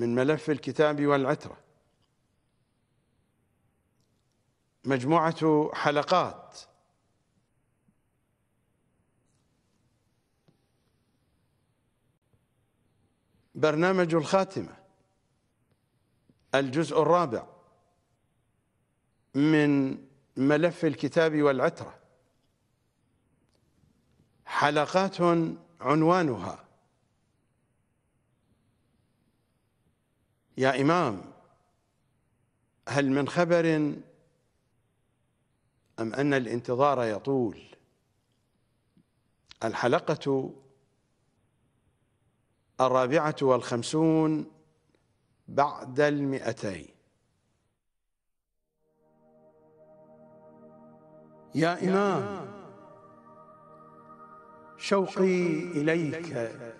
من ملف الكتاب والعترة مجموعة حلقات برنامج الخاتمة الجزء الرابع من ملف الكتاب والعترة حلقات عنوانها يا إمام هل من خبر أم أن الانتظار يطول الحلقة الرابعة والخمسون بعد المئتين يا إمام شوقي إليك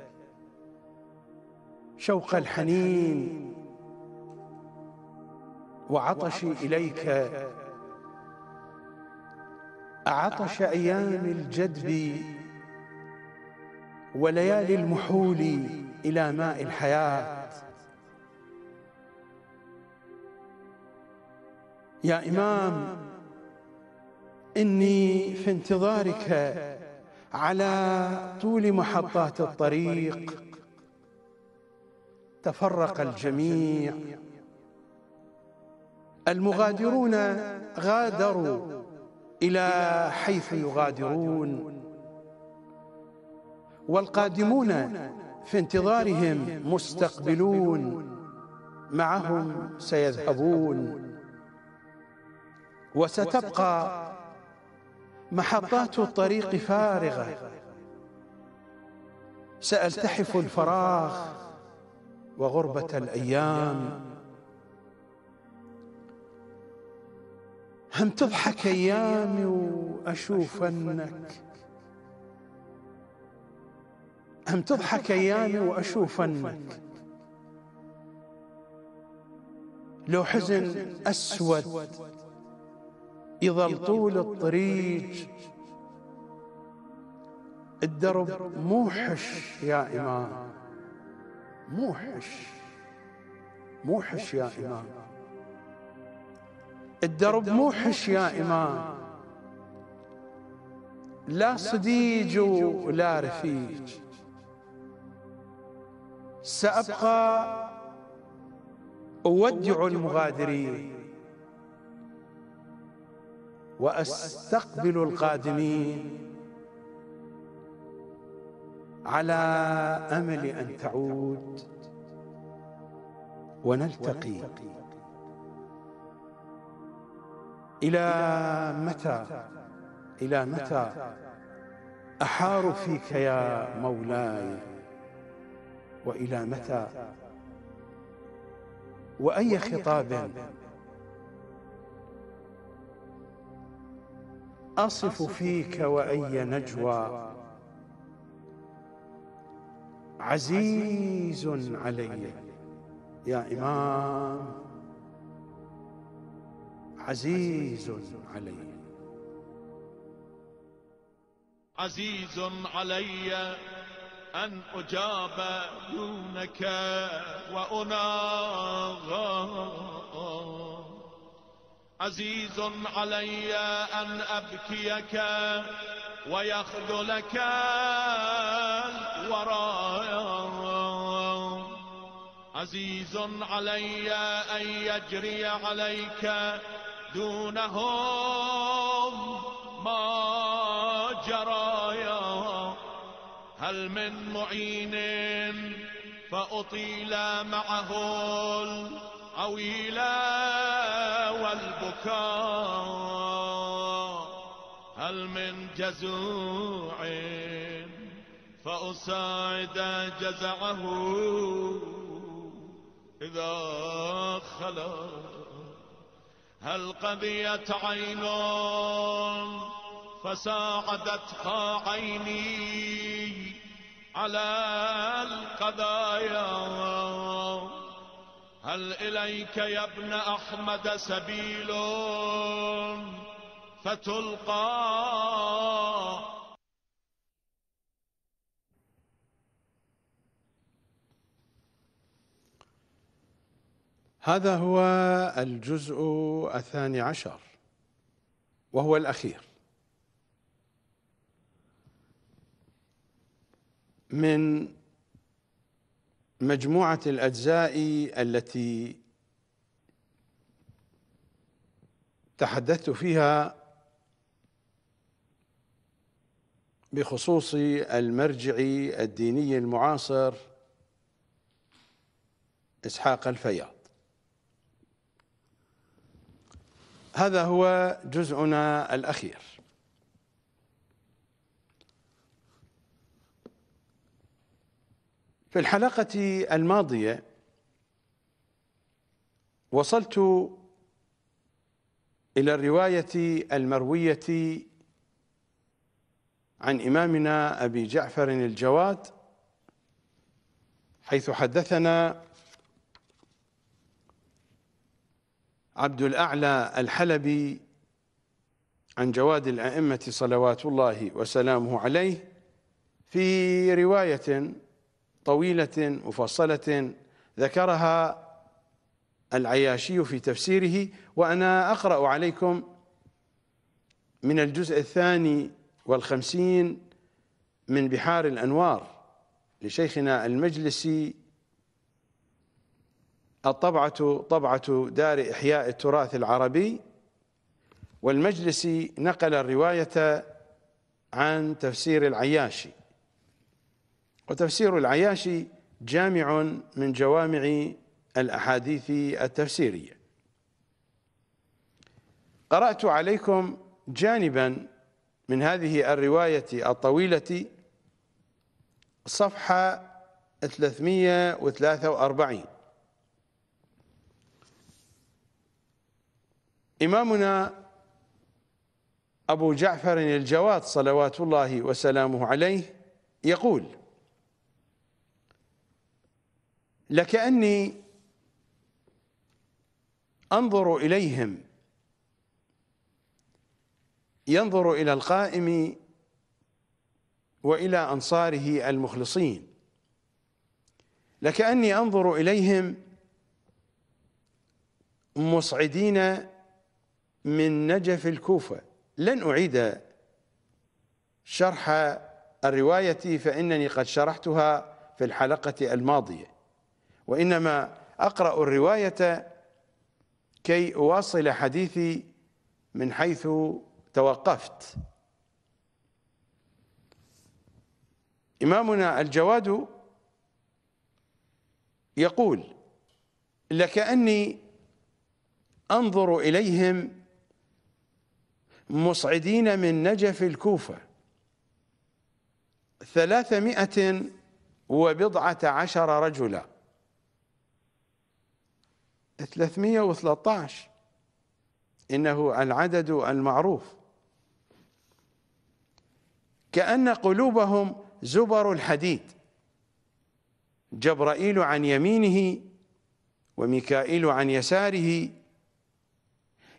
شوق الحنين وعطشي إليك عطش أيام الجدب وليالي المحول إلى ماء الحياة يا إمام إني في انتظارك على طول محطات الطريق تفرق الجميع المغادرون غادروا إلى حيث يغادرون والقادمون في انتظارهم مستقبلون معهم سيذهبون وستبقى محطات الطريق فارغة سألتحف الفراغ وغربة الأيام هم تضحك أيامي وأشوف أنك هم تضحك أيامي وأشوف أنك لو حزن أسود يظل طول الطريق الدرب موحش يا إمام موحش موحش يا إمام الدرب موحش يا إمام لا صديج ولا رفيج سأبقى أودع المغادرين وأستقبل القادمين على امل ان تعود ونلتقي الى متى الى متى احار فيك يا مولاي والى متى واي خطاب اصف فيك واي نجوى عزيز علي يا إمام عزيز علي عزيز علي أن أجاب دونك وأناغى عزيز علي أن أبكيك ويخذلك الورى عزيز علي أن يجري عليك دونهم ما جرى هل من معين فأطيل معه العويل والبكاء هل من جزوع فأساعد جزعه إذا خلا هل قضيت عين فساعدتها عيني على القضايا هل إليك يا ابن أحمد سبيل فتلقى هذا هو الجزء الثاني عشر وهو الأخير من مجموعة الأجزاء التي تحدثت فيها بخصوص المرجع الديني المعاصر إسحاق الفياض هذا هو جزءنا الأخير في الحلقة الماضية وصلت إلى الرواية المروية عن إمامنا أبي جعفر الجواد حيث حدثنا عبد الأعلى الحلبي عن جواد الأئمة صلوات الله وسلامه عليه في رواية طويلة مفصلة ذكرها العياشي في تفسيره وأنا أقرأ عليكم من الجزء الثاني والخمسين من بحار الأنوار لشيخنا المجلسي الطبعة طبعة دار إحياء التراث العربي والمجلسي نقل الرواية عن تفسير العياشي وتفسير العياشي جامع من جوامع الأحاديث التفسيرية قرأت عليكم جانبا من هذه الرواية الطويلة صفحة 343 إمامنا أبو جعفر الجواد صلوات الله وسلامه عليه يقول لكأني أنظر إليهم ينظر إلى القائم وإلى أنصاره المخلصين لكأني أنظر إليهم مصعدين من نجف الكوفة لن أعيد شرح الرواية فإنني قد شرحتها في الحلقة الماضية وإنما أقرأ الرواية كي أواصل حديثي من حيث توقفت إمامنا الجواد يقول لكأني أنظر إليهم مصعدين من نجف الكوفة ثلاثمائة وبضعة عشر رجلا ثلاثمائة وثلاثة عشر إنه العدد المعروف كأن قلوبهم زبر الحديد جبرائيل عن يمينه وميكائيل عن يساره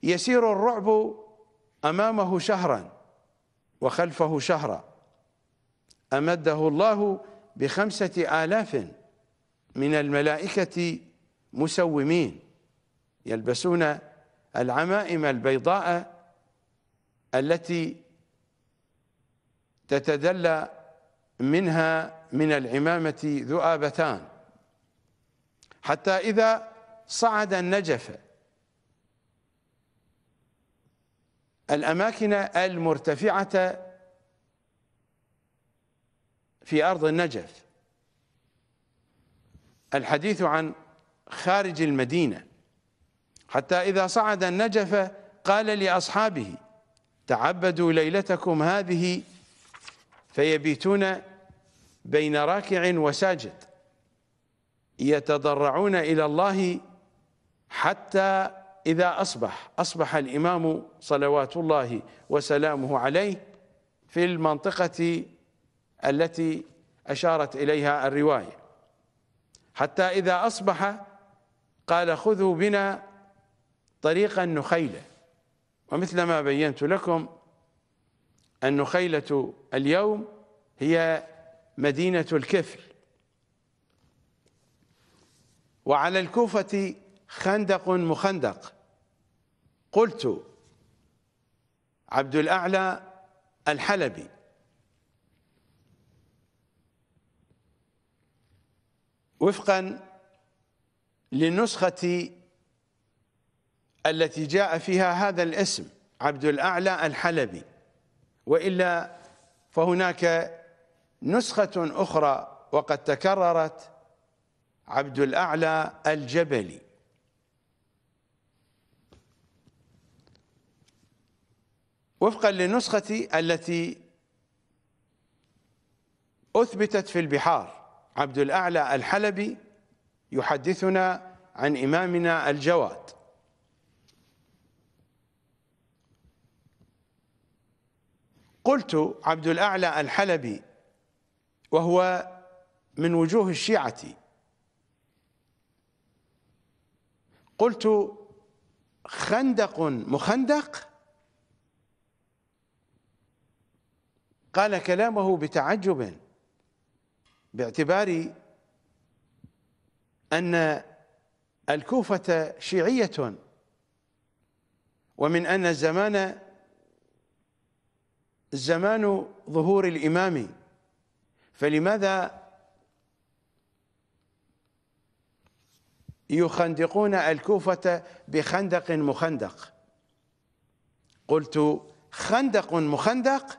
يسير الرعب أمامه شهرا وخلفه شهرا أمده الله بخمسة آلاف من الملائكة مسومين يلبسون العمائم البيضاء التي تتدلى منها من العمامة ذؤابتان حتى إذا صعد النجف الأماكن المرتفعة في أرض النجف الحديث عن خارج المدينة حتى إذا صعد النجف قال لأصحابه تعبدوا ليلتكم هذه فيبيتون بين راكع وساجد يتضرعون إلى الله حتى إذا أصبح أصبح الإمام صلوات الله وسلامه عليه في المنطقة التي أشارت إليها الرواية حتى إذا أصبح قال خذوا بنا طريق النخيلة ومثل ما بينت لكم النخيلة اليوم هي مدينة الكفر وعلى الكوفة خندق مخندق قلت عبد الأعلى الحلبي وفقا للنسخة التي جاء فيها هذا الاسم عبد الأعلى الحلبي وإلا فهناك نسخة أخرى وقد تكررت عبد الأعلى الجبلي وفقا للنسخة التي أثبتت في البحار عبد الأعلى الحلبي يحدثنا عن إمامنا الجواد قلت عبد الأعلى الحلبي وهو من وجوه الشيعة قلت خندق مخندق قال كلامه بتعجب باعتبار أن الكوفة شيعية ومن أن الزمان زمان ظهور الإمام فلماذا يخندقون الكوفة بخندق مخندق قلت خندق مخندق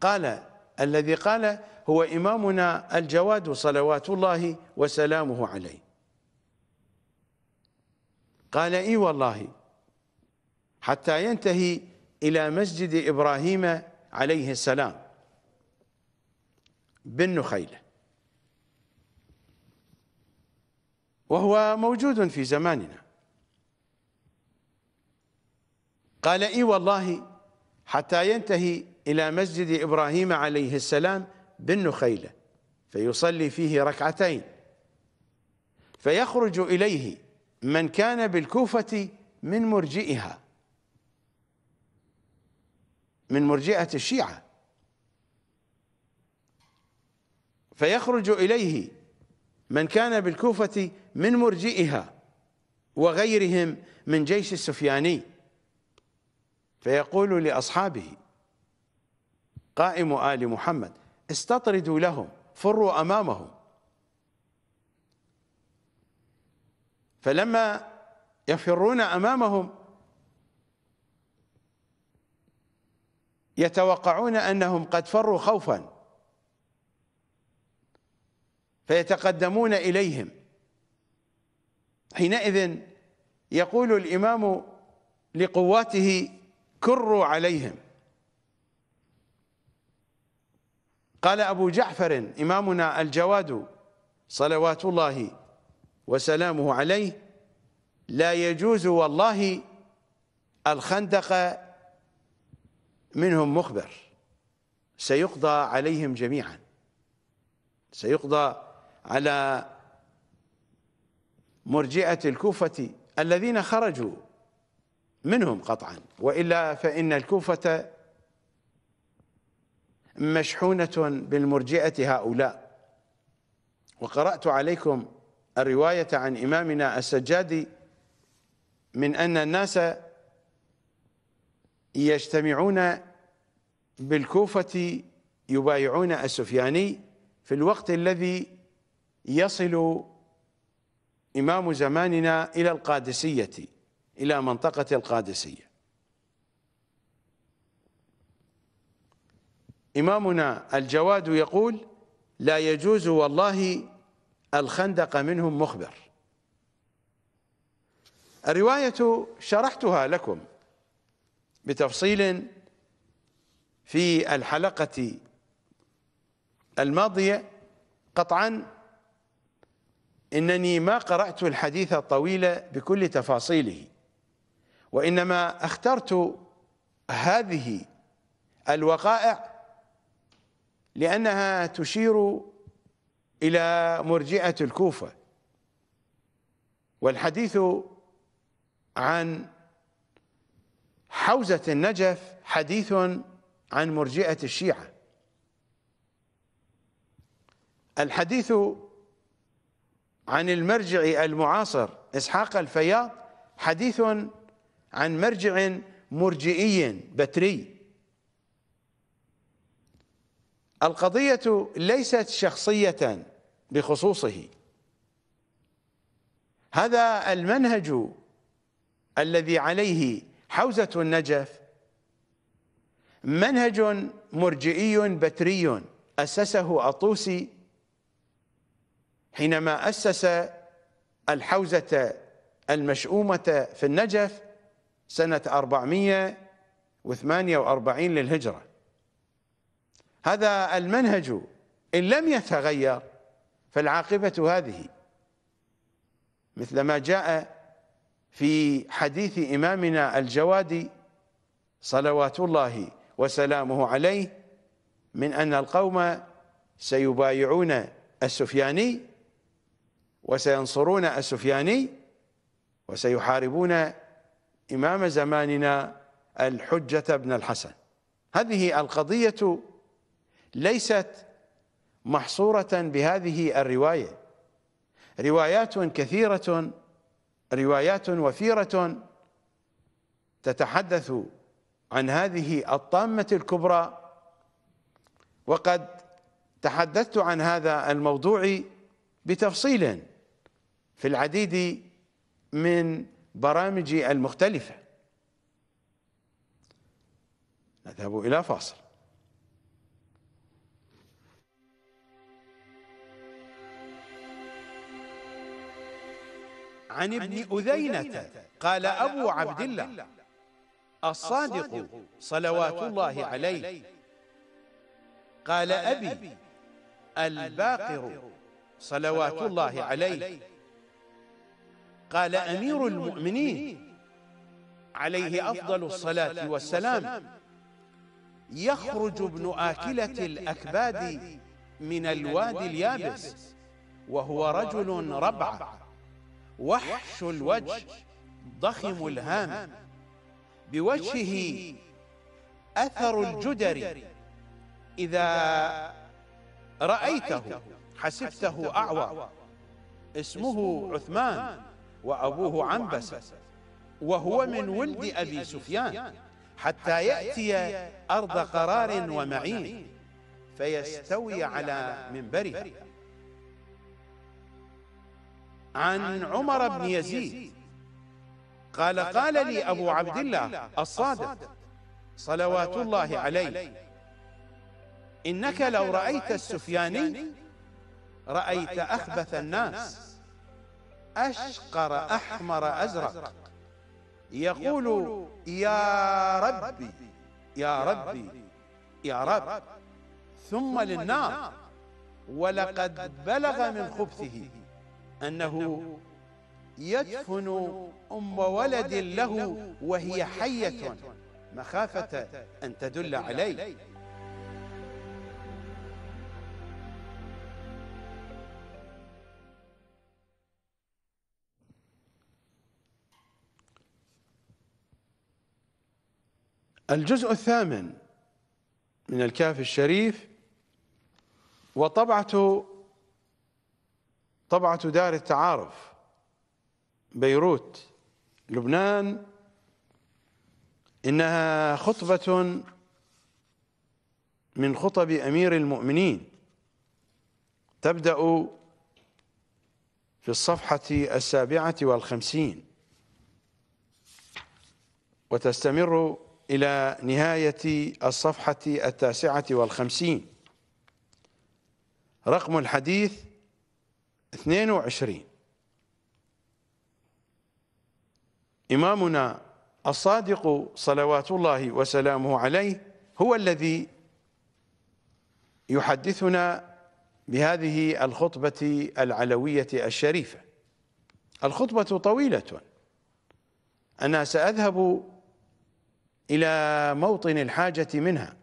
قال الذي قال هو إمامنا الجواد صلوات الله وسلامه عليه قال إي والله حتى ينتهي إلى مسجد إبراهيم عليه السلام بالنخيلة وهو موجود في زماننا قال إي والله حتى ينتهي إلى مسجد إبراهيم عليه السلام بالنخيلة فيصلي فيه ركعتين فيخرج إليه من كان بالكوفة من مرجئها من مرجئة الشيعة فيخرج إليه من كان بالكوفة من مرجئها وغيرهم من جيش السفياني فيقول لأصحابه قائم آل محمد استطردوا لهم فروا أمامهم فلما يفرون أمامهم يتوقعون أنهم قد فروا خوفا فيتقدمون إليهم حينئذ يقول الإمام لقواته كروا عليهم قال أبو جعفر إمامنا الجواد صلوات الله وسلامه عليه لا يجوز والله الخندق منهم مخبر سيقضى عليهم جميعا سيقضى على مرجئة الكوفة الذين خرجوا منهم قطعا وإلا فإن الكوفة مشحونة بالمرجئة هؤلاء وقرأت عليكم الرواية عن إمامنا السجادي من أن الناس يجتمعون بالكوفة يبايعون السفياني في الوقت الذي يصل إمام زماننا إلى القادسية إلى منطقة القادسية إمامنا الجواد يقول لا يجوز والله الخندق منهم مخبر الرواية شرحتها لكم بتفصيل في الحلقة الماضية قطعا إنني ما قرأت الحديث الطويل بكل تفاصيله وإنما اخترت هذه الوقائع لأنها تشير إلى مرجئة الكوفة والحديث عن حوزة النجف حديث عن مرجئة الشيعة الحديث عن المرجع المعاصر إسحاق الفياض حديث عن مرجع مرجئي بتري القضية ليست شخصية بخصوصه هذا المنهج الذي عليه حوزة النجف منهج مرجئي بتري أسسه أطوسي حينما أسس الحوزة المشؤومة في النجف سنة 448 للهجرة هذا المنهج إن لم يتغير فالعاقبة هذه مثل ما جاء في حديث إمامنا الجوادي صلوات الله وسلامه عليه من أن القوم سيبايعون السفياني وسينصرون السفياني وسيحاربون إمام زماننا الحجة بن الحسن هذه القضية ليست محصورة بهذه الرواية روايات كثيرة روايات وفيرة تتحدث عن هذه الطامة الكبرى وقد تحدثت عن هذا الموضوع بتفصيل في العديد من برامجي المختلفة نذهب إلى فاصل عن ابن أذينة قال أبو عبد الله الصادق صلوات الله عليه قال أبي الباقر صلوات الله عليه قال أمير المؤمنين عليه أفضل الصلاة والسلام يخرج ابن آكلة الأكباد من الوادي اليابس وهو رجل ربع وحش الوجه ضخم الهام بوجهه أثر الجدر إذا رأيته حسبته أعور اسمه عثمان وأبوه عنبسة وهو من ولد أبي سفيان حتى يأتي أرض قرار ومعين فيستوي على منبره عن عمر بن يزيد قال قال لي أبو عبد الله الصادق صلوات الله عليه إنك لو رأيت السفياني رأيت أخبث الناس أشقر أحمر أزرق يقول يا ربي يا ربي يا رب ثم للنار ولقد بلغ من خبثه أنه يدفن أم ولد له وهي حية مخافة أن تدل عليه الجزء الثامن من الكاف الشريف وطبعة طبعة دار التعارف بيروت لبنان إنها خطبة من خطب أمير المؤمنين تبدأ في الصفحة السابعة والخمسين وتستمر إلى نهاية الصفحة التاسعة والخمسين رقم الحديث 22 إمامنا الصادق صلوات الله وسلامه عليه هو الذي يحدثنا بهذه الخطبة العلوية الشريفة الخطبة طويلة أنا سأذهب إلى موطن الحاجة منها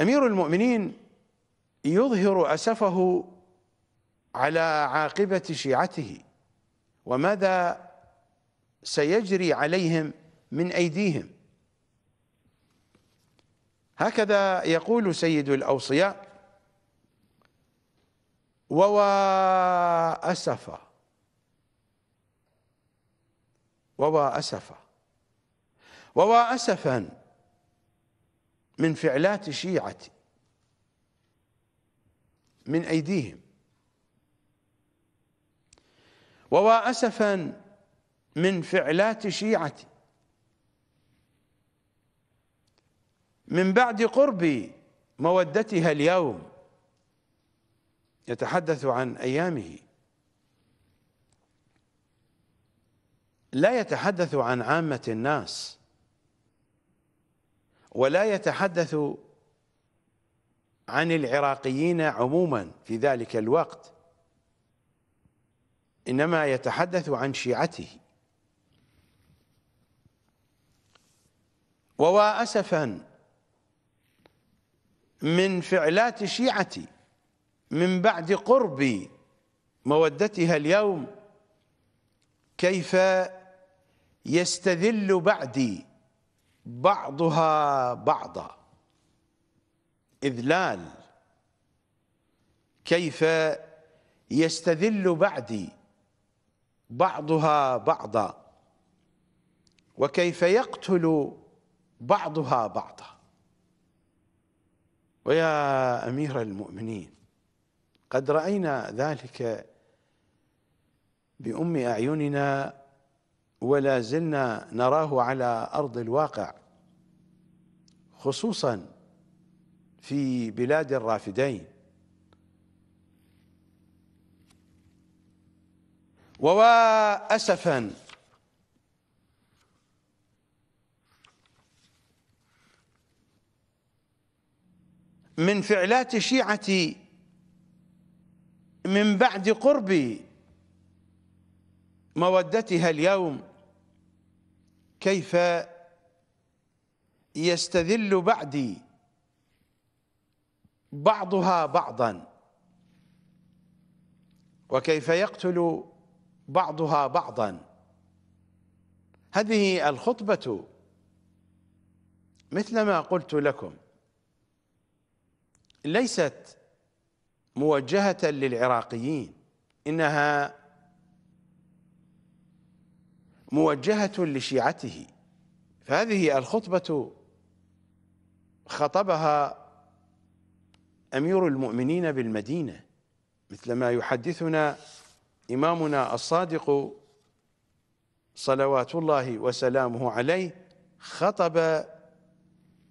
أمير المؤمنين يظهر أسفه على عاقبة شيعته وماذا سيجري عليهم من أيديهم هكذا يقول سيد الأوصياء ووا أسفا ووا أسفا ووا أسفا من فعلات شيعتي من أيديهم وواسفا من فعلات شيعتي من بعد قرب مودتها اليوم يتحدث عن ايامه لا يتحدث عن عامه الناس ولا يتحدث عن العراقيين عموما في ذلك الوقت إنما يتحدث عن شيعته ووأسفا من فعلات شيعتي من بعد قرب مودتها اليوم كيف يستذل بعدي بعضها بعضا إذلال كيف يستذل بعدي بعضها بعضا وكيف يقتل بعضها بعضا ويا امير المؤمنين قد راينا ذلك بام اعيننا ولا زلنا نراه على ارض الواقع خصوصا في بلاد الرافدين ووا أسفا من فعلات شيعتي من بعد قرب مودتها اليوم كيف يستذل بعدي بعضها بعضا وكيف يقتل بعضها بعضا هذه الخطبة مثلما قلت لكم ليست موجهة للعراقيين إنها موجهة لشيعته فهذه الخطبة خطبها أمير المؤمنين بالمدينة مثلما يحدثنا إمامنا الصادق صلوات الله وسلامه عليه خطب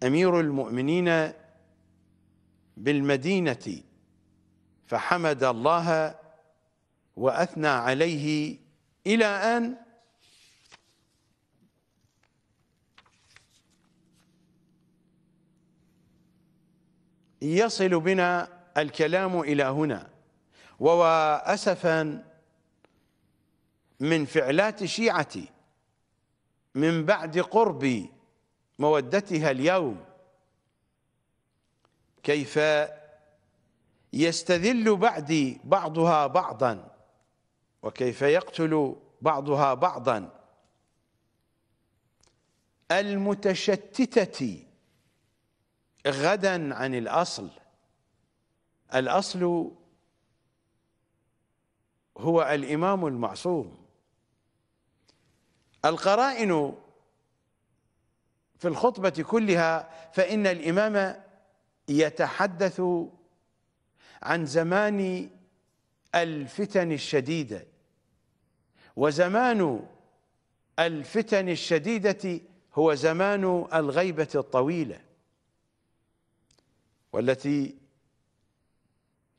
أمير المؤمنين بالمدينة فحمد الله وأثنى عليه إلى أن يصل بنا الكلام إلى هنا وأسفاً من فعلات شيعتي من بعد قرب مودتها اليوم كيف يستذل بعدي بعضها بعضا وكيف يقتل بعضها بعضا المتشتتة غدا عن الأصل الأصل هو الإمام المعصوم القرائن في الخطبة كلها فإن الإمام يتحدث عن زمان الفتن الشديدة وزمان الفتن الشديدة هو زمان الغيبة الطويلة والتي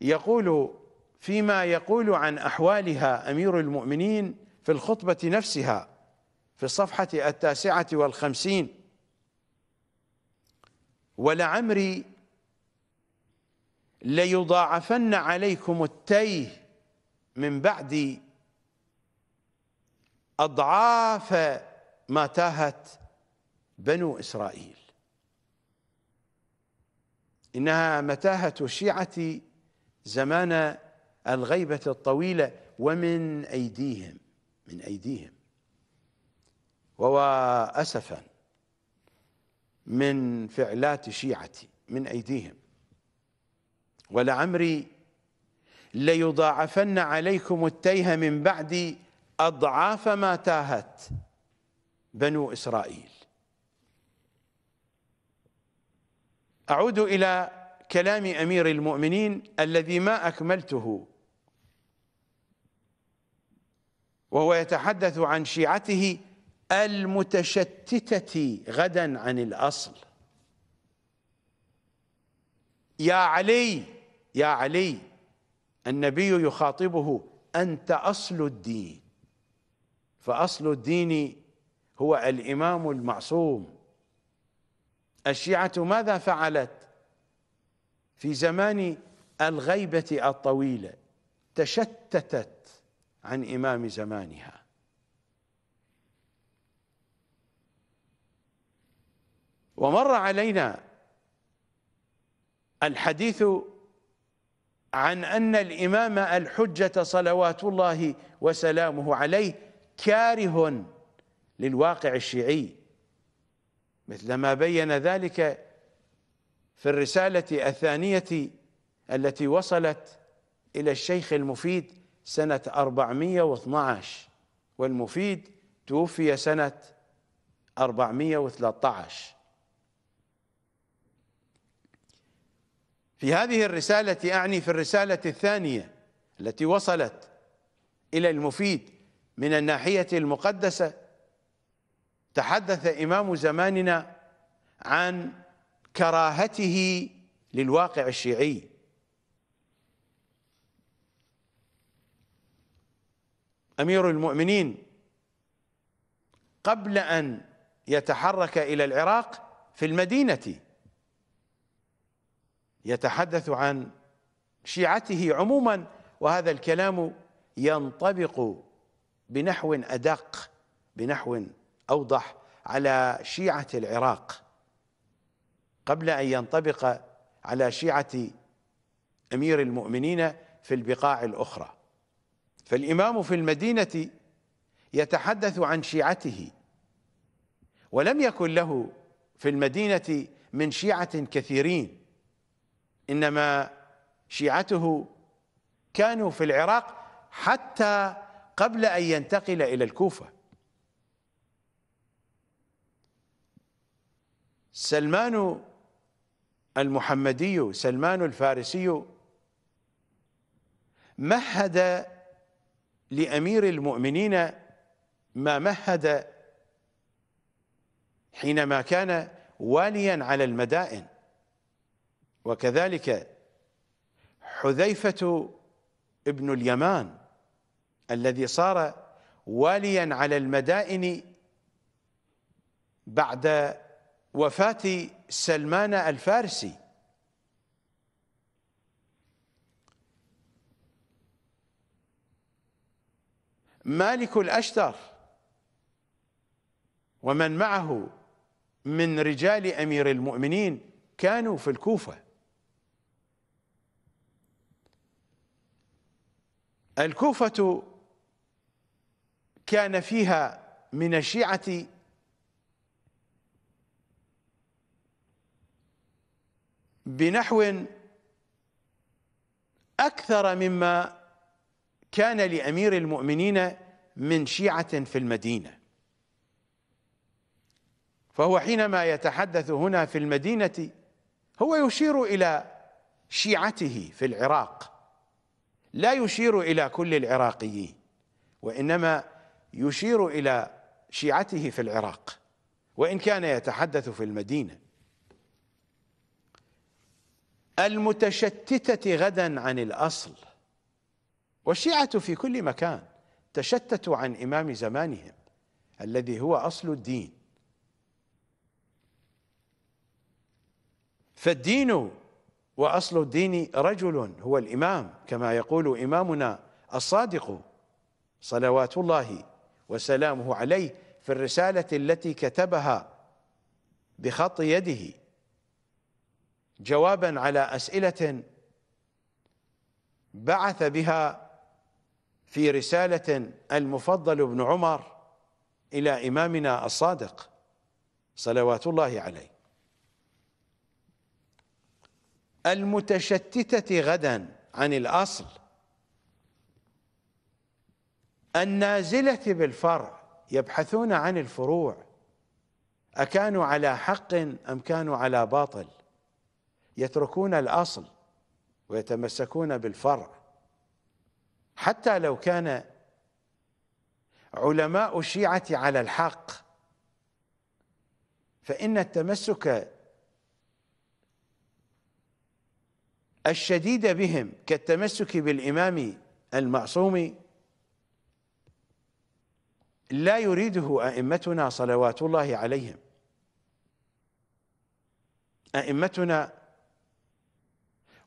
يقول فيما يقول عن أحوالها أمير المؤمنين في الخطبة نفسها في الصفحة التاسعة والخمسين ولعمري ليضاعفن عليكم التيه من بعد أضعاف ما تاهت بنو إسرائيل إنها متاهة الشيعة زمان الغيبة الطويلة ومن أيديهم من أيديهم وأسفا من فعلات شيعتي من أيديهم ولعمري ليضاعفن عليكم التيه من بعدي أضعاف ما تاهت بنو إسرائيل أعود إلى كلام أمير المؤمنين الذي ما أكملته وهو يتحدث عن شيعته المتشتتة غدا عن الأصل يا علي يا علي النبي يخاطبه أنت أصل الدين فأصل الدين هو الإمام المعصوم الشيعة ماذا فعلت في زمان الغيبة الطويلة تشتتت عن إمام زمانها ومر علينا الحديث عن أن الإمام الحجة صلوات الله وسلامه عليه كاره للواقع الشيعي مثل ما بين ذلك في الرسالة الثانية التي وصلت إلى الشيخ المفيد سنة 412 والمفيد توفي سنة 413 في هذه الرسالة أعني في الرسالة الثانية التي وصلت إلى المفيد من الناحية المقدسة تحدث إمام زماننا عن كراهته للواقع الشيعي أمير المؤمنين قبل أن يتحرك إلى العراق في المدينة يتحدث عن شيعته عموما وهذا الكلام ينطبق بنحو أدق بنحو أوضح على شيعة العراق قبل أن ينطبق على شيعة أمير المؤمنين في البقاع الأخرى فالإمام في المدينة يتحدث عن شيعته ولم يكن له في المدينة من شيعة كثيرين إنما شيعته كانوا في العراق حتى قبل أن ينتقل إلى الكوفة سلمان المحمدي سلمان الفارسي مهد لأمير المؤمنين ما مهد حينما كان واليا على المدائن وكذلك حذيفة ابن اليمان الذي صار واليا على المدائن بعد وفاة سلمان الفارسي مالك الأشتر ومن معه من رجال أمير المؤمنين كانوا في الكوفة الكوفة كان فيها من الشيعة بنحو أكثر مما كان لأمير المؤمنين من شيعة في المدينة فهو حينما يتحدث هنا في المدينة هو يشير إلى شيعته في العراق لا يشير إلى كل العراقيين وإنما يشير إلى شيعته في العراق وإن كان يتحدث في المدينة المتشتتة غدا عن الأصل والشيعة في كل مكان تشتتوا عن إمام زمانهم الذي هو أصل الدين فالدين وأصل الدين رجل هو الإمام كما يقول إمامنا الصادق صلوات الله وسلامه عليه في الرسالة التي كتبها بخط يده جوابا على أسئلة بعث بها في رسالة المفضل بن عمر إلى إمامنا الصادق صلوات الله عليه المتشتتة غدا عن الأصل النازلة بالفرع يبحثون عن الفروع أكانوا على حق أم كانوا على باطل يتركون الأصل ويتمسكون بالفرع حتى لو كان علماء الشيعة على الحق فإن التمسك الشديدة بهم كالتمسك بالإمام المعصوم لا يريده أئمتنا صلوات الله عليهم أئمتنا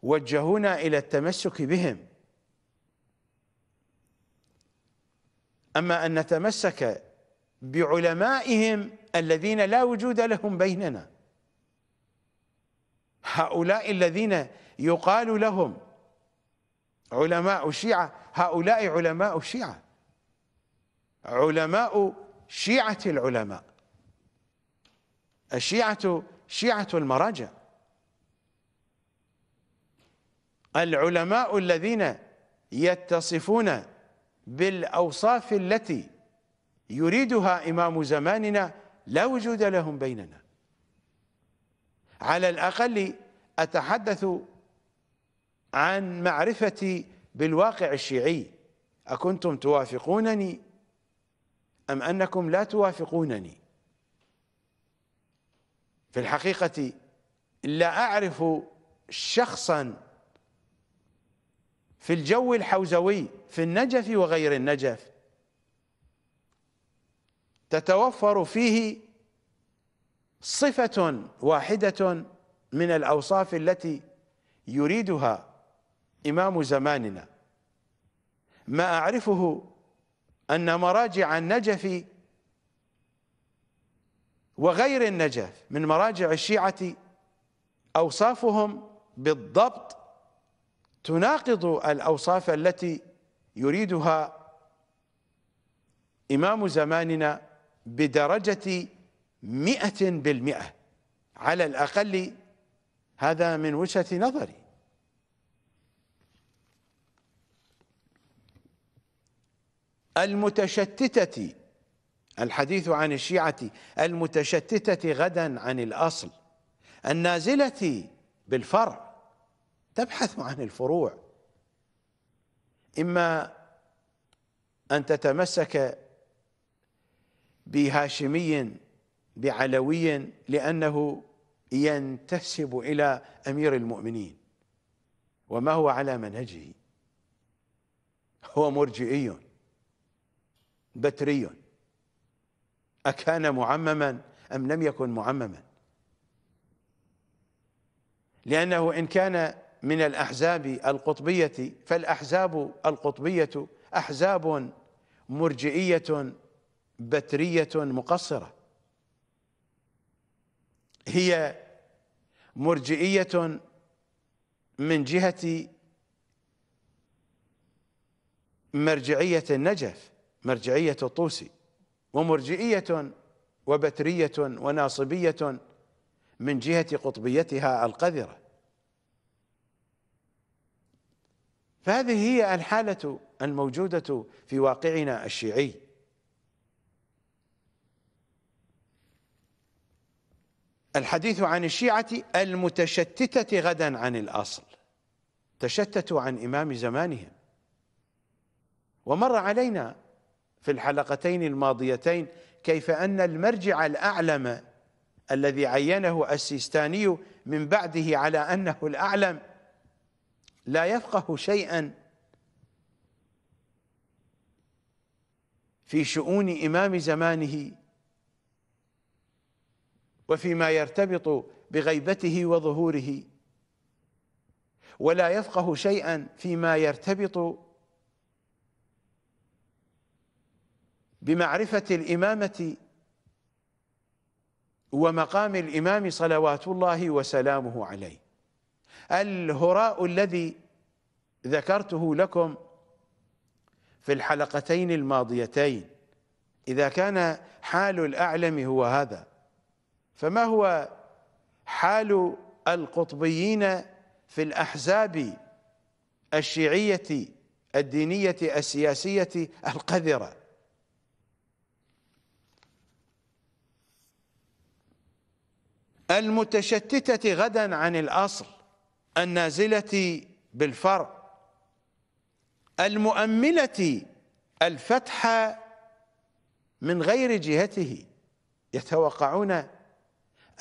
وجهونا إلى التمسك بهم أما أن نتمسك بعلمائهم الذين لا وجود لهم بيننا هؤلاء الذين يقال لهم علماء الشيعة هؤلاء علماء الشيعة علماء شيعة العلماء الشيعة شيعة المراجع العلماء الذين يتصفون بالأوصاف التي يريدها إمام زماننا لا وجود لهم بيننا على الأقل أتحدث عن معرفتي بالواقع الشيعي أكنتم توافقونني أم أنكم لا توافقونني في الحقيقة لا أعرف شخصا في الجو الحوزوي في النجف وغير النجف تتوفر فيه صفة واحدة من الأوصاف التي يريدها إمام زماننا ما أعرفه أن مراجع النجف وغير النجف من مراجع الشيعة أوصافهم بالضبط تناقض الأوصاف التي يريدها إمام زماننا بدرجة مئة بالمئة على الأقل هذا من وجهة نظري المتشتتة الحديث عن الشيعة المتشتتة غدا عن الأصل النازلة بالفرع تبحث عن الفروع إما أن تتمسك بهاشمي بعلوي لأنه ينتسب إلى أمير المؤمنين وما هو على منهجه هو مرجئي بتري أكان معمما أم لم يكن معمما لأنه إن كان من الأحزاب القطبية فالأحزاب القطبية أحزاب مرجئية بترية مقصرة هي مرجئية من جهة مرجعية النجف مرجعية الطوسي ومرجئية وبترية وناصبية من جهة قطبيتها القذرة فهذه هي الحالة الموجودة في واقعنا الشيعي الحديث عن الشيعة المتشتتة غدا عن الأصل تشتتوا عن إمام زمانهم ومر علينا في الحلقتين الماضيتين كيف أن المرجع الأعلم الذي عينه السيستاني من بعده على أنه الأعلم لا يفقه شيئا في شؤون إمام زمانه وفيما يرتبط بغيبته وظهوره ولا يفقه شيئا فيما يرتبط بمعرفة الإمامة ومقام الإمام صلوات الله وسلامه عليه الهراء الذي ذكرته لكم في الحلقتين الماضيتين إذا كان حال الأعلم هو هذا فما هو حال القطبيين في الأحزاب الشيعية الدينية السياسية القذرة المتشتتة غدا عن الأصل النازلة بالفرع المؤملة الفتح من غير جهته يتوقعون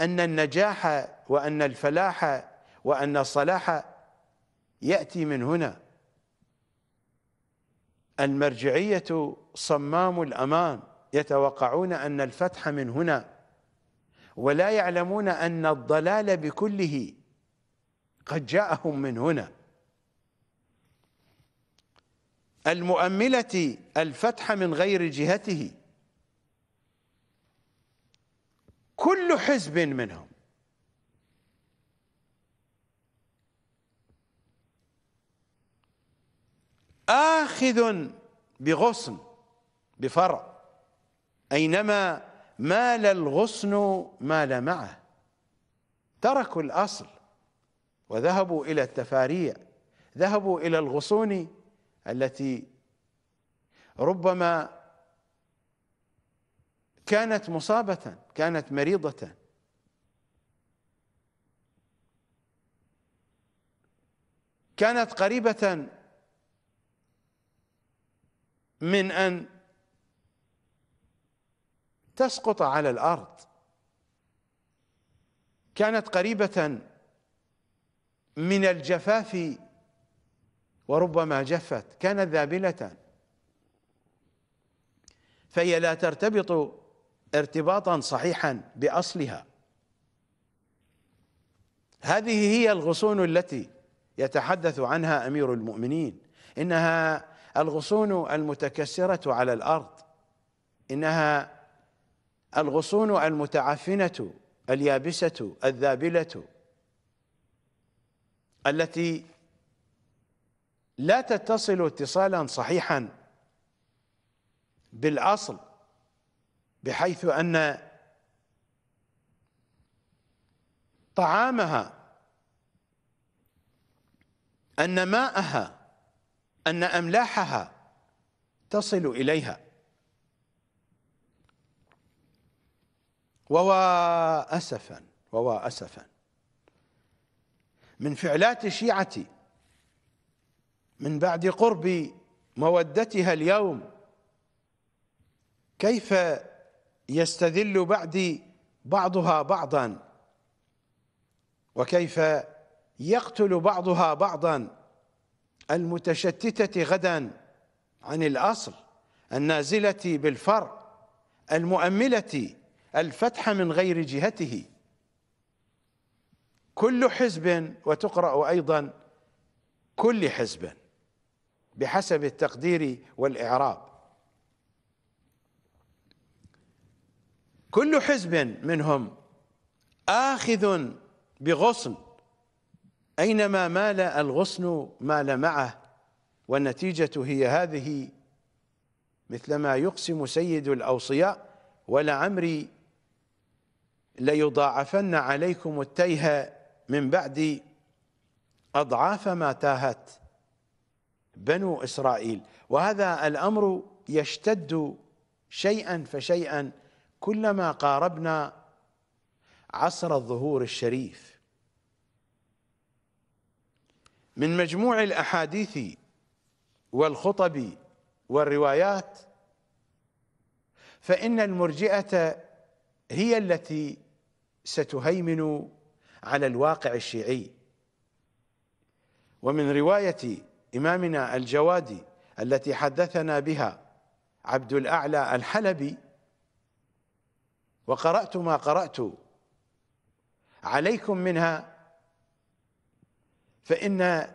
أن النجاح وأن الفلاح وأن الصلاح يأتي من هنا المرجعية صمام الأمان يتوقعون أن الفتح من هنا ولا يعلمون أن الضلال بكله قد جاءهم من هنا المؤملة الفتح من غير جهته كل حزب منهم آخذ بغصن بفرع أينما مال الغصن مال معه تركوا الأصل وذهبوا إلى التفاريع ذهبوا إلى الغصون التي ربما كانت مصابة كانت مريضة كانت قريبة من أن تسقط على الارض كانت قريبه من الجفاف وربما جفت كانت ذابله فهي لا ترتبط ارتباطا صحيحا باصلها هذه هي الغصون التي يتحدث عنها امير المؤمنين انها الغصون المتكسره على الارض انها الغصون المتعفنة اليابسة الذابلة التي لا تتصل اتصالا صحيحا بالأصل بحيث أن طعامها أن ماءها أن أملاحها تصل إليها ووا أسفا ووا أسفا من فعلات الشيعة من بعد قرب مودتها اليوم كيف يستذل بعدي بعضها بعضا وكيف يقتل بعضها بعضا المتشتتة غدا عن الأصل النازلة بالفرع المؤملة الفتح من غير جهته كل حزب وتقرأ أيضا كل حزب بحسب التقدير والإعراب كل حزب منهم آخذ بغصن أينما مال الغصن مال معه والنتيجة هي هذه مثلما يقسم سيد الأوصياء ولعمري ليضاعفن عليكم التيه من بعد أضعاف ما تاهت بنو إسرائيل وهذا الأمر يشتد شيئا فشيئا كلما قاربنا عصر الظهور الشريف من مجموع الأحاديث والخطب والروايات فإن المرجئة هي التي ستهيمن على الواقع الشيعي ومن رواية إمامنا الجوادي التي حدثنا بها عبد الأعلى الحلبي وقرأت ما قرأت عليكم منها فإن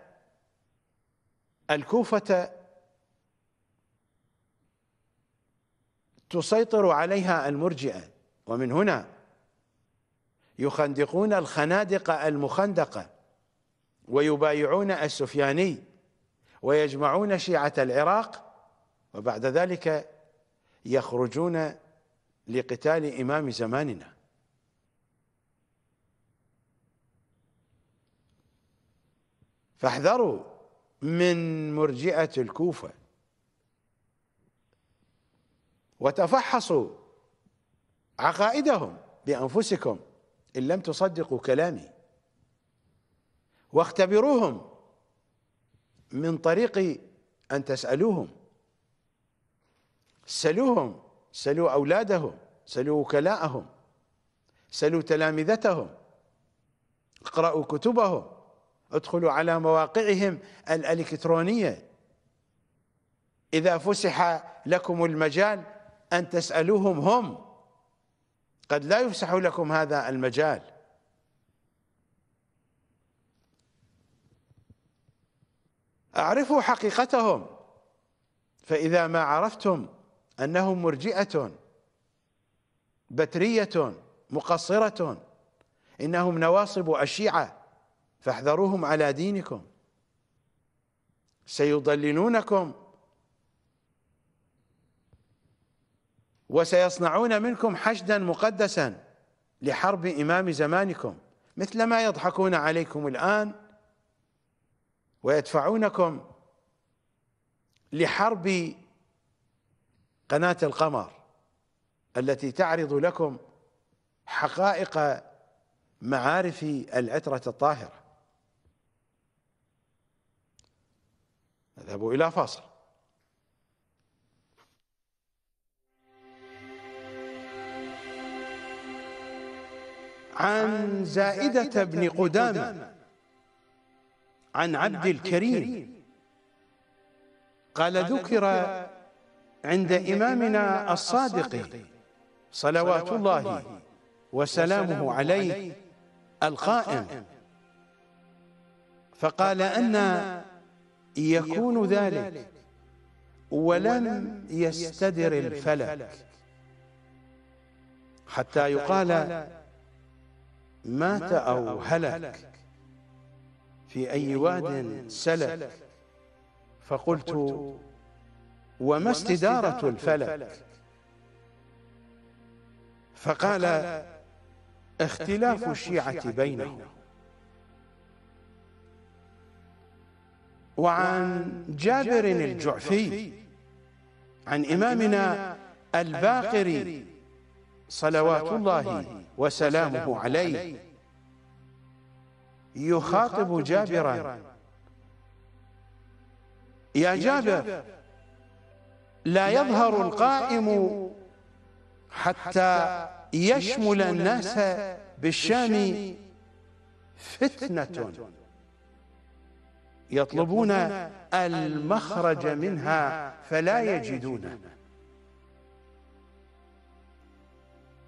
الكوفة تسيطر عليها المرجئة ومن هنا يخندقون الخنادق المخندقة ويبايعون السفياني ويجمعون شيعة العراق وبعد ذلك يخرجون لقتال إمام زماننا فاحذروا من مرجئة الكوفة وتفحصوا عقائدهم بأنفسكم إن لم تصدقوا كلامي واختبروهم من طريق أن تسألوهم سلوهم سلوا أولادهم سلوا وكلاءهم سلوا تلامذتهم اقرأوا كتبهم ادخلوا على مواقعهم الإلكترونية إذا فسح لكم المجال أن تسألوهم هم قد لا يفسح لكم هذا المجال اعرفوا حقيقتهم فاذا ما عرفتم انهم مرجئه بتريه مقصره انهم نواصب الشيعه فاحذروهم على دينكم سيضللونكم وسيصنعون منكم حشدا مقدسا لحرب إمام زمانكم مثل ما يضحكون عليكم الآن ويدفعونكم لحرب قناة القمر التي تعرض لكم حقائق معارف العترة الطاهرة نذهب إلى فاصل عن زائدة بن قدامة عن عبد الكريم قال ذكر عند إمامنا الصادق صلوات الله وسلامه عليه القائم فقال أن يكون ذلك ولم يستدر الفلك حتى يقال مات أو هلك في أي واد سلك فقلت وما استدارة الفلك فقال اختلاف الشيعة بينهم وعن جابر الجعفي عن إمامنا الباقر صلوات الله وسلامه عليه يخاطب جابرا يا جابر لا يظهر القائم حتى يشمل الناس بالشام فتنة يطلبون المخرج منها فلا يجدونه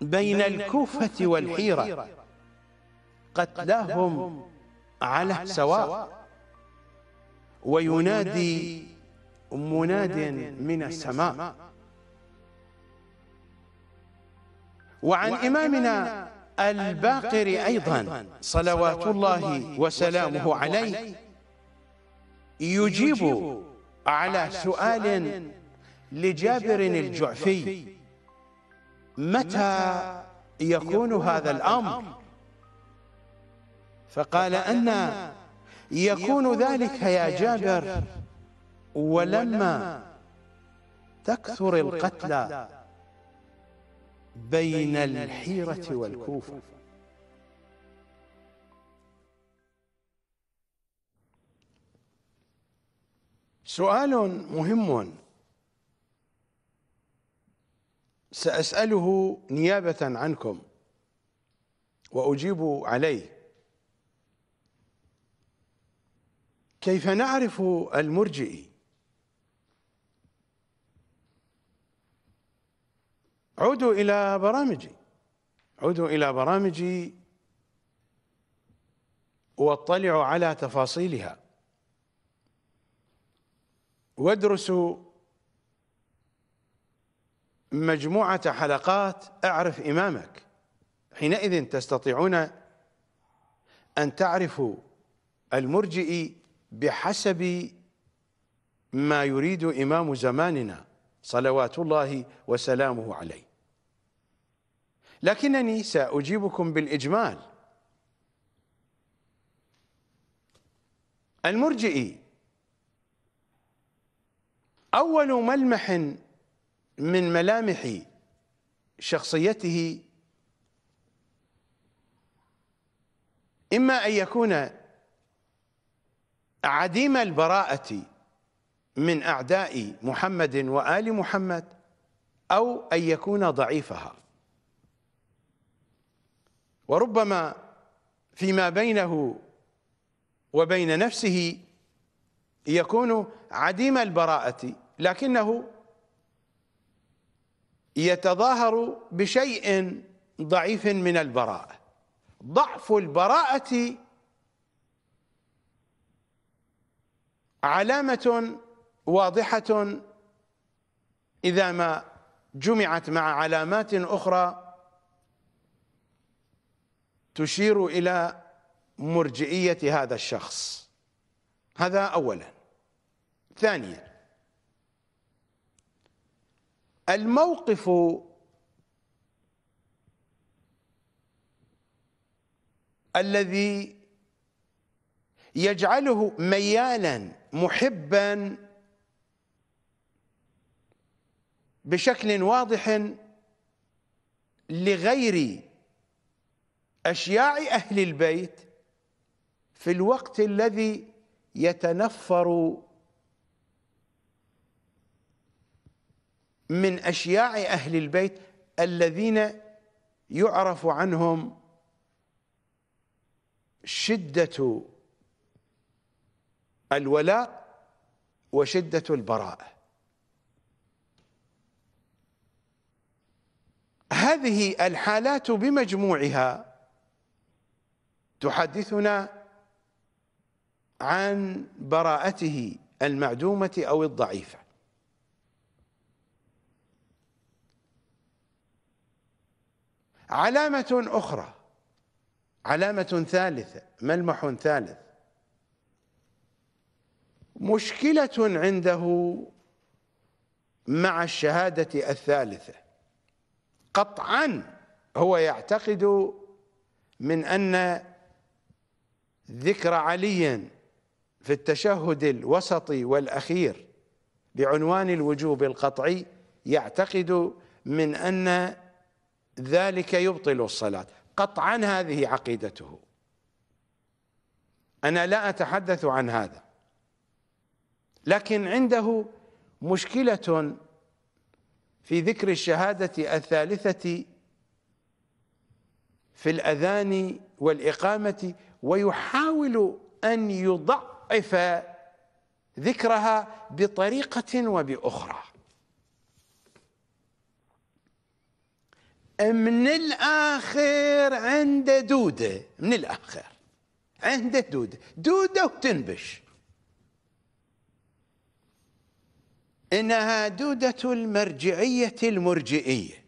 بين الكوفة والحيرة قتلاهم على سواء وينادي مناد من السماء وعن إمامنا الباقر أيضا صلوات الله وسلامه عليه يجيب على سؤال لجابر الجعفي متى يكون هذا الأمر فقال أن يكون ذلك يا جابر ولما تكثر القتلى بين الحيرة والكوفة سؤال مهم سأسأله نيابة عنكم وأجيب عليه كيف نعرف المرجئ عودوا إلى برامجي عودوا إلى برامجي واطلعوا على تفاصيلها وادرسوا مجموعة حلقات اعرف إمامك حينئذ تستطيعون أن تعرفوا المرجئ بحسب ما يريد إمام زماننا صلوات الله وسلامه عليه لكنني سأجيبكم بالإجمال المرجئي أول ملمح من ملامح شخصيته إما أن يكون عديم البراءة من أعداء محمد وآل محمد أو أن يكون ضعيفها وربما فيما بينه وبين نفسه يكون عديم البراءة لكنه يتظاهر بشيء ضعيف من البراءة ضعف البراءة علامة واضحة إذا ما جمعت مع علامات أخرى تشير إلى مرجئية هذا الشخص هذا أولا ثانيا الموقف الذي يجعله ميالا محبا بشكل واضح لغير اشياع اهل البيت في الوقت الذي يتنفر من أشياع أهل البيت الذين يعرف عنهم شدة الولاء وشدة البراءة هذه الحالات بمجموعها تحدثنا عن براءته المعدومة أو الضعيفة علامة أخرى علامة ثالثة ملمح ثالث مشكلة عنده مع الشهادة الثالثة قطعا هو يعتقد من أن ذكر علي في التشهد الوسطي والأخير بعنوان الوجوب القطعي يعتقد من أن ذلك يبطل الصلاة قطعا هذه عقيدته أنا لا أتحدث عن هذا لكن عنده مشكلة في ذكر الشهادة الثالثة في الأذان والإقامة ويحاول أن يضعف ذكرها بطريقة وبأخرى من الاخر عنده دوده من الاخر عنده دوده دوده وتنبش انها دوده المرجعيه المرجئيه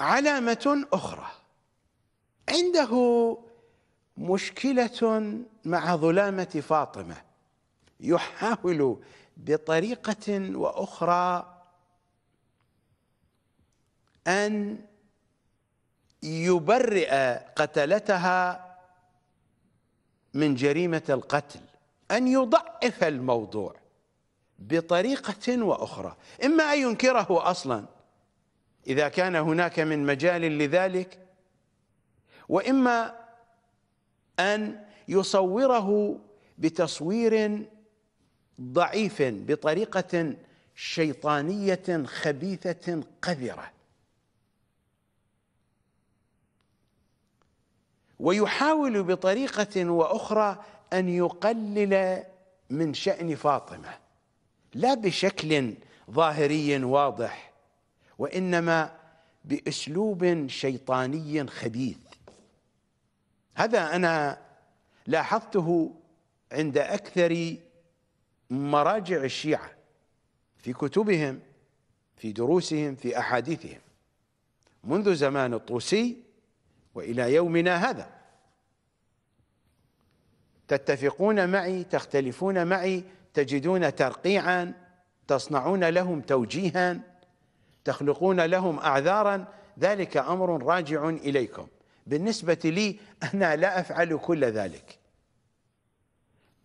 علامه اخرى عنده مشكله مع ظلامه فاطمه يحاول بطريقه واخرى أن يبرئ قتلتها من جريمة القتل أن يضعف الموضوع بطريقة وأخرى إما أن ينكره أصلا إذا كان هناك من مجال لذلك وإما أن يصوره بتصوير ضعيف بطريقة شيطانية خبيثة قذرة ويحاول بطريقة وأخرى أن يقلل من شأن فاطمة لا بشكل ظاهري واضح وإنما بأسلوب شيطاني خبيث هذا أنا لاحظته عند أكثر مراجع الشيعة في كتبهم في دروسهم في أحاديثهم منذ زمان الطوسي وإلى يومنا هذا تتفقون معي تختلفون معي تجدون ترقيعا تصنعون لهم توجيها تخلقون لهم أعذارا ذلك أمر راجع إليكم بالنسبة لي أنا لا أفعل كل ذلك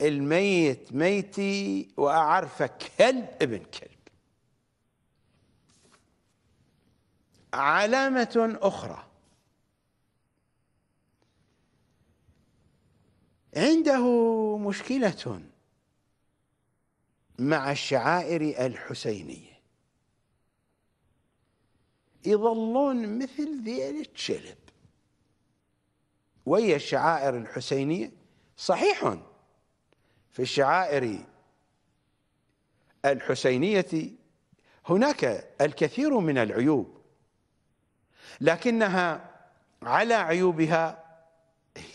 الميت ميتي وأعرف كلب ابن كلب علامة أخرى عنده مشكلة مع الشعائر الحسينية يظلون مثل ذيل الشلب ويا الشعائر الحسينية صحيح في الشعائر الحسينية هناك الكثير من العيوب لكنها على عيوبها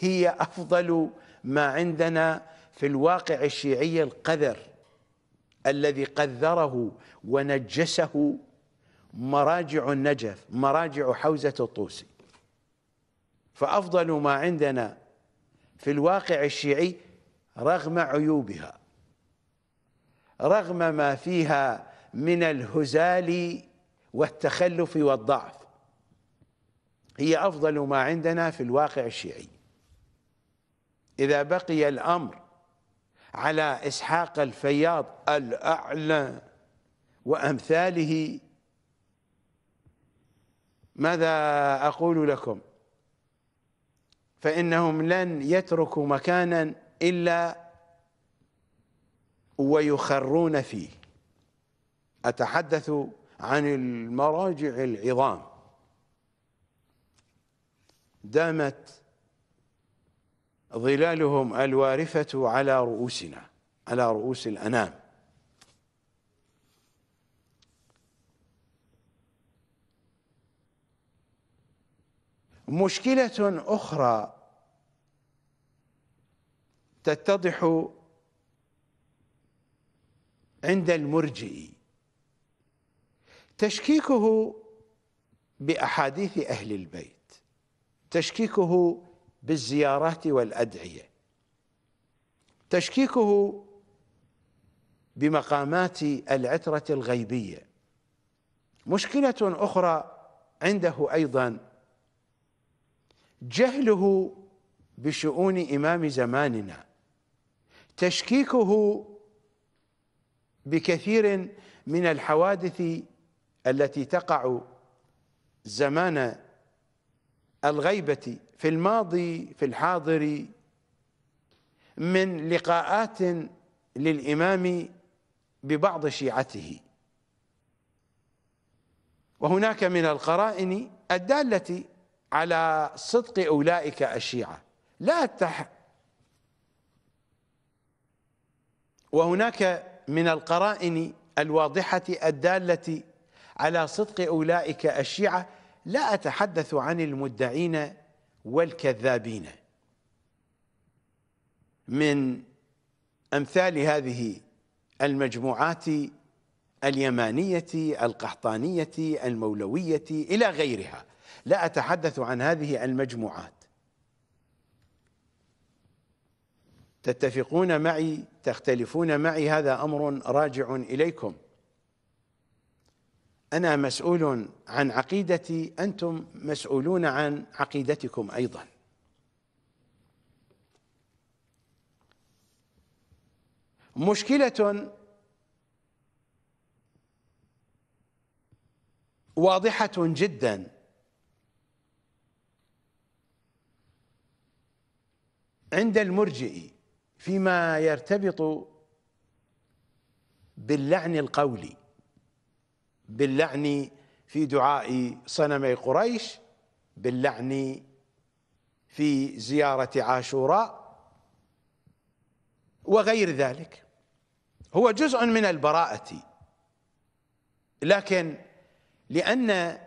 هي أفضل ما عندنا في الواقع الشيعي القذر الذي قذره ونجسه مراجع النجف مراجع حوزة الطوسي فأفضل ما عندنا في الواقع الشيعي رغم عيوبها رغم ما فيها من الهزال والتخلف والضعف هي أفضل ما عندنا في الواقع الشيعي إذا بقي الأمر على إسحاق الفياض الأعلى وأمثاله ماذا أقول لكم فإنهم لن يتركوا مكانا إلا ويخرون فيه أتحدث عن المراجع العظام دامت ظلالهم الوارفة على رؤوسنا على رؤوس الأنام مشكلة أخرى تتضح عند المرجئ تشكيكه بأحاديث أهل البيت تشكيكه بالزيارات والأدعية تشكيكه بمقامات العترة الغيبية مشكلة أخرى عنده أيضا جهله بشؤون إمام زماننا تشكيكه بكثير من الحوادث التي تقع زمان الغيبة في الماضي في الحاضر من لقاءات للإمام ببعض شيعته وهناك من القرائن الدالة على صدق أولئك الشيعة لا تح وهناك من القرائن الواضحة الدالة على صدق أولئك الشيعة لا أتحدث عن المدعين والكذابين من أمثال هذه المجموعات اليمانية القحطانية المولوية إلى غيرها لا أتحدث عن هذه المجموعات تتفقون معي تختلفون معي هذا أمر راجع إليكم أنا مسؤول عن عقيدتي أنتم مسؤولون عن عقيدتكم أيضا مشكلة واضحة جدا عند المرجئ فيما يرتبط باللعن القولي باللعن في دعاء صنمي قريش باللعن في زيارة عاشوراء وغير ذلك هو جزء من البراءة لكن لأن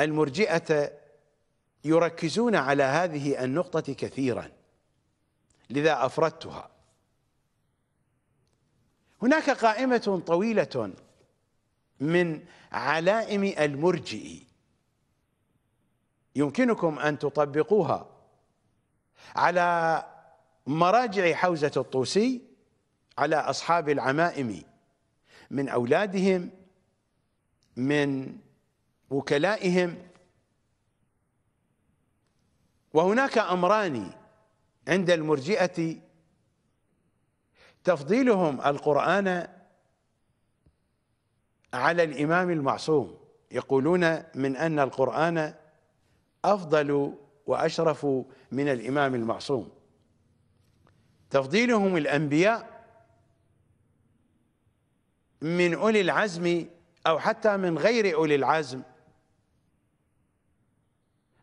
المرجئة يركزون على هذه النقطة كثيرا لذا أفردتها هناك قائمة طويلة من علائم المرجئ يمكنكم أن تطبقوها على مراجع حوزة الطوسي على أصحاب العمائم من أولادهم من وكلائهم وهناك أمران عند المرجئة تفضيلهم القرآن على الإمام المعصوم يقولون من أن القرآن أفضل وأشرف من الإمام المعصوم تفضيلهم الأنبياء من أولي العزم أو حتى من غير أولي العزم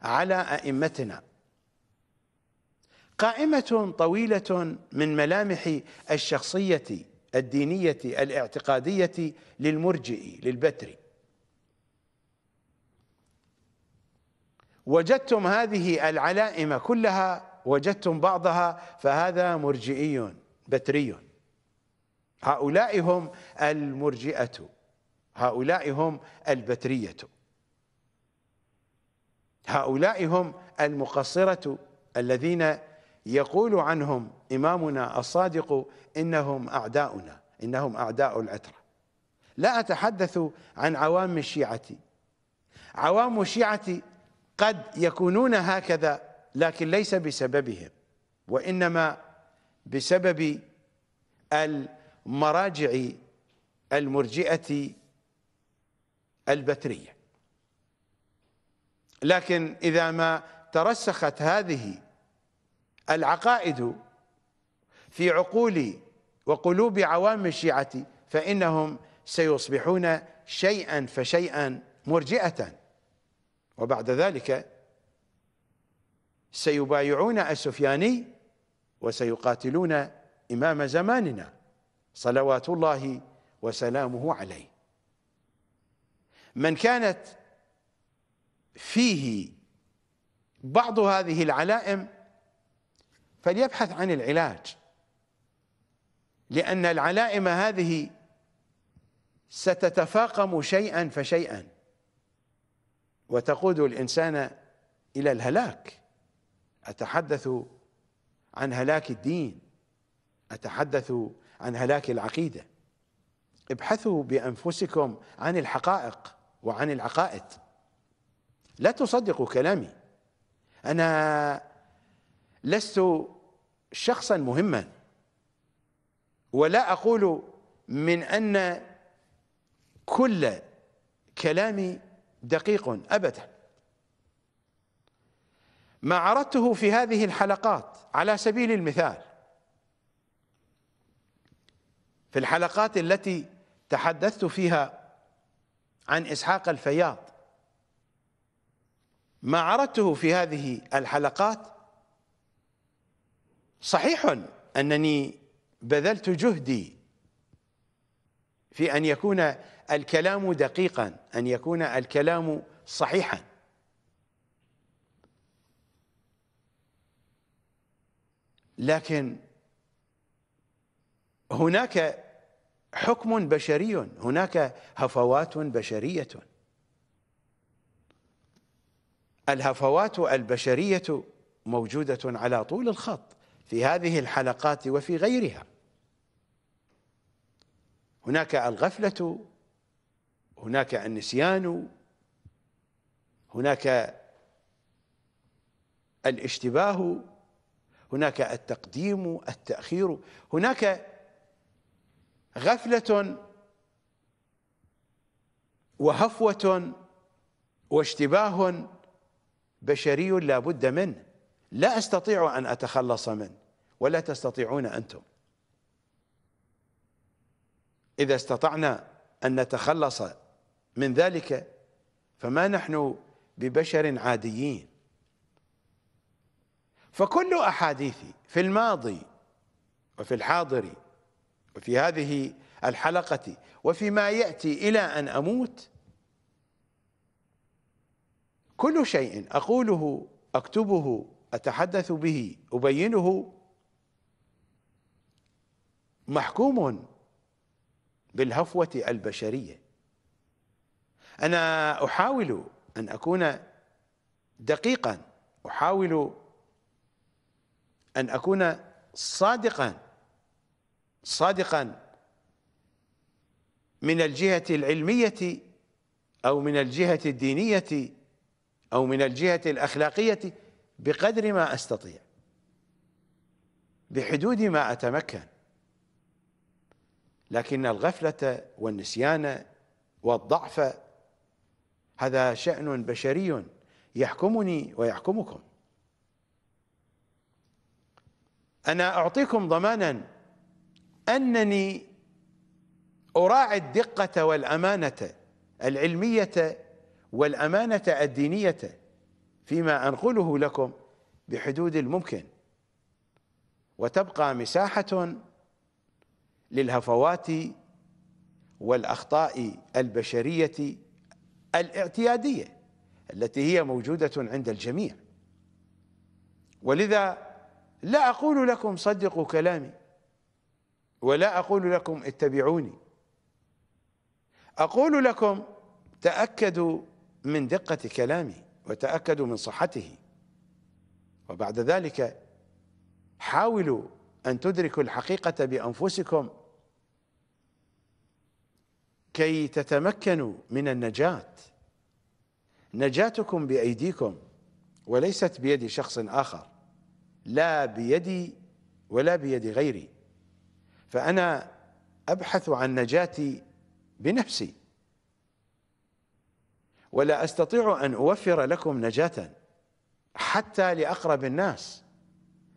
على أئمتنا قائمة طويلة من ملامح الشخصية الدينية الاعتقادية للمرجئ للبتري وجدتم هذه العلائم كلها وجدتم بعضها فهذا مرجئي بتري هؤلاء هم المرجئة هؤلاء هم البترية هؤلاء هم المقصرة الذين يقول عنهم إمامنا الصادق إنهم أعداؤنا إنهم أعداء العترة لا أتحدث عن عوام الشيعة عوام الشيعة قد يكونون هكذا لكن ليس بسببهم وإنما بسبب المراجع المرجئة البترية لكن إذا ما ترسخت هذه العقائد في عقول وقلوب عوام الشيعة فإنهم سيصبحون شيئا فشيئا مرجئة وبعد ذلك سيبايعون السفياني وسيقاتلون إمام زماننا صلوات الله وسلامه عليه من كانت فيه بعض هذه العلائم فليبحث عن العلاج لأن العلائم هذه ستتفاقم شيئا فشيئا وتقود الإنسان إلى الهلاك أتحدث عن هلاك الدين أتحدث عن هلاك العقيدة ابحثوا بأنفسكم عن الحقائق وعن العقائد لا تصدقوا كلامي أنا لست شخصا مهما ولا أقول من أن كل كلامي دقيق أبدا ما عرضته في هذه الحلقات على سبيل المثال في الحلقات التي تحدثت فيها عن إسحاق الفياض ما عرضته في هذه الحلقات صحيح أنني بذلت جهدي في أن يكون الكلام دقيقا أن يكون الكلام صحيحا لكن هناك حكم بشري هناك هفوات بشرية الهفوات البشرية موجودة على طول الخط في هذه الحلقات وفي غيرها هناك الغفلة هناك النسيان هناك الاشتباه هناك التقديم التأخير هناك غفلة وهفوة واشتباه بشري لا بد منه لا أستطيع أن أتخلص منه ولا تستطيعون أنتم إذا استطعنا أن نتخلص من ذلك فما نحن ببشر عاديين فكل أحاديثي في الماضي وفي الحاضر وفي هذه الحلقة وفيما يأتي إلى أن أموت كل شيء أقوله أكتبه أتحدث به أبينه محكوم بالهفوة البشرية أنا أحاول أن أكون دقيقا أحاول أن أكون صادقا صادقا من الجهة العلمية أو من الجهة الدينية أو من الجهة الأخلاقية بقدر ما أستطيع بحدود ما أتمكن لكن الغفلة والنسيان والضعف هذا شأن بشري يحكمني ويحكمكم أنا أعطيكم ضمانا أنني أراعي الدقة والأمانة العلمية والأمانة الدينية فيما أنقله لكم بحدود الممكن وتبقى مساحة للهفوات والأخطاء البشرية الاعتيادية التي هي موجودة عند الجميع ولذا لا أقول لكم صدقوا كلامي ولا أقول لكم اتبعوني أقول لكم تأكدوا من دقة كلامي وتأكدوا من صحته وبعد ذلك حاولوا أن تدركوا الحقيقة بأنفسكم كي تتمكنوا من النجاة نجاتكم بأيديكم وليست بيد شخص آخر لا بيدي ولا بيد غيري فأنا أبحث عن نجاتي بنفسي ولا أستطيع أن أوفر لكم نجاة حتى لأقرب الناس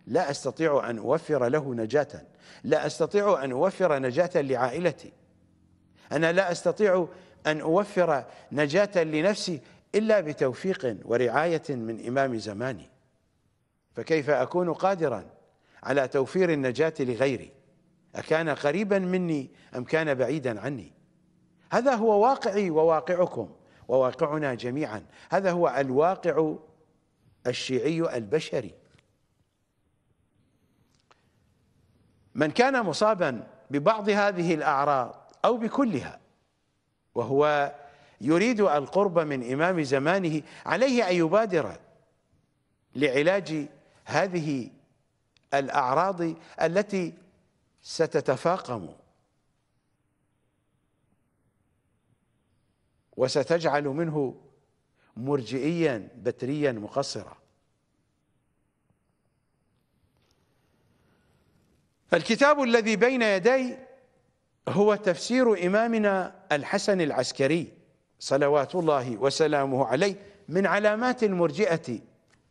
لا أستطيع أن أوفر له نجاة لا أستطيع أن أوفر نجاة لعائلتي أنا لا أستطيع أن أوفر نجاة لنفسي إلا بتوفيق ورعاية من إمام زماني فكيف أكون قادرا على توفير النجاة لغيري أكان قريبا مني أم كان بعيدا عني هذا هو واقعي وواقعكم وواقعنا جميعا هذا هو الواقع الشيعي البشري من كان مصابا ببعض هذه الأعراض أو بكلها وهو يريد القرب من إمام زمانه عليه أن يبادر لعلاج هذه الأعراض التي ستتفاقم وستجعل منه مرجئيا بتريا مقصرا الكتاب الذي بين يدي هو تفسير إمامنا الحسن العسكري صلوات الله وسلامه عليه من علامات المرجئة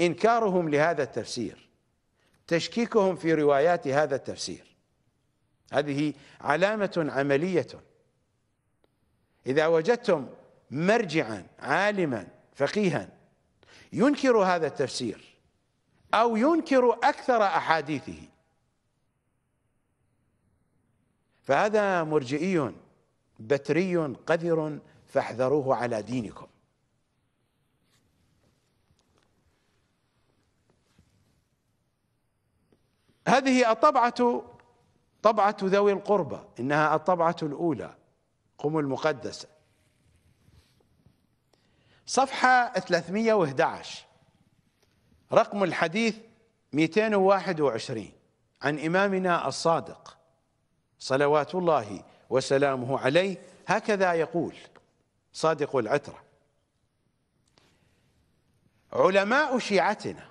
إنكارهم لهذا التفسير تشكيكهم في روايات هذا التفسير هذه علامة عملية إذا وجدتم مرجعا عالما فقيها ينكر هذا التفسير أو ينكر أكثر أحاديثه فهذا مرجئي بتري قذر فاحذروه على دينكم هذه الطبعة طبعة ذوي القربى إنها الطبعة الأولى قم المقدسة صفحة 311 رقم الحديث 221 عن إمامنا الصادق صلوات الله وسلامه عليه هكذا يقول صادق العترة علماء شيعتنا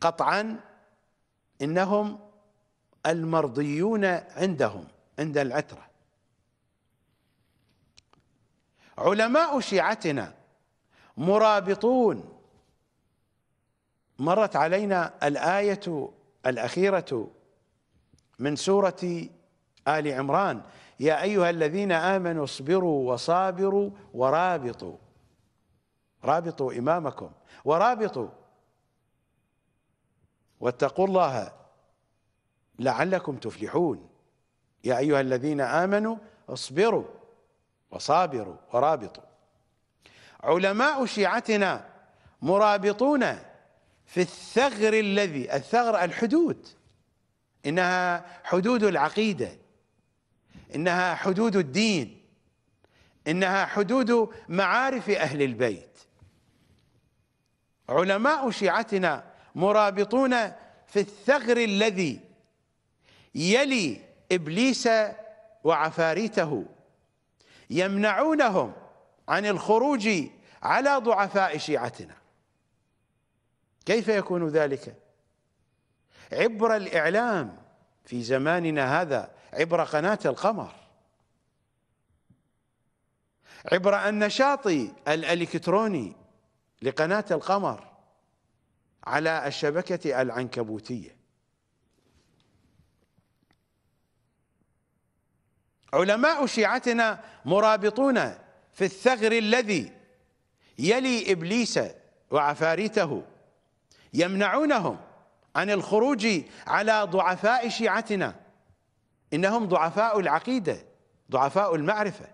قطعا إنهم المرضيون عندهم عند العترة علماء شيعتنا مرابطون مرت علينا الآية الأخيرة من سورة آل عمران يا أيها الذين آمنوا اصبروا وصابروا ورابطوا رابطوا إمامكم ورابطوا واتقوا الله لعلكم تفلحون يا أيها الذين آمنوا اصبروا وصابروا ورابطوا علماء شيعتنا مرابطون في الثغر الذي الثغر الحدود انها حدود العقيده انها حدود الدين انها حدود معارف اهل البيت علماء شيعتنا مرابطون في الثغر الذي يلي ابليس وعفاريته يمنعونهم عن الخروج على ضعفاء شيعتنا كيف يكون ذلك عبر الإعلام في زماننا هذا عبر قناة القمر عبر النشاط الإلكتروني لقناة القمر على الشبكة العنكبوتية علماء شيعتنا مرابطون في الثغر الذي يلي إبليس وعفاريته يمنعونهم عن الخروج على ضعفاء شيعتنا إنهم ضعفاء العقيدة ضعفاء المعرفة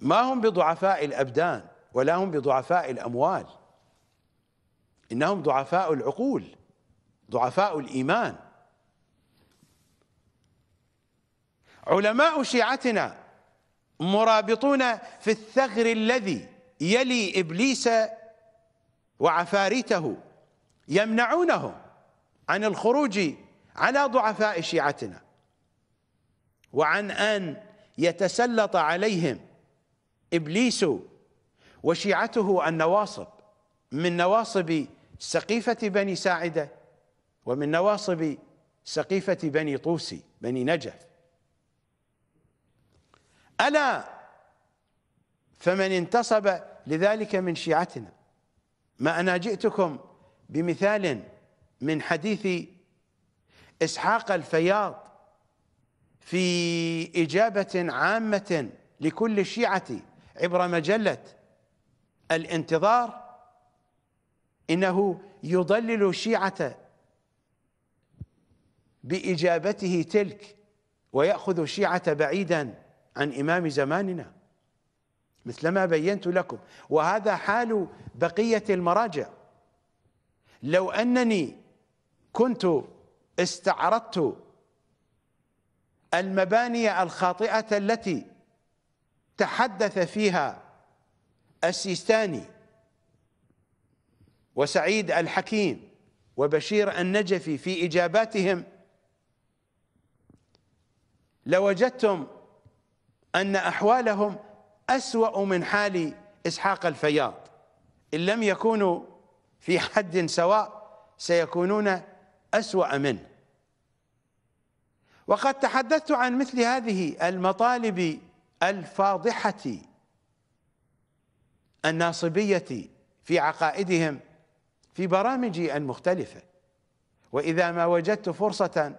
ما هم بضعفاء الأبدان ولا هم بضعفاء الأموال إنهم ضعفاء العقول ضعفاء الإيمان علماء شيعتنا مرابطون في الثغر الذي يلي إبليس وعفاريته يمنعونهم عن الخروج على ضعفاء شيعتنا وعن أن يتسلط عليهم إبليس وشيعته النواصب من نواصب سقيفة بني ساعدة ومن نواصب سقيفة بني طوسي بني نجف ألا فمن انتصب لذلك من شيعتنا ما أنا جئتكم بمثال من حديث إسحاق الفياض في إجابة عامة لكل الشيعة عبر مجلة الانتظار إنه يضلل الشيعة بإجابته تلك ويأخذ الشيعة بعيدا عن إمام زماننا مثلما بينت لكم وهذا حال بقية المراجع لو أنني كنت استعرضت المباني الخاطئة التي تحدث فيها السيستاني وسعيد الحكيم وبشير النجفي في إجاباتهم لوجدتم أن أحوالهم أسوأ من حال إسحاق الفياض إن لم يكونوا في حد سواء سيكونون أسوأ منه وقد تحدثت عن مثل هذه المطالب الفاضحة الناصبية في عقائدهم في برامجي المختلفة وإذا ما وجدت فرصة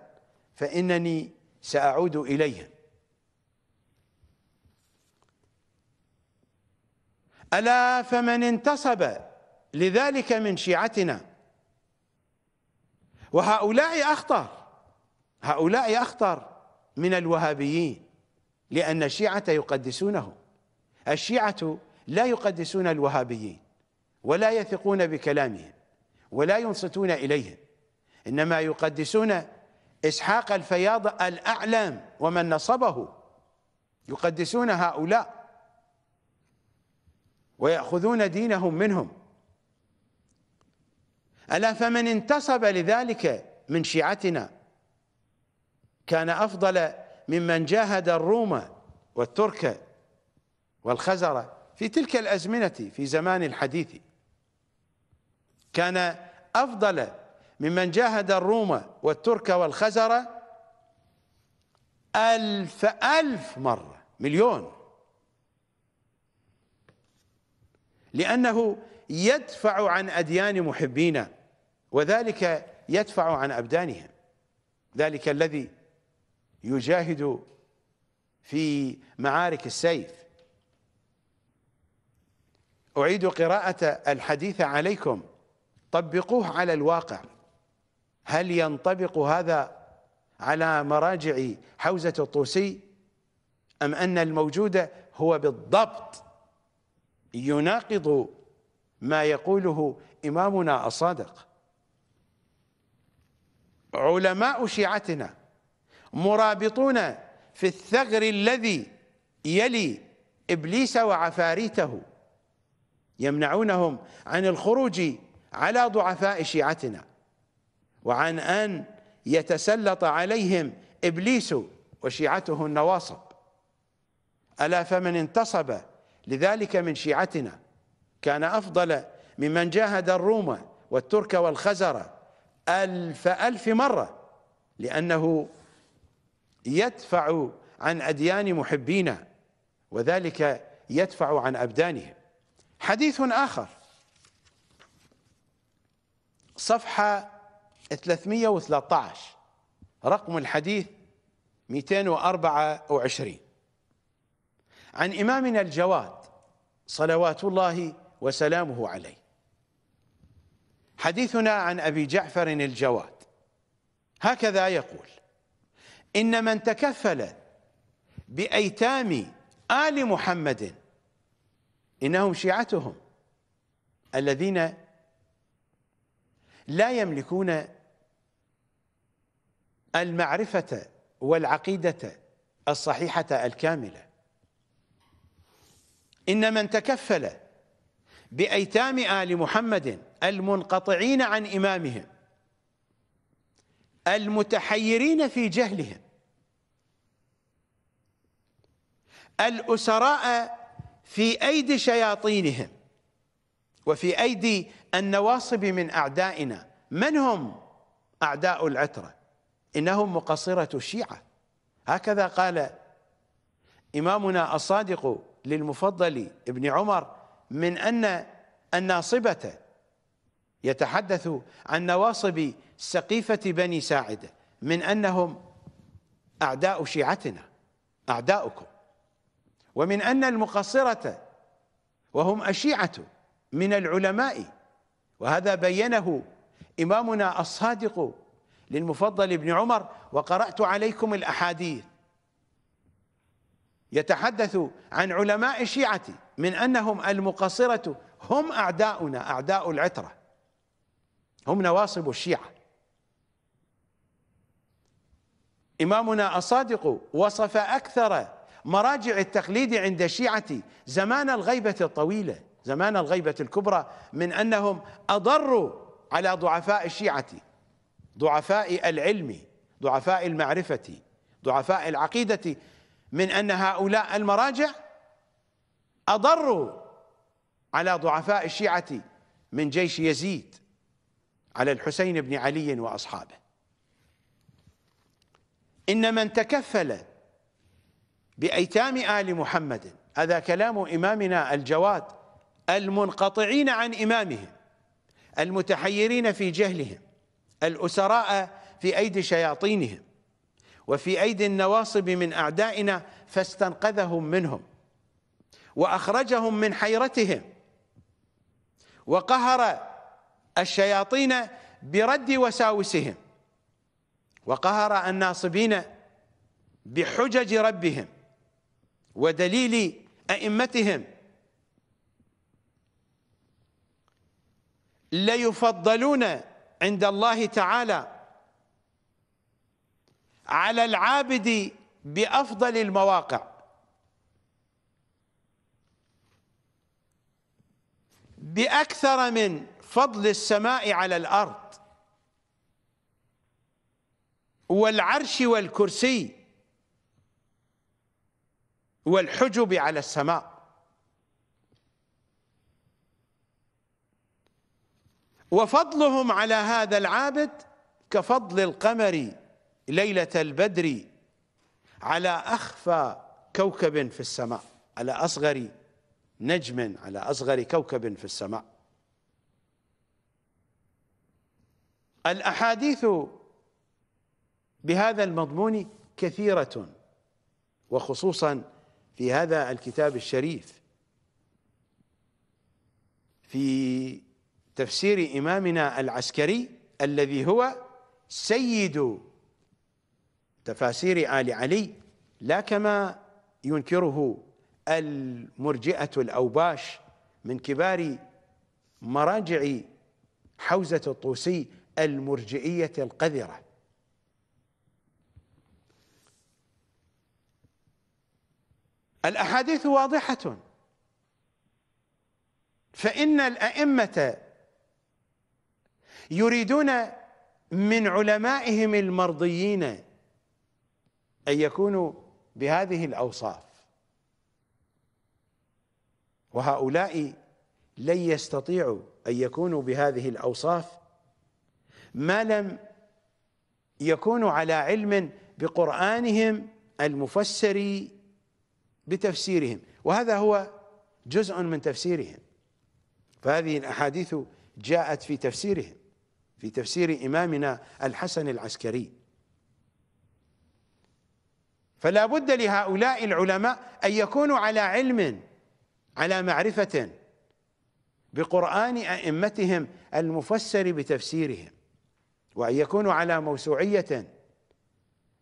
فإنني سأعود إليهم ألا فمن انتصب لذلك من شيعتنا وهؤلاء أخطر هؤلاء أخطر من الوهابيين لأن الشيعة يقدسونه الشيعة لا يقدسون الوهابيين ولا يثقون بكلامهم ولا ينصتون إليهم إنما يقدسون إسحاق الفياض الأعلم ومن نصبه يقدسون هؤلاء ويأخذون دينهم منهم ألا فمن انتصب لذلك من شيعتنا كان أفضل ممن جاهد الروم والترك والخزر في تلك الأزمنة في زمان الحديث كان أفضل ممن جاهد الروم والترك والخزر ألف ألف مرة مليون لأنه يدفع عن أديان محبينا وذلك يدفع عن أبدانهم ذلك الذي يجاهد في معارك السيف أعيد قراءة الحديث عليكم طبقوه على الواقع هل ينطبق هذا على مراجع حوزة الطوسي أم أن الموجود هو بالضبط يناقض ما يقوله إمامنا الصادق علماء شيعتنا مرابطون في الثغر الذي يلي إبليس وعفاريته يمنعونهم عن الخروج على ضعفاء شيعتنا وعن أن يتسلط عليهم إبليس وشيعته النواصب ألا فمن انتصب لذلك من شيعتنا كان أفضل ممن جاهد الروم والترك والخزر ألف ألف مرة لأنه يدفع عن أديان محبينا وذلك يدفع عن أبدانهم حديث آخر صفحة 313 رقم الحديث 224 عن إمامنا الجواد صلوات الله وسلامه عليه حديثنا عن أبي جعفر الجواد هكذا يقول إن من تكفل بأيتام آل محمد إنهم شيعتهم الذين لا يملكون المعرفة والعقيدة الصحيحة الكاملة إن من تكفل بأيتام آل محمد المنقطعين عن إمامهم المتحيرين في جهلهم الأسراء في أيدي شياطينهم وفي أيدي النواصب من أعدائنا من هم أعداء العترة إنهم مقصرة الشيعة هكذا قال إمامنا الصادق للمفضل ابن عمر من أن الناصبة يتحدث عن نواصب سقيفة بني ساعدة من أنهم أعداء شيعتنا أعداؤكم ومن أن المقصرة وهم أشيعة من العلماء وهذا بينه إمامنا الصادق للمفضل ابن عمر وقرأت عليكم الأحاديث يتحدث عن علماء الشيعة من أنهم المقصرة هم أعداؤنا أعداء العترة هم نواصب الشيعة إمامنا الصادق وصف أكثر مراجع التقليد عند الشيعة زمان الغيبة الطويلة زمان الغيبة الكبرى من أنهم أضروا على ضعفاء الشيعة ضعفاء العلم ضعفاء المعرفة ضعفاء العقيدة من أن هؤلاء المراجع أضروا على ضعفاء الشيعة من جيش يزيد على الحسين بن علي وأصحابه إن من تكفل بأيتام آل محمد هذا كلام إمامنا الجواد المنقطعين عن إمامهم المتحيرين في جهلهم الأسراء في أيدي شياطينهم وفي أيدي النواصب من أعدائنا فاستنقذهم منهم وأخرجهم من حيرتهم وقهر الشياطين برد وساوسهم وقهر الناصبين بحجج ربهم ودليل أئمتهم ليفضلون عند الله تعالى على العابد بافضل المواقع باكثر من فضل السماء على الارض والعرش والكرسي والحجب على السماء وفضلهم على هذا العابد كفضل القمر ليلة البدر على أخفى كوكب في السماء على أصغر نجم على أصغر كوكب في السماء الأحاديث بهذا المضمون كثيرة وخصوصا في هذا الكتاب الشريف في تفسير إمامنا العسكري الذي هو سيد تفاسير آل علي لا كما ينكره المرجئة الأوباش من كبار مراجع حوزة الطوسي المرجئية القذرة الأحاديث واضحة فإن الأئمة يريدون من علمائهم المرضيين أن يكونوا بهذه الأوصاف وهؤلاء لن يستطيعوا أن يكونوا بهذه الأوصاف ما لم يكونوا على علم بقرآنهم المفسر بتفسيرهم وهذا هو جزء من تفسيرهم فهذه الأحاديث جاءت في تفسيرهم في تفسير إمامنا الحسن العسكري فلا بد لهؤلاء العلماء أن يكونوا على علم على معرفة بقرآن أئمتهم المفسر بتفسيرهم وأن يكونوا على موسوعية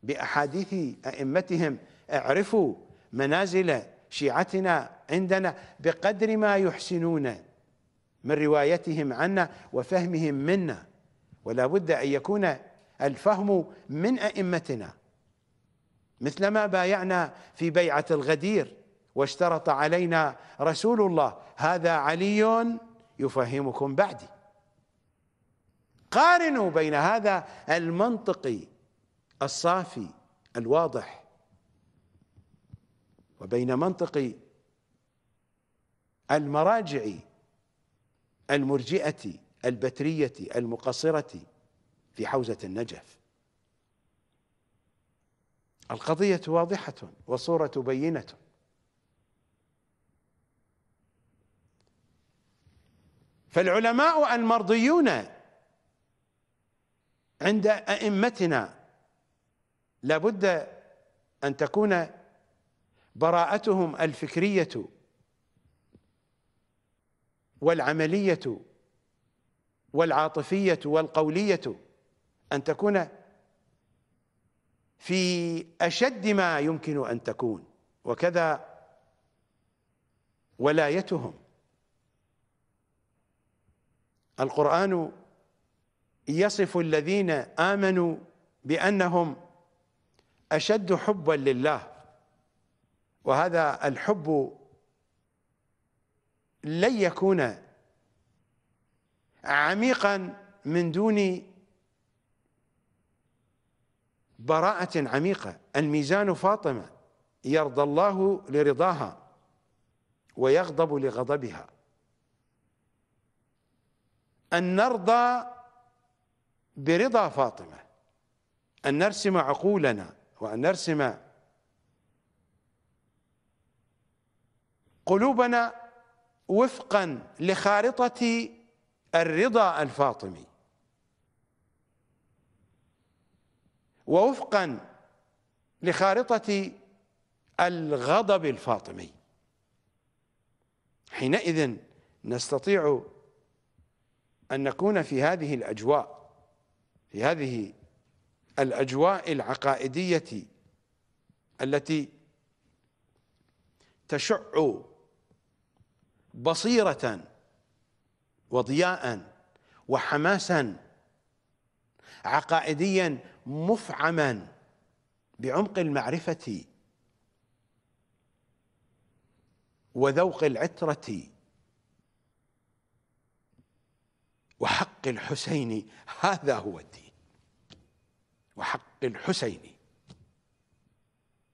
بأحاديث أئمتهم اعرفوا منازل شيعتنا عندنا بقدر ما يحسنون من روايتهم عنا وفهمهم منا ولا بد أن يكون الفهم من أئمتنا مثلما بايعنا في بيعة الغدير واشترط علينا رسول الله هذا علي يفهمكم بعدي قارنوا بين هذا المنطقي الصافي الواضح وبين منطق المراجع المرجئة البترية المقصرة في حوزة النجف القضية واضحة وصورة بينة فالعلماء المرضيون عند أئمتنا لابد أن تكون براءتهم الفكرية والعملية والعاطفية والقولية أن تكون في أشد ما يمكن أن تكون وكذا ولايتهم القرآن يصف الذين آمنوا بأنهم أشد حبا لله وهذا الحب لن يكون عميقا من دون براءة عميقة الميزان فاطمة يرضى الله لرضاها ويغضب لغضبها أن نرضى برضا فاطمة أن نرسم عقولنا وأن نرسم قلوبنا وفقا لخارطة الرضا الفاطمي ووفقا لخارطة الغضب الفاطمي حينئذ نستطيع أن نكون في هذه الأجواء في هذه الأجواء العقائدية التي تشع بصيرة وضياء وحماسا عقائديا مفعما بعمق المعرفة وذوق العترة وحق الحسين هذا هو الدين وحق الحسين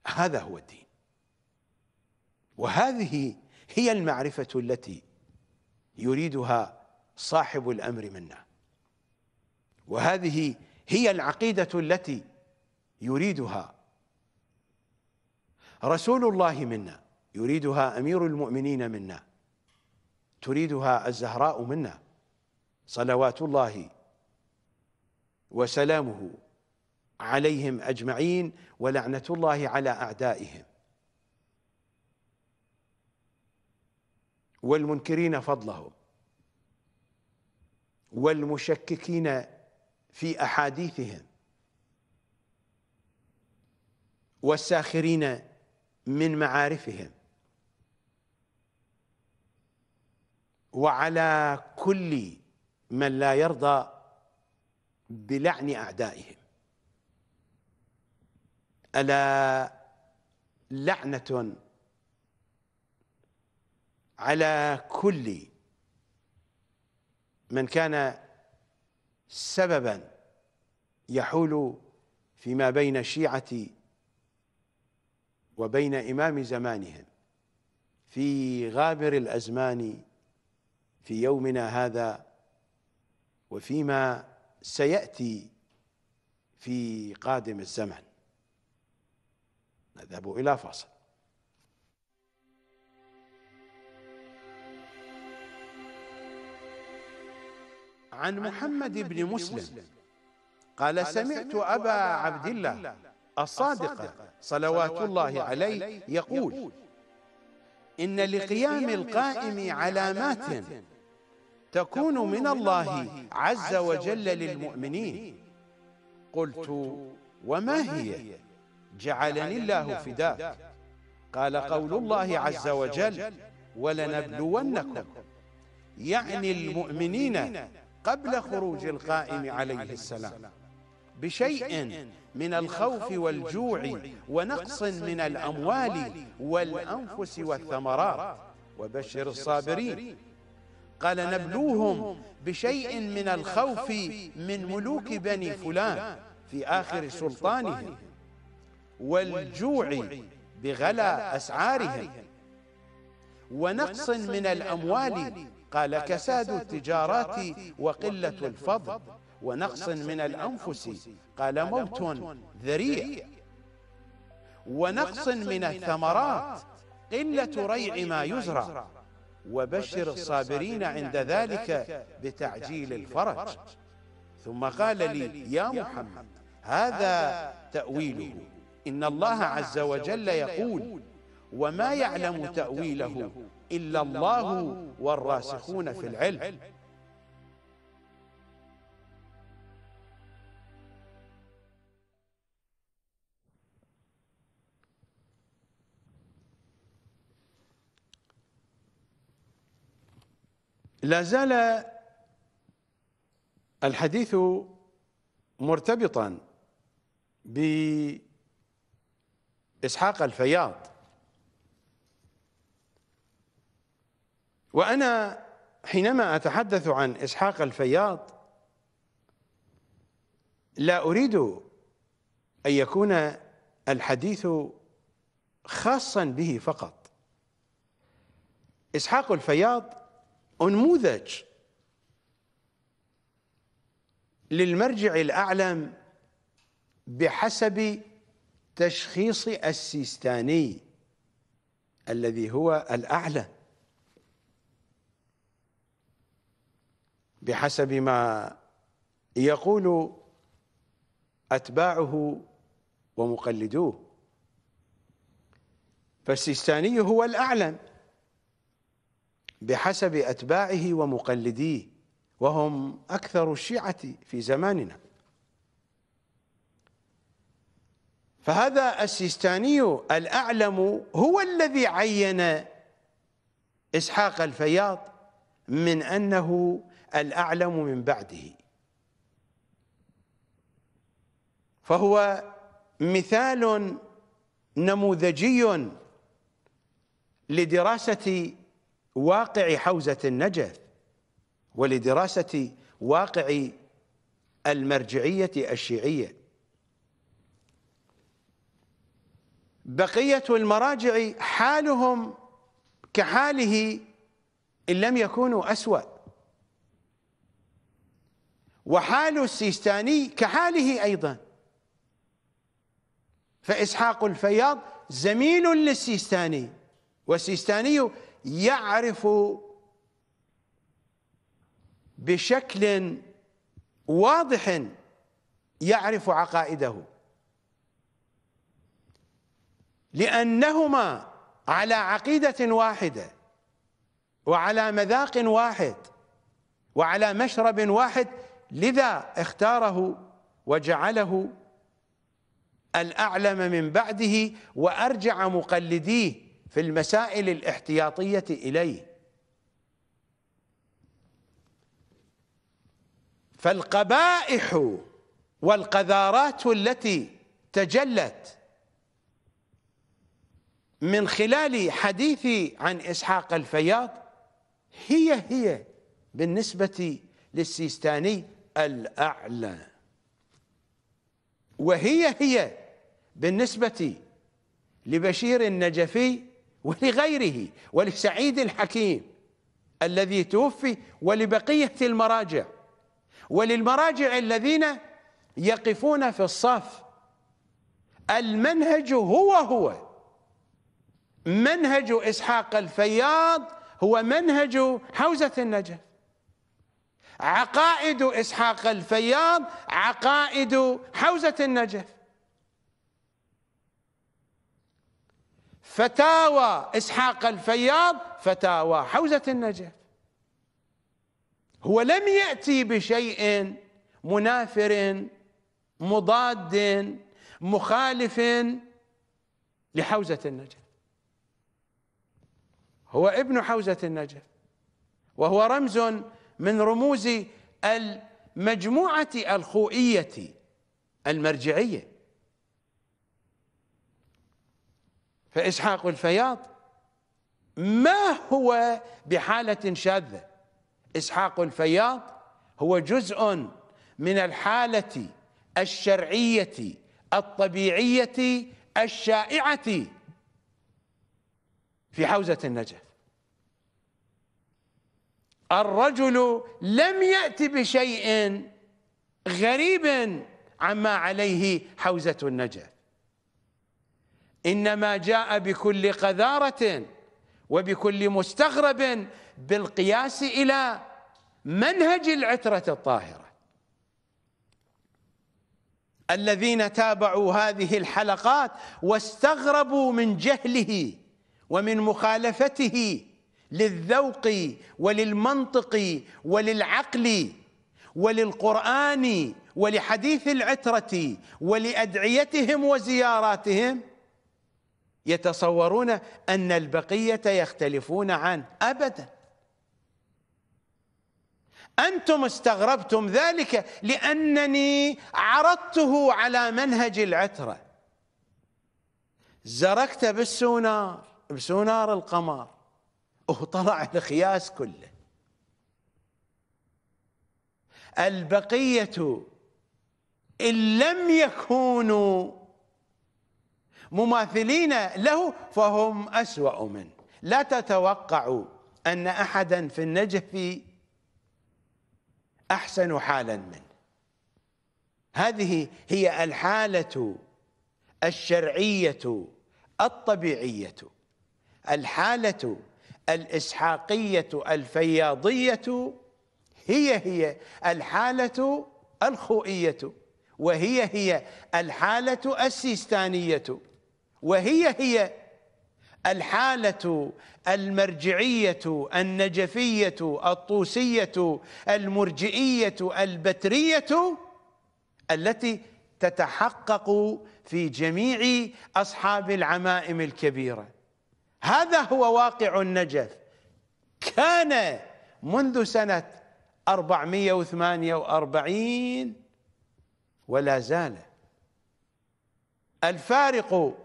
هذا هو الدين وهذه هي المعرفة التي يريدها صاحب الأمر منا وهذه هي العقيدة التي يريدها رسول الله منا يريدها أمير المؤمنين منا تريدها الزهراء منا صلوات الله وسلامه عليهم أجمعين ولعنة الله على أعدائهم والمنكرين فضلهم والمشككين في أحاديثهم والساخرين من معارفهم وعلى كل من لا يرضى بلعن أعدائهم ألا لعنة على كل من كان سببا يحول فيما بين الشيعة وبين إمام زمانهم في غابر الأزمان في يومنا هذا وفيما سيأتي في قادم الزمن نذهب إلى فاصل عن محمد بن مسلم قال سمعت أبا عبد الله الصادق صلوات الله عليه يقول إن لقيام القائم علامات تكون من الله عز وجل للمؤمنين قلت وما هي جعلني الله فداك قال قول الله عز وجل ولنبلونكم يعني, يعني المؤمنين قبل خروج القائم عليه السلام بشيء من الخوف والجوع ونقص من الأموال والأنفس والثمرات وبشر الصابرين قال نبلوهم بشيء من الخوف من ملوك بني فلان في آخر سلطانهم والجوع بغلا أسعارهم ونقص من الأموال قال كساد التجارات وقلة الفضل ونقص من الأنفس قال موت ذريع ونقص من الثمرات قلة ريع ما يزرع وبشر الصابرين عند ذلك بتعجيل الفرج ثم قال لي يا محمد هذا تأويله إن الله عز وجل يقول وما يعلم تأويله إلا الله والراسخون في العلم لا زال الحديث مرتبطا بإسحاق الفياض وأنا حينما أتحدث عن إسحاق الفياض لا أريد أن يكون الحديث خاصا به فقط إسحاق الفياض أنموذج للمرجع الأعلم بحسب تشخيص السيستاني الذي هو الأعلم بحسب ما يقول أتباعه ومقلدوه فالسيستاني هو الأعلم بحسب أتباعه ومقلديه وهم أكثر الشيعة في زماننا فهذا السيستاني الأعلم هو الذي عين إسحاق الفياض من أنه الأعلم من بعده فهو مثال نموذجي لدراسة واقع حوزة النجف ولدراسة واقع المرجعية الشيعية بقية المراجع حالهم كحاله إن لم يكونوا أسوأ وحال السيستاني كحاله أيضا فإسحاق الفياض زميل للسيستاني والسيستاني يعرف بشكل واضح يعرف عقائده لأنهما على عقيدة واحدة وعلى مذاق واحد وعلى مشرب واحد لذا اختاره وجعله الأعلم من بعده وأرجع مقلديه في المسائل الاحتياطية إليه فالقبائح والقذارات التي تجلت من خلال حديثي عن إسحاق الفياض هي هي بالنسبة للسيستاني الأعلى وهي هي بالنسبة لبشير النجفي ولغيره ولسعيد الحكيم الذي توفي ولبقية المراجع وللمراجع الذين يقفون في الصف المنهج هو هو منهج إسحاق الفياض هو منهج حوزة النجف عقائد إسحاق الفياض عقائد حوزة النجف فتاوى إسحاق الفياض فتاوى حوزة النجف هو لم يأتي بشيء منافر مضاد مخالف لحوزة النجف هو ابن حوزة النجف وهو رمز من رموز المجموعة الخوئية المرجعية فإسحاق الفياض ما هو بحالة شاذة إسحاق الفياض هو جزء من الحالة الشرعية الطبيعية الشائعة في حوزة النجف الرجل لم يأتي بشيء غريب عما عليه حوزة النجف إنما جاء بكل قذارة وبكل مستغرب بالقياس إلى منهج العترة الطاهرة الذين تابعوا هذه الحلقات واستغربوا من جهله ومن مخالفته للذوق وللمنطق وللعقل وللقران ولحديث العتره ولادعيتهم وزياراتهم يتصورون ان البقيه يختلفون عنه ابدا انتم استغربتم ذلك لانني عرضته على منهج العتره زركت بالسونار بسونار القمر وطلع القياس كله البقية إن لم يكونوا مماثلين له فهم أسوأ منه لا تتوقعوا أن أحدا في النجف أحسن حالا منه هذه هي الحالة الشرعية الطبيعية الحالة الإسحاقية الفياضية هي هي الحالة الخوئية وهي هي الحالة السيستانية وهي هي الحالة المرجعية النجفية الطوسية المرجئية البترية التي تتحقق في جميع أصحاب العمائم الكبيرة هذا هو واقع النجف كان منذ سنة 448 ولا زال الفارق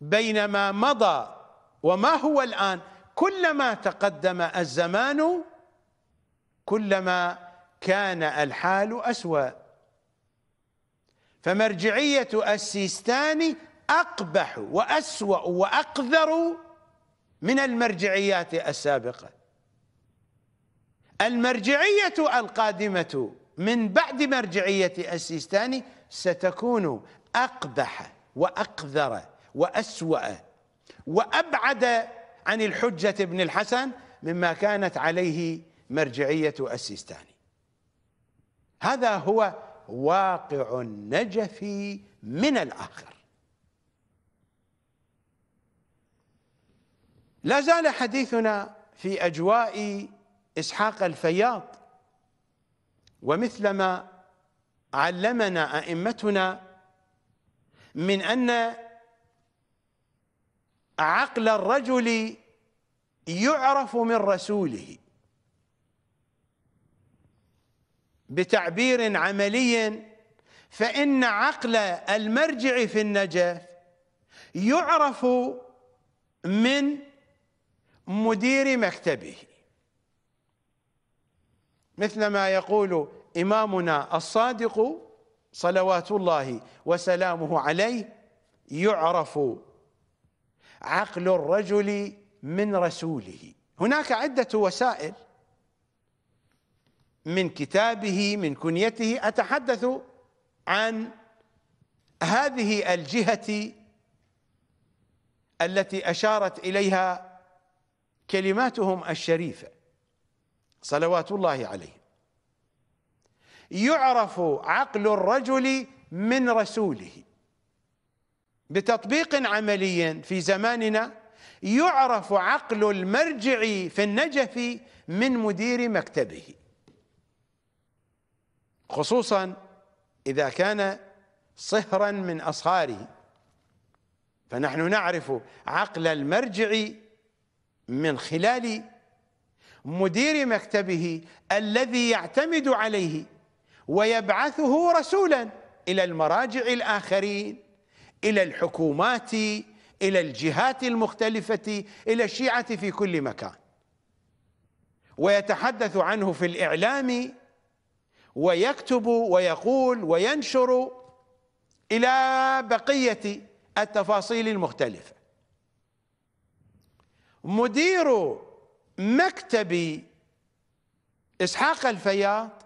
بين ما مضى وما هو الآن كلما تقدم الزمان كلما كان الحال أسوأ فمرجعية السيستاني أقبح وأسوأ وأقذر من المرجعيات السابقة المرجعية القادمة من بعد مرجعية السيستاني ستكون أقبح وأقذر وأسوأ وأبعد عن الحجة ابن الحسن مما كانت عليه مرجعية السيستاني هذا هو واقع النجفي من الآخر لا زال حديثنا في أجواء إسحاق الفياض ومثلما علمنا أئمتنا من أن عقل الرجل يعرف من رسوله بتعبير عملي فإن عقل المرجع في النجف يعرف من مدير مكتبه مثل ما يقول إمامنا الصادق صلوات الله وسلامه عليه يعرف عقل الرجل من رسوله هناك عدة وسائل من كتابه من كنيته أتحدث عن هذه الجهة التي أشارت إليها كلماتهم الشريفه صلوات الله عليهم يعرف عقل الرجل من رسوله بتطبيق عملي في زماننا يعرف عقل المرجع في النجف من مدير مكتبه خصوصا اذا كان صهرا من اصهاره فنحن نعرف عقل المرجع من خلال مدير مكتبه الذي يعتمد عليه ويبعثه رسولا إلى المراجع الآخرين إلى الحكومات إلى الجهات المختلفة إلى الشيعة في كل مكان ويتحدث عنه في الإعلام ويكتب ويقول وينشر إلى بقية التفاصيل المختلفة مدير مكتب اسحاق الفياض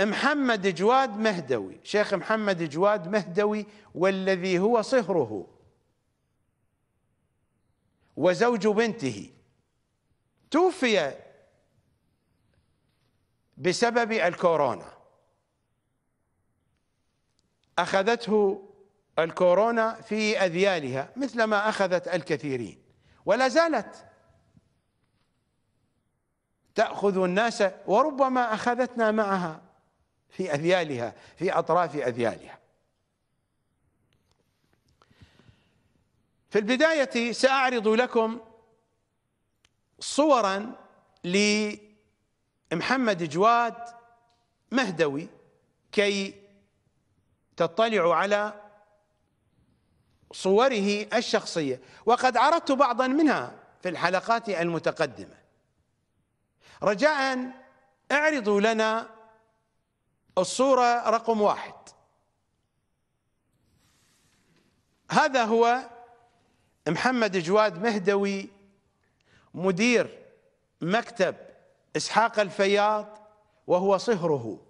محمد جواد مهدوي شيخ محمد جواد مهدوي والذي هو صهره وزوج بنته توفي بسبب الكورونا اخذته الكورونا في أذيالها مثل ما أخذت الكثيرين ولا زالت تأخذ الناس وربما أخذتنا معها في أذيالها في أطراف أذيالها في البداية سأعرض لكم صورا لمحمد جواد مهدوي كي تطلعوا على صوره الشخصيه وقد عرضت بعضا منها في الحلقات المتقدمه رجاء اعرضوا لنا الصوره رقم واحد هذا هو محمد جواد مهدوي مدير مكتب اسحاق الفياض وهو صهره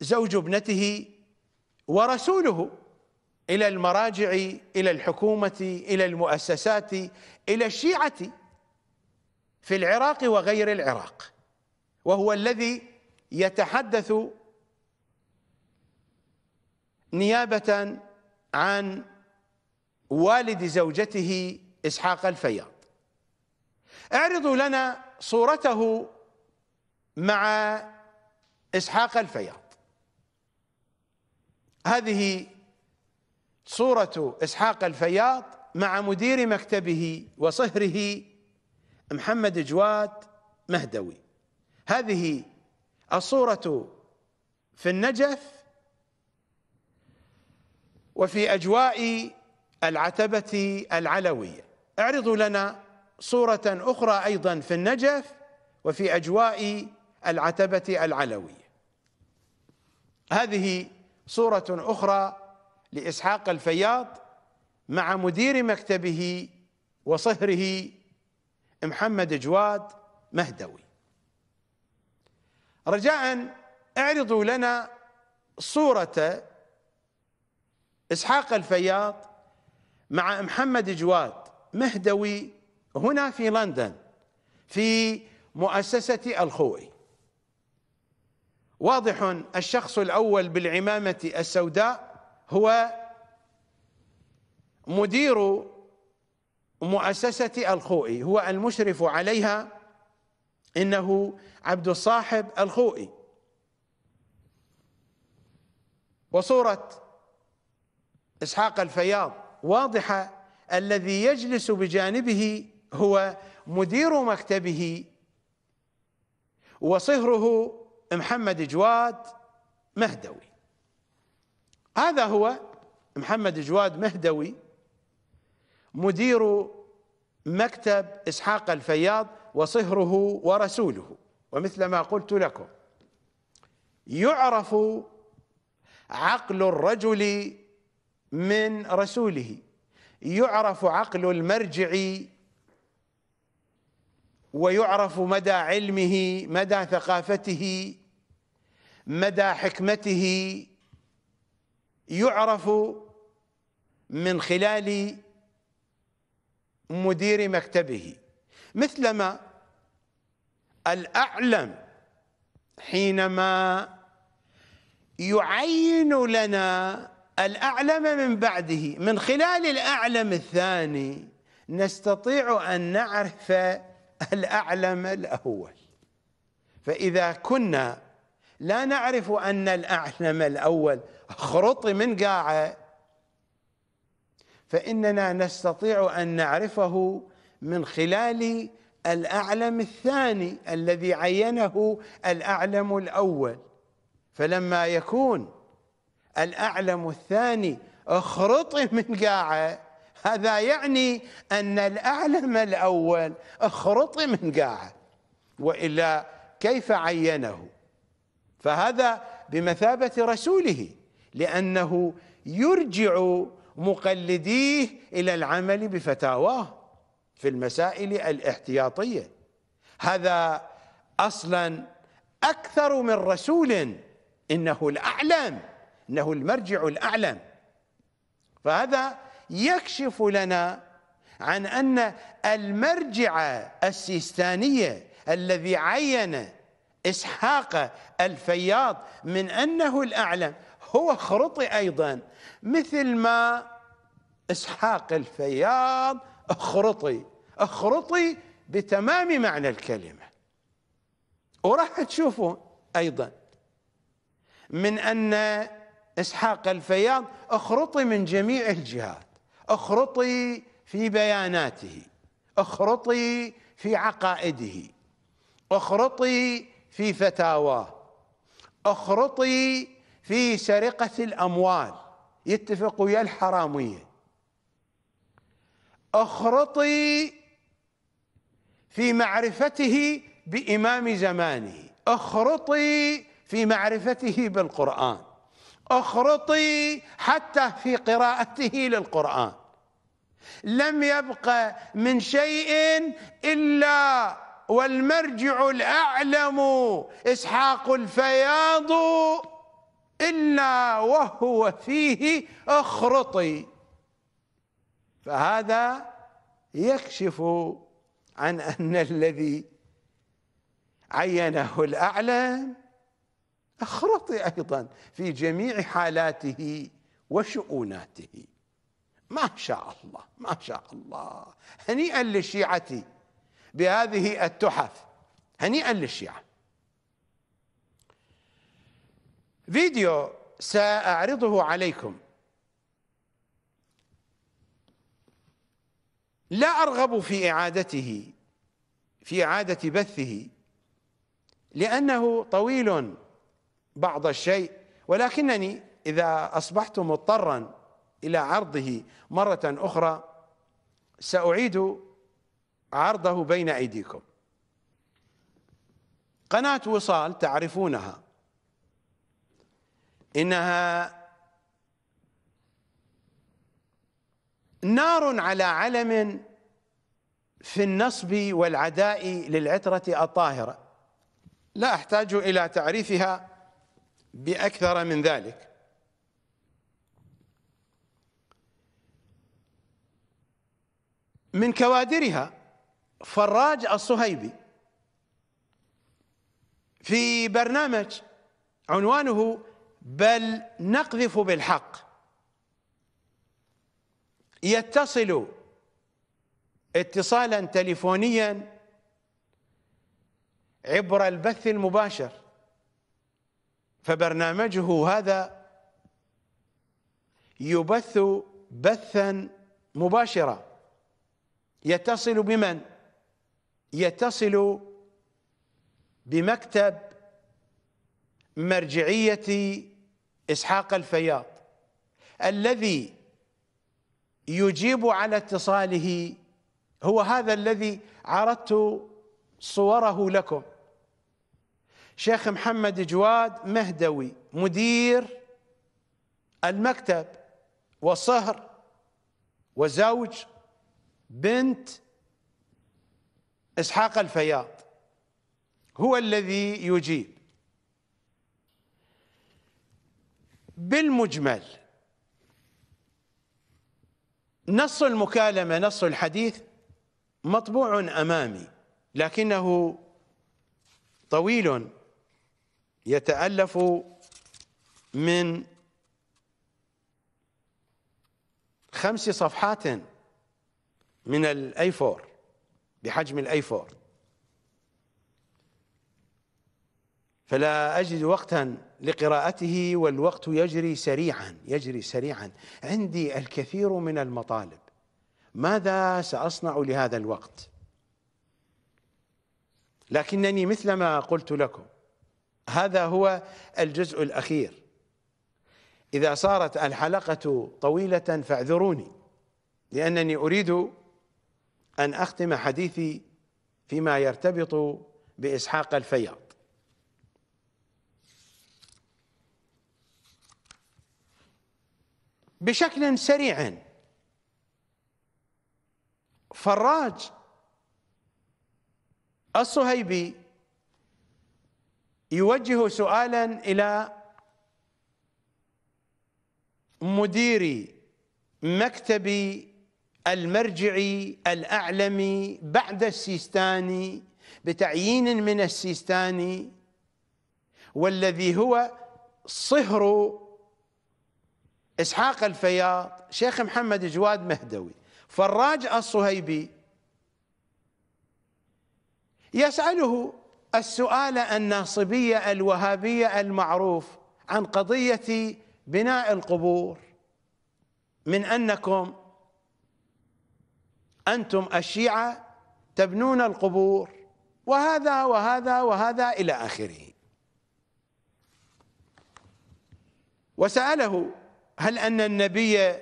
زوج ابنته ورسوله إلى المراجع إلى الحكومة إلى المؤسسات إلى الشيعة في العراق وغير العراق وهو الذي يتحدث نيابة عن والد زوجته إسحاق الفياض اعرضوا لنا صورته مع إسحاق الفياض هذه صورة إسحاق الفياض مع مدير مكتبه وصهره محمد جواد مهدوي هذه الصورة في النجف وفي أجواء العتبة العلوية اعرضوا لنا صورة أخرى أيضا في النجف وفي أجواء العتبة العلوية هذه صورة أخرى لإسحاق الفياض مع مدير مكتبه وصهره محمد جواد مهدوي رجاء اعرضوا لنا صورة إسحاق الفياض مع محمد جواد مهدوي هنا في لندن في مؤسسة الخوئي واضح الشخص الاول بالعمامه السوداء هو مدير مؤسسه الخوئي هو المشرف عليها انه عبد الصاحب الخوئي وصوره اسحاق الفياض واضحه الذي يجلس بجانبه هو مدير مكتبه وصهره محمد جواد مهدوي هذا هو محمد جواد مهدوي مدير مكتب إسحاق الفياض وصهره ورسوله ومثل ما قلت لكم يعرف عقل الرجل من رسوله يعرف عقل المرجع ويعرف مدى علمه مدى ثقافته مدى حكمته يعرف من خلال مدير مكتبه مثلما الأعلم حينما يعين لنا الأعلم من بعده من خلال الأعلم الثاني نستطيع أن نعرف الأعلم الأول فإذا كنا لا نعرف أن الأعلم الأول خرط من قاعة فإننا نستطيع أن نعرفه من خلال الأعلم الثاني الذي عينه الأعلم الأول فلما يكون الأعلم الثاني اخرط من قاعة هذا يعني أن الأعلم الأول اخرط من قاعة وإلا كيف عينه فهذا بمثابة رسوله لأنه يرجع مقلديه إلى العمل بفتاواه في المسائل الاحتياطية هذا أصلا أكثر من رسول إنه الأعلم إنه المرجع الأعلم فهذا يكشف لنا عن أن المرجع السيستانية الذي عين إسحاق الفياض من أنه الأعلم هو خرطي أيضا مثل ما إسحاق الفياض اخرطي اخرطي بتمام معنى الكلمة وراح تشوفوا أيضا من أن إسحاق الفياض اخرطي من جميع الجهات اخرطي في بياناته اخرطي في عقائده اخرطي في فتاواه اخرطي في سرقة الأموال يتفق ويا الحرامية اخرطي في معرفته بإمام زمانه اخرطي في معرفته بالقرآن اخرطي حتى في قراءته للقرآن لم يبق من شيء إلا والمرجع الأعلم إسحاق الفياض إلا وهو فيه أخرطي فهذا يكشف عن أن الذي عينه الأعلم أخرطي أيضا في جميع حالاته وشؤوناته ما شاء الله ما شاء الله هنيئا لشيعتي بهذه التحف هنيئا للشيعة فيديو سأعرضه عليكم لا أرغب في إعادته في إعادة بثه لأنه طويل بعض الشيء ولكنني إذا أصبحت مضطرا إلى عرضه مرة أخرى سأعيد عرضه بين أيديكم قناة وصال تعرفونها إنها نار على علم في النصب والعداء للعترة الطاهرة لا أحتاج إلى تعريفها بأكثر من ذلك من كوادرها فراج الصهيبي في برنامج عنوانه بل نقذف بالحق يتصل اتصالا تليفونيا عبر البث المباشر فبرنامجه هذا يبث بثا مباشرة يتصل بمن؟ يتصل بمكتب مرجعية إسحاق الفياض الذي يجيب على اتصاله هو هذا الذي عرضت صوره لكم شيخ محمد جواد مهدوي مدير المكتب وصهر وزوج بنت اسحاق الفياض هو الذي يجيب بالمجمل نص المكالمة نص الحديث مطبوع أمامي لكنه طويل يتألف من خمس صفحات من الايفور بحجم 4 فلا أجد وقتا لقراءته والوقت يجري سريعا يجري سريعا عندي الكثير من المطالب ماذا سأصنع لهذا الوقت لكنني مثلما قلت لكم هذا هو الجزء الأخير إذا صارت الحلقة طويلة فاعذروني لأنني أريد أن أختم حديثي فيما يرتبط بإسحاق الفياض بشكل سريع فراج الصهيبي يوجه سؤالا الى مدير مكتب المرجعي الأعلمي بعد السيستاني بتعيين من السيستاني والذي هو صهر إسحاق الفياض شيخ محمد جواد مهدوي فراج الصهيبي يسأله السؤال الناصبية الوهابية المعروف عن قضية بناء القبور من أنكم أنتم الشيعة تبنون القبور وهذا وهذا وهذا إلى آخره وسأله هل أن النبي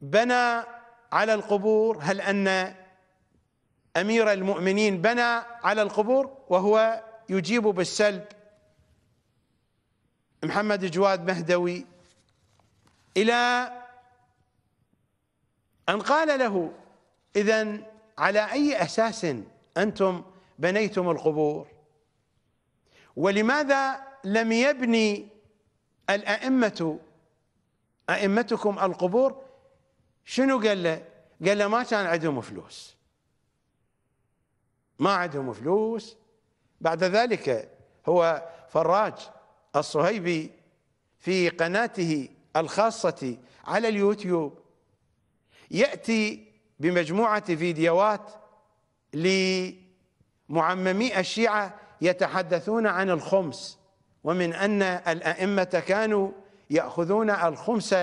بنى على القبور هل أن أمير المؤمنين بنى على القبور وهو يجيب بالسلب محمد جواد مهدوي إلى أن قال له إذا على أي أساس أنتم بنيتم القبور ولماذا لم يبني الأئمة أئمتكم القبور شنو قال له قال له ما كان عندهم فلوس ما عندهم فلوس بعد ذلك هو فراج الصهيبي في قناته الخاصة على اليوتيوب يأتي بمجموعة فيديوهات لمعممي الشيعة يتحدثون عن الخمس ومن أن الأئمة كانوا يأخذون الخمس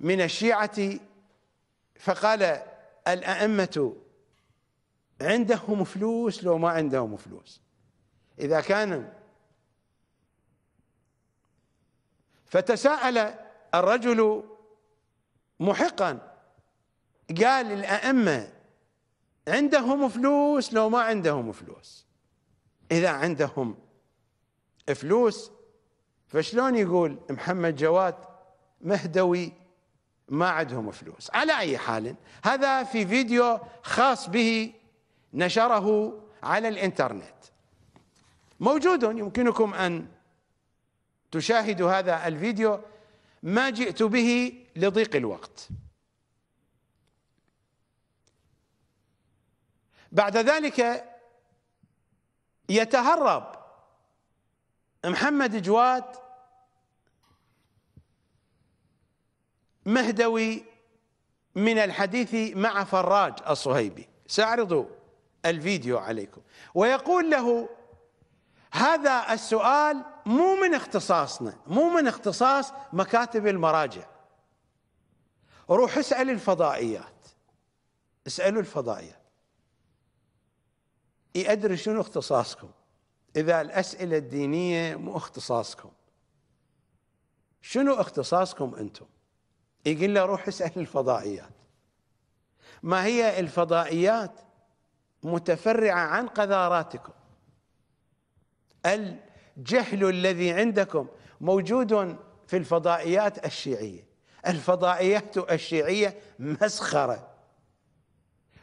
من الشيعة فقال الأئمة عندهم فلوس لو ما عندهم فلوس إذا كانوا فتساءل الرجل محقا قال الأئمة عندهم فلوس لو ما عندهم فلوس إذا عندهم فلوس فشلون يقول محمد جواد مهدوي ما عندهم فلوس على أي حال هذا في فيديو خاص به نشره على الإنترنت موجود يمكنكم أن تشاهدوا هذا الفيديو ما جئت به لضيق الوقت بعد ذلك يتهرب محمد جواد مهدوي من الحديث مع فراج الصهيبي سأعرض الفيديو عليكم ويقول له هذا السؤال مو من اختصاصنا مو من اختصاص مكاتب المراجع روح اسأل الفضائيات اسألوا الفضائيات يدري شنو اختصاصكم اذا الاسئله الدينيه مو اختصاصكم شنو اختصاصكم انتم يقول له روح اسال الفضائيات ما هي الفضائيات متفرعه عن قذاراتكم الجهل الذي عندكم موجود في الفضائيات الشيعيه الفضائيات الشيعيه مسخره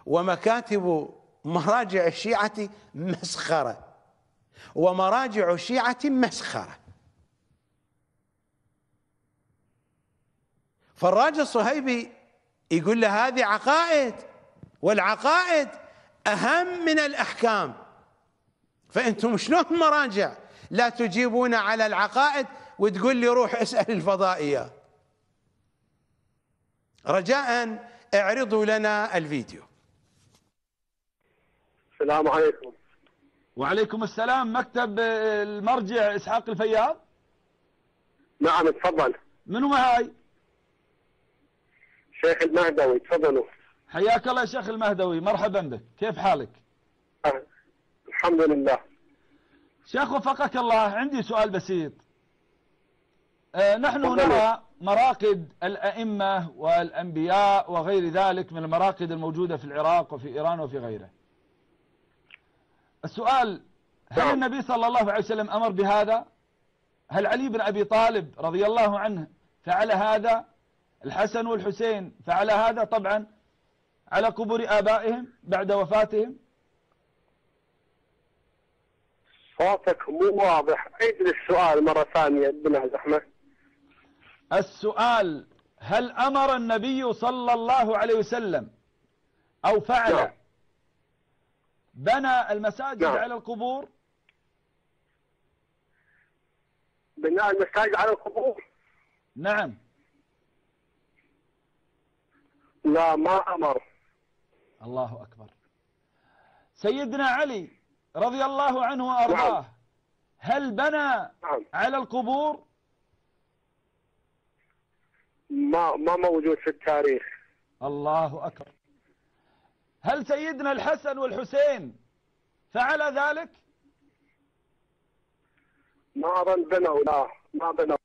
ومكاتب مراجع الشيعة مسخرة ومراجع الشيعة مسخرة فالراجل الصهيبي يقول له هذه عقائد والعقائد أهم من الأحكام فأنتم شلون مراجع لا تجيبون على العقائد وتقول لي روح اسأل الفضائية رجاء اعرضوا لنا الفيديو السلام عليكم وعليكم السلام مكتب المرجع إسحاق الفياض نعم تفضل منو معاي شيخ المهدوي تفضلوا حياك الله يا شيخ المهدوي مرحبا بك كيف حالك أه. الحمد لله شيخ وفقك الله عندي سؤال بسيط أه نحن نرى مراقد الأئمة والأنبياء وغير ذلك من المراقد الموجودة في العراق وفي إيران وفي غيره السؤال هل نعم. النبي صلى الله عليه وسلم أمر بهذا هل علي بن أبي طالب رضي الله عنه فعل هذا الحسن والحسين فعل هذا طبعا على قبور آبائهم بعد وفاتهم صوتك مو واضح عيد السؤال مرة ثانية بلا زحمة السؤال هل أمر النبي صلى الله عليه وسلم أو فعل نعم. بنى المساجد نعم. على القبور بناء المساجد على القبور نعم لا ما أمر الله أكبر سيدنا علي رضي الله عنه وأرضاه نعم. هل بنى نعم. على القبور ما ما موجود في التاريخ الله أكبر هل سيدنا الحسن والحسين فعل ذلك ما بنوا لا ما بنوا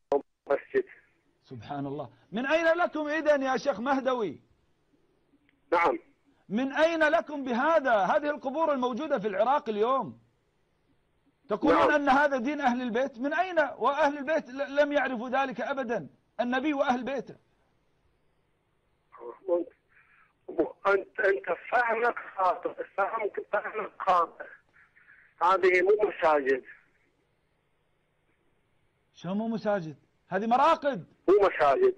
مسجد سبحان الله من أين لكم إذن يا شيخ مهدوي نعم من أين لكم بهذا هذه القبور الموجودة في العراق اليوم تقولون نعم. أن هذا دين أهل البيت من أين وأهل البيت لم يعرفوا ذلك أبدا النبي وأهل بيته انت انت فهمك خاطئ فهمك فهمك خاطئ هذه مو مساجد شو مو مساجد؟ هذه مراقد مو مساجد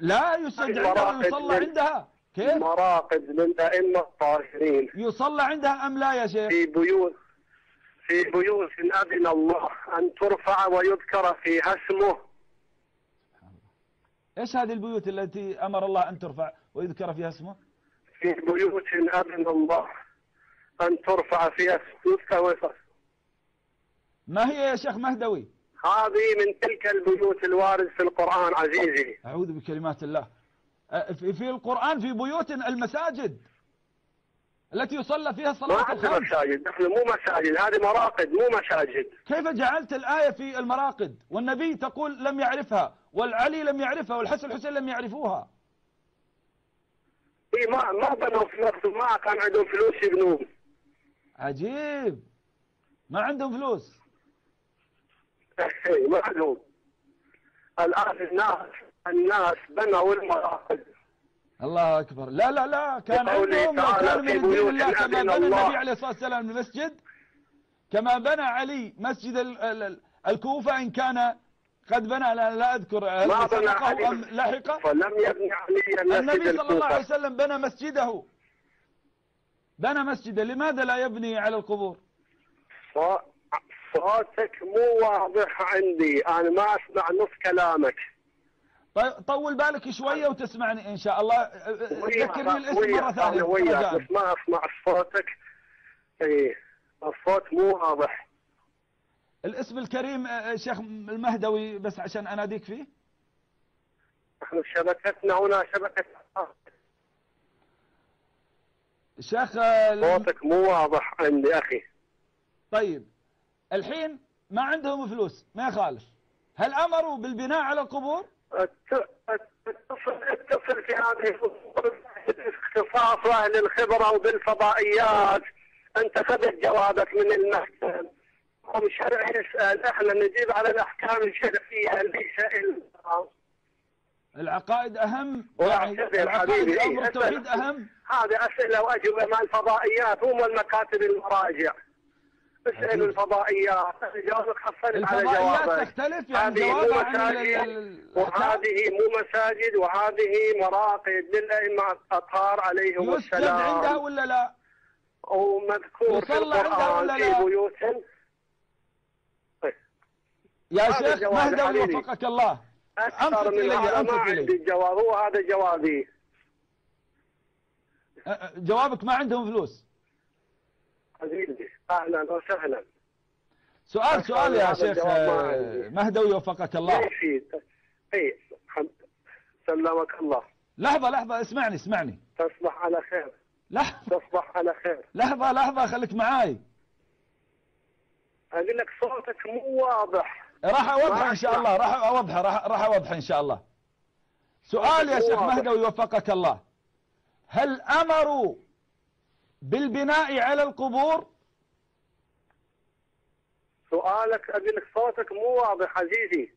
لا يسجد عندها ويصلى عندها كيف؟ مراقد للأئمة الطاهرين يصلى عندها أم لا يا شيخ؟ في بيوت في بيوت أذن الله أن ترفع ويذكر فيها اسمه ايش هذه البيوت التي أمر الله أن ترفع ويذكر فيها اسمه؟ في بيوت أذن الله أن ترفع فيها مستوفة ما هي يا شيخ مهدوي هذه من تلك البيوت الوارد في القرآن عزيزي أعوذ بكلمات الله في القرآن في بيوت المساجد التي يصلى فيها صلاة الخمس ما مساجد نحن مو مساجد هذه مراقد مو مساجد كيف جعلت الآية في المراقد والنبي تقول لم يعرفها والعلي لم يعرفها والحسن الحسين لم يعرفوها ما ما بنوا في نفسه ما كان عندهم فلوس يبنون عجيب ما عندهم فلوس إيه، ما عندهم الآن الناس الناس بنوا المراقد الله أكبر لا لا لا كان عندهم لو كان من دين الله كما بنى النبي عليه الصلاة والسلام المسجد كما بنى علي مسجد الكوفة إن كان قد بنى لا أذكر هل آه، سبقه أم لاحقه فلم يبني علي النبي صلى الله عليه وسلم بنى مسجده بنى مسجده لماذا لا يبني على القبور صوتك مو واضح عندي أنا ما أسمع نص كلامك طيب طول بالك شوية وتسمعني إن شاء الله ذكرني الاسم مرة ثانية وياك بس ما أسمع صوتك إيه الصوت مو واضح الاسم الكريم آه، آه، شيخ المهدوي بس عشان اناديك فيه نحن شبكتنا هنا شبكة شيخ آه، صوتك مو واضح عندي اخي طيب الحين ما عندهم فلوس ما يخالف هل امروا بالبناء على القبور؟ اتصل اتصل في هذه اهل الخبره وبالفضائيات انت خذت جوابك من المحكمه ومشارع يسأل احنا نجيب على الأحكام الشرعية ليس العقائد أهم يعني العقائد الأمر التوحيد أهم هذه أسئلة وأجوبة مع الفضائيات هم المكاتب المراجع اسأل الفضائيات جوابك حصلت على جوابك تختلف يعني هذه مو مساجد وهذه مو مساجد وهذه مراقد للأئمة الاطهار عليهم السلام يسجد عندها ولا لا؟ ومذكور في القرآن في بيوتهم يا شيخ مهدا وفقك الله أكثر من هذا ما عندي الجواب هو هذا جوابي جوابك ما عندهم فلوس أهلا وسهلا سؤال سؤال يا شيخ آه، مهدوي وفقك الله اي سلمك الله لحظة لحظة اسمعني اسمعني تصبح على خير لحظة تصبح على خير لحظة لحظة خليك معاي أقول لك صوتك مو واضح راح اوضحه ان شاء الله راح اوضحه راح اوضحه ان شاء الله سؤال يا شيخ مهدي ويوفقك الله هل امروا بالبناء على القبور سؤالك لك صوتك مو واضح عزيزي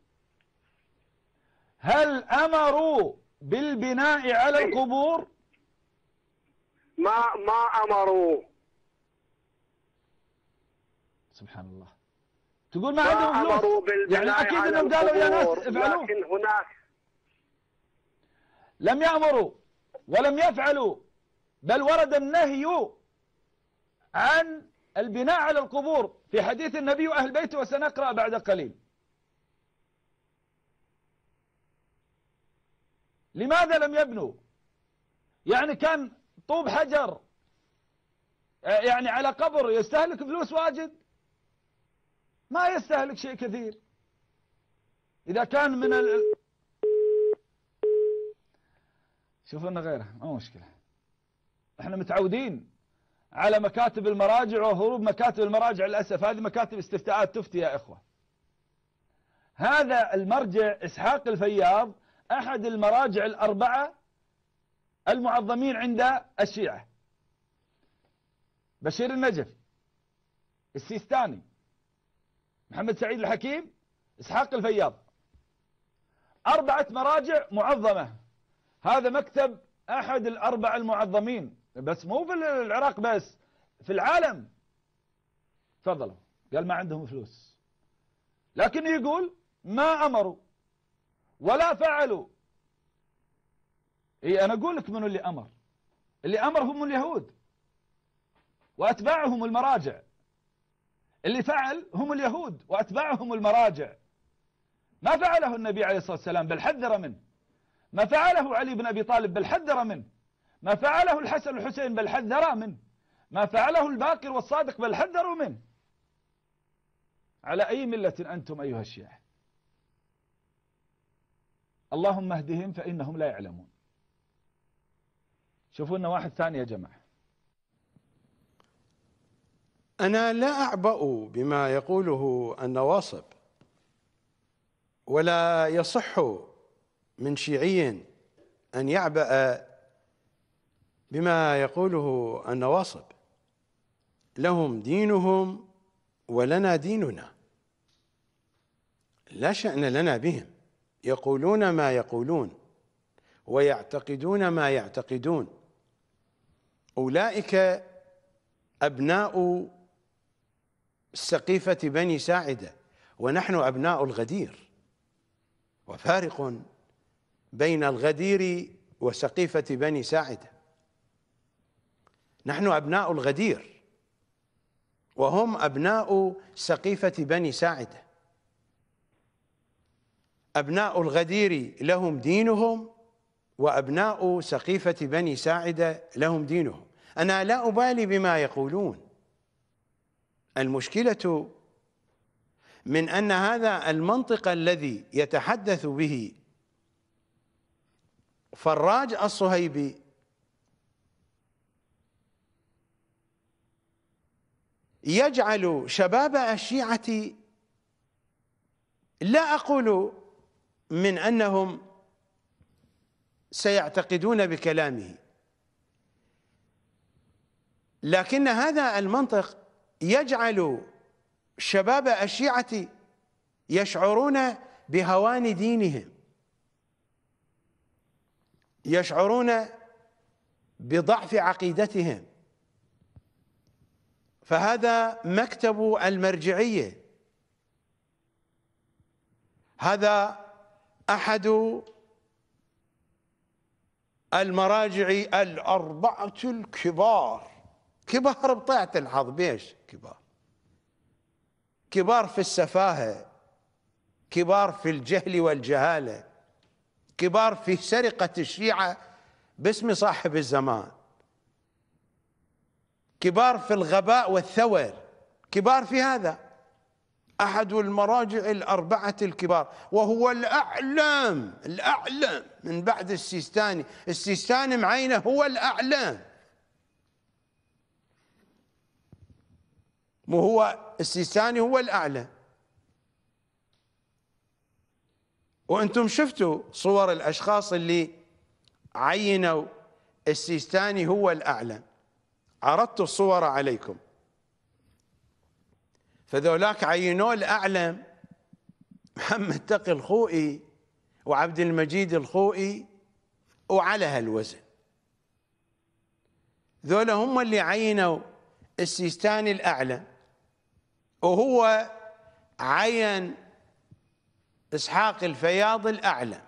هل امروا بالبناء على إيه. القبور ما ما امروا سبحان الله تقول ما عندهم فلوس يعني اكيد انهم قالوا يا ناس افعلوا لكن هناك لم يامروا ولم يفعلوا بل ورد النهي عن البناء على القبور في حديث النبي واهل بيته وسنقرا بعد قليل لماذا لم يبنوا يعني كان طوب حجر آه، يعني على قبر يستهلك فلوس واجد ما يستهلك شيء كثير إذا كان من ال... شوف لنا غيره مو مشكلة احنا متعودين على مكاتب المراجع وهروب مكاتب المراجع للأسف هذه مكاتب استفتاءات تفتي يا إخوة هذا المرجع إسحاق الفياض أحد المراجع الأربعة المعظمين عند الشيعة بشير النجف السيستاني محمد سعيد الحكيم إسحاق الفياض أربعة مراجع معظمة هذا مكتب أحد الأربعة المعظمين بس مو في العراق بس في العالم تفضلوا قال ما عندهم فلوس لكن يقول ما أمروا ولا فعلوا اي انا اقول لك من اللي امر اللي امر هم اليهود واتباعهم المراجع اللي فعل هم اليهود وأتباعهم المراجع ما فعله النبي عليه الصلاة والسلام بل حذر منه ما فعله علي بن أبي طالب بل حذر منه ما فعله الحسن والحسين بل حذر منه ما فعله الباقر والصادق بل حذروا منه على أي ملة أنتم أيها الشيعة اللهم اهدهم فإنهم لا يعلمون شوفوا لنا واحد ثاني يا جماعة أنا لا أعبأ بما يقوله النواصب ولا يصح من شيعي أن يعبأ بما يقوله النواصب لهم دينهم ولنا ديننا لا شأن لنا بهم يقولون ما يقولون ويعتقدون ما يعتقدون أولئك أبناء سقيفة بني ساعدة ونحن أبناء الغدير وفارق بين الغدير وسقيفة بني ساعدة نحن أبناء الغدير وهم أبناء سقيفة بني ساعدة أبناء الغدير لهم دينهم وأبناء سقيفة بني ساعدة لهم دينهم أنا لا أبالي بما يقولون المشكلة من أن هذا المنطق الذي يتحدث به فراج الصهيبي يجعل شباب الشيعة لا أقول من أنهم سيعتقدون بكلامه لكن هذا المنطق يجعل شباب الشيعة يشعرون بهوان دينهم يشعرون بضعف عقيدتهم فهذا مكتب المرجعية هذا أحد المراجع الأربعة الكبار كبار بطاعة الحظ بيش كبار كبار في السفاهة كبار في الجهل والجهالة كبار في سرقة الشيعة باسم صاحب الزمان كبار في الغباء والثور كبار في هذا أحد المراجع الأربعة الكبار وهو الأعلم الأعلم من بعد السيستاني السيستاني معينه هو الأعلم مو هو السيستاني هو الأعلى وانتم شفتوا صور الاشخاص اللي عينوا السيستاني هو الاعلى عرضت الصور عليكم فذولاك عينوه الاعلى محمد تقي الخوئي وعبد المجيد الخوئي وعلى هالوزن ذولا هم اللي عينوا السيستاني الاعلى وهو عين إسحاق الفياض الأعلى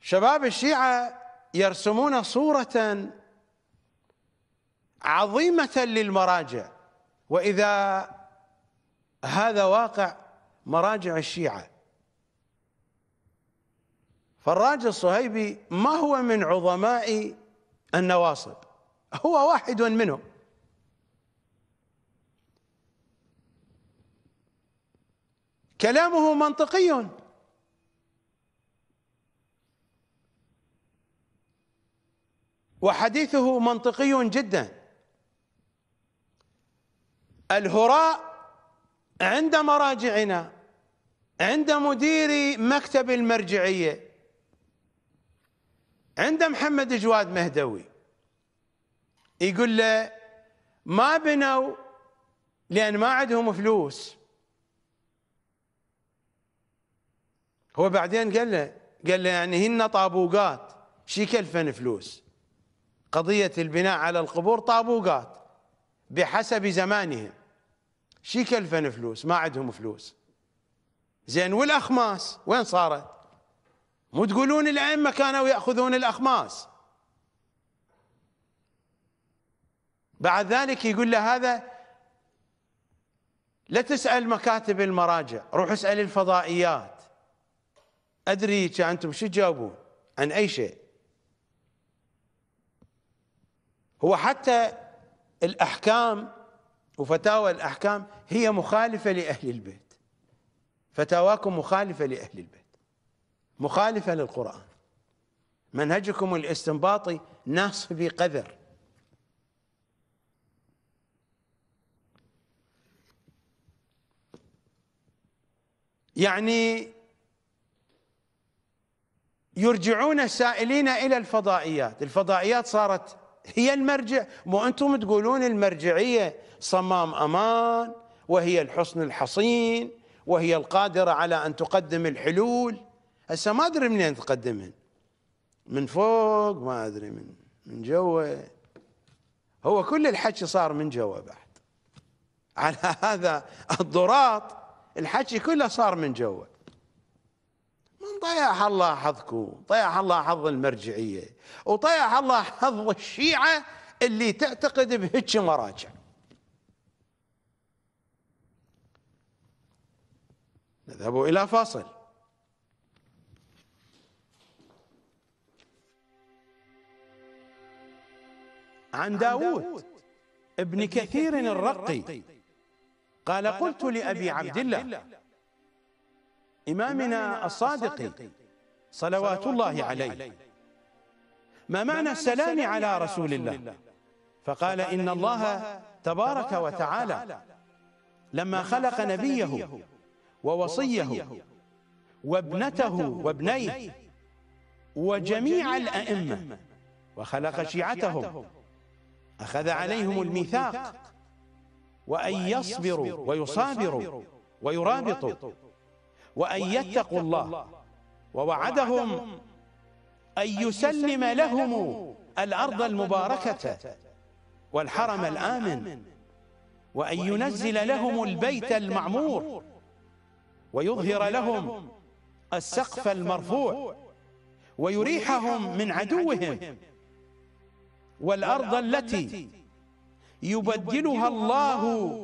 شباب الشيعة يرسمون صورة عظيمة للمراجع وإذا هذا واقع مراجع الشيعة فالراجل الصهيبي ما هو من عظماء النواصب هو واحد منهم كلامه منطقي وحديثه منطقي جدا الهراء عند مراجعنا عند مدير مكتب المرجعيه عند محمد جواد مهدوي يقول له ما بنوا لان ما عندهم فلوس هو بعدين قال له قال له يعني هن طابوقات شي كلفن فلوس قضية البناء على القبور طابوقات بحسب زمانهم شي كلفن فلوس ما عندهم فلوس زين والأخماس وين صارت مو تقولون الأئمة كانوا يأخذون الأخماس بعد ذلك يقول له هذا لا تسأل مكاتب المراجع روح اسأل الفضائيات ادري انتم شو تجاوبون عن اي شيء هو حتى الاحكام وفتاوى الاحكام هي مخالفه لاهل البيت فتاواكم مخالفه لاهل البيت مخالفه للقران منهجكم الاستنباطي نص في قذر يعني يرجعون السائلين إلى الفضائيات الفضائيات صارت هي المرجع مو أنتم تقولون المرجعية صمام أمان وهي الحصن الحصين وهي القادرة على أن تقدم الحلول هسه ما أدري منين تقدمهن من فوق ما أدري من من جوا هو كل الحكي صار من جوا بعد على هذا الضراط الحكي كله صار من جوا من ضيع الله حظكم ضيع الله حظ المرجعية وضيع الله حظ الشيعة اللي تعتقد بهج مراجع نذهب إلى فاصل عن داود ابن كثير الرقي قال قلت لأبي عبد الله إمامنا الصادق صلوات الله عليه ما معنى السلام على رسول الله فقال إن الله تبارك وتعالى لما خلق نبيه ووصيه وابنته وابنيه وجميع الأئمة وخلق شيعتهم أخذ عليهم الميثاق وأن يصبروا ويصابروا ويرابطوا وأن يتقوا الله ووعدهم أن يسلم لهم الأرض المباركة والحرم الآمن وأن ينزل لهم البيت المعمور ويظهر لهم السقف المرفوع ويريحهم من عدوهم والأرض التي يبدلها الله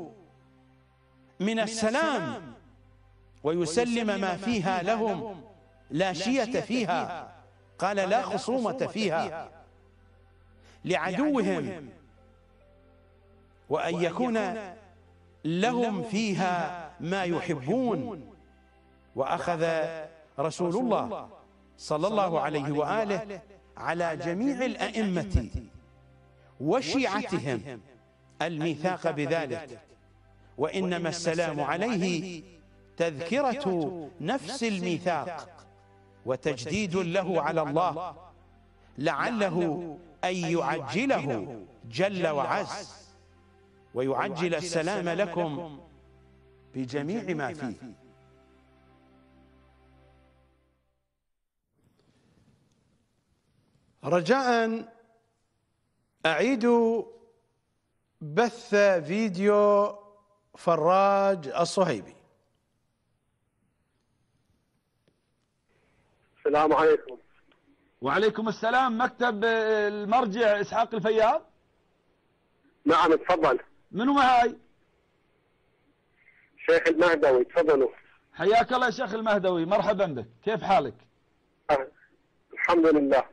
من السلام ويسلم ما فيها لهم لا شية فيها قال لا خصومة فيها لعدوهم وأن يكون لهم فيها ما يحبون وأخذ رسول الله صلى الله عليه وآله على جميع الأئمة وشيعتهم الميثاق بذلك وإنما السلام عليه تذكرة نفس الميثاق وتجديد له على الله لعله أن يعجله جل وعز ويعجل السلام لكم بجميع ما فيه رجاء أعيد بث فيديو فراج الصهيبي السلام عليكم وعليكم السلام مكتب المرجع إسحاق الفياض نعم تفضل منو معاي شيخ المهدوي تفضلوا حياك الله يا شيخ المهدوي مرحبا بك كيف حالك أه، الحمد لله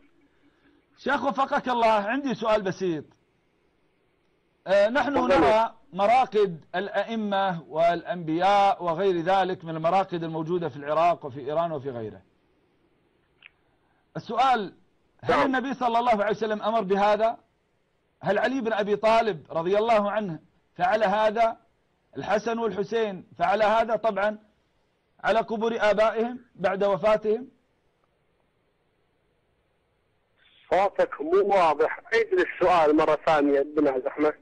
شيخ وفقك الله عندي سؤال بسيط أه نحن نرى مراقد الأئمة والأنبياء وغير ذلك من المراقد الموجودة في العراق وفي إيران وفي غيره السؤال هل نعم. النبي صلى الله عليه وسلم أمر بهذا هل علي بن أبي طالب رضي الله عنه فعل هذا الحسن والحسين فعل هذا طبعا على قبور آبائهم بعد وفاتهم صوتك مو واضح عيد السؤال مرة ثانية بن زحمة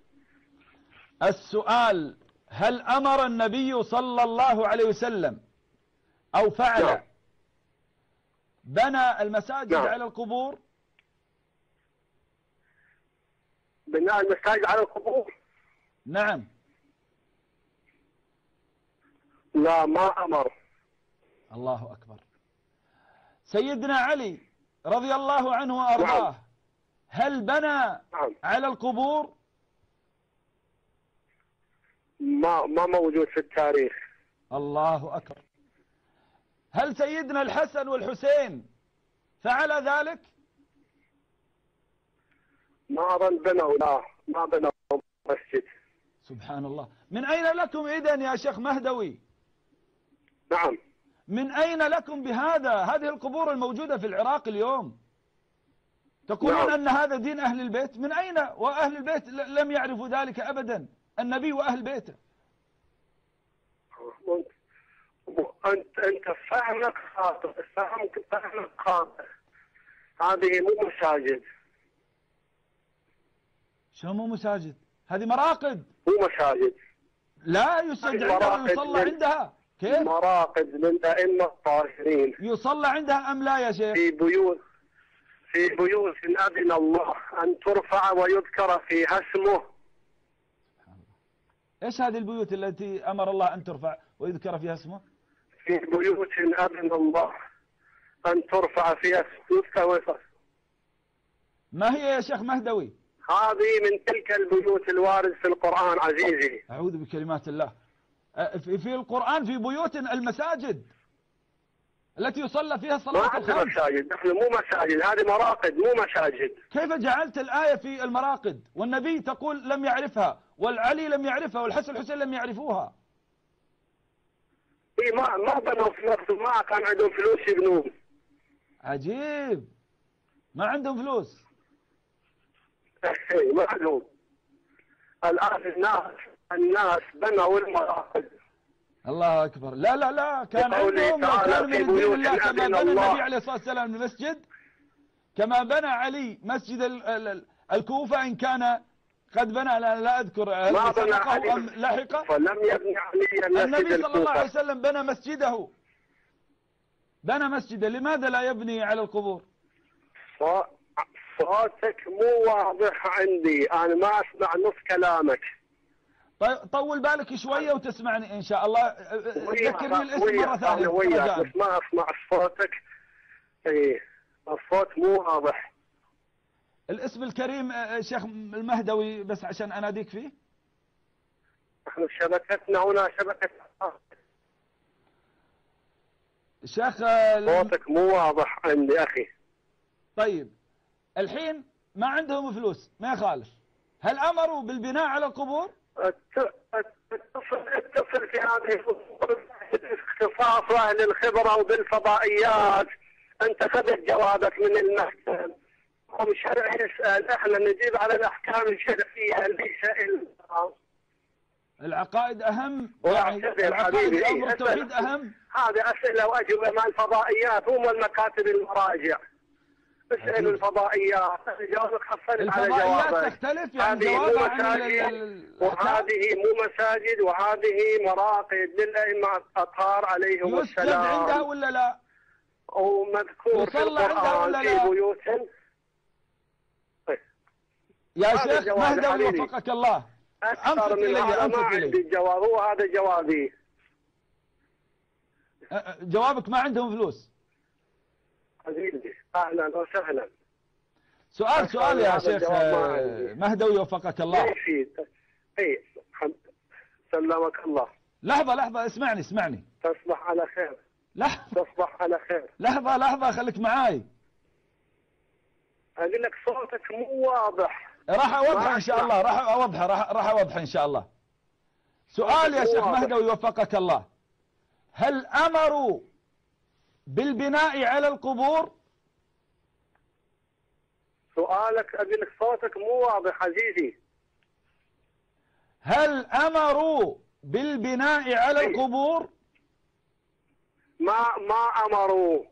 السؤال هل أمر النبي صلى الله عليه وسلم أو فعل نعم. بنى المساجد نعم. على القبور بناء المساجد على القبور نعم لا ما أمر الله أكبر سيدنا علي رضي الله عنه وأرضاه نعم. هل بنى نعم. على القبور ما ما موجود في التاريخ الله أكبر هل سيدنا الحسن والحسين فعل ذلك أظن بنوا لا ما بنوا مسجد سبحان الله من أين لكم إذن يا شيخ مهدوي نعم من أين لكم بهذا هذه القبور الموجودة في العراق اليوم تقولون نعم. أن هذا دين أهل البيت من أين وأهل البيت لم يعرفوا ذلك أبدا النبي وأهل بيته انت انت فهمك خاطئ فهمك فهمك خاطئ هذه مو مساجد شو مو مساجد؟ هذه مراقد مو مساجد لا يسجد عندها ويصلى عندها كيف؟ مراقد للأئمة الطاهرين يصلى عندها أم لا يا شيخ؟ في بيوت في بيوت أذن الله أن ترفع ويذكر فيها اسمه ايش هذه البيوت التي امر الله ان ترفع ويذكر فيها اسمه؟ في بيوت أذن الله أن ترفع في مستوى ما هي يا شيخ مهدوي هذه من تلك البيوت الوارد في القرآن عزيزي أعوذ بكلمات الله أه، في القرآن في بيوت المساجد التي يصلى فيها صلاة الخمس مساجد نحن مو مساجد هذه مراقد مو مساجد كيف جعلت الآية في المراقد والنبي تقول لم يعرفها والعلي لم يعرفها والحسن الحسين لم يعرفوها إيه، ما ما بنوا في نفس ما كان عندهم فلوس يبنون عجيب ما عندهم فلوس إيه، ما عندهم الآن الناس الناس بنوا المراحل الله أكبر لا لا لا كان عندهم كان من الدين الله كما بنى النبي عليه الصلاة والسلام المسجد كما بنى علي مسجد الكوفة إن كان قد بنى لا أذكر هل آه، بنى أم لحقه؟ فلم يبني علي النبي صلى الله عليه وسلم بنى مسجده بنى مسجده لماذا لا يبني على القبور صوتك مو واضح عندي أنا ما أسمع نص كلامك طيب طول بالك شوية وتسمعني إن شاء الله ذكرني الاسم مرة ثانية وياك ما أسمع صوتك إيه الصوت مو واضح الاسم الكريم آه، آه، شيخ المهدوي بس عشان اناديك فيه نحن شبكتنا هنا شبكة شيخ آه، صوتك مو واضح عندي اخي طيب الحين ما عندهم فلوس ما يخالف هل امروا بالبناء على القبور؟ اتصل اتصل في هذه اختصاص اهل الخبره وبالفضائيات انت خذت جوابك من المحكمه ومشارع يسأل احنا نجيب على الأحكام الشرعية ليس إلا العقائد أهم يعني العقائد امر إيه، التوحيد أهم هذه أسئلة وأجوبة مع الفضائيات هم المكاتب المراجع اسأل الفضائيات جوابك حصلت على جوابك تختلف يعني هذه مو مساجد وهذه مو مساجد وهذه مراقد للأئمة الأطهار عليهم السلام يسجد عندها ولا لا؟ ومذكور في القرآن في بيوتهم يا شيخ مهدا وفقك الله أنصت إلي أنصت إلي عندي الجواب هو هذا جوابي جوابك ما عندهم فلوس أهلا وسهلا سؤال سؤال يا شيخ مهدوي آه، وفقك الله اي سلمك الله لحظة لحظة اسمعني اسمعني تصبح على خير لحظة تصبح على خير لحظة لحظة خليك معاي أقول لك صوتك مو واضح راح اوضحه ان شاء الله راح اوضحه راح اوضحه ان شاء الله سؤال يا شيخ مهدي ويوفقك الله هل امروا بالبناء على القبور سؤالك أبنك صوتك مو واضح عزيزي هل أمروا بالبناء على القبور ما ما أمروا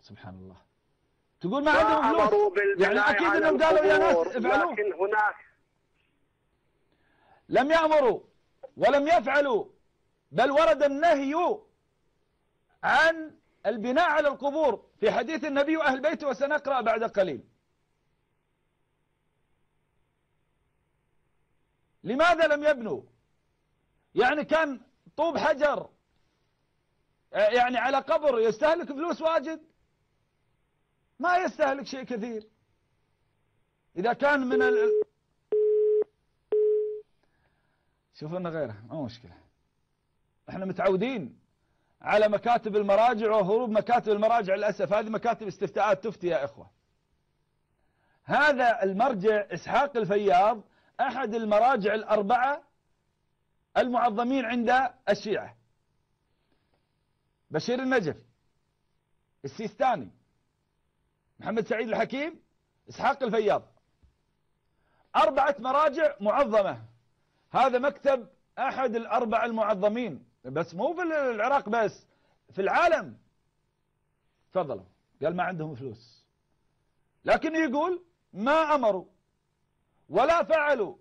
سبحان الله تقول ما عندهم فلوس يعني اكيد انهم قالوا يا ناس افعلوا لكن هناك لم يامروا ولم يفعلوا بل ورد النهي عن البناء على القبور في حديث النبي واهل بيته وسنقرا بعد قليل لماذا لم يبنوا يعني كان طوب حجر آه، يعني على قبر يستهلك فلوس واجد ما يستهلك شيء كثير إذا كان من ال... شوف لنا غيره مو مشكلة احنا متعودين على مكاتب المراجع وهروب مكاتب المراجع للأسف هذه مكاتب استفتاءات تفتي يا إخوة هذا المرجع إسحاق الفياض أحد المراجع الأربعة المعظمين عند الشيعة بشير النجف السيستاني محمد سعيد الحكيم إسحاق الفياض أربعة مراجع معظمة هذا مكتب أحد الأربعة المعظمين بس مو في العراق بس في العالم تفضلوا قال ما عندهم فلوس لكن يقول ما أمروا ولا فعلوا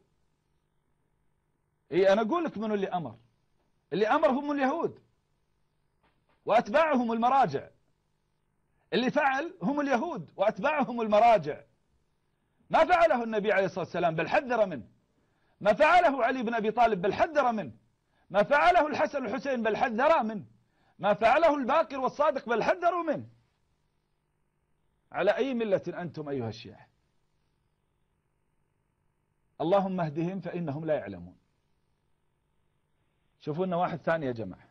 اي أنا أقول لك من اللي أمر اللي أمر هم اليهود وأتباعهم المراجع اللي فعل هم اليهود وأتباعهم المراجع ما فعله النبي عليه الصلاة والسلام بل حذر منه ما فعله علي بن أبي طالب بل حذر منه ما فعله الحسن والحسين بل حذر منه ما فعله الباقر والصادق بل حذروا منه على أي ملة أنتم أيها الشيعة اللهم اهدهم فإنهم لا يعلمون شوفوا لنا واحد ثاني يا جماعة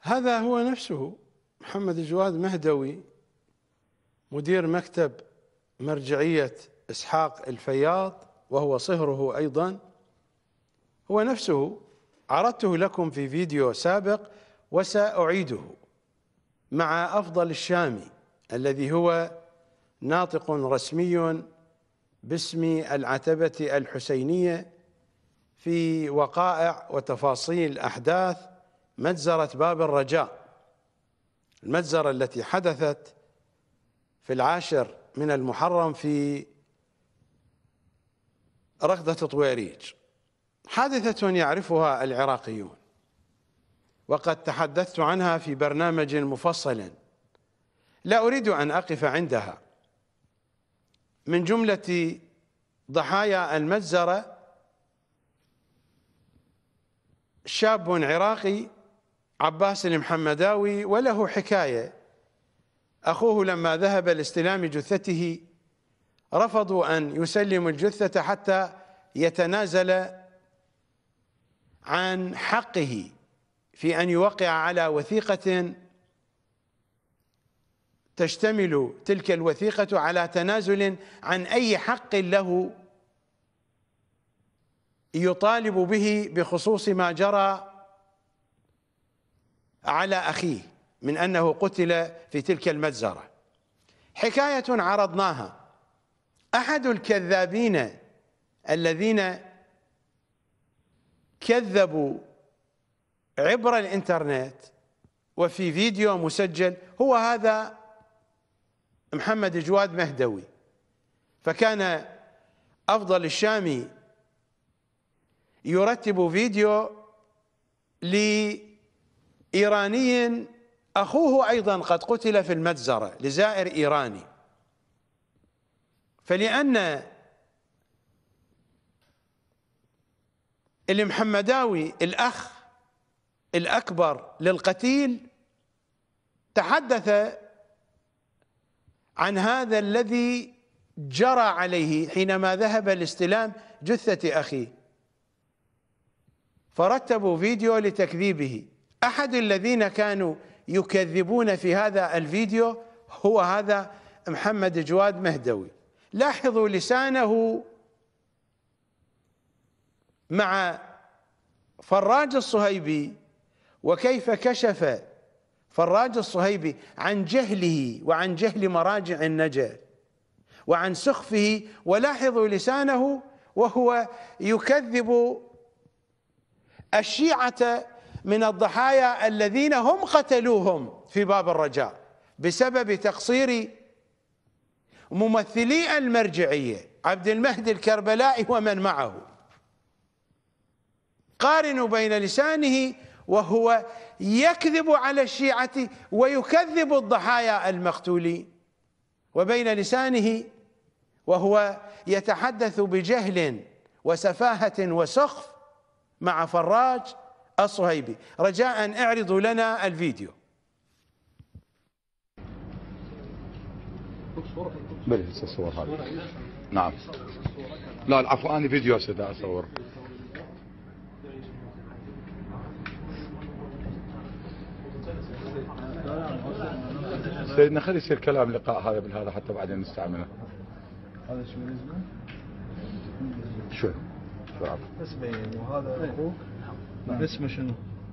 هذا هو نفسه محمد جواد مهدوي مدير مكتب مرجعية إسحاق الفياض وهو صهره أيضا هو نفسه عرضته لكم في فيديو سابق وسأعيده مع أفضل الشامي الذي هو ناطق رسمي باسم العتبة الحسينية في وقائع وتفاصيل أحداث مجزرة باب الرجاء المجزرة التي حدثت في العاشر من المحرم في رغدة طويريج حادثة يعرفها العراقيون وقد تحدثت عنها في برنامج مفصل لا أريد أن أقف عندها من جملة ضحايا المجزرة شاب عراقي عباس المحمداوي وله حكاية أخوه لما ذهب لاستلام جثته رفضوا أن يسلموا الجثة حتى يتنازل عن حقه في أن يوقع على وثيقة تشتمل تلك الوثيقة على تنازل عن أي حق له يطالب به بخصوص ما جرى على أخيه من أنه قتل في تلك المجزرة حكاية عرضناها أحد الكذابين الذين كذبوا عبر الإنترنت وفي فيديو مسجل هو هذا محمد جواد مهدوي فكان أفضل الشامي يرتب فيديو لي إيراني أخوه أيضا قد قتل في المجزرة لزائر إيراني فلأن المحمداوي الأخ الأكبر للقتيل تحدث عن هذا الذي جرى عليه حينما ذهب لاستلام جثة أخيه فرتبوا فيديو لتكذيبه أحد الذين كانوا يكذبون في هذا الفيديو هو هذا محمد جواد مهدوي لاحظوا لسانه مع فراج الصهيبي وكيف كشف فراج الصهيبي عن جهله وعن جهل مراجع النجا وعن سخفه ولاحظوا لسانه وهو يكذب الشيعة من الضحايا الذين هم قتلوهم في باب الرجاء بسبب تقصير ممثلي المرجعية عبد المهدي الكربلائي ومن معه قارنوا بين لسانه وهو يكذب على الشيعة ويكذب الضحايا المقتولين وبين لسانه وهو يتحدث بجهل وسفاهة وسخف مع فراج الصهيبي رجاء اعرضوا لنا الفيديو بلي الصور هذه نعم لا العفو انا فيديو هسه اصور سيدنا خلي يصير كلام لقاء هذا بالهذا حتى بعدين نستعمله هذا شو اسمه؟ شو؟ شو بس بين وهذا اخوك اسمه شنو؟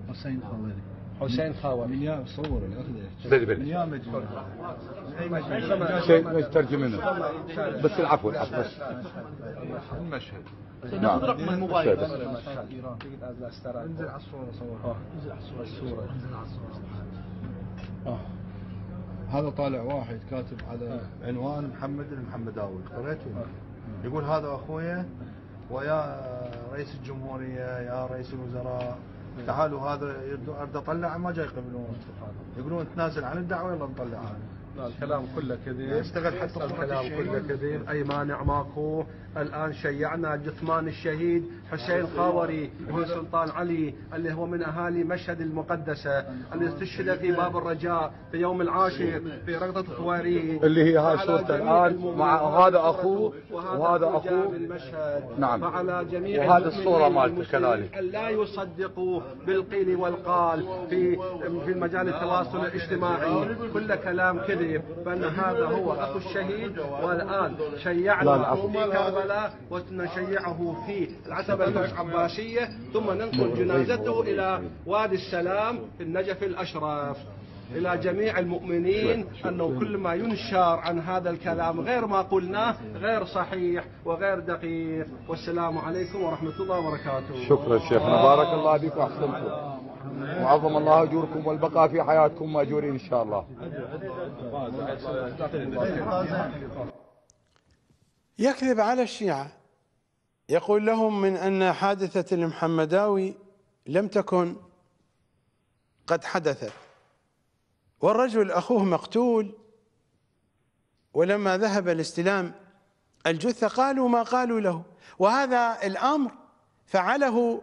حسين خاولي حسين خاولي من يا صور اللي اخذه من يا مجنون شيء ترجم منه بس العفو العفو بس المشهد نعم رقم الموبايل انزل على الصوره صور انزل على الصوره انزل على الصوره هذا طالع واحد كاتب على عنوان محمد المحمداوي قريته يقول هذا اخويا ويا رئيس الجمهورية يا رئيس الوزراء إيه. تعالوا هذا ارد اطلع ما جاي يقبلون يقولون تنازل عن الدعوه يلا نطلعها الكلام كله كذب يشتغل حتى الكلام كله كذب اي مانع ماكو الان شيعنا جثمان الشهيد حسين خاوري سلطان علي اللي هو من اهالي مشهد المقدسه اللي استشهد في باب الرجاء في يوم العاشر في رغده الخواري اللي هي هاي صورته الان مع وهذا اخوه وهذا اخوه من مشهد نعم فعلى جميع وهذا الصوره مالته كذلك لا يصدقوا بالقيل والقال في في مجال التواصل الاجتماعي كل كلام كذب فان هذا هو اخو الشهيد والان شيعنا في كربلاء وسنشيعه في العتبه المكتبة العباسية ثم ننقل جنازته إلى وادي السلام في النجف الأشرف إلى جميع المؤمنين أنه كل ما ينشر عن هذا الكلام غير ما قلناه غير صحيح وغير دقيق والسلام عليكم ورحمة الله وبركاته شكرا شيخنا بارك الله بك وأحسنكم وعظم الله أجوركم والبقاء في حياتكم مأجورين إن شاء الله يكذب على الشيعة يقول لهم من أن حادثة المحمداوي لم تكن قد حدثت والرجل أخوه مقتول ولما ذهب لاستلام الجثة قالوا ما قالوا له وهذا الأمر فعله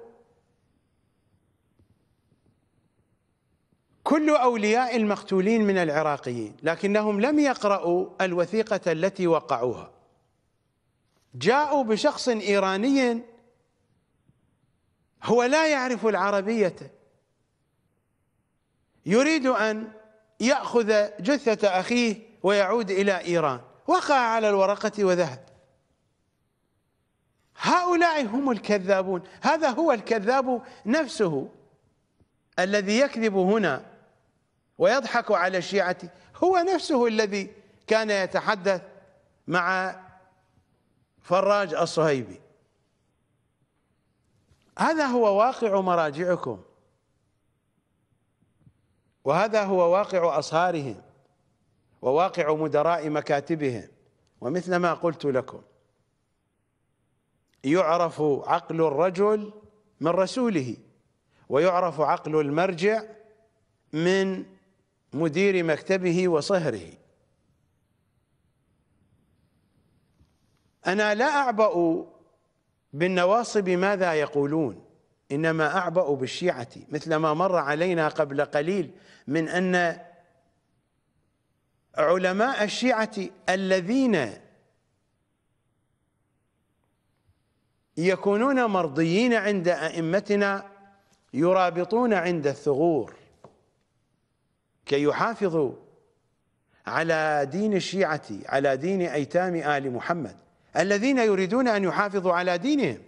كل أولياء المقتولين من العراقيين لكنهم لم يقرأوا الوثيقة التي وقعوها جاءوا بشخص إيراني هو لا يعرف العربية يريد أن يأخذ جثة أخيه ويعود إلى إيران وقع على الورقة وذهب هؤلاء هم الكذابون هذا هو الكذاب نفسه الذي يكذب هنا ويضحك على الشيعة هو نفسه الذي كان يتحدث مع فراج الصهيبي هذا هو واقع مراجعكم وهذا هو واقع أصهارهم وواقع مدراء مكاتبهم ومثل ما قلت لكم يعرف عقل الرجل من رسوله ويعرف عقل المرجع من مدير مكتبه وصهره أنا لا أعبأ بالنواصب ماذا يقولون إنما أعبأ بالشيعة مثل ما مر علينا قبل قليل من أن علماء الشيعة الذين يكونون مرضيين عند أئمتنا يرابطون عند الثغور كي يحافظوا على دين الشيعة على دين أيتام آل محمد الذين يريدون أن يحافظوا على دينهم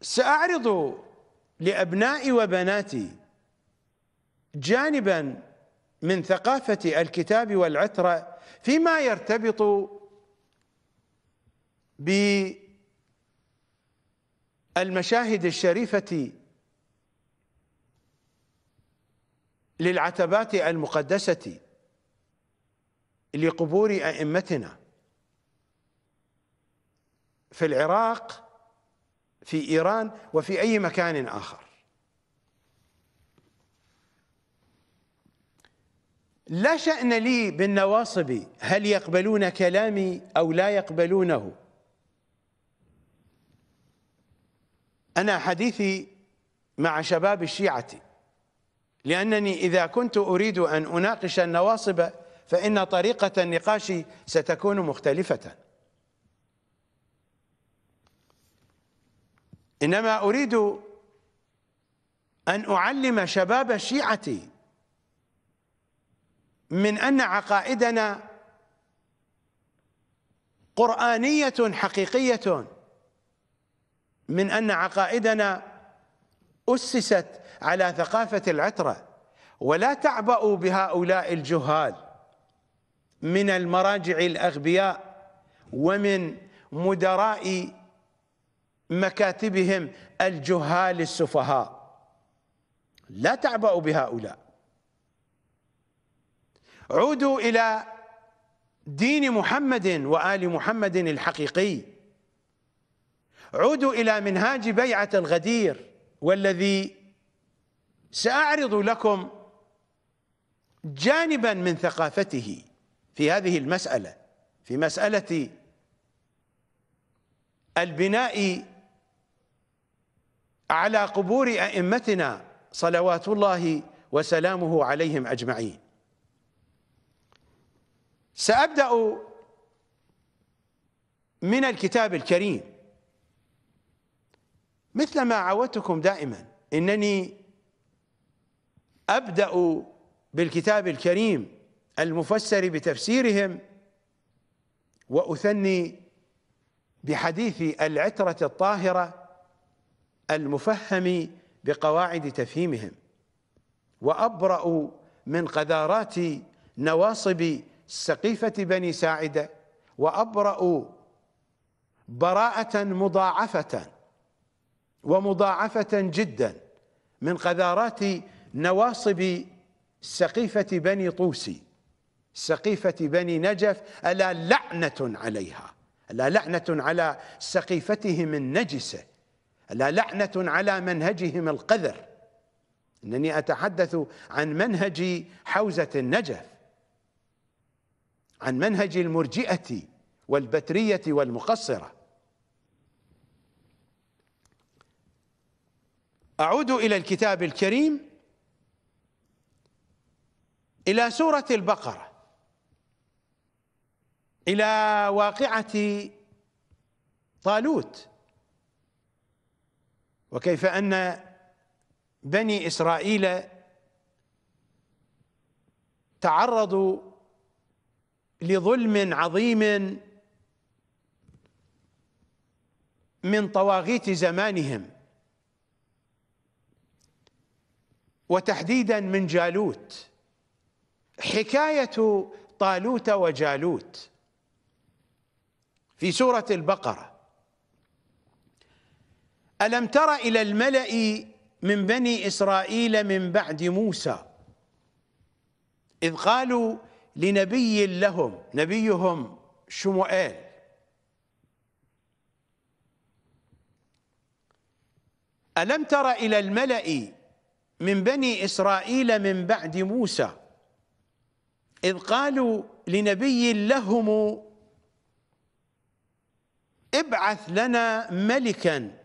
سأعرض لأبنائي وبناتي جانبا من ثقافة الكتاب والعترة فيما يرتبط بالمشاهد الشريفة للعتبات المقدسة لقبور أئمتنا في العراق في إيران وفي أي مكان آخر لا شأن لي بالنواصب هل يقبلون كلامي أو لا يقبلونه أنا حديثي مع شباب الشيعة لأنني إذا كنت أريد أن أناقش النواصب فإن طريقة النقاش ستكون مختلفة إنما أريد أن أعلم شباب الشيعة من أن عقائدنا قرآنية حقيقية من أن عقائدنا أسست على ثقافة العترة ولا تعبأوا بهؤلاء الجهال من المراجع الأغبياء ومن مدراء مكاتبهم الجهال السفهاء لا تعبأوا بهؤلاء عودوا إلى دين محمد وآل محمد الحقيقي عودوا إلى منهاج بيعة الغدير والذي ساعرض لكم جانبا من ثقافته في هذه المساله في مساله البناء على قبور ائمتنا صلوات الله وسلامه عليهم اجمعين سابدا من الكتاب الكريم مثل ما عودتكم دائما انني أبدأوا بالكتاب الكريم المفسر بتفسيرهم وأثني بحديث العترة الطاهرة المفهم بقواعد تفهيمهم وأبرأ من قذارات نواصب سقيفة بني ساعدة وأبرأ براءة مضاعفة ومضاعفة جدا من قذارات نواصب سقيفة بني طوسي سقيفة بني نجف ألا لعنة عليها ألا لعنة على سقيفتهم النجسة ألا لعنة على منهجهم القذر إنني أتحدث عن منهج حوزة النجف عن منهج المرجئة والبترية والمقصرة أعود إلى الكتاب الكريم إلى سورة البقرة إلى واقعة طالوت وكيف أن بني إسرائيل تعرضوا لظلم عظيم من طواغيت زمانهم وتحديدا من جالوت حكاية طالوت وجالوت في سورة البقرة ألم تر إلى الملأ من بني إسرائيل من بعد موسى إذ قالوا لنبي لهم نبيهم شموئيل ألم تر إلى الملأ من بني إسرائيل من بعد موسى إذ قالوا لنبي لهم ابعث لنا ملكا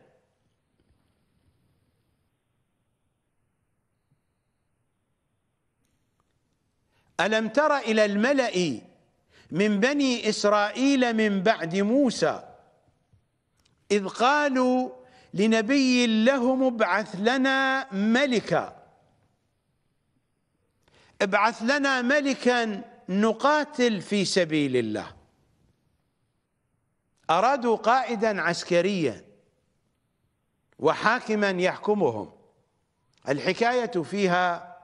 ألم تر إلى الملأ من بني إسرائيل من بعد موسى إذ قالوا لنبي لهم ابعث لنا ملكا ابعث لنا ملكا نقاتل في سبيل الله أرادوا قائدا عسكريا وحاكما يحكمهم الحكاية فيها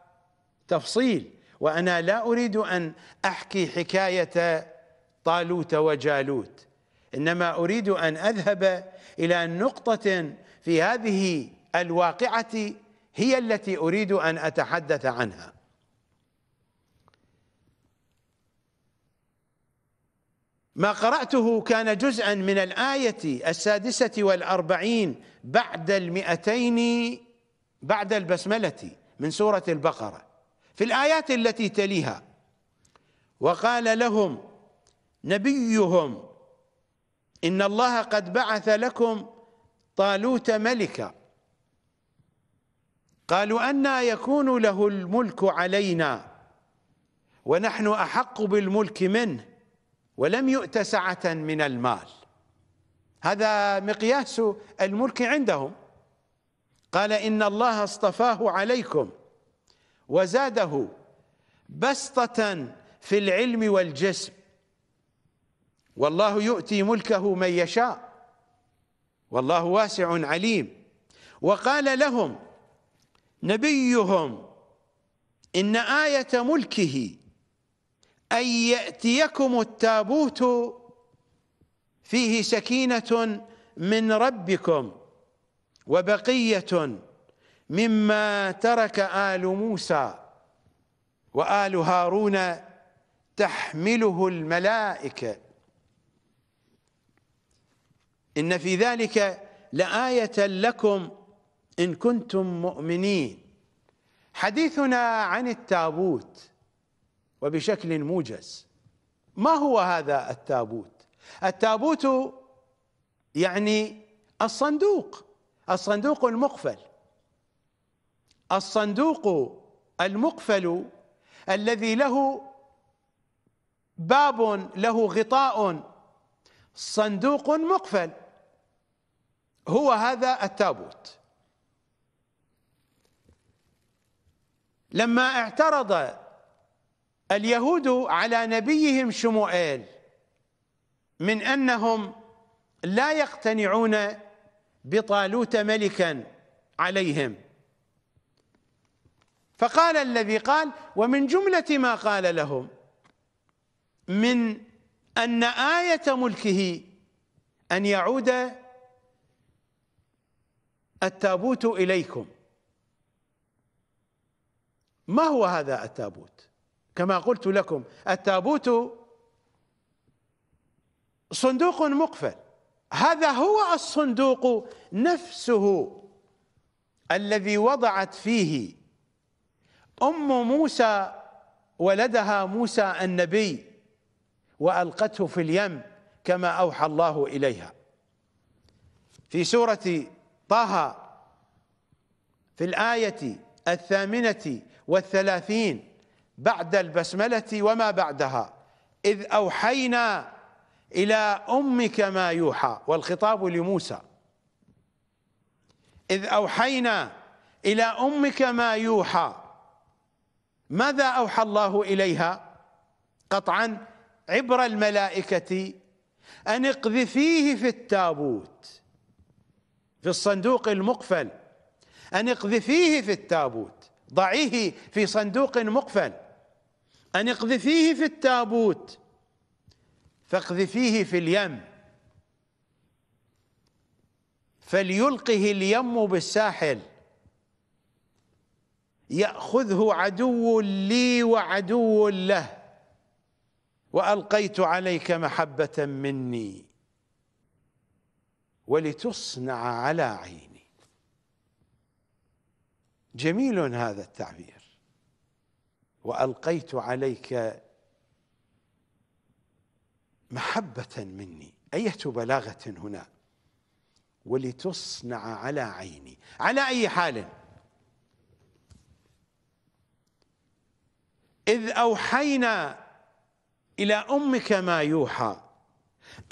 تفصيل وأنا لا أريد أن أحكي حكاية طالوت وجالوت إنما أريد أن أذهب إلى نقطة في هذه الواقعة هي التي أريد أن أتحدث عنها ما قرأته كان جزءا من الآية السادسة والأربعين بعد المئتين بعد البسملة من سورة البقرة في الآيات التي تليها وقال لهم نبيهم إن الله قد بعث لكم طالوت ملكا قالوا أنى يكون له الملك علينا ونحن أحق بالملك منه ولم يؤت سعة من المال هذا مقياس الملك عندهم قال إن الله اصطفاه عليكم وزاده بسطة في العلم والجسم والله يؤتي ملكه من يشاء والله واسع عليم وقال لهم نبيهم إن آية ملكه أن يأتيكم التابوت فيه سكينة من ربكم وبقية مما ترك آل موسى وآل هارون تحمله الملائكة إن في ذلك لآية لكم إن كنتم مؤمنين حديثنا عن التابوت وبشكل موجز ما هو هذا التابوت التابوت يعني الصندوق الصندوق المقفل الصندوق المقفل الذي له باب له غطاء صندوق مقفل هو هذا التابوت لما اعترض اليهود على نبيهم شموئيل من أنهم لا يقتنعون بطالوت ملكا عليهم فقال الذي قال ومن جملة ما قال لهم من أن آية ملكه أن يعود التابوت إليكم ما هو هذا التابوت كما قلت لكم التابوت صندوق مقفل هذا هو الصندوق نفسه الذي وضعت فيه ام موسى ولدها موسى النبي والقته في اليم كما اوحى الله اليها في سوره طه في الايه الثامنه والثلاثين بعد البسملة وما بعدها إذ أوحينا إلى أمك ما يوحى والخطاب لموسى إذ أوحينا إلى أمك ما يوحى ماذا أوحى الله إليها قطعا عبر الملائكة أن اقذفيه في التابوت في الصندوق المقفل أن اقذفيه في التابوت ضعيه في صندوق مقفل أن اقذفيه في التابوت فاقذفيه في اليم فليلقه اليم بالساحل يأخذه عدو لي وعدو له وألقيت عليك محبة مني ولتصنع على عيني جميل هذا التعبير والقيت عليك محبه مني ايه بلاغه هنا ولتصنع على عيني على اي حال اذ اوحينا الى امك ما يوحى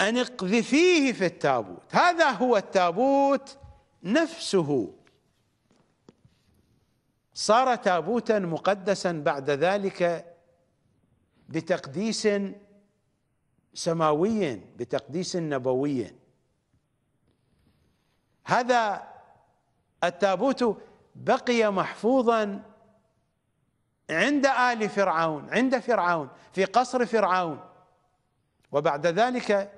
ان اقذفيه في التابوت هذا هو التابوت نفسه صار تابوتا مقدسا بعد ذلك بتقديس سماوي بتقديس نبوي هذا التابوت بقي محفوظا عند آل فرعون عند فرعون في قصر فرعون وبعد ذلك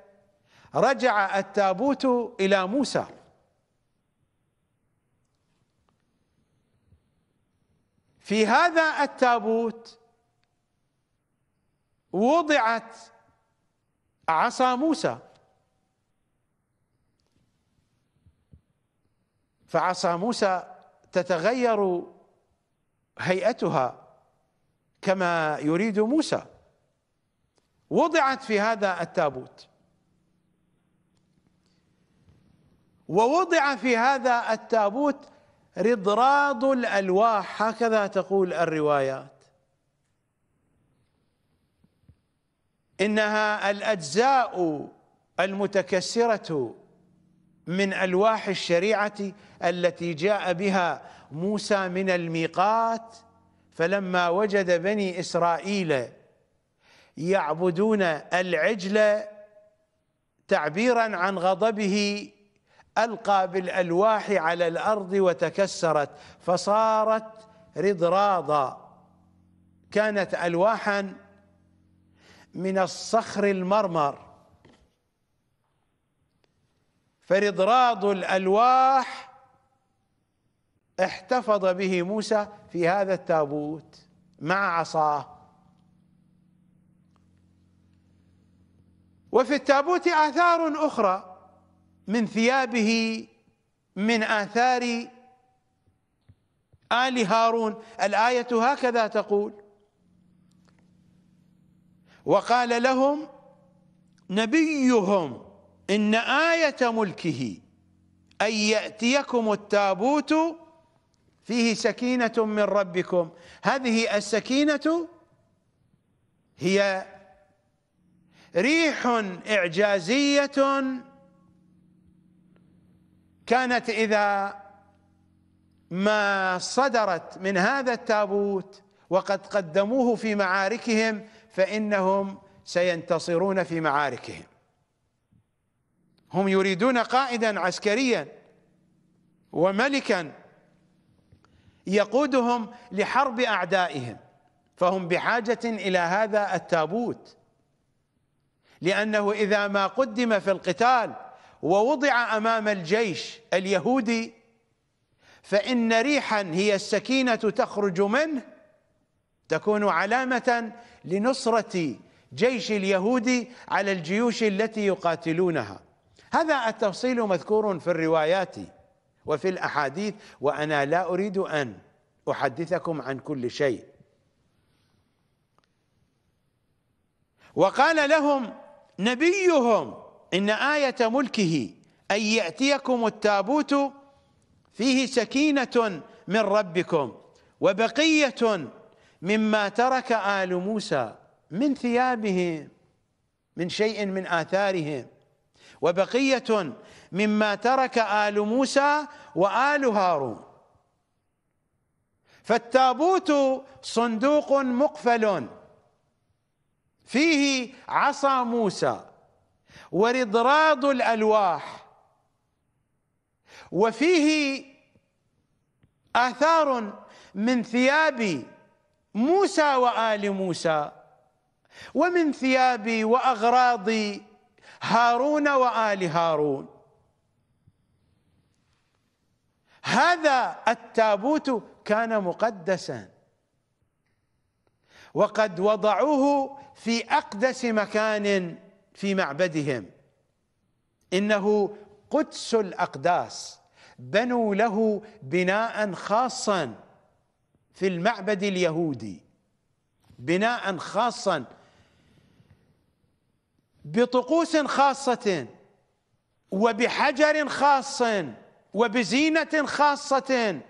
رجع التابوت إلى موسى في هذا التابوت وضعت عصا موسى فعصا موسى تتغير هيئتها كما يريد موسى وضعت في هذا التابوت ووضع في هذا التابوت رضراض الألواح هكذا تقول الروايات إنها الأجزاء المتكسرة من ألواح الشريعة التي جاء بها موسى من الميقات فلما وجد بني إسرائيل يعبدون العجل تعبيرا عن غضبه ألقى بالألواح على الأرض وتكسرت فصارت رضراضا كانت ألواحا من الصخر المرمر فرضراض الألواح احتفظ به موسى في هذا التابوت مع عصاه وفي التابوت آثار أخرى من ثيابه من آثار آل هارون الآية هكذا تقول وقال لهم نبيهم إن آية ملكه أن يأتيكم التابوت فيه سكينة من ربكم هذه السكينة هي ريح إعجازية كانت إذا ما صدرت من هذا التابوت وقد قدموه في معاركهم فإنهم سينتصرون في معاركهم هم يريدون قائدا عسكريا وملكا يقودهم لحرب أعدائهم فهم بحاجة إلى هذا التابوت لأنه إذا ما قدم في القتال ووضع امام الجيش اليهودي فان ريحا هي السكينه تخرج منه تكون علامه لنصره جيش اليهود على الجيوش التي يقاتلونها هذا التفصيل مذكور في الروايات وفي الاحاديث وانا لا اريد ان احدثكم عن كل شيء وقال لهم نبيهم إن آية ملكه أن يأتيكم التابوت فيه سكينة من ربكم وبقية مما ترك آل موسى من ثيابهم من شيء من آثارهم وبقية مما ترك آل موسى وآل هارون فالتابوت صندوق مقفل فيه عصا موسى ورضراض الألواح وفيه آثار من ثياب موسى وآل موسى ومن ثياب وأغراض هارون وآل هارون هذا التابوت كان مقدسا وقد وضعوه في أقدس مكان في معبدهم انه قدس الاقداس بنوا له بناء خاصا في المعبد اليهودي بناء خاصا بطقوس خاصه وبحجر خاص وبزينه خاصه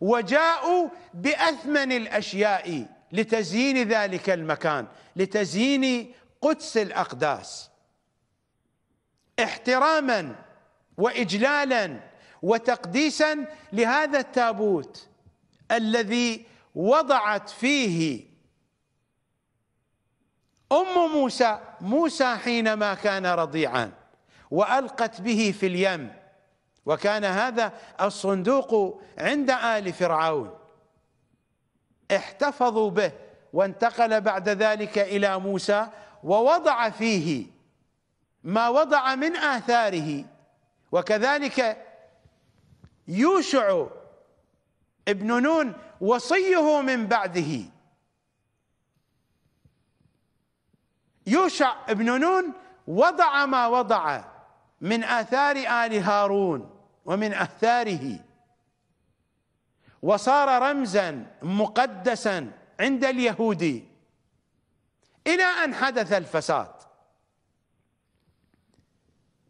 وجاءوا باثمن الاشياء لتزيين ذلك المكان لتزيين قدس الأقداس احتراما وإجلالا وتقديسا لهذا التابوت الذي وضعت فيه أم موسى موسى حينما كان رضيعا وألقت به في اليم وكان هذا الصندوق عند آل فرعون احتفظوا به وانتقل بعد ذلك إلى موسى ووضع فيه ما وضع من آثاره وكذلك يوشع ابن نون وصيه من بعده يوشع ابن نون وضع ما وضع من آثار آل هارون ومن آثاره وصار رمزا مقدسا عند اليهودي إلى أن حدث الفساد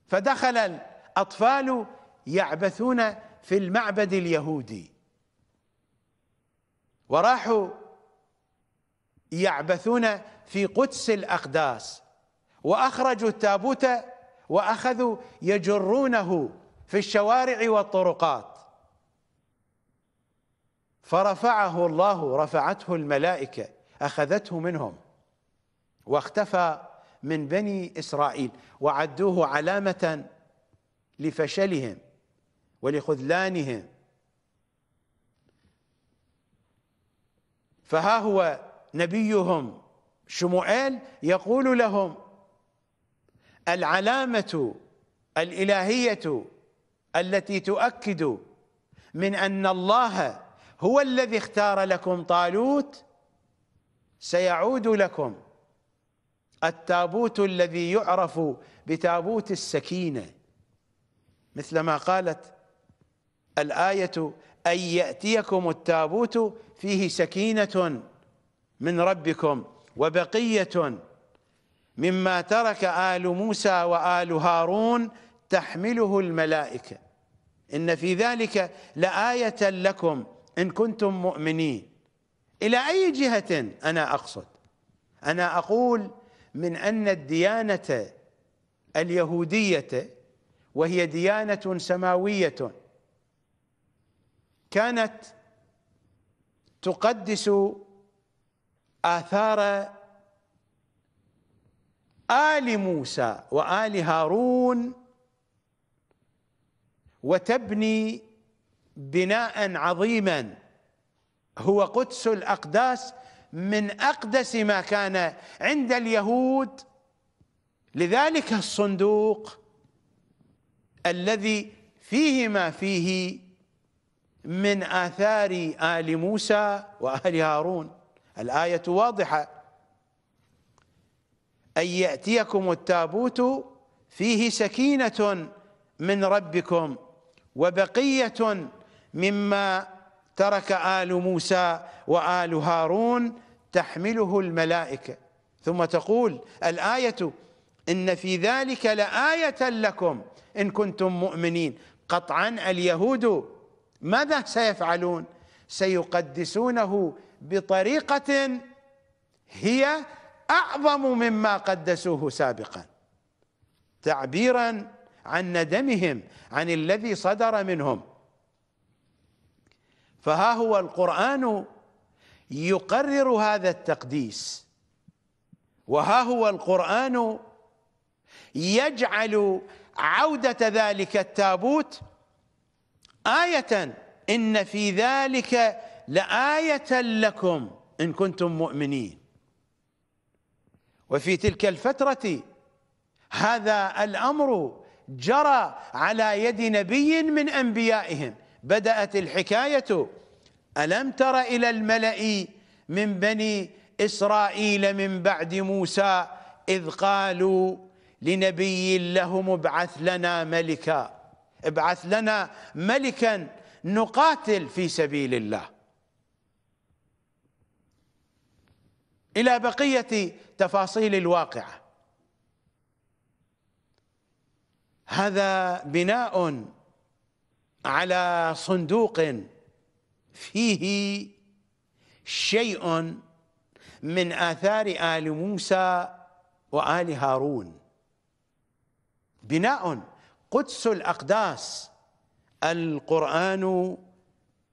فدخل الأطفال يعبثون في المعبد اليهودي وراحوا يعبثون في قدس الأقداس وأخرجوا التابوت وأخذوا يجرونه في الشوارع والطرقات فرفعه الله رفعته الملائكة أخذته منهم واختفى من بني إسرائيل وعدوه علامة لفشلهم ولخذلانهم فها هو نبيهم شموئيل يقول لهم العلامة الإلهية التي تؤكد من أن الله هو الذي اختار لكم طالوت سيعود لكم التابوت الذي يعرف بتابوت السكينة مثل ما قالت الآية أن يأتيكم التابوت فيه سكينة من ربكم وبقية مما ترك آل موسى وآل هارون تحمله الملائكة إن في ذلك لآية لكم إن كنتم مؤمنين إلى أي جهة أنا أقصد أنا أقول من ان الديانه اليهوديه وهي ديانه سماويه كانت تقدس اثار ال موسى وال هارون وتبني بناء عظيما هو قدس الاقداس من اقدس ما كان عند اليهود لذلك الصندوق الذي فيه ما فيه من آثار آل موسى وآل هارون الآية واضحة أن يأتيكم التابوت فيه سكينة من ربكم وبقية مما ترك آل موسى وآل هارون تحمله الملائكة ثم تقول الآية إن في ذلك لآية لكم إن كنتم مؤمنين قطعا اليهود ماذا سيفعلون سيقدسونه بطريقة هي أعظم مما قدسوه سابقا تعبيرا عن ندمهم عن الذي صدر منهم فها هو القرآن يقرر هذا التقديس وها هو القرآن يجعل عودة ذلك التابوت آية إن في ذلك لآية لكم إن كنتم مؤمنين وفي تلك الفترة هذا الأمر جرى على يد نبي من أنبيائهم بدأت الحكاية ألم تر إلى الملأ من بني إسرائيل من بعد موسى إذ قالوا لنبي لهم ابعث لنا ملكا ابعث لنا ملكا نقاتل في سبيل الله إلى بقية تفاصيل الواقعة هذا بناء على صندوق فيه شيء من آثار آل موسى وآل هارون بناء قدس الأقداس القرآن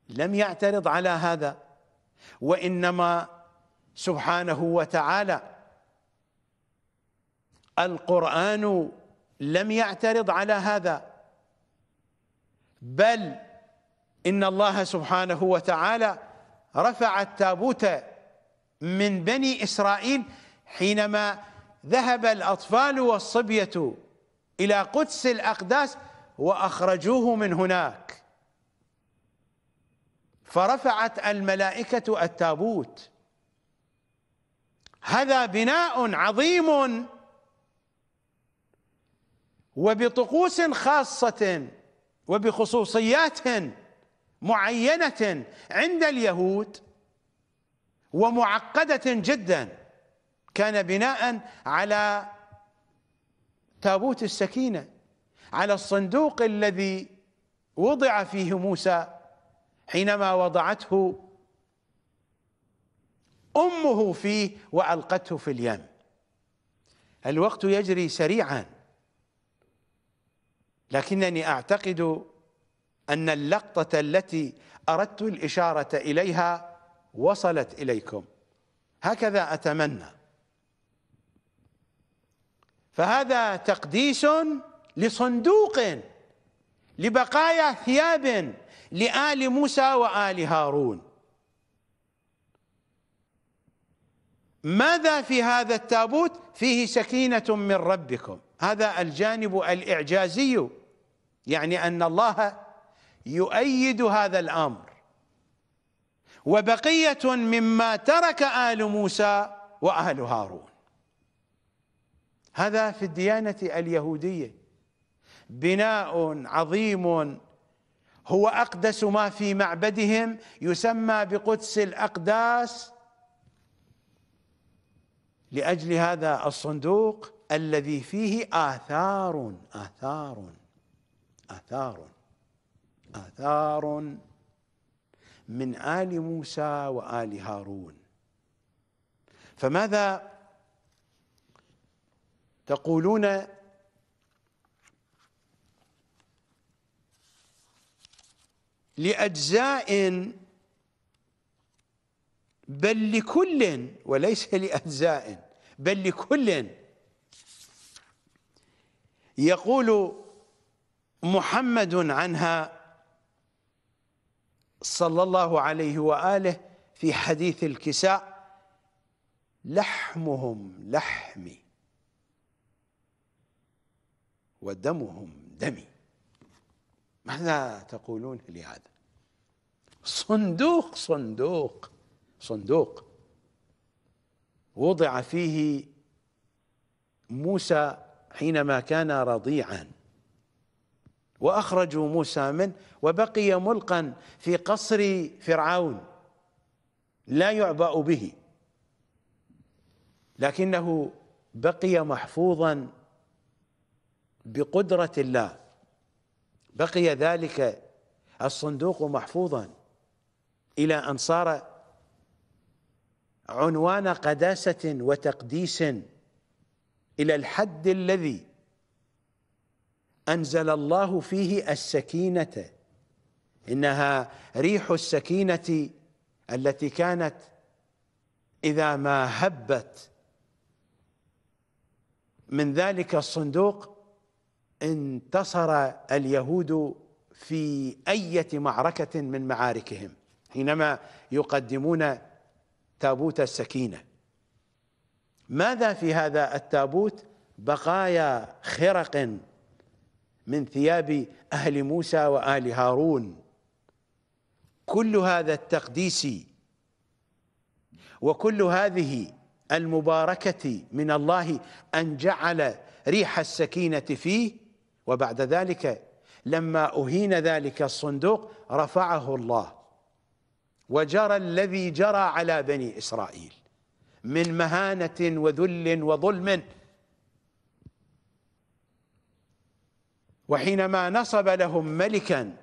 لم يعترض على هذا وإنما سبحانه وتعالى القرآن لم يعترض على هذا بل إن الله سبحانه وتعالى رفع التابوت من بني إسرائيل حينما ذهب الأطفال والصبية إلى قدس الأقداس وأخرجوه من هناك فرفعت الملائكة التابوت هذا بناء عظيم وبطقوس خاصة وبخصوصيات معينة عند اليهود ومعقدة جدا كان بناء على تابوت السكينة على الصندوق الذي وضع فيه موسى حينما وضعته امه فيه والقته في اليم الوقت يجري سريعا لكنني أعتقد أن اللقطة التي أردت الإشارة إليها وصلت إليكم هكذا أتمنى فهذا تقديس لصندوق لبقايا ثياب لآل موسى وآل هارون ماذا في هذا التابوت فيه سكينة من ربكم هذا الجانب الإعجازي يعني أن الله يؤيد هذا الأمر وبقية مما ترك آل موسى وأهل هارون هذا في الديانة اليهودية بناء عظيم هو أقدس ما في معبدهم يسمى بقدس الأقداس لاجل هذا الصندوق الذي فيه آثار آثار آثار آثار من آل موسى وآل هارون فماذا تقولون لأجزاء بل لكل وليس لأجزاء بل لكل يقول محمد عنها صلى الله عليه واله في حديث الكساء لحمهم لحمي ودمهم دمي ماذا تقولون لهذا صندوق صندوق صندوق وضع فيه موسى حينما كان رضيعا وأخرجوا موسى منه وبقي ملقا في قصر فرعون لا يعبأ به لكنه بقي محفوظا بقدرة الله بقي ذلك الصندوق محفوظا إلى أن صار عنوان قداسة وتقديس إلى الحد الذي أنزل الله فيه السكينة إنها ريح السكينة التي كانت إذا ما هبت من ذلك الصندوق انتصر اليهود في أية معركة من معاركهم حينما يقدمون تابوت السكينة ماذا في هذا التابوت بقايا خرق من ثياب أهل موسى وآل هارون كل هذا التقديس وكل هذه المباركة من الله أن جعل ريح السكينة فيه وبعد ذلك لما أهين ذلك الصندوق رفعه الله وجرى الذي جرى على بني إسرائيل من مهانة وذل وظلم وحينما نصب لهم ملكا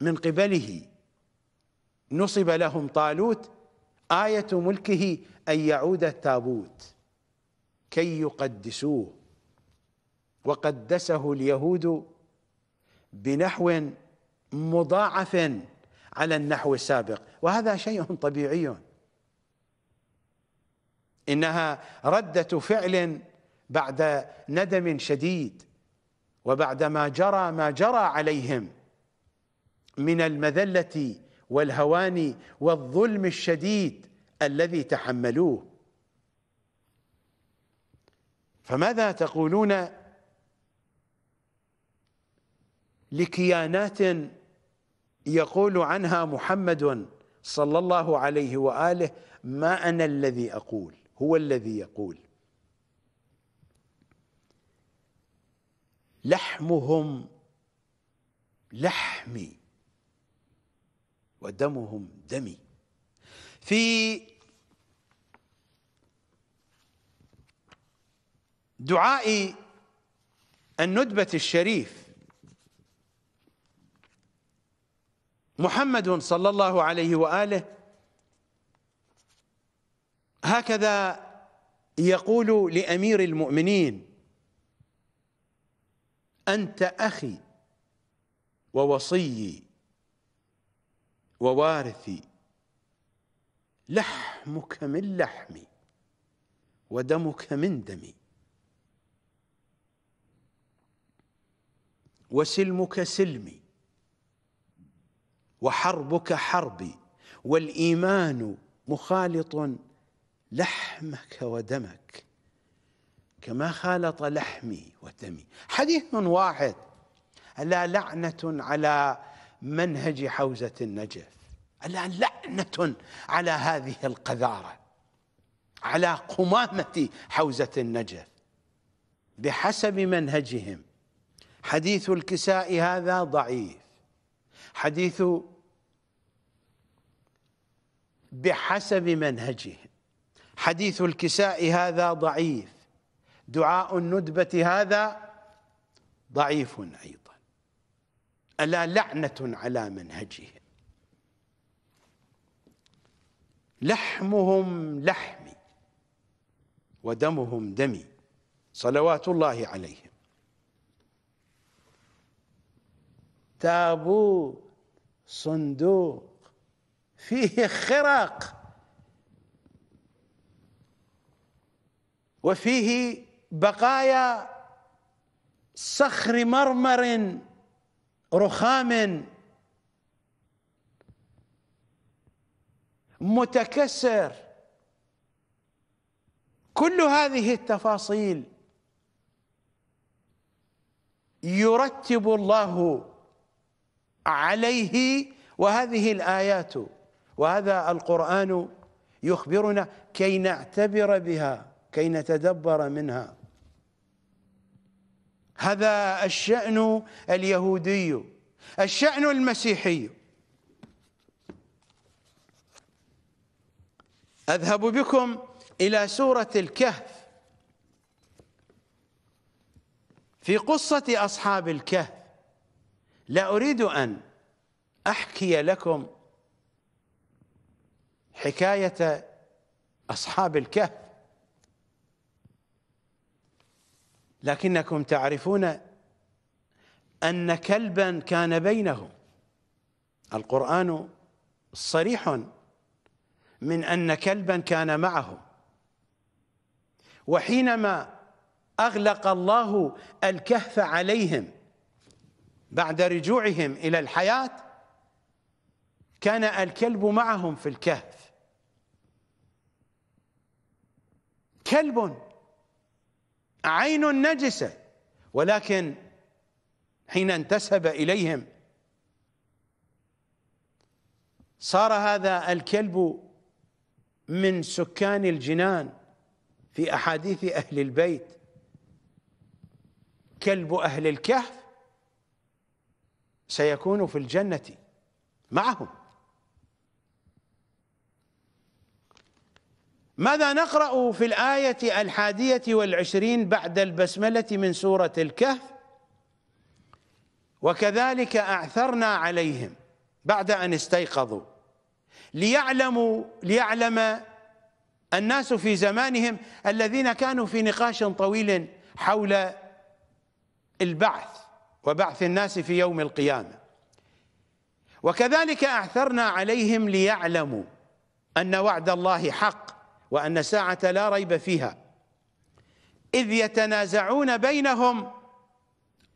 من قبله نصب لهم طالوت آية ملكه أن يعود التابوت كي يقدسوه وقدسه اليهود بنحو مضاعف على النحو السابق وهذا شيء طبيعي إنها ردة فعل بعد ندم شديد وبعد ما جرى ما جرى عليهم من المذلة والهوان والظلم الشديد الذي تحملوه فماذا تقولون لكيانات يقول عنها محمد صلى الله عليه واله ما انا الذي اقول هو الذي يقول لحمهم لحمي ودمهم دمي في دعاء الندبه الشريف محمد صلى الله عليه وآله هكذا يقول لأمير المؤمنين أنت أخي ووصيي ووارثي لحمك من لحمي ودمك من دمي وسلمك سلمي وحربك حربي والايمان مخالط لحمك ودمك كما خالط لحمي ودمي حديث واحد الا لعنه على منهج حوزه النجف الا لعنه على هذه القذاره على قمامه حوزه النجف بحسب منهجهم حديث الكساء هذا ضعيف حديث بحسب منهجهم حديث الكساء هذا ضعيف دعاء الندبة هذا ضعيف أيضا ألا لعنة على منهجهم لحمهم لحمي ودمهم دمي صلوات الله عليهم تابوت صندوق فيه خرق وفيه بقايا صخر مرمر رخام متكسر كل هذه التفاصيل يرتب الله عليه وهذه الايات وهذا القرآن يخبرنا كي نعتبر بها كي نتدبر منها هذا الشأن اليهودي الشأن المسيحي أذهب بكم إلى سورة الكهف في قصة أصحاب الكهف لا أريد أن أحكي لكم حكاية أصحاب الكهف لكنكم تعرفون أن كلبا كان بينهم القرآن صريح من أن كلبا كان معه وحينما أغلق الله الكهف عليهم بعد رجوعهم إلى الحياة كان الكلب معهم في الكهف كلب عين نجسة ولكن حين انتسب إليهم صار هذا الكلب من سكان الجنان في أحاديث أهل البيت كلب أهل الكهف سيكون في الجنة معهم ماذا نقرأ في الآية الحادية والعشرين بعد البسملة من سورة الكهف وكذلك أعثرنا عليهم بعد أن استيقظوا ليعلموا ليعلم الناس في زمانهم الذين كانوا في نقاش طويل حول البعث وبعث الناس في يوم القيامة وكذلك أعثرنا عليهم ليعلموا أن وعد الله حق وأن الساعة لا ريب فيها إذ يتنازعون بينهم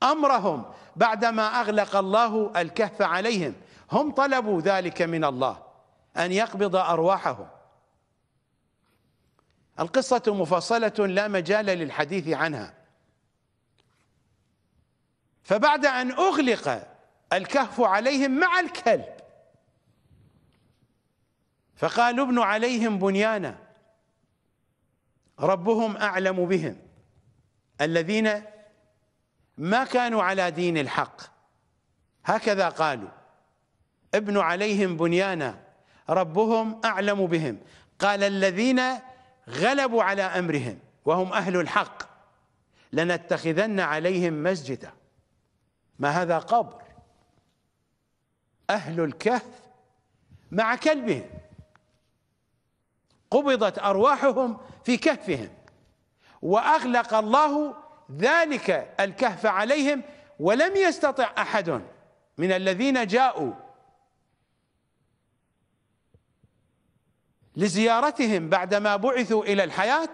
أمرهم بعدما أغلق الله الكهف عليهم هم طلبوا ذلك من الله أن يقبض أرواحهم القصة مفصلة لا مجال للحديث عنها فبعد أن أغلق الكهف عليهم مع الكلب فقالوا ابن عليهم بنيانا ربهم أعلم بهم الذين ما كانوا على دين الحق هكذا قالوا ابن عليهم بنيانا ربهم أعلم بهم قال الذين غلبوا على أمرهم وهم أهل الحق لنتخذن عليهم مسجدا ما هذا قبر أهل الكهف مع كلبهم قبضت أرواحهم في كهفهم وأغلق الله ذلك الكهف عليهم ولم يستطع أحد من الذين جاءوا لزيارتهم بعدما بعثوا إلى الحياة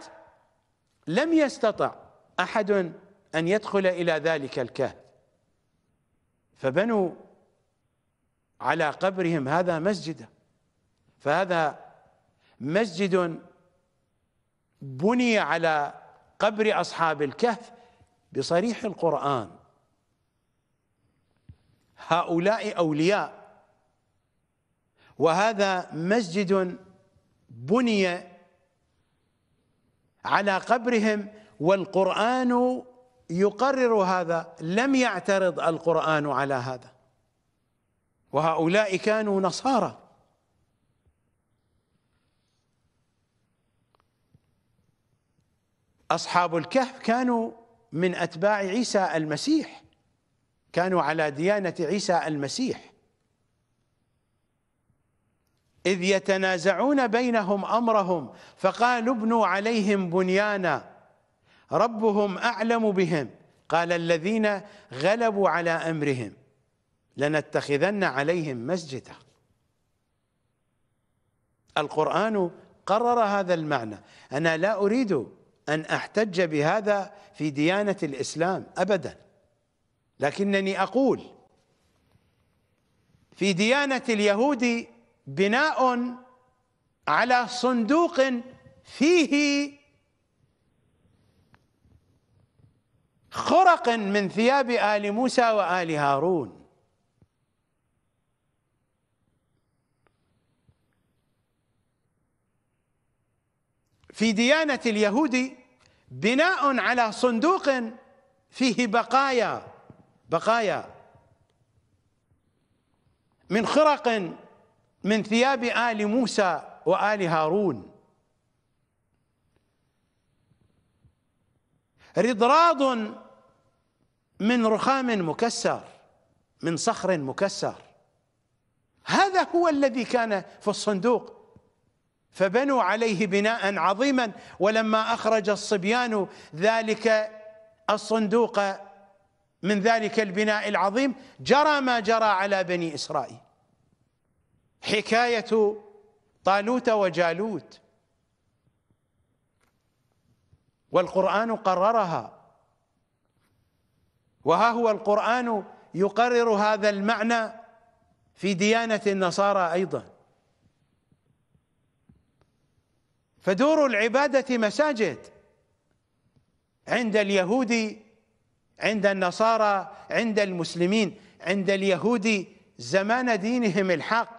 لم يستطع أحد أن يدخل إلى ذلك الكهف فبنوا على قبرهم هذا مسجدا فهذا مسجد بني على قبر اصحاب الكهف بصريح القران هؤلاء اولياء وهذا مسجد بني على قبرهم والقران يقرر هذا لم يعترض القران على هذا وهؤلاء كانوا نصارى أصحاب الكهف كانوا من أتباع عيسى المسيح كانوا على ديانة عيسى المسيح إذ يتنازعون بينهم أمرهم فقالوا ابنوا عليهم بنيانا ربهم أعلم بهم قال الذين غلبوا على أمرهم لنتخذن عليهم مسجدا القرآن قرر هذا المعنى أنا لا أريد أن أحتج بهذا في ديانة الإسلام أبدا لكنني أقول في ديانة اليهود بناء على صندوق فيه خرق من ثياب آل موسى وآل هارون في ديانة اليهود بناء على صندوق فيه بقايا بقايا من خرق من ثياب آل موسى وآل هارون رضراض من رخام مكسر من صخر مكسر هذا هو الذي كان في الصندوق فبنوا عليه بناء عظيما ولما اخرج الصبيان ذلك الصندوق من ذلك البناء العظيم جرى ما جرى على بني اسرائيل حكايه طالوت وجالوت والقران قررها وها هو القران يقرر هذا المعنى في ديانه النصارى ايضا فدور العبادة مساجد عند اليهود عند النصارى عند المسلمين عند اليهود زمان دينهم الحق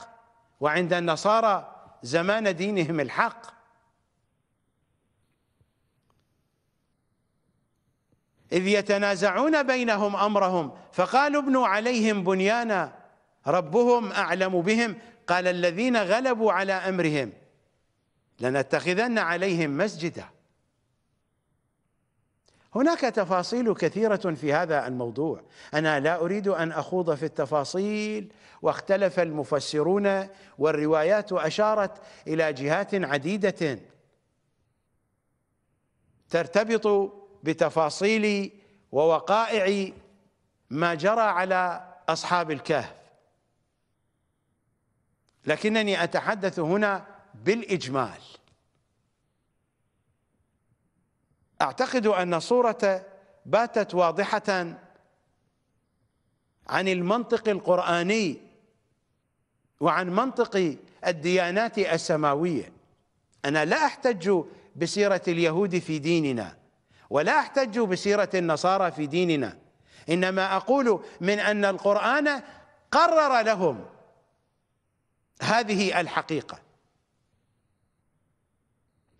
وعند النصارى زمان دينهم الحق إذ يتنازعون بينهم أمرهم فقالوا ابنوا عليهم بنيانا ربهم أعلم بهم قال الذين غلبوا على أمرهم لنتخذن عليهم مسجدا هناك تفاصيل كثيرة في هذا الموضوع أنا لا أريد أن أخوض في التفاصيل واختلف المفسرون والروايات أشارت إلى جهات عديدة ترتبط بتفاصيل ووقائع ما جرى على أصحاب الكهف لكنني أتحدث هنا بالإجمال أعتقد أن صورة باتت واضحة عن المنطق القرآني وعن منطق الديانات السماوية أنا لا أحتج بسيرة اليهود في ديننا ولا أحتج بسيرة النصارى في ديننا إنما أقول من أن القرآن قرر لهم هذه الحقيقة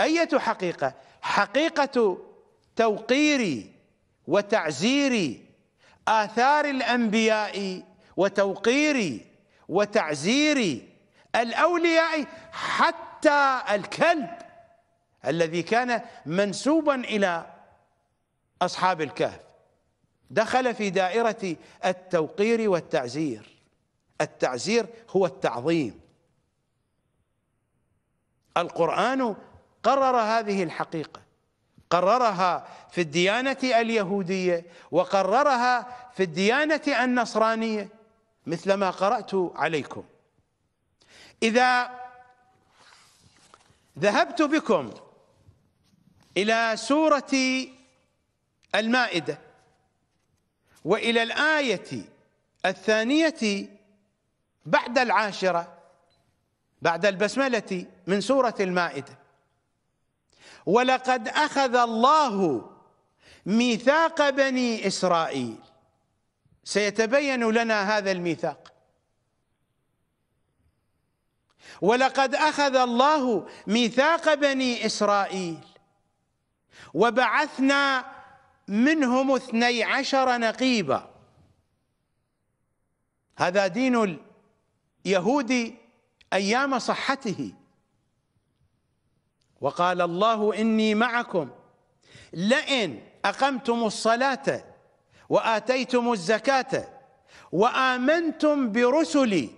أية حقيقة حقيقة توقير وتعزير آثار الأنبياء وتوقير وتعزير الأولياء حتى الكلب الذي كان منسوبا إلى أصحاب الكهف دخل في دائرة التوقير والتعزير التعزير هو التعظيم القرآن قرر هذه الحقيقة قررها في الديانة اليهودية وقررها في الديانة النصرانية مثل ما قرأت عليكم إذا ذهبت بكم إلى سورة المائدة وإلى الآية الثانية بعد العاشرة بعد البسملة من سورة المائدة ولقد أخذ الله ميثاق بني إسرائيل سيتبين لنا هذا الميثاق ولقد أخذ الله ميثاق بني إسرائيل وبعثنا منهم اثني عشر نقيبا هذا دين اليهود أيام صحته وقال الله إني معكم لئن أقمتم الصلاة وآتيتم الزكاة وآمنتم برسلي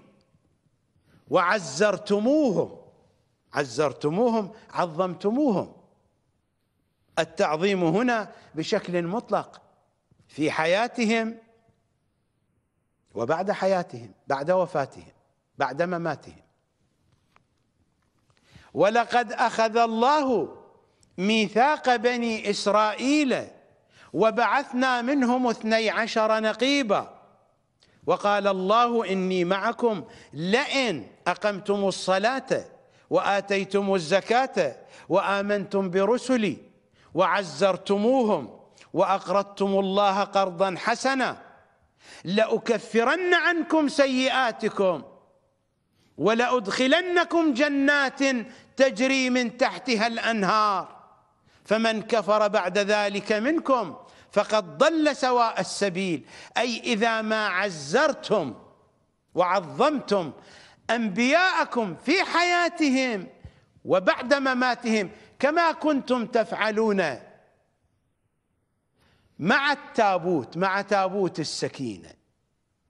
وعزرتموهم عزرتموهم عظمتموهم التعظيم هنا بشكل مطلق في حياتهم وبعد حياتهم بعد وفاتهم بعد مماتهم ولقد أخذ الله ميثاق بني إسرائيل وبعثنا منهم اثني عشر نقيبا وقال الله إني معكم لئن أقمتم الصلاة وآتيتم الزكاة وآمنتم برسلي وعزرتموهم وأقرضتم الله قرضا حسنا لأكفرن عنكم سيئاتكم ولأدخلنكم جنات تجري من تحتها الانهار فمن كفر بعد ذلك منكم فقد ضل سواء السبيل اي اذا ما عزرتم وعظمتم انبياءكم في حياتهم وبعد مماتهم كما كنتم تفعلون مع التابوت مع تابوت السكينه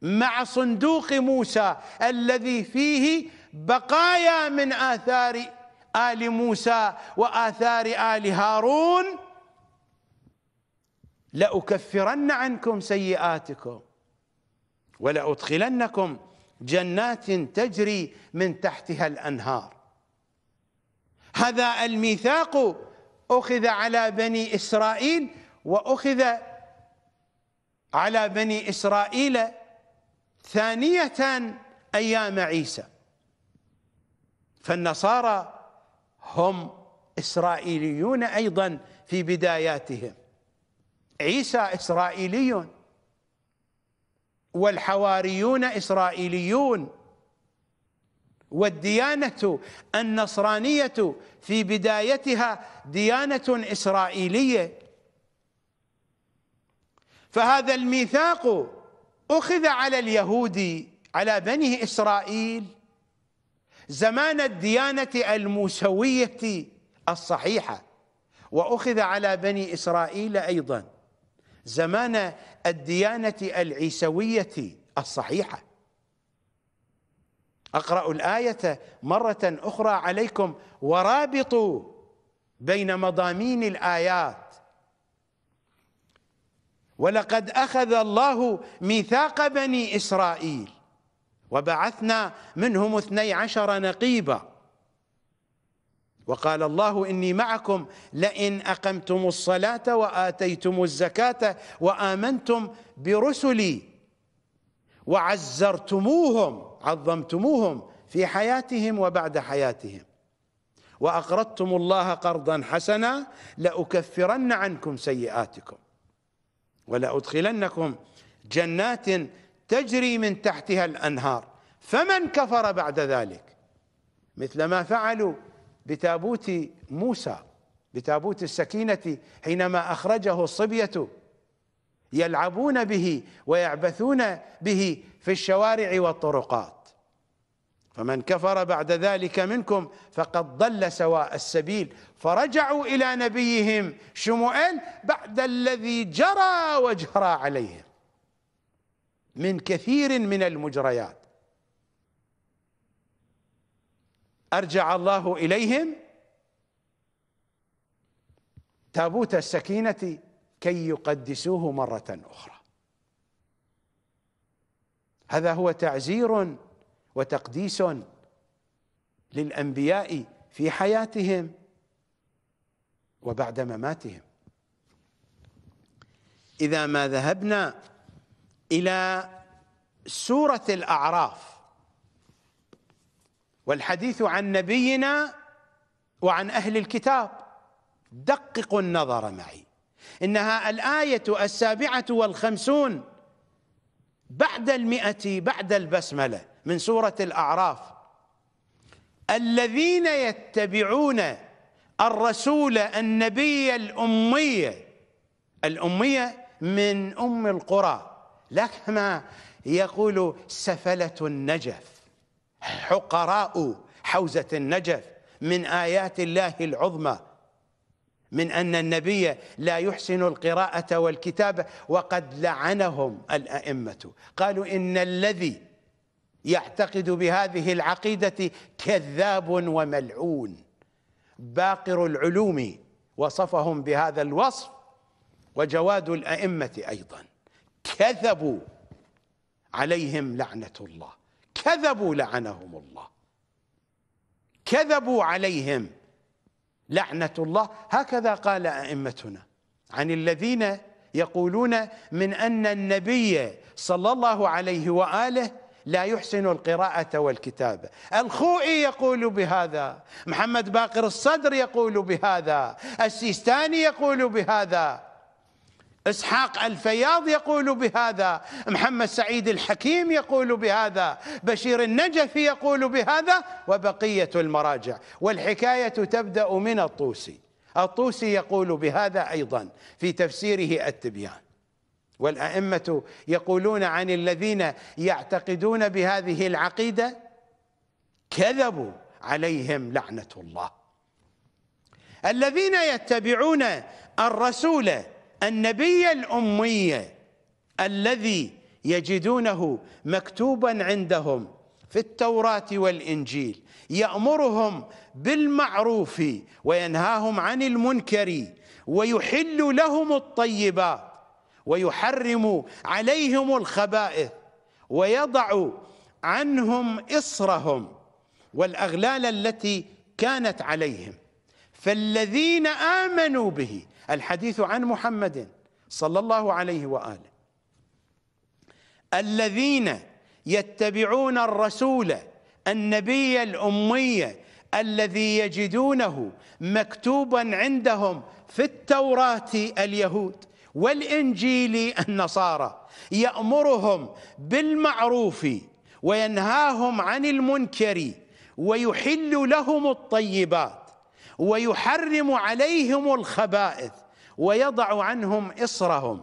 مع صندوق موسى الذي فيه بقايا من اثار آل موسى وآثار آل هارون لأكفرن عنكم سيئاتكم ولأدخلنكم جنات تجري من تحتها الأنهار هذا الميثاق أخذ على بني إسرائيل وأخذ على بني إسرائيل ثانية أيام عيسى فالنصارى هم إسرائيليون أيضا في بداياتهم عيسى إسرائيلي والحواريون إسرائيليون والديانة النصرانية في بدايتها ديانة إسرائيلية فهذا الميثاق أخذ على اليهود على بني إسرائيل زمان الديانة الموسوية الصحيحة وأخذ على بني إسرائيل أيضا زمان الديانة العيسوية الصحيحة أقرأ الآية مرة أخرى عليكم ورابطوا بين مضامين الآيات ولقد أخذ الله ميثاق بني إسرائيل وبعثنا منهم اثني عشر نقيبا وقال الله إني معكم لئن أقمتم الصلاة وآتيتم الزكاة وآمنتم برسلي وعزرتموهم عظمتموهم في حياتهم وبعد حياتهم وأقرضتم الله قرضا حسنا لأكفرن عنكم سيئاتكم ولأدخلنكم جنات تجري من تحتها الانهار فمن كفر بعد ذلك مثل ما فعلوا بتابوت موسى بتابوت السكينه حينما اخرجه الصبيه يلعبون به ويعبثون به في الشوارع والطرقات فمن كفر بعد ذلك منكم فقد ضل سواء السبيل فرجعوا الى نبيهم شموئيل بعد الذي جرى وجرى عليهم من كثير من المجريات ارجع الله اليهم تابوت السكينه كي يقدسوه مره اخرى هذا هو تعزير وتقديس للانبياء في حياتهم وبعد مماتهم اذا ما ذهبنا إلى سورة الأعراف والحديث عن نبينا وعن أهل الكتاب دققوا النظر معي إنها الآية السابعة والخمسون بعد المئة بعد البسملة من سورة الأعراف الذين يتبعون الرسول النبي الأمية الأمية من أم القرى لكما يقول سفلة النجف حقراء حوزة النجف من آيات الله العظمى من أن النبي لا يحسن القراءة والكتابة وقد لعنهم الأئمة قالوا إن الذي يعتقد بهذه العقيدة كذاب وملعون باقر العلوم وصفهم بهذا الوصف وجواد الأئمة أيضاً كذبوا عليهم لعنة الله كذبوا لعنهم الله كذبوا عليهم لعنة الله هكذا قال أئمتنا عن الذين يقولون من أن النبي صلى الله عليه وآله لا يحسن القراءة والكتابة الخوئي يقول بهذا محمد باقر الصدر يقول بهذا السيستاني يقول بهذا اسحاق الفياض يقول بهذا محمد سعيد الحكيم يقول بهذا بشير النجفي يقول بهذا وبقيه المراجع والحكايه تبدا من الطوسي الطوسي يقول بهذا ايضا في تفسيره التبيان والائمه يقولون عن الذين يعتقدون بهذه العقيده كذبوا عليهم لعنه الله الذين يتبعون الرسول النبي الأمي الذي يجدونه مكتوبا عندهم في التوراة والإنجيل يأمرهم بالمعروف وينهاهم عن المنكر ويحل لهم الطيبات ويحرم عليهم الخبائث ويضع عنهم إصرهم والأغلال التي كانت عليهم فالذين آمنوا به الحديث عن محمد صلى الله عليه واله الذين يتبعون الرسول النبي الامي الذي يجدونه مكتوبا عندهم في التوراه اليهود والانجيل النصارى يامرهم بالمعروف وينهاهم عن المنكر ويحل لهم الطيبات ويحرم عليهم الخبائث ويضع عنهم إصرهم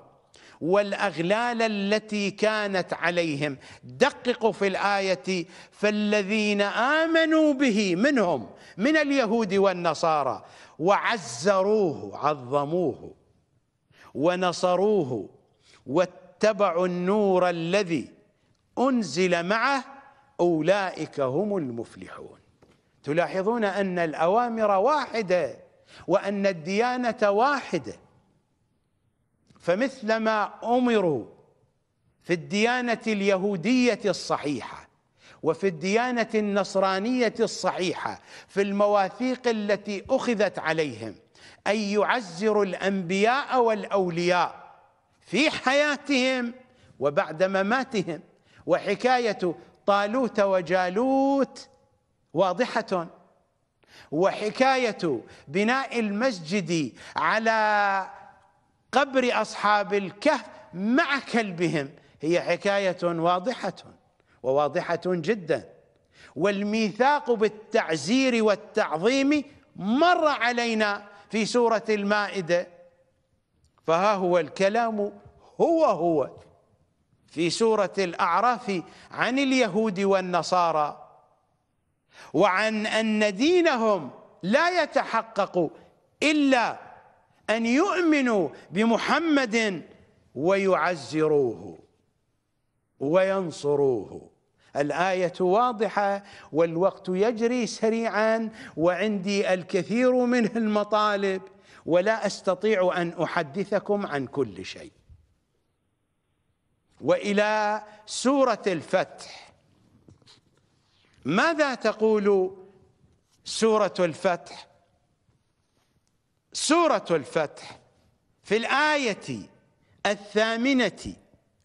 والأغلال التي كانت عليهم دققوا في الآية فالذين آمنوا به منهم من اليهود والنصارى وعزروه عظموه ونصروه واتبعوا النور الذي أنزل معه أولئك هم المفلحون تلاحظون ان الاوامر واحده وان الديانه واحده فمثلما امروا في الديانه اليهوديه الصحيحه وفي الديانه النصرانيه الصحيحه في المواثيق التي اخذت عليهم ان يعزروا الانبياء والاولياء في حياتهم وبعد مماتهم وحكايه طالوت وجالوت واضحة وحكاية بناء المسجد على قبر أصحاب الكهف مع كلبهم هي حكاية واضحة وواضحة جدا والميثاق بالتعزير والتعظيم مر علينا في سورة المائدة فها هو الكلام هو هو في سورة الأعراف عن اليهود والنصارى وعن أن دينهم لا يتحقق إلا أن يؤمنوا بمحمد ويعزروه وينصروه الآية واضحة والوقت يجري سريعا وعندي الكثير من المطالب ولا أستطيع أن أحدثكم عن كل شيء وإلى سورة الفتح ماذا تقول سورة الفتح سورة الفتح في الآية الثامنة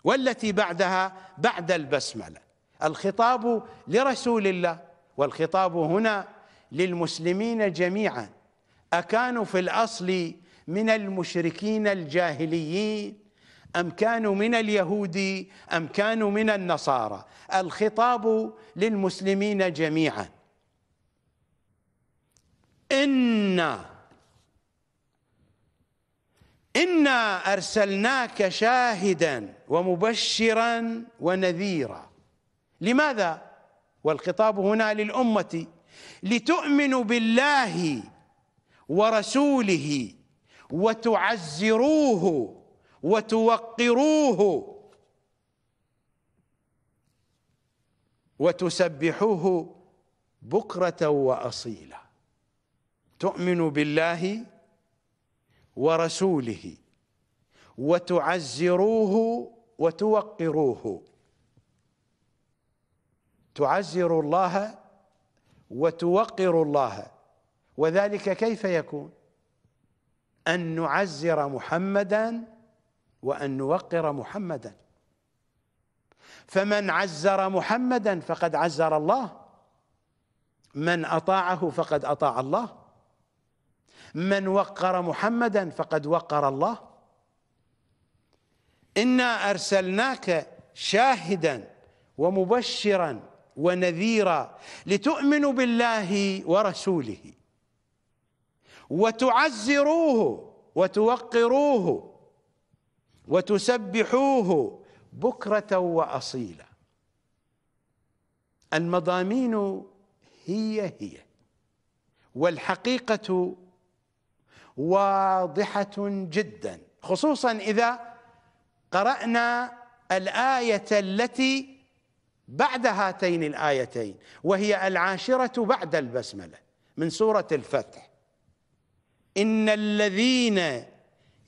والتي بعدها بعد البسملة الخطاب لرسول الله والخطاب هنا للمسلمين جميعا أكانوا في الأصل من المشركين الجاهليين أم كانوا من اليهود أم كانوا من النصارى الخطاب للمسلمين جميعا إنا إنا أرسلناك شاهدا ومبشرا ونذيرا لماذا؟ والخطاب هنا للأمة لتؤمنوا بالله ورسوله وتعزروه وتوقروه وتسبحوه بكرة وأصيلا تؤمن بالله ورسوله وتعزروه وتوقروه تعزر الله وتوقر الله وذلك كيف يكون أن نعزر محمداً وأن نوقر محمدا فمن عزر محمدا فقد عزر الله من أطاعه فقد أطاع الله من وقر محمدا فقد وقر الله إنا أرسلناك شاهدا ومبشرا ونذيرا لتؤمنوا بالله ورسوله وتعزروه وتوقروه وتسبحوه بكرة وأصيلا المضامين هي هي والحقيقة واضحة جدا خصوصا إذا قرأنا الآية التي بعد هاتين الآيتين وهي العاشرة بعد البسملة من سورة الفتح إن الذين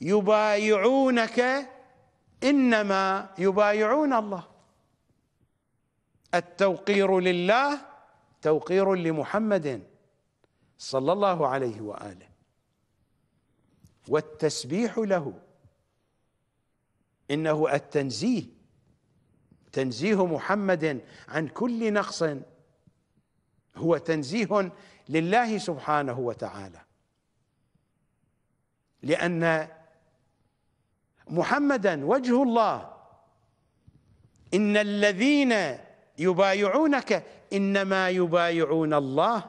يبايعونك انما يبايعون الله التوقير لله توقير لمحمد صلى الله عليه واله والتسبيح له انه التنزيه تنزيه محمد عن كل نقص هو تنزيه لله سبحانه وتعالى لان محمدا وجه الله إن الذين يبايعونك إنما يبايعون الله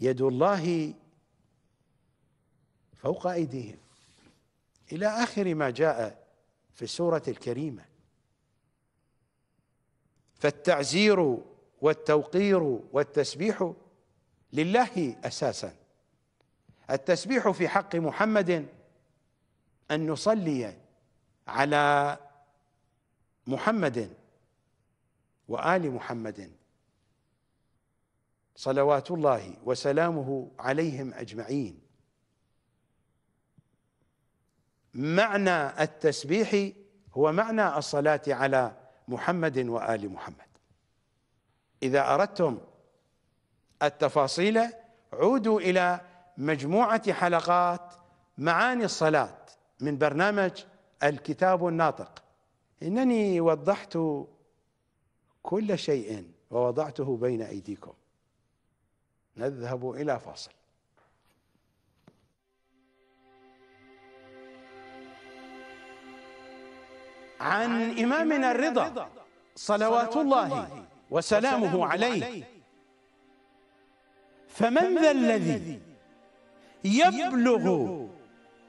يد الله فوق أيديهم إلى آخر ما جاء في السورة الكريمة فالتعزير والتوقير والتسبيح لله أساسا التسبيح في حق محمد أن نصلي على محمد وآل محمد صلوات الله وسلامه عليهم أجمعين معنى التسبيح هو معنى الصلاة على محمد وآل محمد إذا أردتم التفاصيل عودوا إلى مجموعة حلقات معاني الصلاة من برنامج الكتاب الناطق انني وضحت كل شيء ووضعته بين ايديكم نذهب الى فاصل عن امامنا الرضا صلوات الله وسلامه عليه فمن ذا الذي يبلغ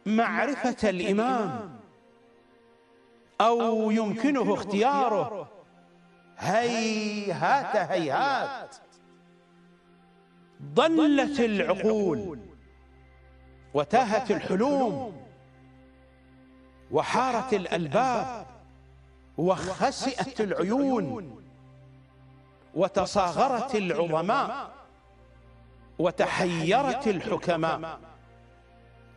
معرفة الإمام أو يمكنه اختياره هيهات هيهات ضلت العقول وتاهت الحلوم وحارت الألباب وخسئت العيون وتصاغرت العظماء وتحيرت الحكماء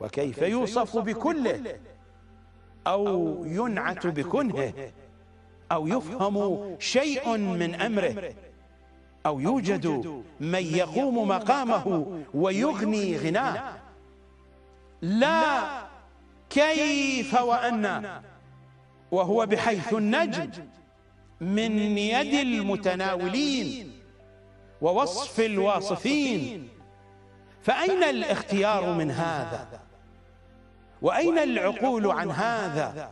وكيف يوصف بكله أو ينعت بكنهه أو يفهم شيء من أمره أو يوجد من يقوم مقامه ويغني غناه لا كيف وأن وهو بحيث النجم من يد المتناولين ووصف الواصفين فأين الاختيار من هذا؟ وأين العقول عن هذا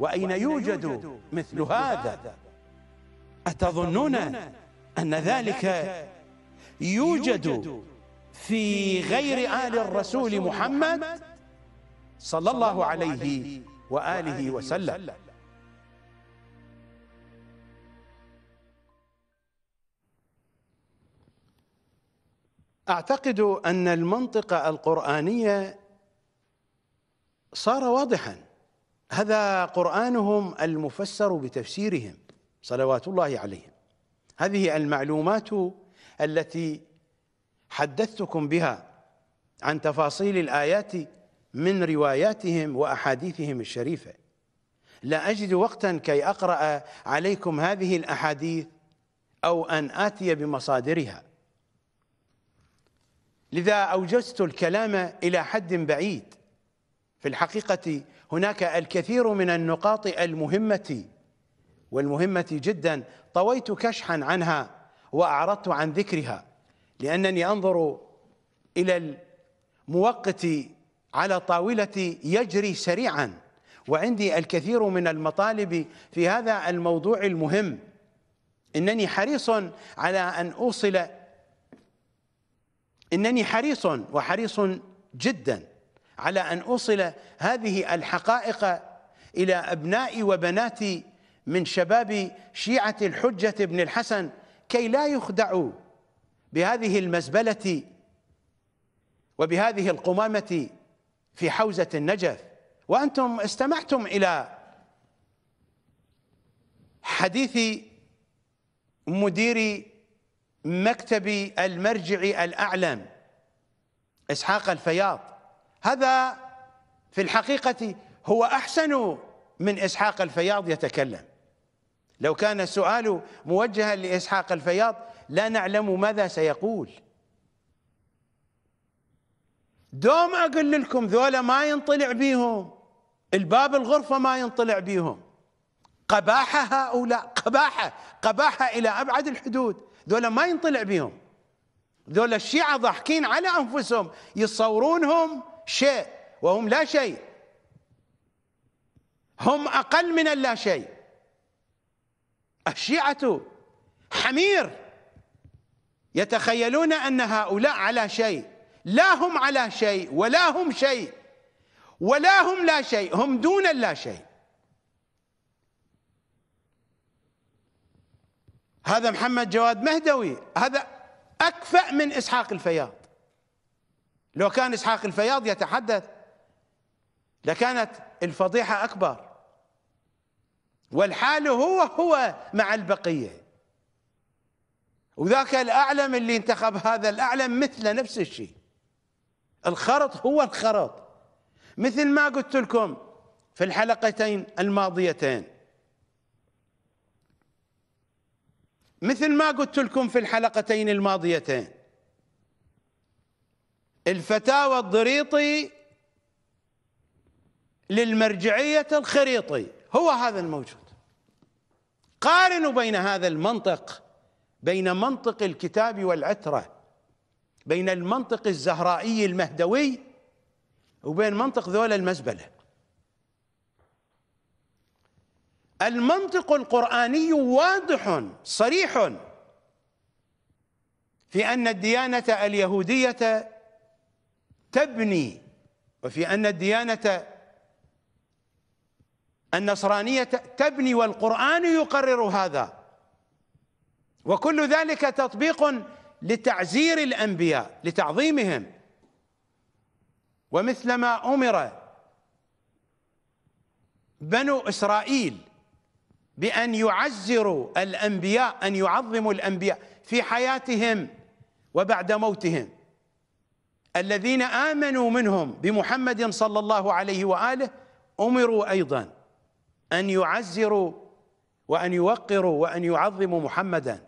وأين يوجد مثل هذا أتظنون أن ذلك يوجد في غير آل الرسول محمد صلى الله عليه وآله وسلم أعتقد أن المنطقة القرآنية صار واضحا هذا قرآنهم المفسر بتفسيرهم صلوات الله عليهم هذه المعلومات التي حدثتكم بها عن تفاصيل الآيات من رواياتهم وأحاديثهم الشريفة لا أجد وقتا كي أقرأ عليكم هذه الأحاديث أو أن آتي بمصادرها لذا أوجزت الكلام إلى حد بعيد في الحقيقة هناك الكثير من النقاط المهمة والمهمة جدا طويت كشحا عنها وأعرضت عن ذكرها لأنني أنظر إلى الموقت على طاولتي يجري سريعا وعندي الكثير من المطالب في هذا الموضوع المهم إنني حريص على أن أوصل إنني حريص وحريص جداً على ان اوصل هذه الحقائق الى ابنائي وبناتي من شباب شيعه الحجه بن الحسن كي لا يخدعوا بهذه المزبله وبهذه القمامه في حوزه النجف وانتم استمعتم الى حديث مدير مكتب المرجع الاعلم اسحاق الفياض هذا في الحقيقة هو أحسن من إسحاق الفياض يتكلم لو كان السؤال موجها لإسحاق الفياض لا نعلم ماذا سيقول دوم أقول لكم ذولا ما ينطلع بيهم الباب الغرفة ما ينطلع بيهم قباحة هؤلاء قباحة قباحة إلى أبعد الحدود ذولا ما ينطلع بيهم ذولا الشيعة ضاحكين على أنفسهم يصورونهم شيء وهم لا شيء هم أقل من اللا شيء الشيعة حمير يتخيلون أن هؤلاء على شيء لا هم على شيء ولا هم شيء ولا هم لا شيء هم دون اللا شيء هذا محمد جواد مهدوي هذا أكفأ من إسحاق الفياض لو كان إسحاق الفياض يتحدث لكانت الفضيحة أكبر والحال هو هو مع البقية وذاك الأعلم اللي انتخب هذا الأعلم مثله نفس الشيء الخرط هو الخرط مثل ما قلت لكم في الحلقتين الماضيتين مثل ما قلت لكم في الحلقتين الماضيتين الفتاوى الضريطي للمرجعية الخريطي هو هذا الموجود قارنوا بين هذا المنطق بين منطق الكتاب والعترة بين المنطق الزهرائي المهدوي وبين منطق ذول المزبلة المنطق القرآني واضح صريح في أن الديانة اليهودية تبني وفي أن الديانة النصرانية تبني والقرآن يقرر هذا وكل ذلك تطبيق لتعزير الأنبياء لتعظيمهم ومثلما أمر بنو إسرائيل بأن يعزروا الأنبياء أن يعظموا الأنبياء في حياتهم وبعد موتهم الذين آمنوا منهم بمحمد صلى الله عليه وآله أمروا أيضا أن يعزروا وأن يوقروا وأن يعظموا محمدا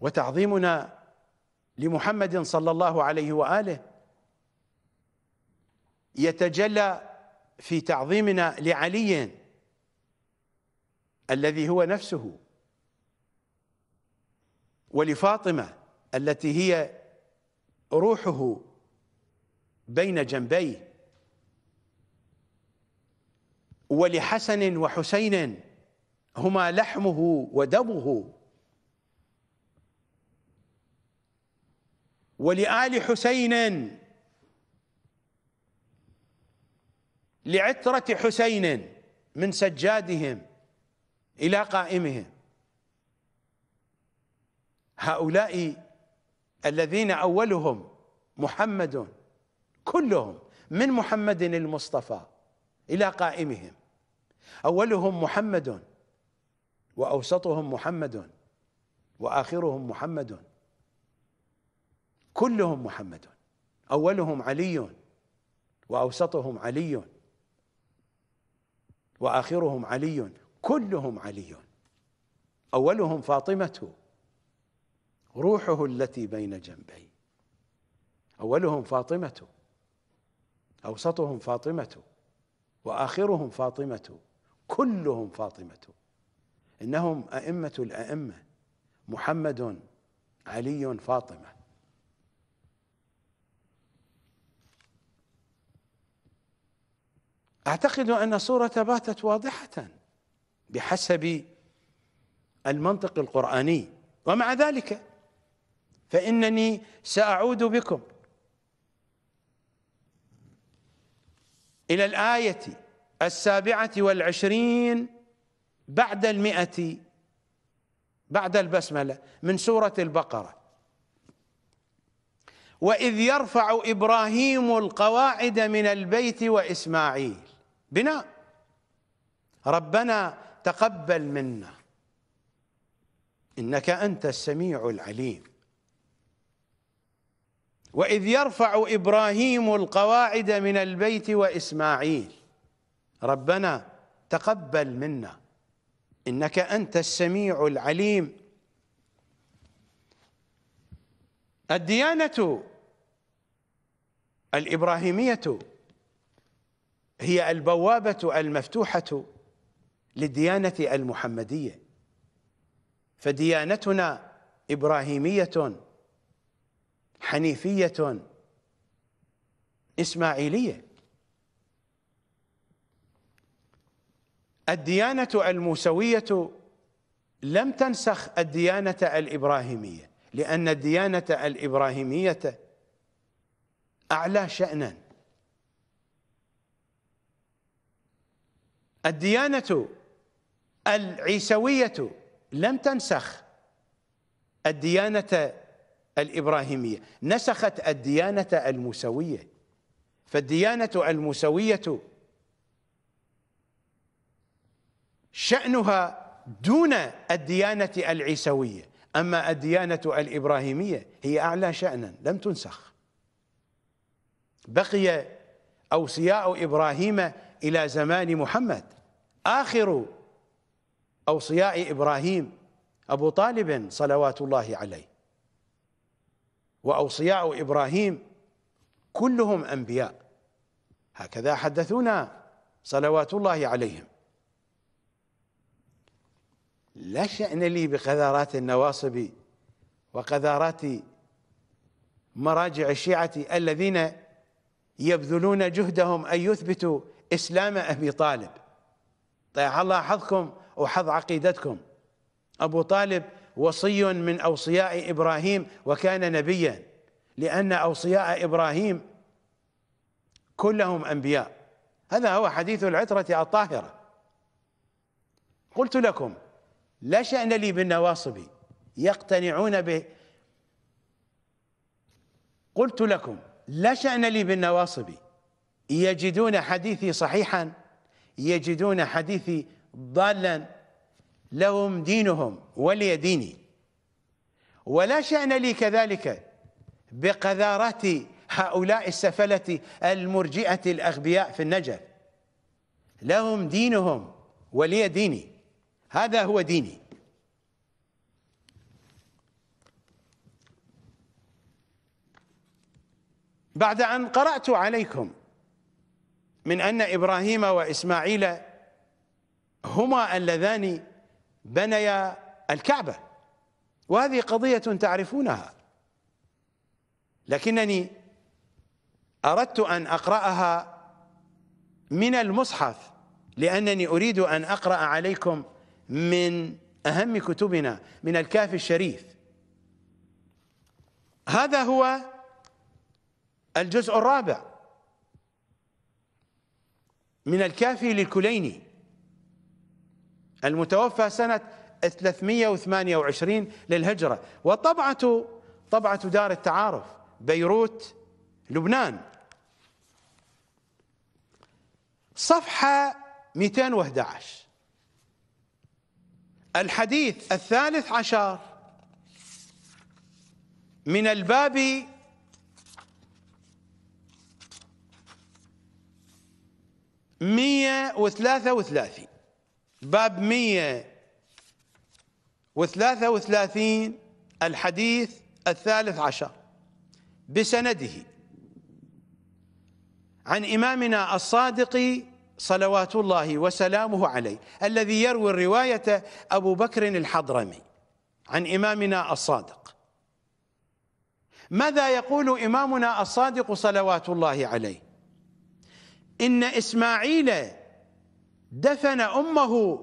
وتعظيمنا لمحمد صلى الله عليه وآله يتجلى في تعظيمنا لعلي الذي هو نفسه ولفاطمة التي هي روحه بين جنبيه ولحسن وحسين هما لحمه ودمه ولآل حسين لعترة حسين من سجادهم إلى قائمهم هؤلاء الذين أولهم محمد كلهم من محمد المصطفى إلى قائمهم أولهم محمد وأوسطهم محمد وآخرهم محمد كلهم محمد أولهم علي وأوسطهم علي وآخرهم علي كلهم علي أولهم فاطمة روحه التي بين جنبي اولهم فاطمه اوسطهم فاطمه واخرهم فاطمه كلهم فاطمه انهم ائمه الائمه محمد علي فاطمه اعتقد ان الصوره باتت واضحه بحسب المنطق القراني ومع ذلك فإنني سأعود بكم إلى الآية السابعة والعشرين بعد المئة بعد البسملة من سورة البقرة وإذ يرفع إبراهيم القواعد من البيت وإسماعيل بناء ربنا تقبل منا إنك أنت السميع العليم وإذ يرفع إبراهيم القواعد من البيت وإسماعيل ربنا تقبل منا إنك أنت السميع العليم الديانة الإبراهيمية هي البوابة المفتوحة للديانة المحمدية فديانتنا إبراهيمية حنيفية إسماعيلية الديانة الموسوية لم تنسخ الديانة الإبراهيمية لأن الديانة الإبراهيمية أعلى شأنا الديانة العيسوية لم تنسخ الديانة الإبراهيمية نسخت الديانة الموسوية فالديانة الموسوية شأنها دون الديانة العيسوية أما الديانة الإبراهيمية هي أعلى شأنا لم تنسخ بقي أوصياء إبراهيم إلى زمان محمد آخر أوصياء إبراهيم أبو طالب صلوات الله عليه وأوصياء إبراهيم كلهم أنبياء هكذا حدثونا صلوات الله عليهم لا شأن لي بقذارات النواصب وقذارات مراجع الشيعة الذين يبذلون جهدهم أن يثبتوا إسلام أبي طالب طيب الله حظكم وحظ عقيدتكم أبو طالب وصي من أوصياء إبراهيم وكان نبيا لأن أوصياء إبراهيم كلهم أنبياء هذا هو حديث العترة الطاهرة قلت لكم لا شأن لي بالنواصب يقتنعون به قلت لكم لا شأن لي بالنواصب يجدون حديثي صحيحا يجدون حديثي ضالا لهم دينهم ولي ديني ولا شأن لي كذلك بقذارات هؤلاء السفلة المرجئة الأغبياء في النجف لهم دينهم ولي ديني هذا هو ديني بعد أن قرأت عليكم من أن إبراهيم وإسماعيل هما اللذان بنيا الكعبة وهذه قضية تعرفونها لكنني أردت أن أقرأها من المصحف لأنني أريد أن أقرأ عليكم من أهم كتبنا من الكافي الشريف هذا هو الجزء الرابع من الكافي للكليني المتوفى سنة 328 للهجرة وطبعة طبعة دار التعارف بيروت لبنان صفحة 211 الحديث الثالث عشر من الباب مية وثلاثة وثلاثين باب 133 الحديث الثالث عشر بسنده عن إمامنا الصادق صلوات الله وسلامه عليه الذي يروي الرواية أبو بكر الحضرمي عن إمامنا الصادق ماذا يقول إمامنا الصادق صلوات الله عليه إن إسماعيل دفن امه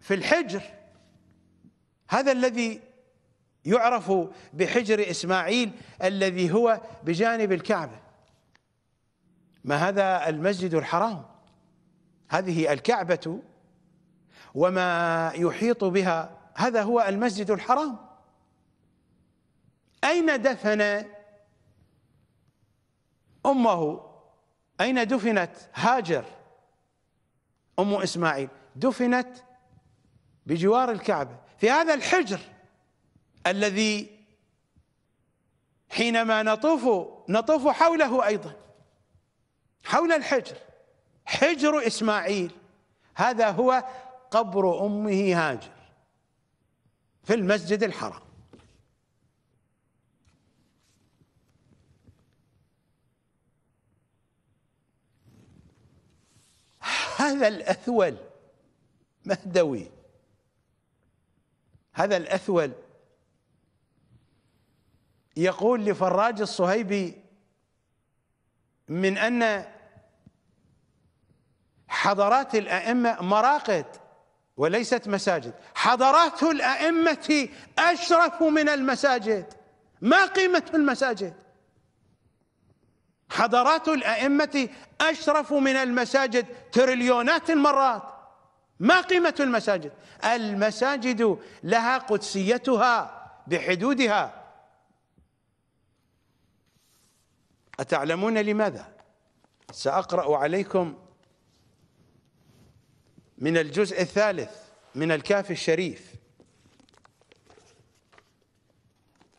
في الحجر هذا الذي يعرف بحجر اسماعيل الذي هو بجانب الكعبه ما هذا المسجد الحرام هذه الكعبه وما يحيط بها هذا هو المسجد الحرام اين دفن امه اين دفنت هاجر أم إسماعيل دفنت بجوار الكعبة في هذا الحجر الذي حينما نطوف نطوف حوله أيضا حول الحجر حجر إسماعيل هذا هو قبر أمه هاجر في المسجد الحرام هذا الأثول مهدوي هذا الأثول يقول لفراج الصهيبي من أن حضرات الأئمة مراقد وليست مساجد حضرات الأئمة أشرف من المساجد ما قيمة المساجد حضرات الأئمة أشرف من المساجد تريليونات المرات ما قيمة المساجد المساجد لها قدسيتها بحدودها أتعلمون لماذا سأقرأ عليكم من الجزء الثالث من الكاف الشريف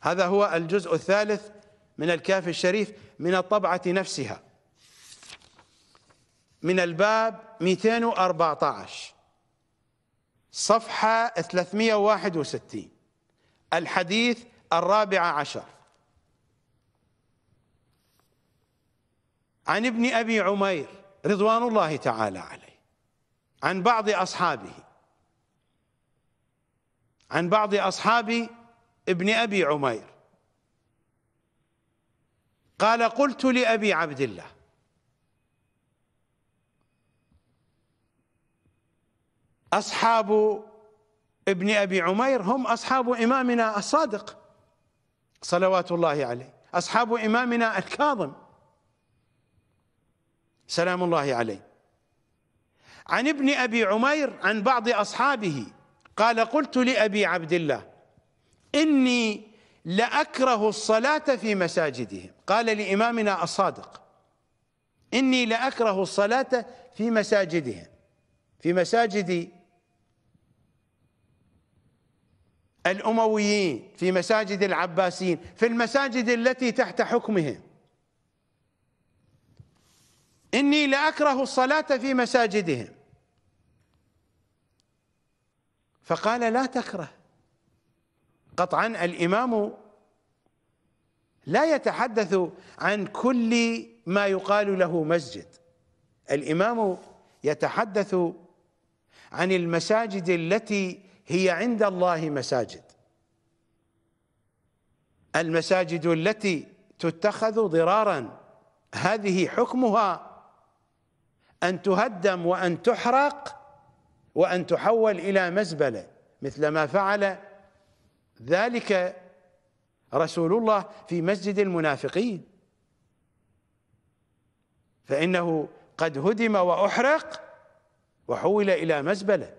هذا هو الجزء الثالث من الكاف الشريف من الطبعة نفسها من الباب 214 صفحة 361 الحديث الرابع عشر عن ابن أبي عمير رضوان الله تعالى عليه عن بعض أصحابه عن بعض أصحاب ابن أبي عمير قال قلت لأبي عبد الله أصحاب ابن أبي عمير هم أصحاب إمامنا الصادق صلوات الله عليه أصحاب إمامنا الكاظم سلام الله عليه عن ابن أبي عمير عن بعض أصحابه قال قلت لأبي عبد الله إني لأكره الصلاة في مساجدهم قال لإمامنا الصادق إني لأكره الصلاة في مساجدهم في مساجد الأمويين في مساجد العباسيين في المساجد التي تحت حكمهم إني لأكره الصلاة في مساجدهم فقال لا تكره قطعا الامام لا يتحدث عن كل ما يقال له مسجد الامام يتحدث عن المساجد التي هي عند الله مساجد المساجد التي تتخذ ضرارا هذه حكمها ان تهدم وان تحرق وان تحول الى مزبله مثل ما فعل ذلك رسول الله في مسجد المنافقين فإنه قد هدم وأحرق وحول إلى مزبلة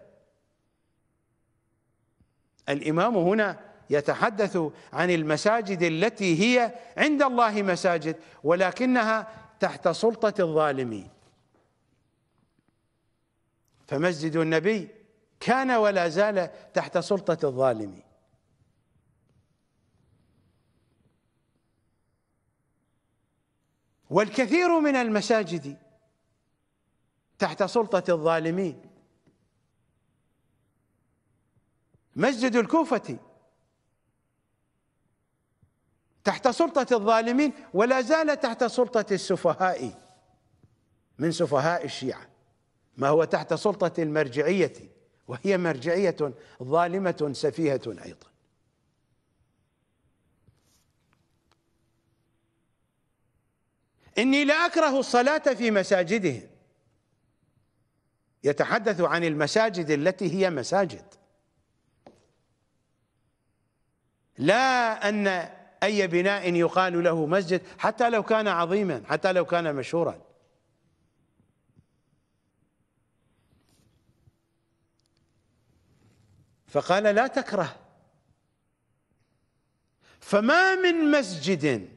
الإمام هنا يتحدث عن المساجد التي هي عند الله مساجد ولكنها تحت سلطة الظالمين فمسجد النبي كان ولا زال تحت سلطة الظالمين والكثير من المساجد تحت سلطة الظالمين مسجد الكوفة تحت سلطة الظالمين ولا زال تحت سلطة السفهاء من سفهاء الشيعة ما هو تحت سلطة المرجعية وهي مرجعية ظالمة سفيهة أيضاً إني لأكره الصلاة في مساجدهم يتحدث عن المساجد التي هي مساجد لا أن أي بناء يقال له مسجد حتى لو كان عظيما حتى لو كان مشهورا فقال لا تكره فما من مسجد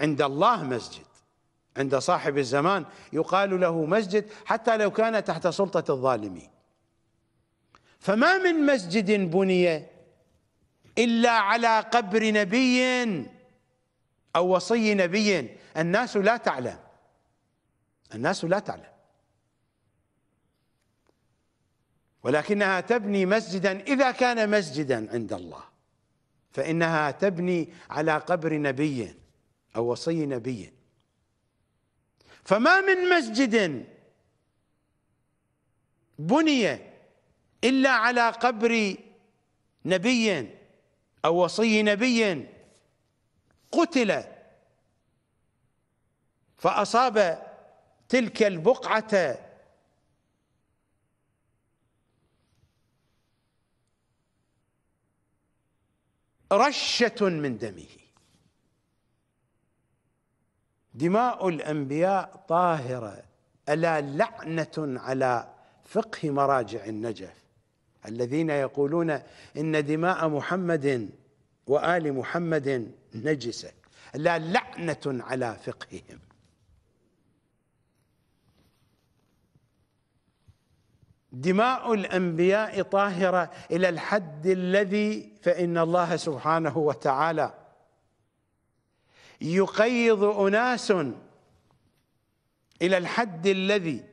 عند الله مسجد عند صاحب الزمان يقال له مسجد حتى لو كان تحت سلطة الظالمين فما من مسجد بني إلا على قبر نبي أو وصي نبي الناس لا تعلم الناس لا تعلم ولكنها تبني مسجدا إذا كان مسجدا عند الله فإنها تبني على قبر نبي أو وصي نبي فما من مسجد بني إلا على قبر نبي أو وصي نبي قتل فأصاب تلك البقعة رشة من دمه دماء الانبياء طاهره الا لعنه على فقه مراجع النجف الذين يقولون ان دماء محمد وال محمد نجسه الا لعنه على فقههم دماء الانبياء طاهره الى الحد الذي فان الله سبحانه وتعالى يقيض أناس إلى الحد الذي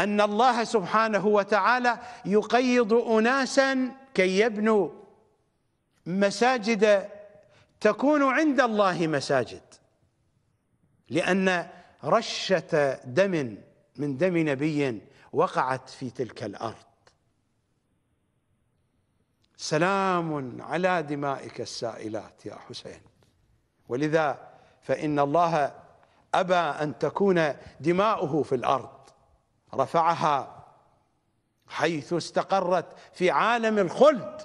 أن الله سبحانه وتعالى يقيض أناسا كي يبنوا مساجد تكون عند الله مساجد لأن رشة دم من دم نبي وقعت في تلك الأرض سلام على دمائك السائلات يا حسين ولذا فإن الله أبى أن تكون دماؤه في الأرض رفعها حيث استقرت في عالم الخلد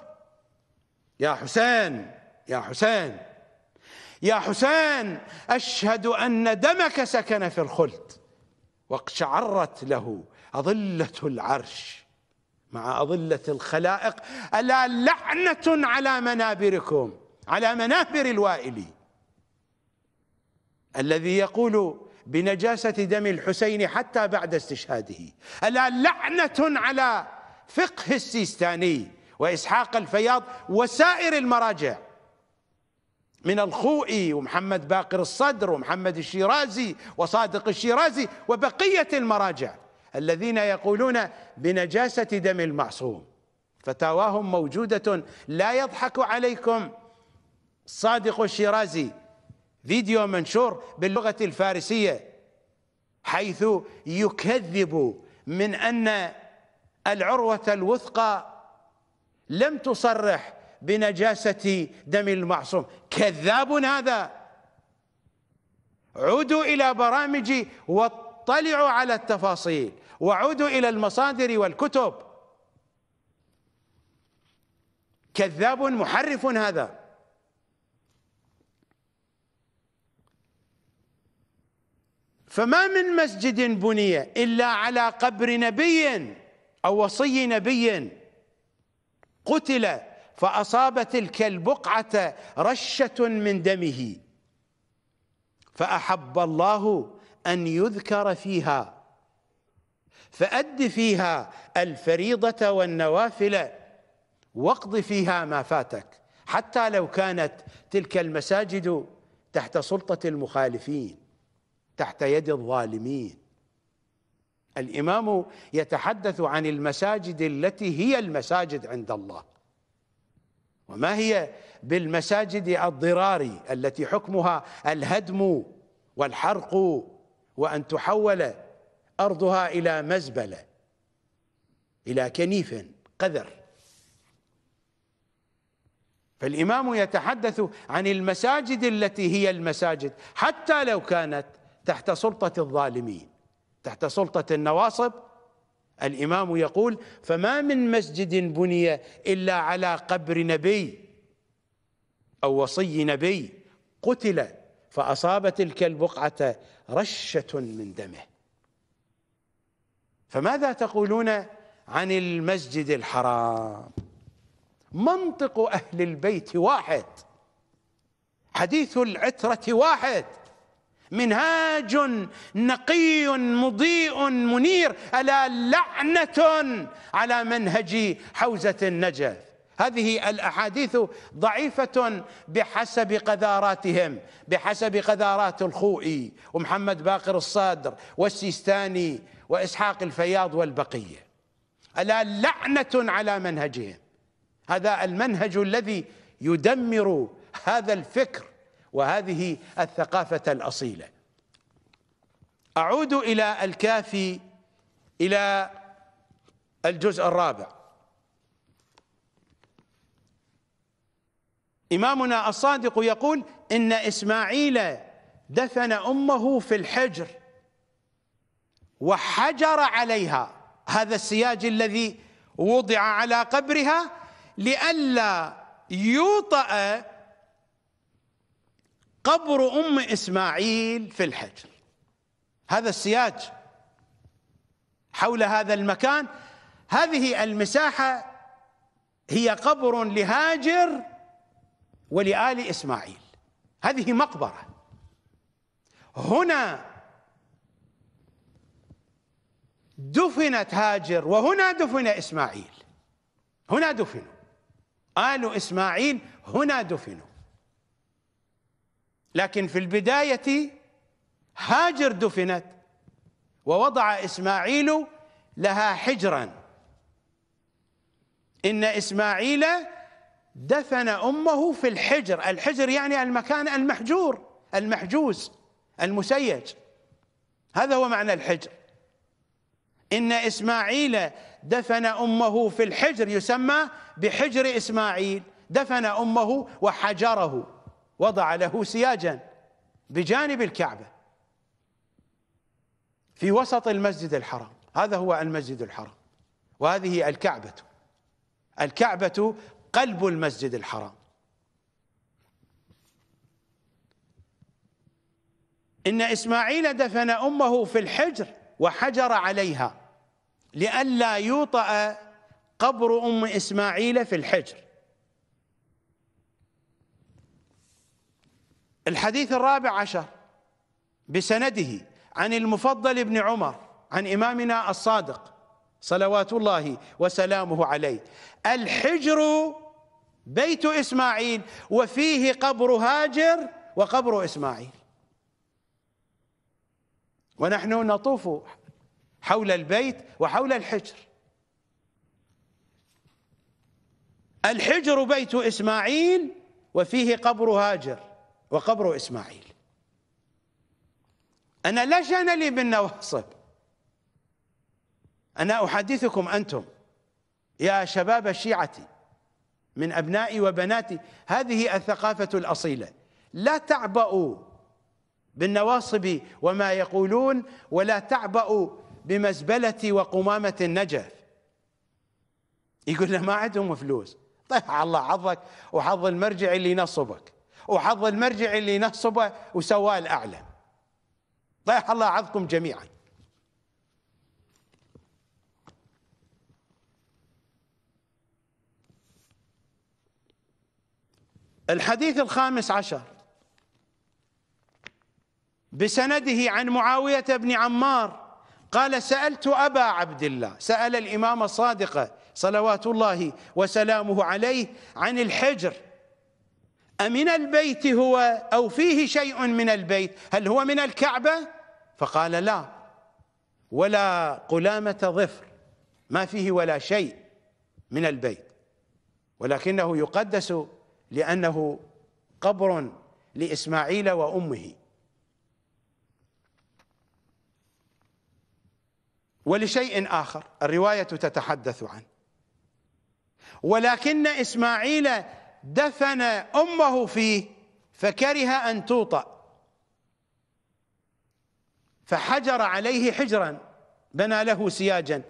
يا حسين يا حسين يا حسين أشهد أن دمك سكن في الخلد واقشعرت له أظلة العرش مع أضلة الخلائق ألا لعنة على منابركم على منابر الوائل الذي يقول بنجاسة دم الحسين حتى بعد استشهاده ألا لعنة على فقه السيستاني وإسحاق الفياض وسائر المراجع من الخوئي ومحمد باقر الصدر ومحمد الشيرازي وصادق الشيرازي وبقية المراجع الذين يقولون بنجاسة دم المعصوم فتاواهم موجودة لا يضحك عليكم صادق الشيرازي فيديو منشور باللغة الفارسية حيث يكذب من أن العروة الوثقى لم تصرح بنجاسة دم المعصوم كذاب هذا عودوا إلى برامجي واطلعوا على التفاصيل وعودوا إلى المصادر والكتب كذاب محرف هذا فما من مسجد بني إلا على قبر نبي أو وصي نبي قتل فأصاب تلك البقعة رشة من دمه فأحب الله أن يذكر فيها فأد فيها الفريضة والنوافل واقض فيها ما فاتك حتى لو كانت تلك المساجد تحت سلطة المخالفين تحت يد الظالمين الإمام يتحدث عن المساجد التي هي المساجد عند الله وما هي بالمساجد الضرار التي حكمها الهدم والحرق وأن تحول أرضها إلى مزبلة إلى كنيف قذر فالإمام يتحدث عن المساجد التي هي المساجد حتى لو كانت تحت سلطة الظالمين تحت سلطة النواصب الإمام يقول فما من مسجد بني إلا على قبر نبي أو وصي نبي قتل فأصابت تلك البقعة رشة من دمه فماذا تقولون عن المسجد الحرام منطق أهل البيت واحد حديث العترة واحد منهاج نقي مضيء منير ألا لعنة على منهج حوزة النجف هذه الأحاديث ضعيفة بحسب قذاراتهم بحسب قذارات الخوئي ومحمد باقر الصادر والسيستاني وإسحاق الفياض والبقية الآن لعنة على منهجهم هذا المنهج الذي يدمر هذا الفكر وهذه الثقافة الأصيلة أعود إلى الكافي إلى الجزء الرابع إمامنا الصادق يقول إن إسماعيل دفن أمه في الحجر وحجر عليها هذا السياج الذي وضع على قبرها لئلا يوطأ قبر أم إسماعيل في الحجر هذا السياج حول هذا المكان هذه المساحة هي قبر لهاجر ولآل إسماعيل هذه مقبرة هنا دفنت هاجر وهنا دفن إسماعيل هنا دفنوا آل إسماعيل هنا دفنوا لكن في البداية هاجر دفنت ووضع إسماعيل لها حجرا إن إسماعيل دفن أمه في الحجر الحجر يعني المكان المحجور المحجوز المسيج هذا هو معنى الحجر إن إسماعيل دفن أمه في الحجر يسمى بحجر إسماعيل دفن أمه وحجره وضع له سياجا بجانب الكعبة في وسط المسجد الحرام هذا هو المسجد الحرام وهذه الكعبة الكعبة قلب المسجد الحرام إن إسماعيل دفن أمه في الحجر وحجر عليها لئلا يوطأ قبر أم إسماعيل في الحجر الحديث الرابع عشر بسنده عن المفضل بن عمر عن إمامنا الصادق صلوات الله وسلامه عليه الحجر بيت إسماعيل وفيه قبر هاجر وقبر إسماعيل ونحن نطوف حول البيت وحول الحجر الحجر بيت إسماعيل وفيه قبر هاجر وقبر إسماعيل أنا لا شأن لي بالنواصب أنا أحدثكم أنتم يا شباب الشيعة من أبنائي وبناتي هذه الثقافة الأصيلة لا تعبؤوا بالنواصب وما يقولون ولا تعبؤوا بمزبلة وقمامة النجف يقول له ما عندهم فلوس على طيب، الله حظك وحظ المرجع اللي نصبك وحظ المرجع اللي نصبه وسواه الأعلى طيح الله حظكم جميعا الحديث الخامس عشر بسنده عن معاوية بن عمار قال سألت أبا عبد الله سأل الإمام الصادق صلوات الله وسلامه عليه عن الحجر أمن البيت هو أو فيه شيء من البيت هل هو من الكعبة فقال لا ولا قلامة ظفر ما فيه ولا شيء من البيت ولكنه يقدس لأنه قبر لإسماعيل وأمه ولشيء آخر الرواية تتحدث عنه ولكن إسماعيل دفن أمه فيه فكره أن توطأ فحجر عليه حجرا بنى له سياجا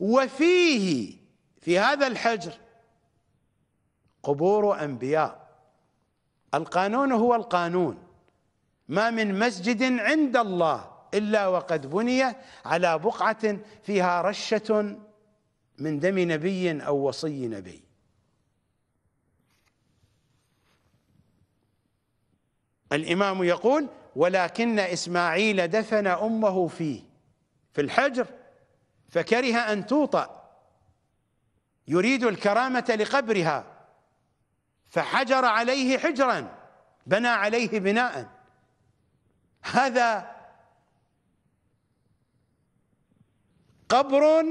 وفيه في هذا الحجر قبور أنبياء القانون هو القانون ما من مسجد عند الله إلا وقد بني على بقعة فيها رشة من دم نبي أو وصي نبي الإمام يقول ولكن إسماعيل دفن أمه فيه في الحجر فكره أن توطأ يريد الكرامة لقبرها فحجر عليه حجرا بنى عليه بناء هذا قبر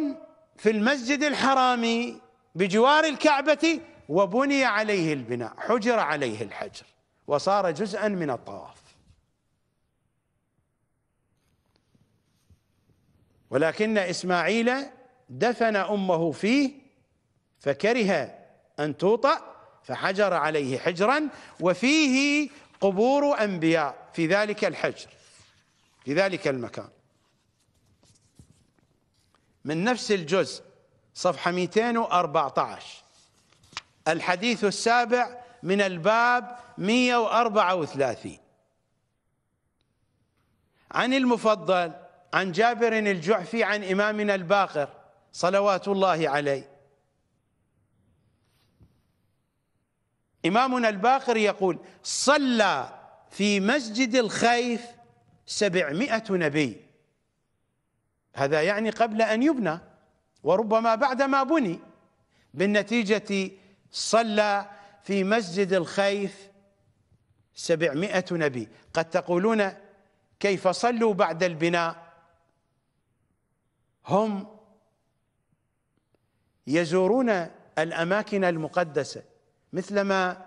في المسجد الحرامي بجوار الكعبة وبني عليه البناء حجر عليه الحجر وصار جزءا من الطواف ولكن إسماعيل دفن أمه فيه فكره أن توطأ فحجر عليه حجرا وفيه قبور أنبياء في ذلك الحجر في ذلك المكان من نفس الجزء صفحة 214 الحديث السابع من الباب 134 عن المفضل عن جابر الجعفي عن إمامنا الباقر صلوات الله عليه إمامنا الباقر يقول صلى في مسجد الخيف سبعمائة نبي هذا يعني قبل ان يبنى وربما بعد ما بني بالنتيجه صلى في مسجد الخيف سبعمائة نبي قد تقولون كيف صلوا بعد البناء هم يزورون الأماكن المقدسة مثلما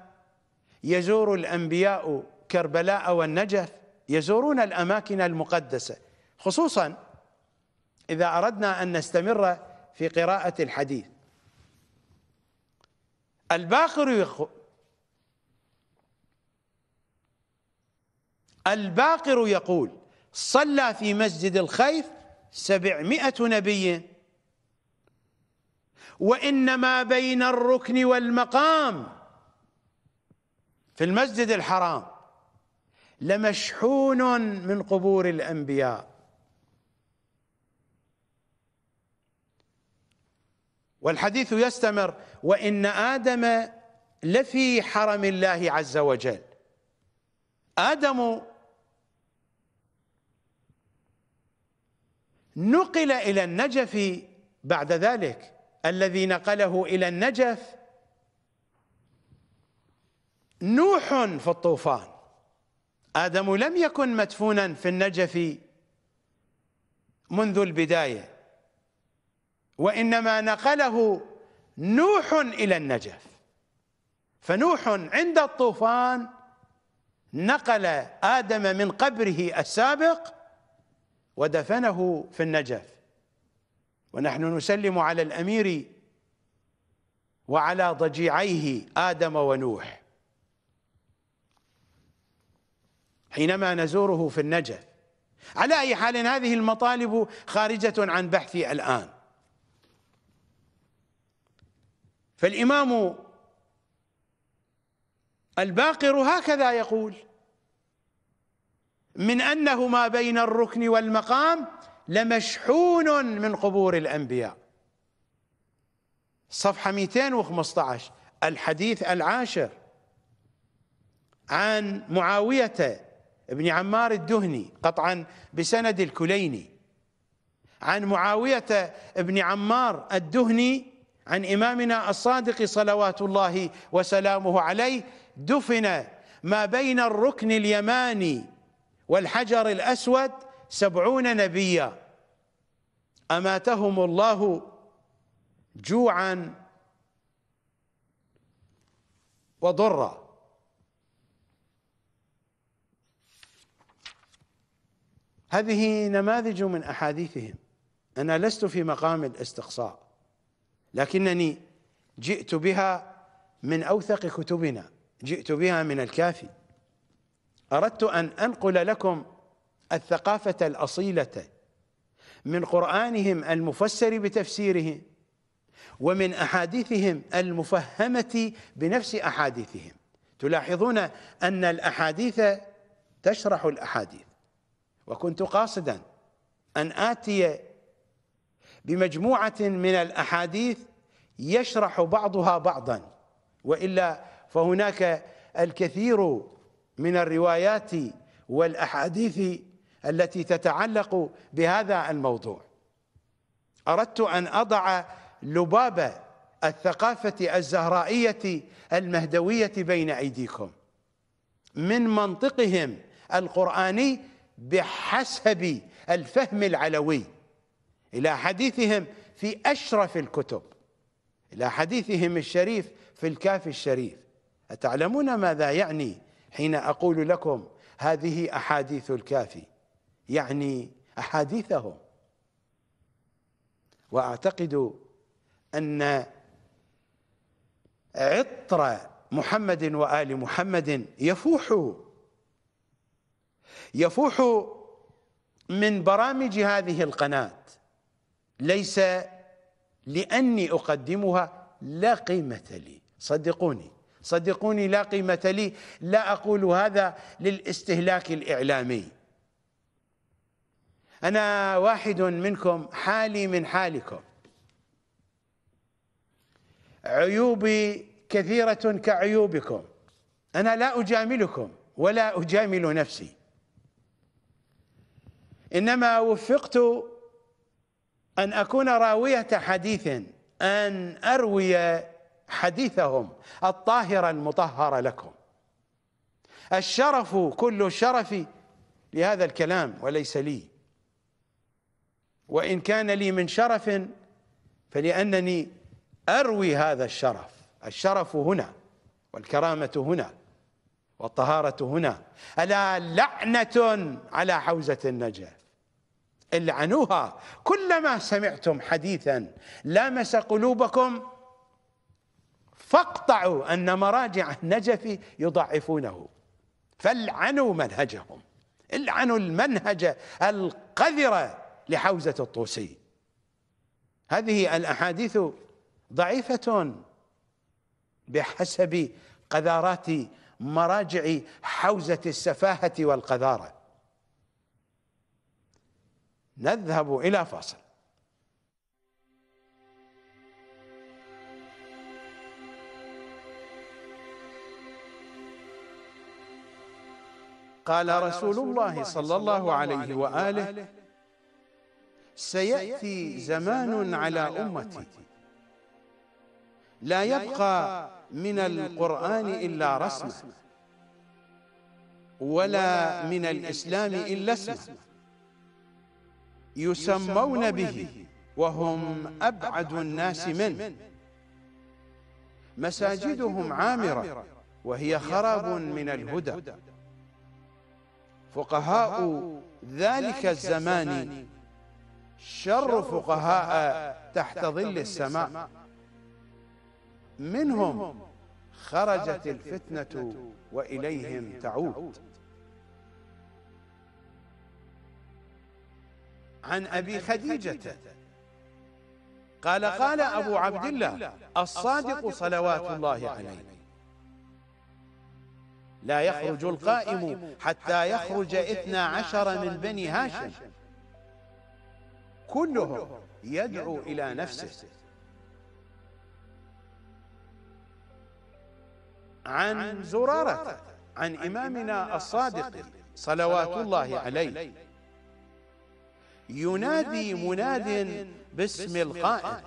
يزور الأنبياء كربلاء والنجف يزورون الأماكن المقدسة خصوصا إذا أردنا أن نستمر في قراءة الحديث الباقر الباقر يقول صلى في مسجد الخيف سبعمائة نبي وإنما بين الركن والمقام في المسجد الحرام لمشحون من قبور الأنبياء والحديث يستمر وإن آدم لفي حرم الله عز وجل آدم نقل إلى النجف بعد ذلك الذي نقله إلى النجف نوح في الطوفان آدم لم يكن مدفونا في النجف منذ البداية وإنما نقله نوح إلى النجف فنوح عند الطوفان نقل آدم من قبره السابق ودفنه في النجف ونحن نسلم على الأمير وعلى ضجيعيه آدم ونوح حينما نزوره في النجف على أي حال هذه المطالب خارجة عن بحثي الآن فالإمام الباقر هكذا يقول من أنه ما بين الركن والمقام لمشحون من قبور الأنبياء صفحة 215 الحديث العاشر عن معاوية بن عمار الدهني قطعا بسند الكليني عن معاوية بن عمار الدهني عن إمامنا الصادق صلوات الله وسلامه عليه دفن ما بين الركن اليماني والحجر الأسود سبعون نبيا أماتهم الله جوعا وضرا هذه نماذج من أحاديثهم أنا لست في مقام الاستقصاء لكنني جئت بها من أوثق كتبنا جئت بها من الكافي أردت أن أنقل لكم الثقافة الأصيلة من قرآنهم المفسر بتفسيره ومن أحاديثهم المفهمة بنفس أحاديثهم تلاحظون أن الأحاديث تشرح الأحاديث وكنت قاصدا أن آتي بمجموعة من الأحاديث يشرح بعضها بعضا وإلا فهناك الكثير من الروايات والأحاديث التي تتعلق بهذا الموضوع أردت أن أضع لباب الثقافة الزهرائية المهدوية بين أيديكم من منطقهم القرآني بحسب الفهم العلوي إلى حديثهم في أشرف الكتب إلى حديثهم الشريف في الكافي الشريف أتعلمون ماذا يعني حين أقول لكم هذه أحاديث الكافي يعني أحاديثهم وأعتقد أن عطر محمد وآل محمد يفوح يفوح من برامج هذه القناة ليس لأني أقدمها لا قيمة لي صدقوني صدقوني لا قيمة لي لا أقول هذا للاستهلاك الإعلامي أنا واحد منكم حالي من حالكم عيوبي كثيرة كعيوبكم أنا لا أجاملكم ولا أجامل نفسي إنما وفقت أن أكون راوية حديث أن أروي حديثهم الطاهر المطهر لكم الشرف كل الشرف لهذا الكلام وليس لي وإن كان لي من شرف فلأنني أروي هذا الشرف الشرف هنا والكرامة هنا والطهارة هنا ألا لعنة على حوزة النجاه العنوها كلما سمعتم حديثا لامس قلوبكم فاقطعوا أن مراجع النجف يضعفونه فالعنوا منهجهم العنوا المنهج القذر لحوزة الطوسي هذه الأحاديث ضعيفة بحسب قذارات مراجع حوزة السفاهة والقذارة نذهب إلى فاصل قال رسول الله صلى الله عليه وآله سيأتي زمان على أمتي لا يبقى من القرآن إلا رسمه ولا من الإسلام إلا اسمه يسمون به وهم أبعد الناس منه مساجدهم عامرة وهي خراب من الهدى فقهاء ذلك الزمان شر فقهاء تحت ظل السماء منهم خرجت الفتنة وإليهم تعود عن أبي خديجة قال قال أبو عبد الله الصادق صلوات الله عليه لا يخرج القائم حتى يخرج إثنى عشر من بني هاشم كلهم يدعو إلى نفسه عن زرارة عن إمامنا الصادق صلوات الله عليه ينادي مناد باسم القائل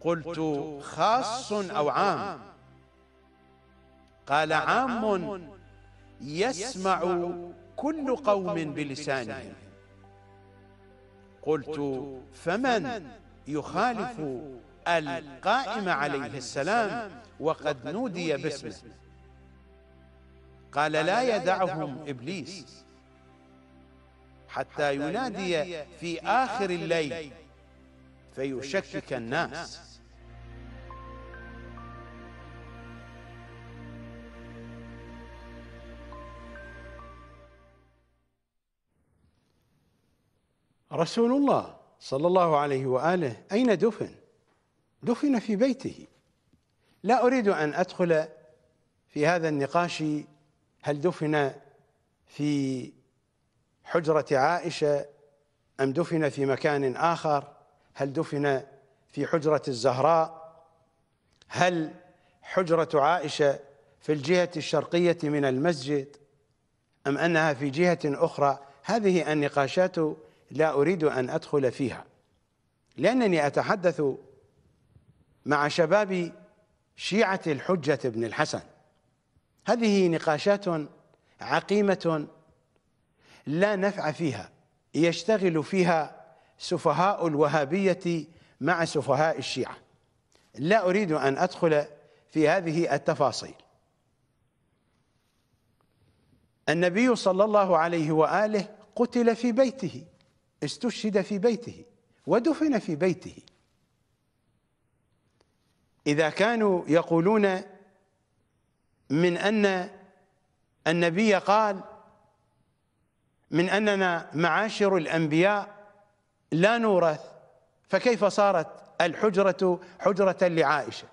قلت خاص أو عام قال عام يسمع كل قوم بلسانهم قلت فمن يخالف القائم عليه السلام وقد نودي باسمه قال لا يدعهم إبليس حتى ينادي في آخر الليل فيشكك الناس رسول الله صلى الله عليه واله اين دفن؟ دفن في بيته لا اريد ان ادخل في هذا النقاش هل دفن في حجرة عائشة أم دفن في مكان آخر هل دفن في حجرة الزهراء هل حجرة عائشة في الجهة الشرقية من المسجد أم أنها في جهة أخرى هذه النقاشات لا أريد أن أدخل فيها لأنني أتحدث مع شباب شيعة الحجة بن الحسن هذه نقاشات عقيمة لا نفع فيها يشتغل فيها سفهاء الوهابية مع سفهاء الشيعة لا أريد أن أدخل في هذه التفاصيل النبي صلى الله عليه وآله قتل في بيته استشهد في بيته ودفن في بيته إذا كانوا يقولون من أن النبي قال من أننا معاشر الأنبياء لا نورث فكيف صارت الحجرة حجرة لعائشة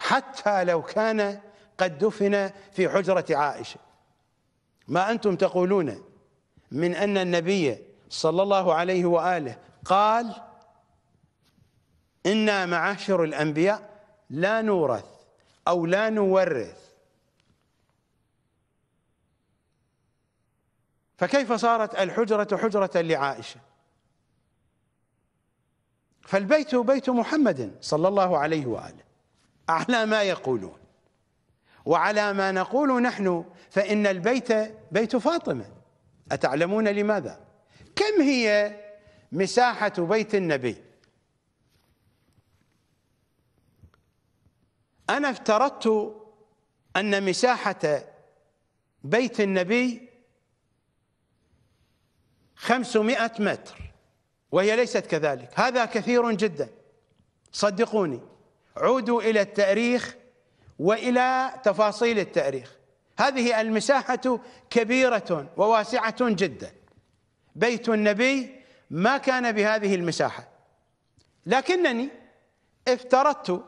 حتى لو كان قد دفن في حجرة عائشة ما أنتم تقولون من أن النبي صلى الله عليه وآله قال إنا معاشر الأنبياء لا نورث أو لا نورث فكيف صارت الحجرة حجرة لعائشة فالبيت بيت محمد صلى الله عليه وآله على ما يقولون وعلى ما نقول نحن فإن البيت بيت فاطمة أتعلمون لماذا كم هي مساحة بيت النبي أنا افترضت أن مساحة بيت النبي 500 متر وهي ليست كذلك هذا كثير جدا صدقوني عودوا إلى التاريخ وإلى تفاصيل التاريخ هذه المساحة كبيرة وواسعة جدا بيت النبي ما كان بهذه المساحة لكنني افترضت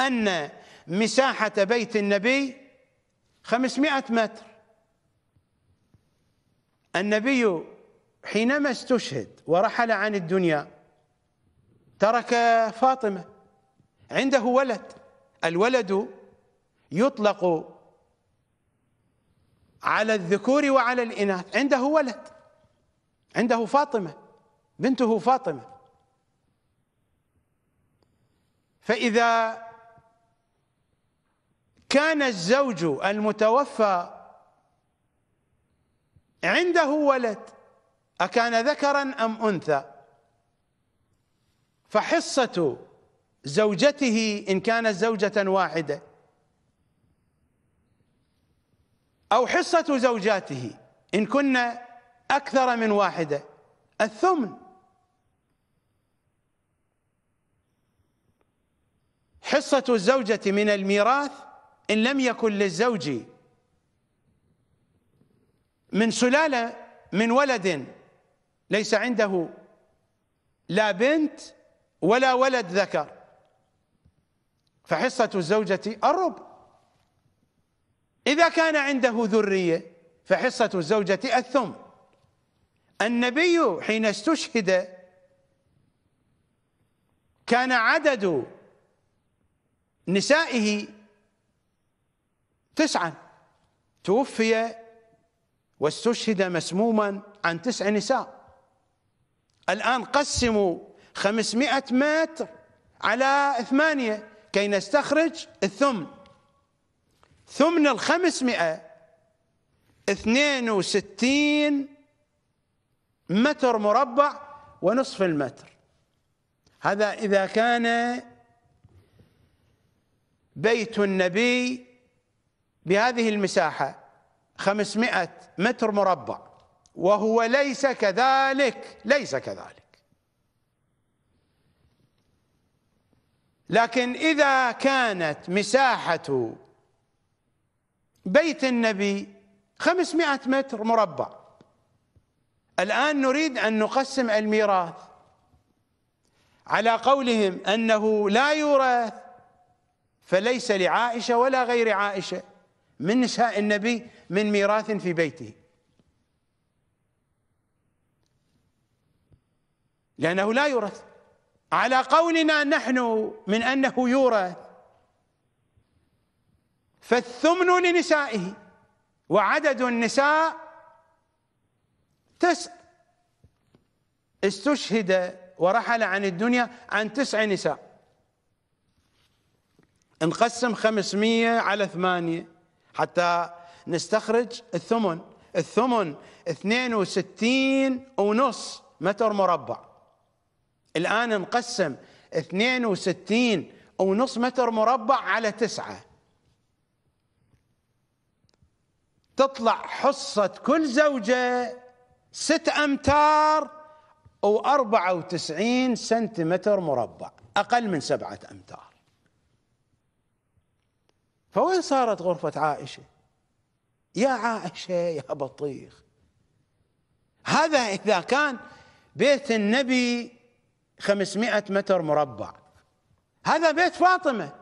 أن مساحة بيت النبي 500 متر النبي حينما استشهد ورحل عن الدنيا ترك فاطمة عنده ولد الولد يطلق على الذكور وعلى الإناث عنده ولد عنده فاطمة بنته فاطمة فإذا كان الزوج المتوفى عنده ولد أكان ذكرا أم أنثى فحصة زوجته إن كانت زوجة واحدة أو حصة زوجاته إن كن أكثر من واحدة الثمن حصة الزوجة من الميراث إن لم يكن للزوج من سلالة من ولد ليس عنده لا بنت ولا ولد ذكر فحصة الزوجة الربع إذا كان عنده ذرية فحصة الزوجة الثم النبي حين استشهد كان عدد نسائه تسعا توفي واستشهد مسموما عن تسع نساء الآن قسموا 500 متر على ثمانية كي نستخرج الثمن ثمن الخمسمائة 62 متر مربع ونصف المتر هذا إذا كان بيت النبي بهذه المساحة 500 متر مربع وهو ليس كذلك ليس كذلك لكن إذا كانت مساحة بيت النبي 500 متر مربع الآن نريد أن نقسم الميراث على قولهم أنه لا يورث فليس لعائشة ولا غير عائشة من نساء النبي من ميراث في بيته لأنه لا يورث على قولنا نحن من أنه يورث فالثمن لنسائه وعدد النساء تسع استشهد ورحل عن الدنيا عن تسع نساء نقسم 500 على ثمانية حتى نستخرج الثمن الثمن 62 ونص متر مربع الآن نقسم 62 أو نص متر مربع على تسعة تطلع حصة كل زوجة ست أمتار أربعة وتسعين سنتيمتر مربع أقل من سبعة أمتار فوين صارت غرفة عائشة يا عائشة يا بطيخ هذا إذا كان بيت النبي 500 متر مربع هذا بيت فاطمة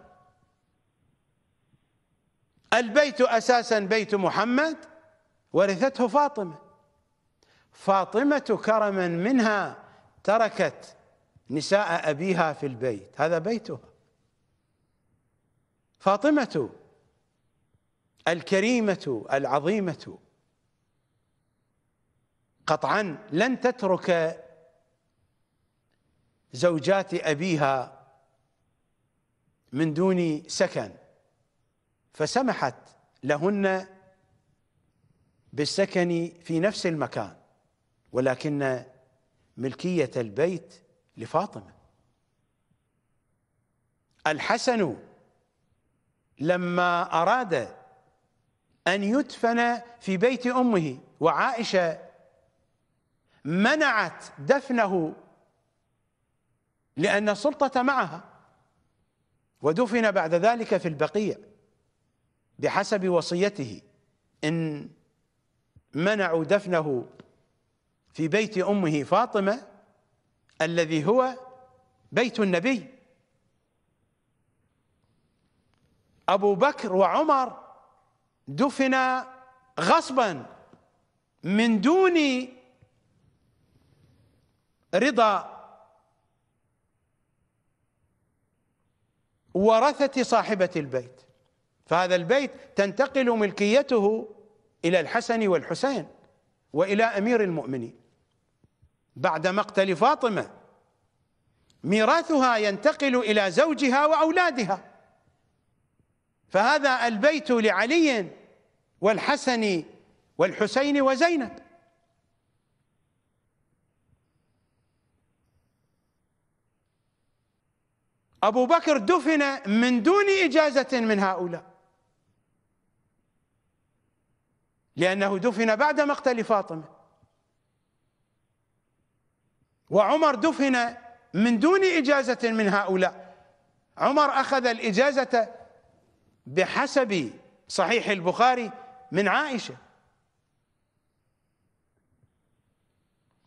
البيت أساسا بيت محمد ورثته فاطمة فاطمة كرما منها تركت نساء أبيها في البيت هذا بيتها فاطمة الكريمة العظيمة قطعا لن تترك زوجات أبيها من دون سكن فسمحت لهن بالسكن في نفس المكان ولكن ملكية البيت لفاطمة الحسن لما أراد أن يدفن في بيت أمه وعائشة منعت دفنه لأن السلطة معها ودفن بعد ذلك في البقيع بحسب وصيته إن منعوا دفنه في بيت أمه فاطمة الذي هو بيت النبي أبو بكر وعمر دفن غصبا من دون رضا ورثة صاحبة البيت فهذا البيت تنتقل ملكيته إلى الحسن والحسين وإلى أمير المؤمنين بعد مقتل فاطمة ميراثها ينتقل إلى زوجها وأولادها فهذا البيت لعلي والحسن والحسين وزينب أبو بكر دفن من دون إجازة من هؤلاء لأنه دفن بعد مقتل فاطمة وعمر دفن من دون إجازة من هؤلاء عمر أخذ الإجازة بحسب صحيح البخاري من عائشة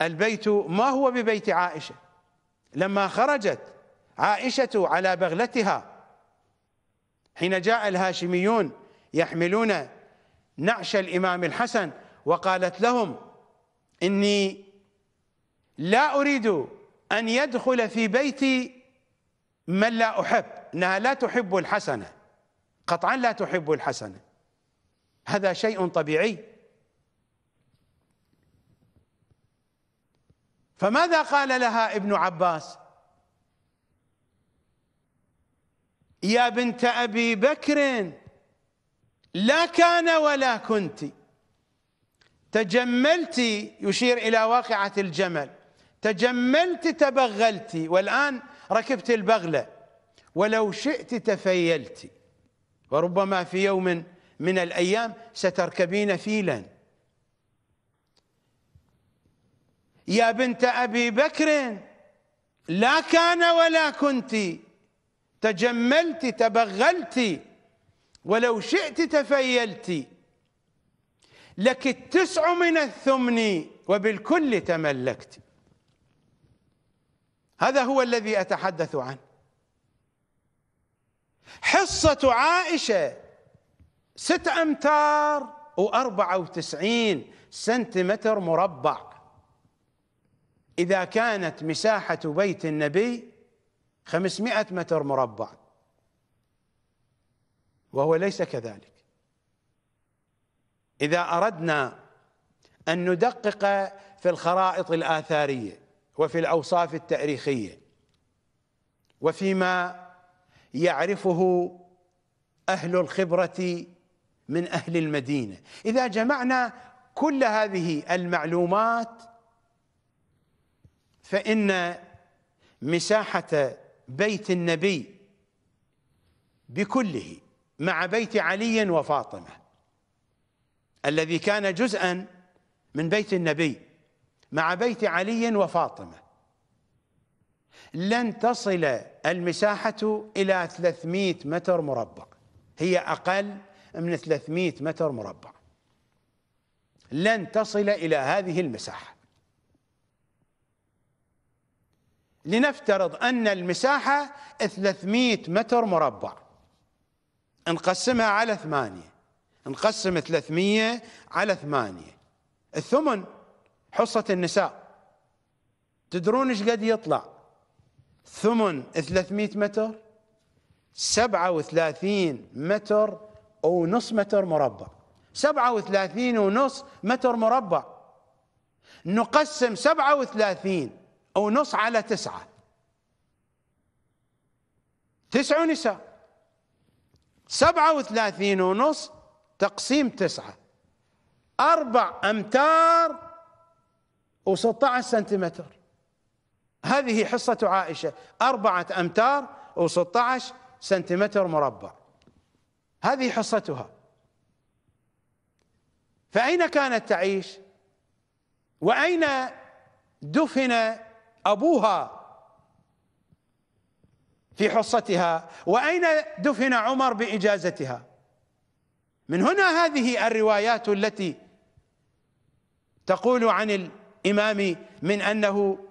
البيت ما هو ببيت عائشة لما خرجت عائشة على بغلتها حين جاء الهاشميون يحملون نعش الإمام الحسن وقالت لهم إني لا أريد أن يدخل في بيتي من لا أحب إنها لا تحب الحسنة قطعا لا تحب الحسنة هذا شيء طبيعي فماذا قال لها ابن عباس يا بنت أبي بكر لا كان ولا كنت تجملت يشير إلى واقعة الجمل تجملت تبغلت والآن ركبت البغلة ولو شئت تفيلت وربما في يوم من الأيام ستركبين فيلا يا بنت أبي بكر لا كان ولا كنت تجملت تبغلت ولو شئت تفيلت لك التسع من الثمن وبالكل تملكت هذا هو الذي أتحدث عنه حصة عائشة ست أمتار وأربعة وتسعين سنتيمتر مربع إذا كانت مساحة بيت النبي 500 متر مربع وهو ليس كذلك إذا أردنا أن ندقق في الخرائط الآثارية وفي الأوصاف التاريخية وفيما يعرفه أهل الخبرة من أهل المدينة إذا جمعنا كل هذه المعلومات فإن مساحة بيت النبي بكله مع بيت علي وفاطمة الذي كان جزءا من بيت النبي مع بيت علي وفاطمة لن تصل المساحة إلى 300 متر مربع هي أقل من 300 متر مربع لن تصل إلى هذه المساحة لنفترض أن المساحة 300 متر مربع نقسمها على ثمانية نقسم 300 على ثمانية الثمن حصة النساء تدرون ايش قد يطلع ثمن 300 متر 37 متر أو نص متر مربع 37 ونص متر مربع نقسم 37 أو نص على تسعة تسع نساء سبعة وثلاثين ونص تقسيم تسعة أربع أمتار وستة عشر سنتيمتر هذه حصة عائشة أربعة أمتار وستة عشر سنتيمتر مربع هذه حصتها فأين كانت تعيش وأين دفن أبوها في حصتها وأين دفن عمر بإجازتها من هنا هذه الروايات التي تقول عن الإمام من أنه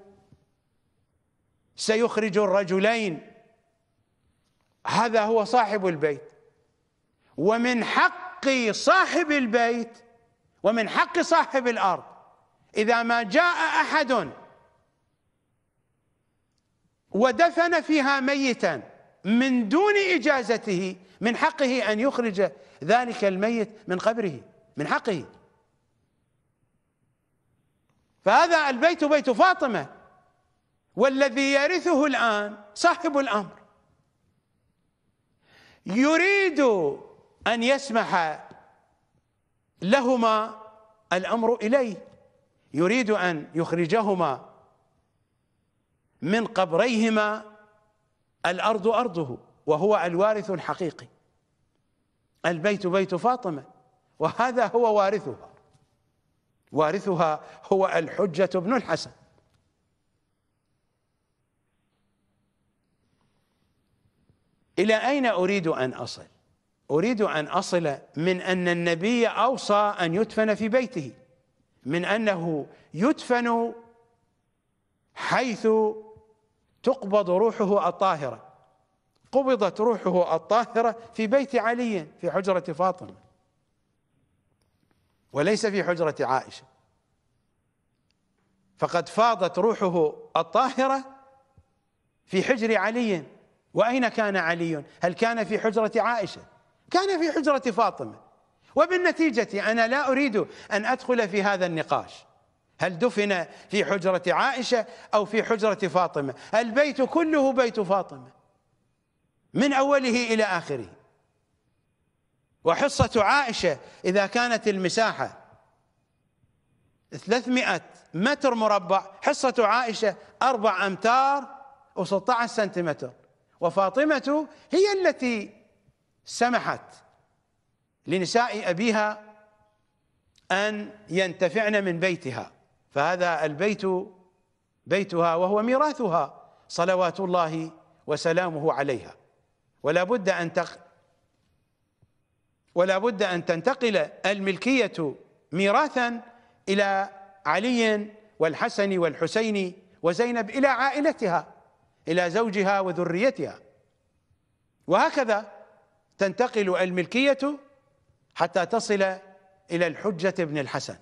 سيخرج الرجلين هذا هو صاحب البيت ومن حق صاحب البيت ومن حق صاحب الأرض إذا ما جاء أحد ودفن فيها ميتا من دون إجازته من حقه أن يخرج ذلك الميت من قبره من حقه فهذا البيت بيت فاطمة والذي يرثه الآن صاحب الأمر يريد أن يسمح لهما الأمر إليه يريد أن يخرجهما من قبريهما الأرض أرضه وهو الوارث الحقيقي البيت بيت فاطمة وهذا هو وارثها وارثها هو الحجة بن الحسن إلى أين أريد أن أصل أريد أن أصل من أن النبي أوصى أن يدفن في بيته من أنه يدفن حيث تقبض روحه الطاهرة قبضت روحه الطاهرة في بيت علي في حجرة فاطمة وليس في حجرة عائشة فقد فاضت روحه الطاهرة في حجر علي وأين كان علي هل كان في حجرة عائشة كان في حجرة فاطمة وبالنتيجة أنا لا أريد أن أدخل في هذا النقاش هل دفن في حجرة عائشة أو في حجرة فاطمة البيت كله بيت فاطمة من أوله إلى آخره وحصة عائشة إذا كانت المساحة 300 متر مربع حصة عائشة أربع أمتار و16 سنتيمتر وفاطمة هي التي سمحت لنساء أبيها أن ينتفعن من بيتها فهذا البيت بيتها وهو ميراثها صلوات الله وسلامه عليها ولا بد ان تق ولا بد ان تنتقل الملكيه ميراثا الى علي والحسن والحسين وزينب الى عائلتها الى زوجها وذريتها وهكذا تنتقل الملكيه حتى تصل الى الحجه بن الحسن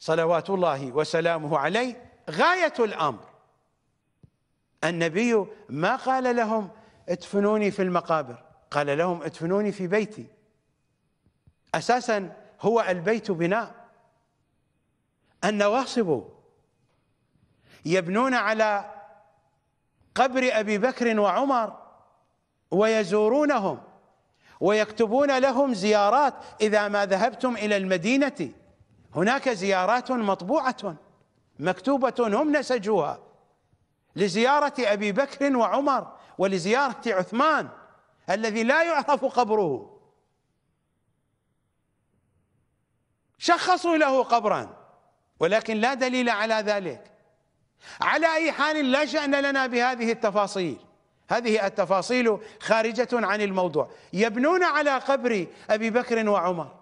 صلوات الله وسلامه عليه غاية الأمر النبي ما قال لهم ادفنوني في المقابر قال لهم ادفنوني في بيتي أساسا هو البيت بناء النواصب يبنون على قبر أبي بكر وعمر ويزورونهم ويكتبون لهم زيارات إذا ما ذهبتم إلى المدينة هناك زيارات مطبوعة مكتوبة هم نسجوها لزيارة أبي بكر وعمر ولزيارة عثمان الذي لا يعرف قبره شخصوا له قبرا ولكن لا دليل على ذلك على أي حال لا شأن لنا بهذه التفاصيل هذه التفاصيل خارجة عن الموضوع يبنون على قبر أبي بكر وعمر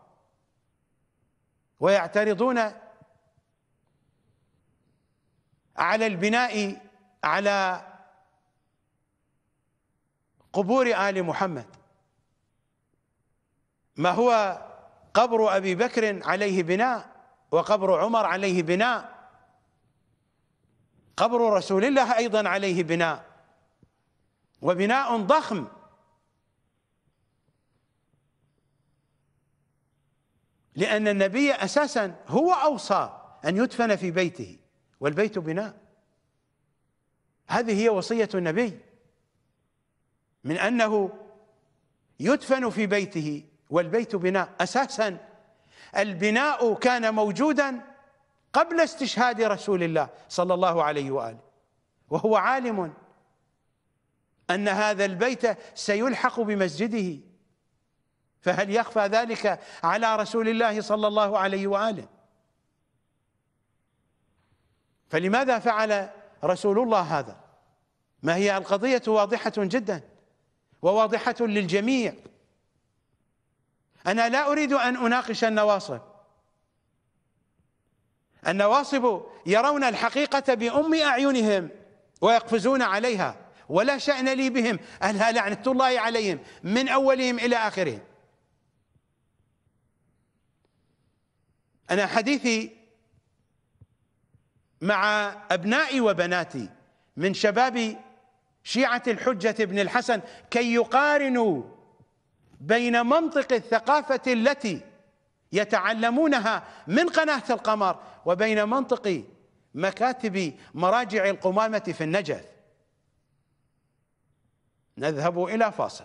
ويعترضون على البناء على قبور آل محمد ما هو قبر أبي بكر عليه بناء وقبر عمر عليه بناء قبر رسول الله أيضا عليه بناء وبناء ضخم لأن النبي أساسا هو أوصى أن يدفن في بيته والبيت بناء هذه هي وصية النبي من أنه يدفن في بيته والبيت بناء أساسا البناء كان موجودا قبل استشهاد رسول الله صلى الله عليه وآله وهو عالم أن هذا البيت سيلحق بمسجده فهل يخفى ذلك على رسول الله صلى الله عليه واله فلماذا فعل رسول الله هذا ما هي القضيه واضحه جدا وواضحه للجميع انا لا اريد ان اناقش النواصب النواصب يرون الحقيقه بام اعينهم ويقفزون عليها ولا شأن لي بهم ألا لعنة الله عليهم من أولهم إلى آخرهم أنا حديثي مع أبنائي وبناتي من شباب شيعة الحجة بن الحسن كي يقارنوا بين منطق الثقافة التي يتعلمونها من قناة القمر وبين منطق مكاتب مراجع القمامة في النجف نذهب إلى فاصل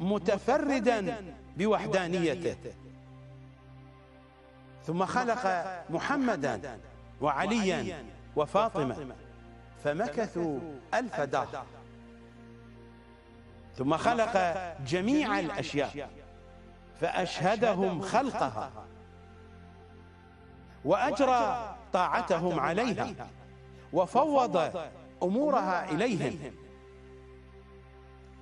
متفردا بوحدانيته ثم خلق محمدا وعليا وفاطمة فمكثوا ألف دهر ثم خلق جميع الأشياء فأشهدهم خلقها وأجرى طاعتهم عليها وفوض أمورها إليهم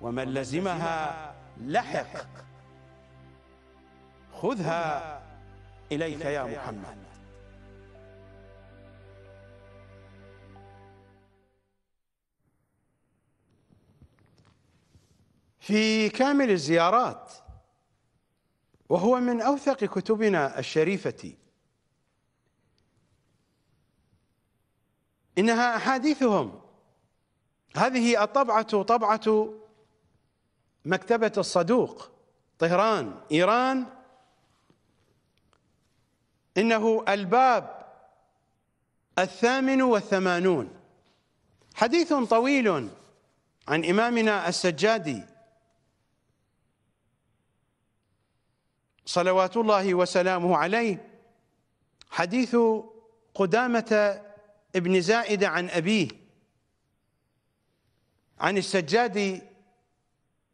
ومن لزمها لحق خذها إليك يا محمد في كامل الزيارات وهو من أوثق كتبنا الشريفة إنها أحاديثهم هذه الطبعة طبعة مكتبة الصدوق طهران إيران إنه الباب الثامن والثمانون حديث طويل عن إمامنا السجادي صلوات الله وسلامه عليه حديث قدامة ابن زائد عن أبيه عن السجادي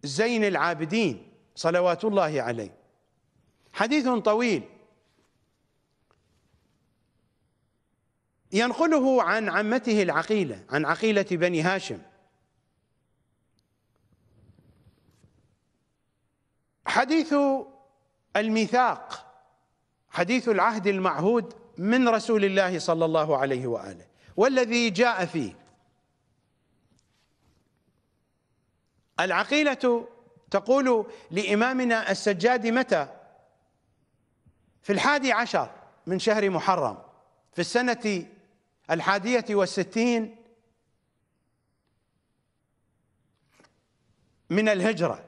زين العابدين صلوات الله عليه حديث طويل ينقله عن عمته العقيلة عن عقيلة بني هاشم حديث الميثاق حديث العهد المعهود من رسول الله صلى الله عليه وآله والذي جاء فيه العقيلة تقول لإمامنا السجاد متى في الحادي عشر من شهر محرم في السنة الحادية والستين من الهجرة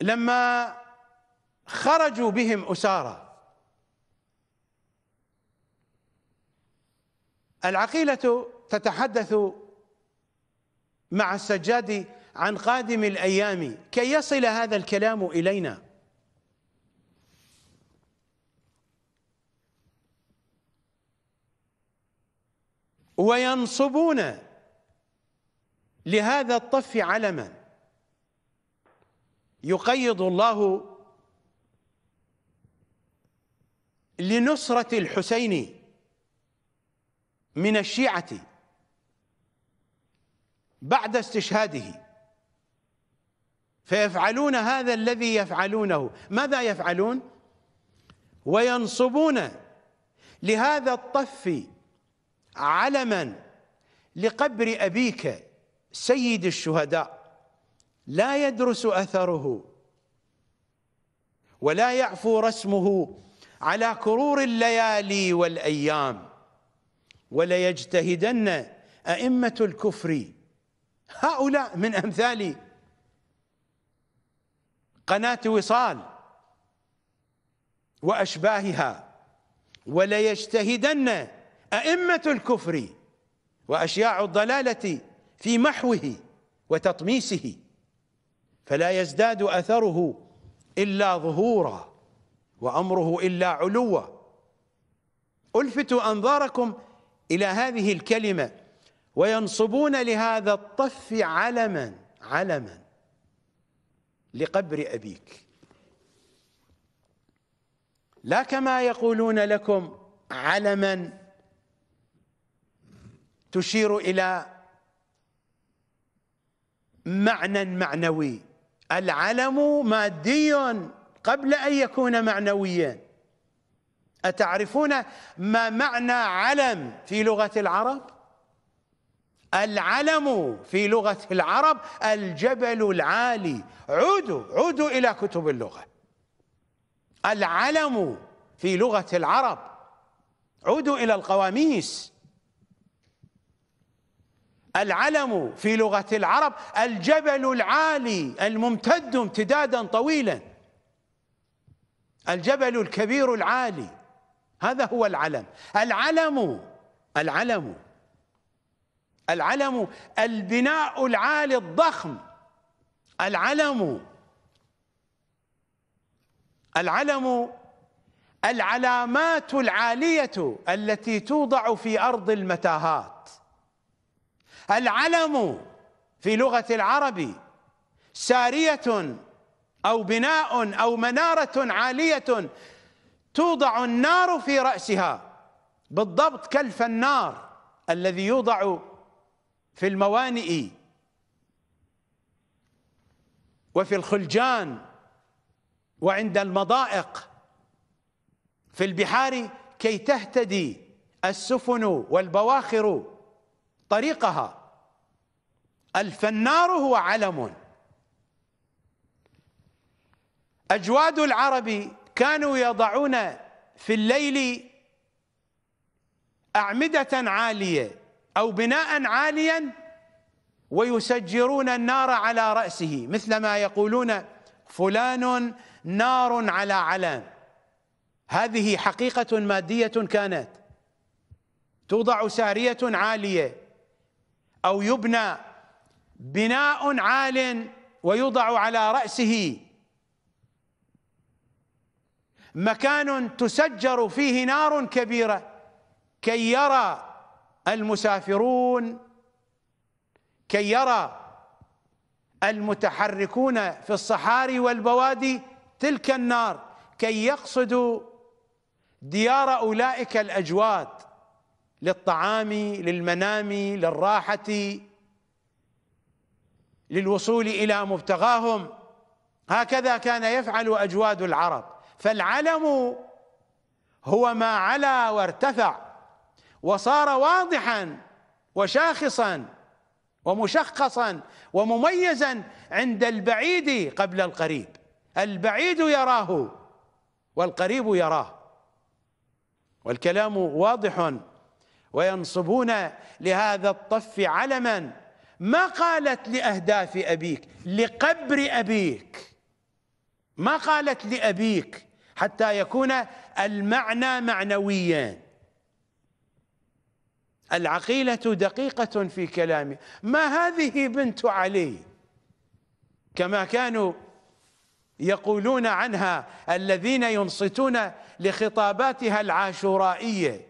لما خرجوا بهم أسارة العقيلة تتحدث مع السجاد عن قادم الايام كي يصل هذا الكلام الينا وينصبون لهذا الطف علما يقيض الله لنصرة الحسين من الشيعة بعد استشهاده فيفعلون هذا الذي يفعلونه ماذا يفعلون وينصبون لهذا الطف علما لقبر أبيك سيد الشهداء لا يدرس أثره ولا يعفو رسمه على كرور الليالي والأيام وليجتهدن أئمة الكفر هؤلاء من أمثال قناة وصال وأشباهها وليجتهدن أئمة الكفر وأشياع الضلالة في محوه وتطميسه فلا يزداد أثره إلا ظهورا وأمره إلا علوا ألفت أنظاركم إلى هذه الكلمة وينصبون لهذا الطف علما علما لقبر أبيك لا كما يقولون لكم علما تشير إلى معنى معنوي العلم مادي قبل أن يكون معنويا أتعرفون ما معنى علم في لغة العرب؟ العلم في لغة العرب الجبل العالي عودوا عودوا إلى كتب اللغة العلم في لغة العرب عودوا إلى القواميس العلم في لغة العرب الجبل العالي الممتد امتدادا طويلا الجبل الكبير العالي هذا هو العلم العلم العلم العلم البناء العالي الضخم العلم العلم العلامات العالية التي توضع في أرض المتاهات العلم في لغة العرب سارية أو بناء أو منارة عالية توضع النار في رأسها بالضبط كالفنار الذي يوضع في الموانئ وفي الخلجان وعند المضائق في البحار كي تهتدي السفن والبواخر طريقها الفنار هو علم أجواد العرب كانوا يضعون في الليل أعمدة عالية أو بناء عاليا ويسجرون النار على رأسه مثلما يقولون فلان نار على علام هذه حقيقة مادية كانت توضع سارية عالية أو يبنى بناء عال ويوضع على رأسه مكان تسجر فيه نار كبيرة كي يرى المسافرون كي يرى المتحركون في الصحاري والبوادي تلك النار كي يقصدوا ديار أولئك الأجواد للطعام للمنام للراحة للوصول إلى مبتغاهم هكذا كان يفعل أجواد العرب فالعلم هو ما علا وارتفع وصار واضحا وشاخصا ومشخصا ومميزا عند البعيد قبل القريب البعيد يراه والقريب يراه والكلام واضح وينصبون لهذا الطف علما ما قالت لأهداف أبيك لقبر أبيك ما قالت لأبيك حتى يكون المعنى معنويا العقيلة دقيقة في كلامه ما هذه بنت علي كما كانوا يقولون عنها الذين ينصتون لخطاباتها العاشورائية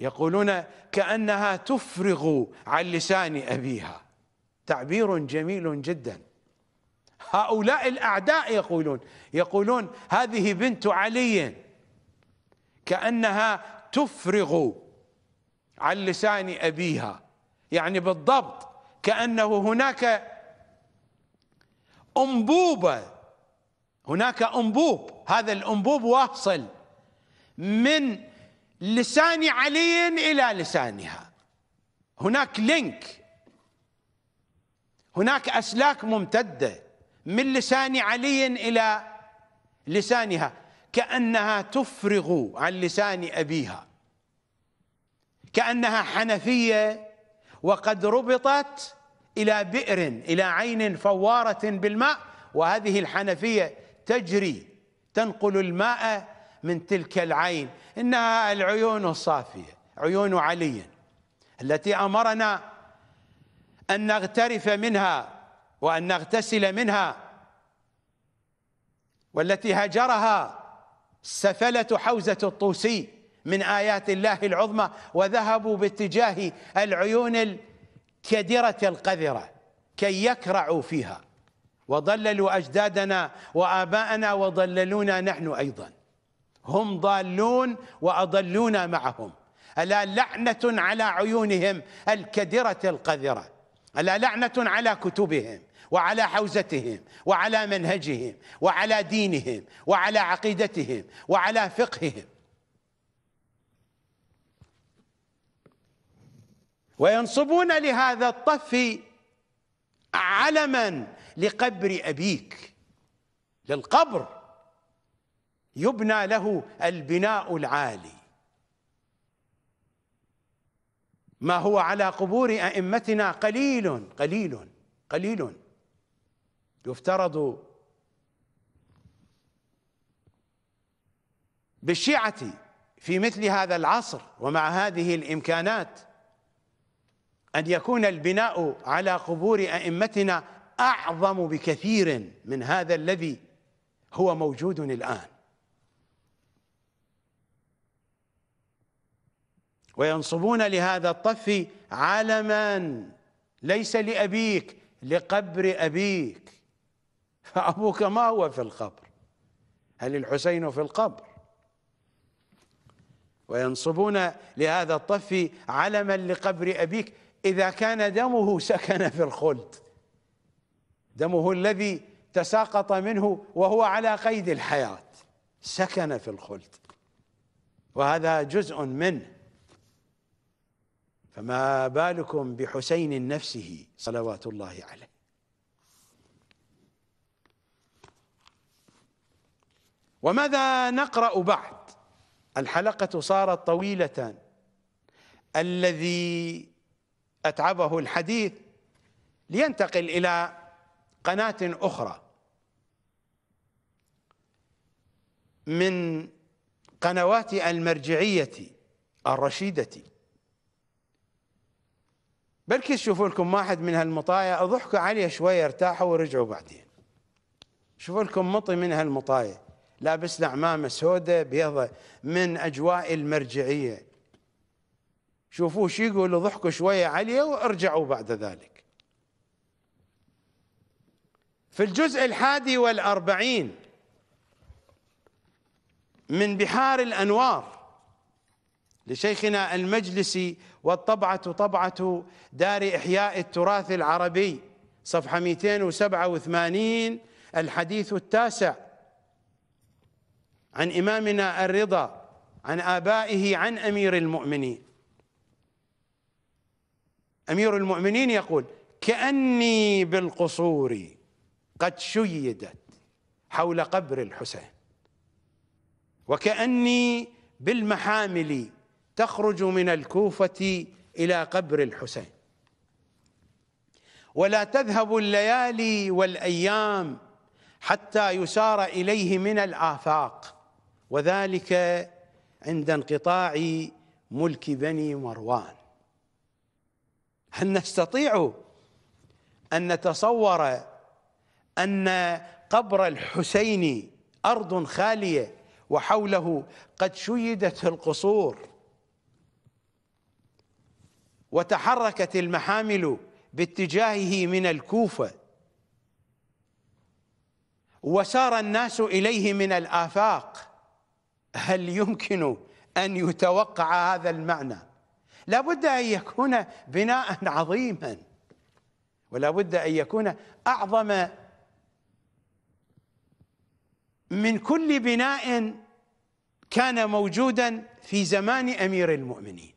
يقولون كأنها تفرغ عن لسان أبيها تعبير جميل جدا هؤلاء الأعداء يقولون يقولون هذه بنت علي كأنها تفرغ عن لسان أبيها يعني بالضبط كأنه هناك أنبوبة هناك أنبوب هذا الأنبوب واصل من لسان علي إلى لسانها هناك لينك هناك أسلاك ممتدة من لسان علي إلى لسانها كأنها تفرغ عن لسان أبيها كأنها حنفية وقد ربطت إلى بئر إلى عين فوارة بالماء وهذه الحنفية تجري تنقل الماء من تلك العين إنها العيون الصافية عيون علي التي أمرنا أن نغترف منها وأن نغتسل منها والتي هجرها سفلة حوزة الطوسي من آيات الله العظمى وذهبوا باتجاه العيون الكدرة القذرة كي يكرعوا فيها وضللوا أجدادنا وآباءنا وضللونا نحن أيضا هم ضالون وأضلونا معهم ألا لعنة على عيونهم الكدرة القذرة ألا لعنة على كتبهم وعلى حوزتهم وعلى منهجهم وعلى دينهم وعلى عقيدتهم وعلى فقههم وينصبون لهذا الطف علما لقبر أبيك للقبر يبنى له البناء العالي ما هو على قبور أئمتنا قليل قليل قليل يفترض بالشيعة في مثل هذا العصر ومع هذه الإمكانات أن يكون البناء على قبور أئمتنا أعظم بكثير من هذا الذي هو موجود الآن وينصبون لهذا الطف علما ليس لأبيك لقبر أبيك فأبوك ما هو في القبر هل الحسين في القبر وينصبون لهذا الطف علما لقبر أبيك إذا كان دمه سكن في الخلد دمه الذي تساقط منه وهو على قيد الحياة سكن في الخلد وهذا جزء منه فما بالكم بحسين نفسه صلوات الله عليه وماذا نقرأ بعد الحلقة صارت طويلة الذي أتعبه الحديث لينتقل إلى قناة أخرى من قنوات المرجعية الرشيدة بلكي تشوفوا لكم واحد من هالمطايا اضحكوا عليه شوية ارتاحوا ورجعوا بعدين شوفوا لكم مطي من هالمطايا لابس له عمامة سوداء بيضة من أجواء المرجعية شوفوه شو يقول ضحكوا شوية عليه وارجعوا بعد ذلك في الجزء الحادي والأربعين من بحار الأنوار لشيخنا المجلسي والطبعة طبعة دار إحياء التراث العربي صفحة 287 الحديث التاسع عن إمامنا الرضا عن آبائه عن أمير المؤمنين امير المؤمنين يقول كاني بالقصور قد شيدت حول قبر الحسين وكاني بالمحامل تخرج من الكوفه الى قبر الحسين ولا تذهب الليالي والايام حتى يسار اليه من الافاق وذلك عند انقطاع ملك بني مروان هل نستطيع أن نتصور أن قبر الحسين أرض خالية وحوله قد شيدت القصور وتحركت المحامل باتجاهه من الكوفة وسار الناس إليه من الآفاق هل يمكن أن يتوقع هذا المعنى لا بد أن يكون بناء عظيما ولا بد أن يكون أعظم من كل بناء كان موجودا في زمان أمير المؤمنين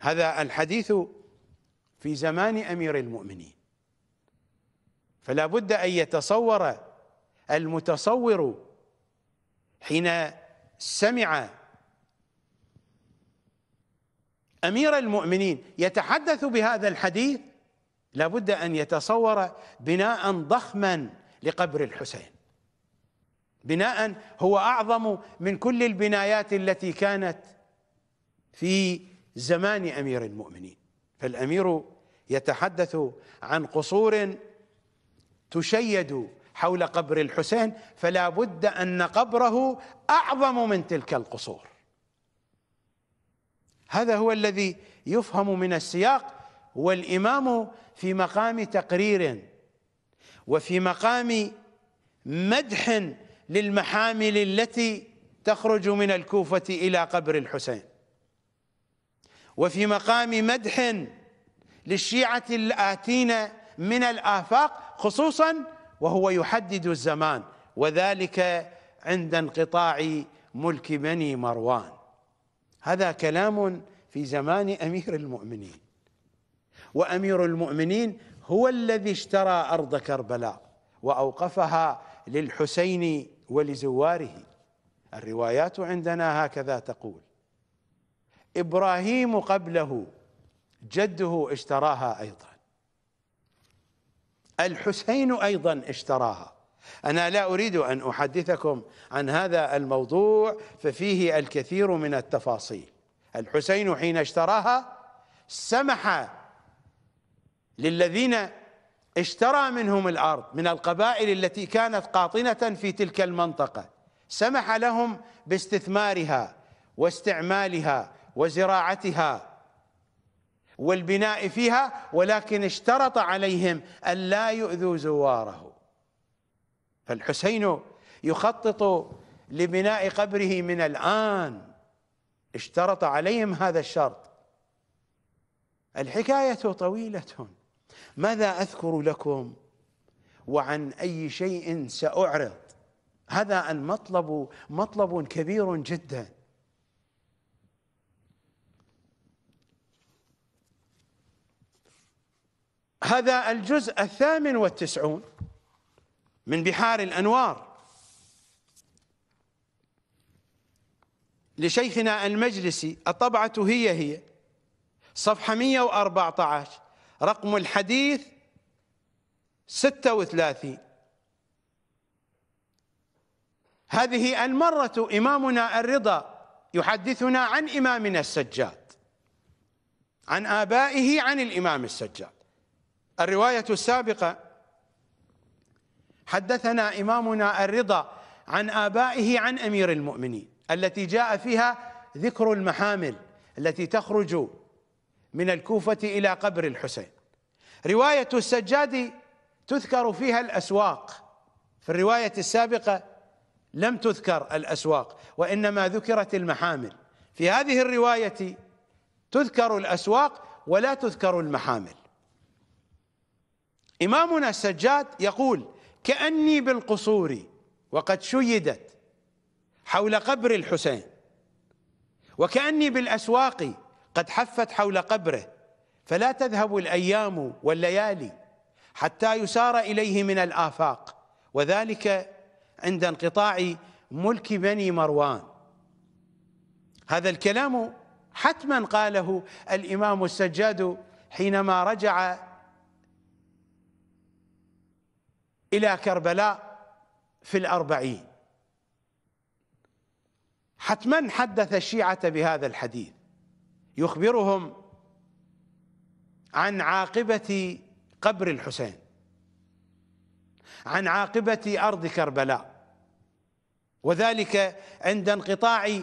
هذا الحديث في زمان أمير المؤمنين فلا بد أن يتصور المتصور حين سمع امير المؤمنين يتحدث بهذا الحديث لابد ان يتصور بناء ضخما لقبر الحسين بناء هو اعظم من كل البنايات التي كانت في زمان امير المؤمنين فالامير يتحدث عن قصور تشيد حول قبر الحسين فلا بد ان قبره اعظم من تلك القصور هذا هو الذي يفهم من السياق والإمام في مقام تقرير وفي مقام مدح للمحامل التي تخرج من الكوفة إلى قبر الحسين وفي مقام مدح للشيعة الآتين من الآفاق خصوصا وهو يحدد الزمان وذلك عند انقطاع ملك بني مروان هذا كلام في زمان امير المؤمنين وامير المؤمنين هو الذي اشترى ارض كربلاء واوقفها للحسين ولزواره الروايات عندنا هكذا تقول ابراهيم قبله جده اشتراها ايضا الحسين ايضا اشتراها أنا لا أريد أن أحدثكم عن هذا الموضوع ففيه الكثير من التفاصيل الحسين حين اشتراها سمح للذين اشترى منهم الأرض من القبائل التي كانت قاطنة في تلك المنطقة سمح لهم باستثمارها واستعمالها وزراعتها والبناء فيها ولكن اشترط عليهم ألا يؤذوا زواره فالحسين يخطط لبناء قبره من الآن اشترط عليهم هذا الشرط الحكاية طويلة ماذا أذكر لكم وعن أي شيء سأعرض هذا المطلب مطلب كبير جدا هذا الجزء الثامن والتسعون من بحار الأنوار لشيخنا المجلسي الطبعة هي هي صفحة 114 رقم الحديث 36 هذه المرة إمامنا الرضا يحدثنا عن إمامنا السجاد عن آبائه عن الإمام السجاد الرواية السابقة حدثنا إمامنا الرضا عن آبائه عن أمير المؤمنين التي جاء فيها ذكر المحامل التي تخرج من الكوفة إلى قبر الحسين رواية السجاد تذكر فيها الأسواق في الرواية السابقة لم تذكر الأسواق وإنما ذكرت المحامل في هذه الرواية تذكر الأسواق ولا تذكر المحامل إمامنا السجاد يقول كأني بالقصور وقد شيدت حول قبر الحسين وكأني بالأسواق قد حفت حول قبره فلا تذهب الأيام والليالي حتى يسار إليه من الآفاق وذلك عند انقطاع ملك بني مروان هذا الكلام حتما قاله الإمام السجاد حينما رجع إلى كربلاء في الأربعين حتما حدث الشيعة بهذا الحديث يخبرهم عن عاقبة قبر الحسين عن عاقبة أرض كربلاء وذلك عند انقطاع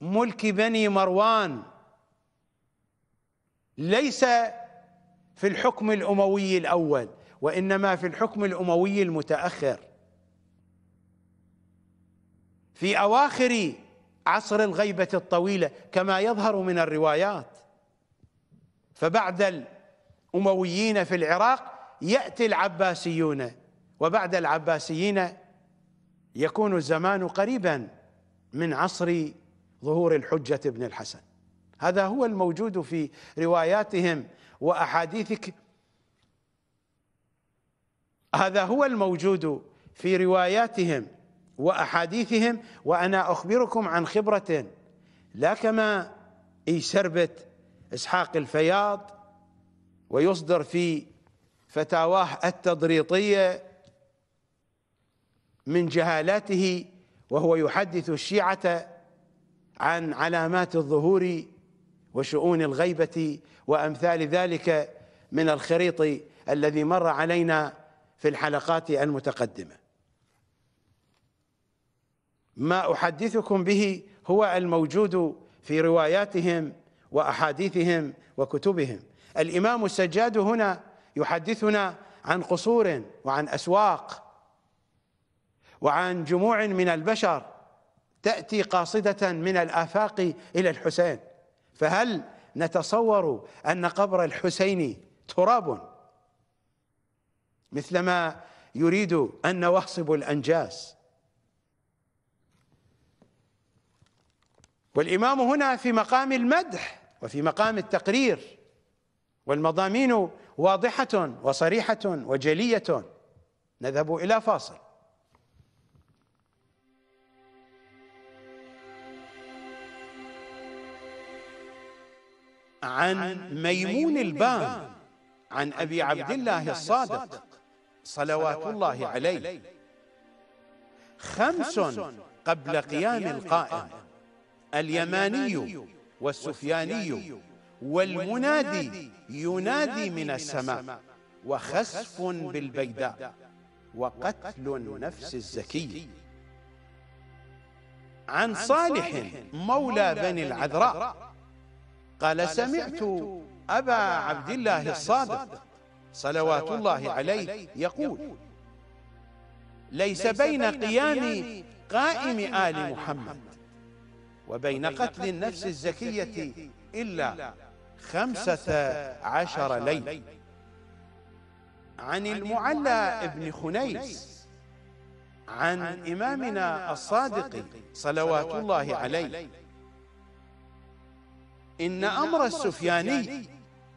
ملك بني مروان ليس في الحكم الأموي الأول وانما في الحكم الاموي المتاخر في اواخر عصر الغيبه الطويله كما يظهر من الروايات فبعد الامويين في العراق ياتي العباسيون وبعد العباسيين يكون الزمان قريبا من عصر ظهور الحجه ابن الحسن هذا هو الموجود في رواياتهم واحاديثك هذا هو الموجود في رواياتهم وأحاديثهم وأنا أخبركم عن خبرة لا كما يسربت إسحاق الفياض ويصدر في فتاواه التضريطية من جهالاته وهو يحدث الشيعة عن علامات الظهور وشؤون الغيبة وأمثال ذلك من الخريط الذي مر علينا في الحلقات المتقدمة ما أحدثكم به هو الموجود في رواياتهم وأحاديثهم وكتبهم الإمام السجاد هنا يحدثنا عن قصور وعن أسواق وعن جموع من البشر تأتي قاصدة من الآفاق إلى الحسين فهل نتصور أن قبر الحسين تراب مثلما يريد أن وحصب الأنجاس والإمام هنا في مقام المدح وفي مقام التقرير والمضامين واضحة وصريحة وجلية نذهب إلى فاصل عن ميمون البان عن أبي عبد الله الصادق صلوات الله عليه خمس قبل قيام القائم اليماني والسفياني والمنادي ينادي من السماء وخسف بالبيداء وقتل النفس الزكي عن صالح مولى بني العذراء قال سمعت أبا عبد الله الصادق صلوات الله عليه يقول ليس بين قيام قائم آل محمد وبين قتل النفس الزكية إلا خمسة عشر ليل عن المعلى بن خنيس عن إمامنا الصادق صلوات الله عليه إن أمر السفياني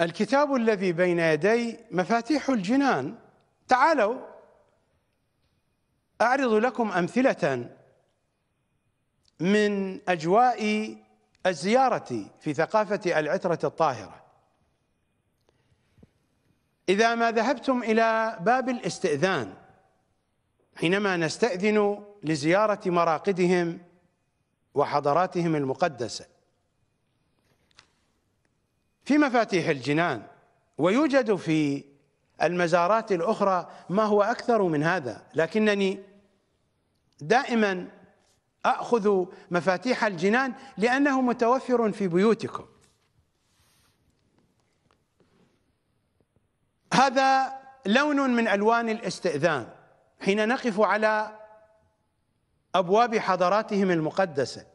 الكتاب الذي بين يدي مفاتيح الجنان تعالوا اعرض لكم امثله من اجواء الزياره في ثقافه العتره الطاهره اذا ما ذهبتم الى باب الاستئذان حينما نستاذن لزياره مراقدهم وحضراتهم المقدسه في مفاتيح الجنان ويوجد في المزارات الاخرى ما هو اكثر من هذا لكنني دائما اخذ مفاتيح الجنان لانه متوفر في بيوتكم هذا لون من الوان الاستئذان حين نقف على ابواب حضراتهم المقدسه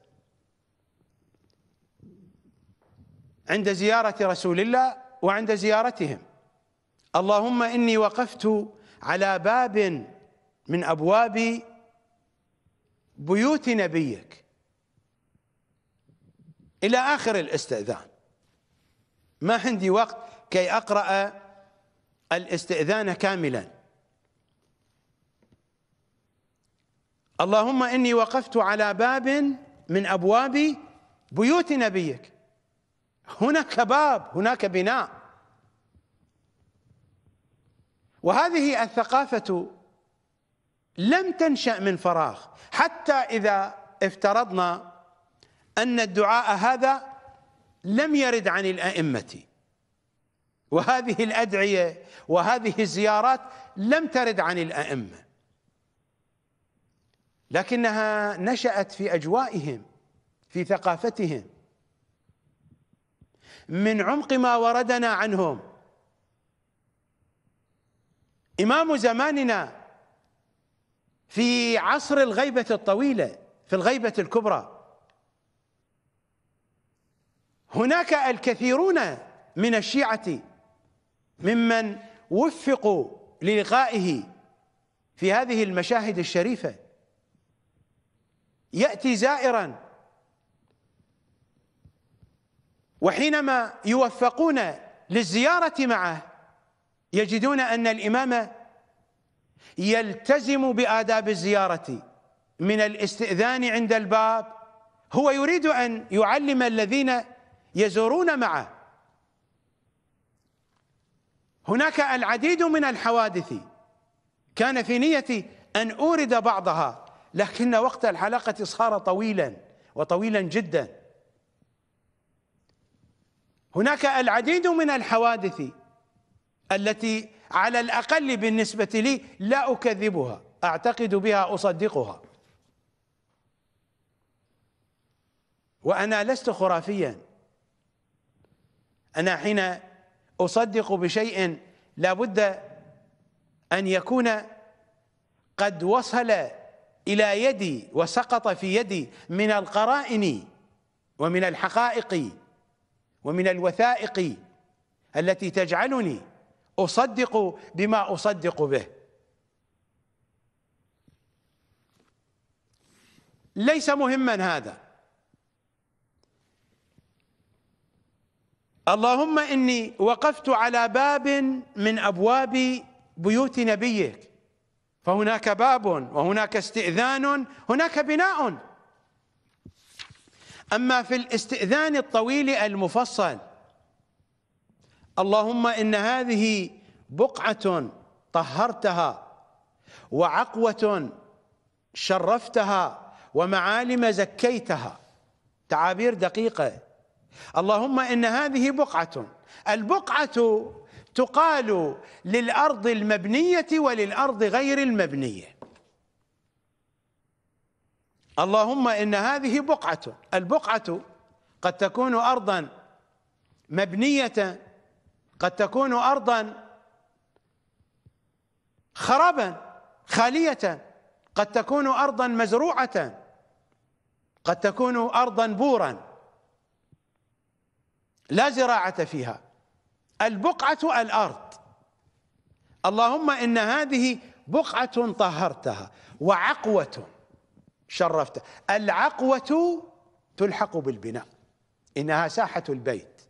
عند زيارة رسول الله وعند زيارتهم اللهم إني وقفت على باب من أبواب بيوت نبيك إلى آخر الاستئذان ما عندي وقت كي أقرأ الاستئذان كاملا اللهم إني وقفت على باب من أبواب بيوت نبيك هناك باب هناك بناء وهذه الثقافة لم تنشأ من فراغ حتى إذا افترضنا أن الدعاء هذا لم يرد عن الأئمة وهذه الأدعية وهذه الزيارات لم ترد عن الأئمة لكنها نشأت في أجوائهم في ثقافتهم من عمق ما وردنا عنهم إمام زماننا في عصر الغيبة الطويلة في الغيبة الكبرى هناك الكثيرون من الشيعة ممن وفقوا للقائه في هذه المشاهد الشريفة يأتي زائرا وحينما يوفقون للزيارة معه يجدون أن الإمام يلتزم بآداب الزيارة من الاستئذان عند الباب هو يريد أن يعلم الذين يزورون معه هناك العديد من الحوادث كان في نيتي أن أورد بعضها لكن وقت الحلقة صار طويلا وطويلا جدا هناك العديد من الحوادث التي على الاقل بالنسبه لي لا اكذبها اعتقد بها اصدقها وانا لست خرافيا انا حين اصدق بشيء لابد ان يكون قد وصل الى يدي وسقط في يدي من القرائن ومن الحقائق ومن الوثائق التي تجعلني أصدق بما أصدق به ليس مهما هذا اللهم إني وقفت على باب من أبواب بيوت نبيك فهناك باب وهناك استئذان هناك بناء أما في الاستئذان الطويل المفصل اللهم إن هذه بقعة طهرتها وعقوة شرفتها ومعالم زكيتها تعابير دقيقة اللهم إن هذه بقعة البقعة تقال للأرض المبنية وللأرض غير المبنية اللهم إن هذه بقعة البقعة قد تكون أرضا مبنية قد تكون أرضا خرابا خالية قد تكون أرضا مزروعة قد تكون أرضا بورا لا زراعة فيها البقعة الأرض اللهم إن هذه بقعة طهرتها وعقوة شرفته العقوة تلحق بالبناء إنها ساحة البيت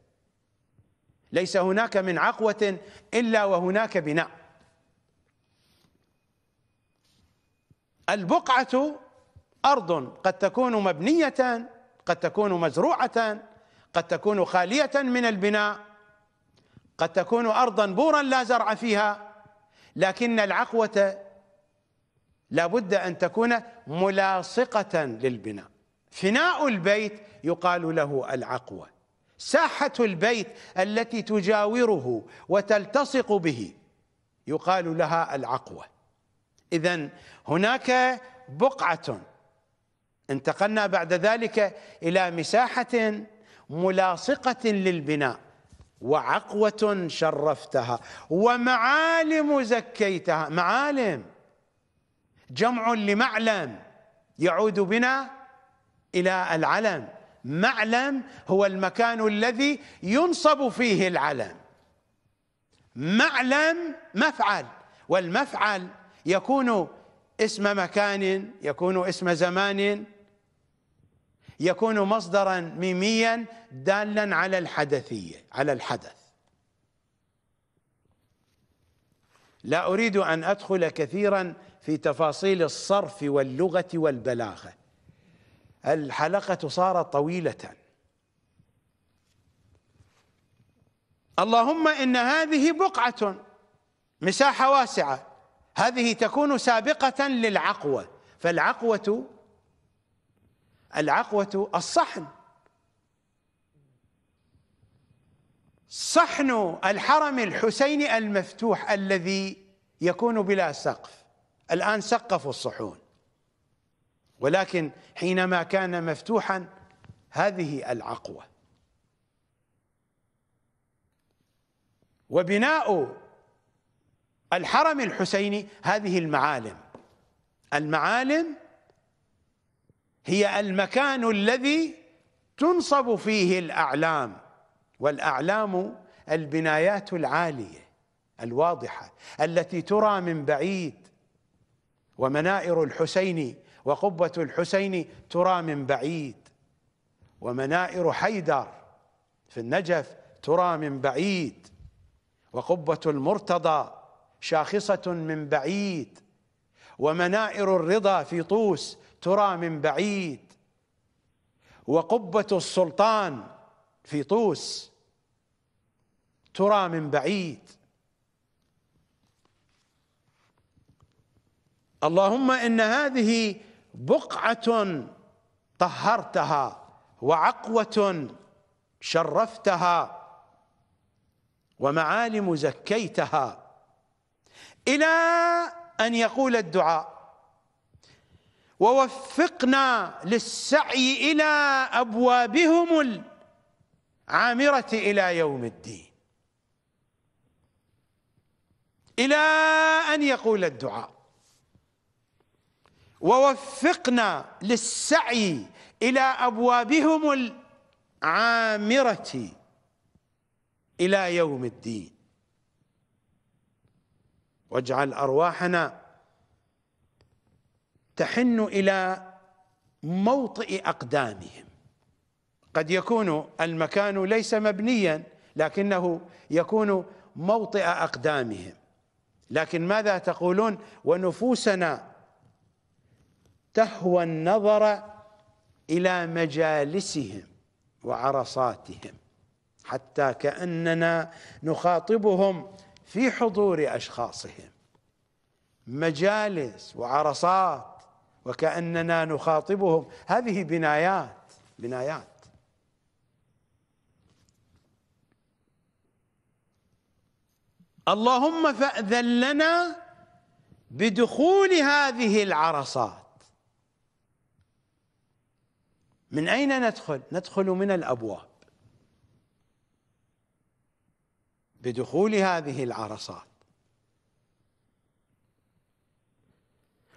ليس هناك من عقوة إلا وهناك بناء البقعة أرض قد تكون مبنية قد تكون مزروعة قد تكون خالية من البناء قد تكون أرضا بورا لا زرع فيها لكن العقوة لابد أن تكون ملاصقة للبناء فناء البيت يقال له العقوة ساحة البيت التي تجاوره وتلتصق به يقال لها العقوة إذا هناك بقعة انتقلنا بعد ذلك إلى مساحة ملاصقة للبناء وعقوة شرفتها ومعالم زكيتها معالم جمع لمعلم يعود بنا إلى العلم معلم هو المكان الذي ينصب فيه العلم معلم مفعل والمفعل يكون اسم مكان يكون اسم زمان يكون مصدرا ميميا دالا على الحدثيه على الحدث لا أريد أن أدخل كثيرا في تفاصيل الصرف واللغة والبلاغة الحلقة صارت طويلة اللهم إن هذه بقعة مساحة واسعة هذه تكون سابقة للعقوة فالعقوة العقوة الصحن صحن الحرم الحسيني المفتوح الذي يكون بلا سقف الآن سقفوا الصحون ولكن حينما كان مفتوحا هذه العقوة وبناء الحرم الحسيني هذه المعالم المعالم هي المكان الذي تنصب فيه الأعلام والاعلام البنايات العاليه الواضحه التي ترى من بعيد ومنائر الحسين وقبه الحسين ترى من بعيد ومنائر حيدر في النجف ترى من بعيد وقبه المرتضى شاخصه من بعيد ومنائر الرضا في طوس ترى من بعيد وقبه السلطان في طوس ترى من بعيد اللهم ان هذه بقعه طهرتها وعقوه شرفتها ومعالم زكيتها الى ان يقول الدعاء ووفقنا للسعي الى ابوابهم عامرة إلى يوم الدين إلى أن يقول الدعاء ووفقنا للسعي إلى أبوابهم العامرة إلى يوم الدين واجعل أرواحنا تحن إلى موطئ أقدامهم قد يكون المكان ليس مبنيا لكنه يكون موطئ أقدامهم لكن ماذا تقولون ونفوسنا تهوى النظر إلى مجالسهم وعرصاتهم حتى كأننا نخاطبهم في حضور أشخاصهم مجالس وعرصات وكأننا نخاطبهم هذه بنايات بنايات اللهم فأذن لنا بدخول هذه العرصات من أين ندخل؟ ندخل من الأبواب بدخول هذه العرصات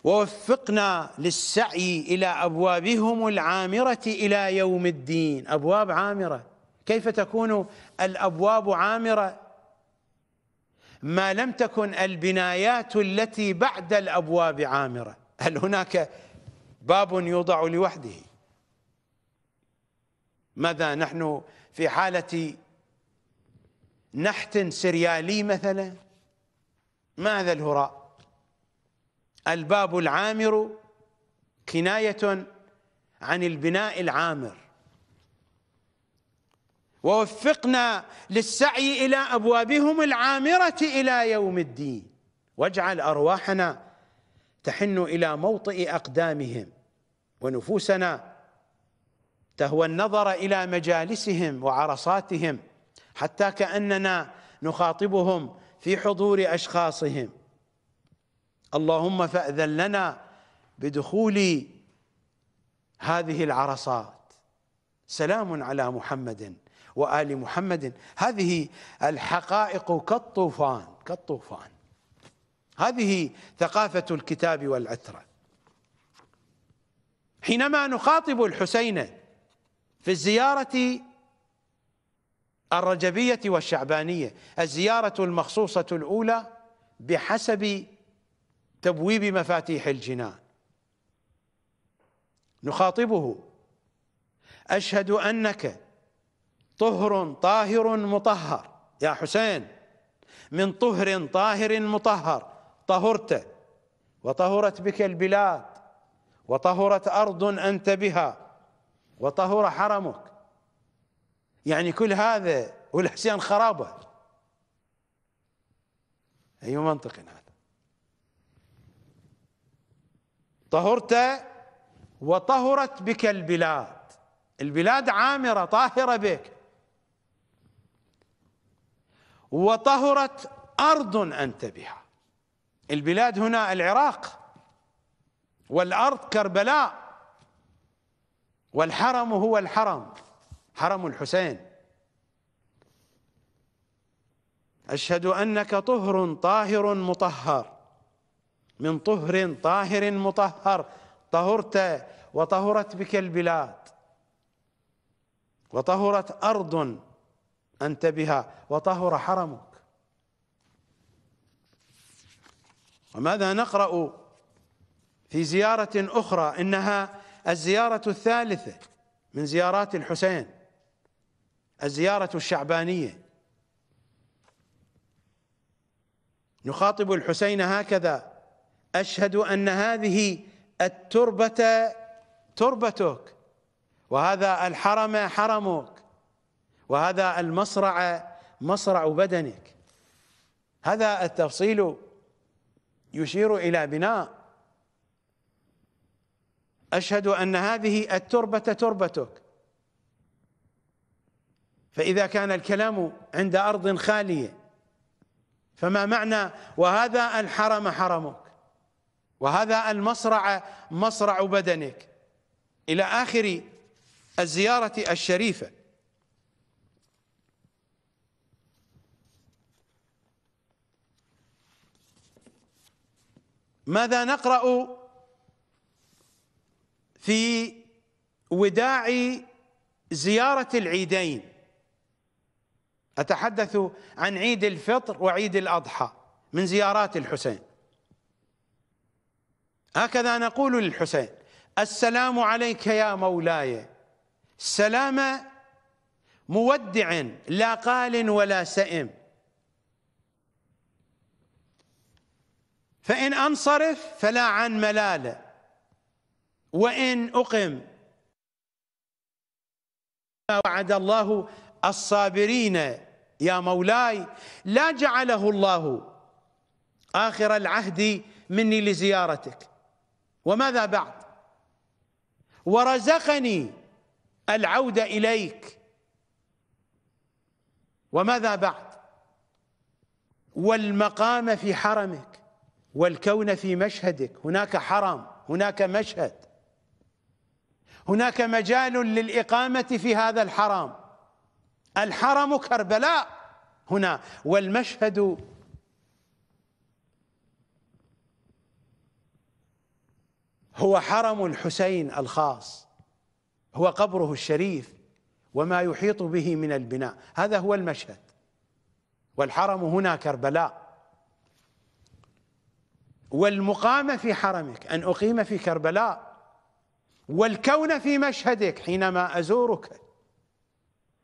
ووفقنا للسعي إلى أبوابهم العامرة إلى يوم الدين أبواب عامرة كيف تكون الأبواب عامرة ما لم تكن البنايات التي بعد الابواب عامره هل هناك باب يوضع لوحده ماذا نحن في حاله نحت سريالي مثلا ماذا الهراء الباب العامر كنايه عن البناء العامر ووفقنا للسعي إلى أبوابهم العامرة إلى يوم الدين واجعل أرواحنا تحن إلى موطئ أقدامهم ونفوسنا تهوى النظر إلى مجالسهم وعرصاتهم حتى كأننا نخاطبهم في حضور أشخاصهم اللهم فأذن لنا بدخول هذه العرصات سلام على محمد وآل محمد هذه الحقائق كالطوفان كالطوفان هذه ثقافة الكتاب والعترة حينما نخاطب الحسين في الزيارة الرجبية والشعبانية الزيارة المخصوصة الأولى بحسب تبويب مفاتيح الجنان نخاطبه أشهد أنك طهر طاهر مطهر يا حسين من طهر طاهر مطهر طهرت وطهرت بك البلاد وطهرت أرض أنت بها وطهر حرمك يعني كل هذا والحسين خرابة أي منطق هذا طهرت وطهرت بك البلاد البلاد عامرة طاهرة بك وطهرت أرض أنت بها البلاد هنا العراق والأرض كربلاء والحرم هو الحرم حرم الحسين أشهد أنك طهر طاهر مطهر من طهر طاهر مطهر طهرت وطهرت بك البلاد وطهرت أرض أنت بها وطهر حرمك وماذا نقرأ في زيارة أخرى إنها الزيارة الثالثة من زيارات الحسين الزيارة الشعبانية نخاطب الحسين هكذا أشهد أن هذه التربة تربتك وهذا الحرم حرمك وهذا المصرع مصرع بدنك هذا التفصيل يشير إلى بناء أشهد أن هذه التربة تربتك فإذا كان الكلام عند أرض خالية فما معنى وهذا الحرم حرمك وهذا المصرع مصرع بدنك إلى آخر الزيارة الشريفة ماذا نقرأ في وداع زيارة العيدين أتحدث عن عيد الفطر وعيد الأضحى من زيارات الحسين هكذا نقول للحسين السلام عليك يا مولاي سلام مودع لا قال ولا سئم فإن أنصرف فلا عن ملالة وإن أقم وعد الله الصابرين يا مولاي لا جعله الله آخر العهد مني لزيارتك وماذا بعد ورزقني العودة إليك وماذا بعد والمقام في حرمك والكون في مشهدك هناك حرم هناك مشهد هناك مجال للإقامة في هذا الحرم الحرم كربلاء هنا والمشهد هو حرم الحسين الخاص هو قبره الشريف وما يحيط به من البناء هذا هو المشهد والحرم هنا كربلاء والمقام في حرمك أن أقيم في كربلاء والكون في مشهدك حينما أزورك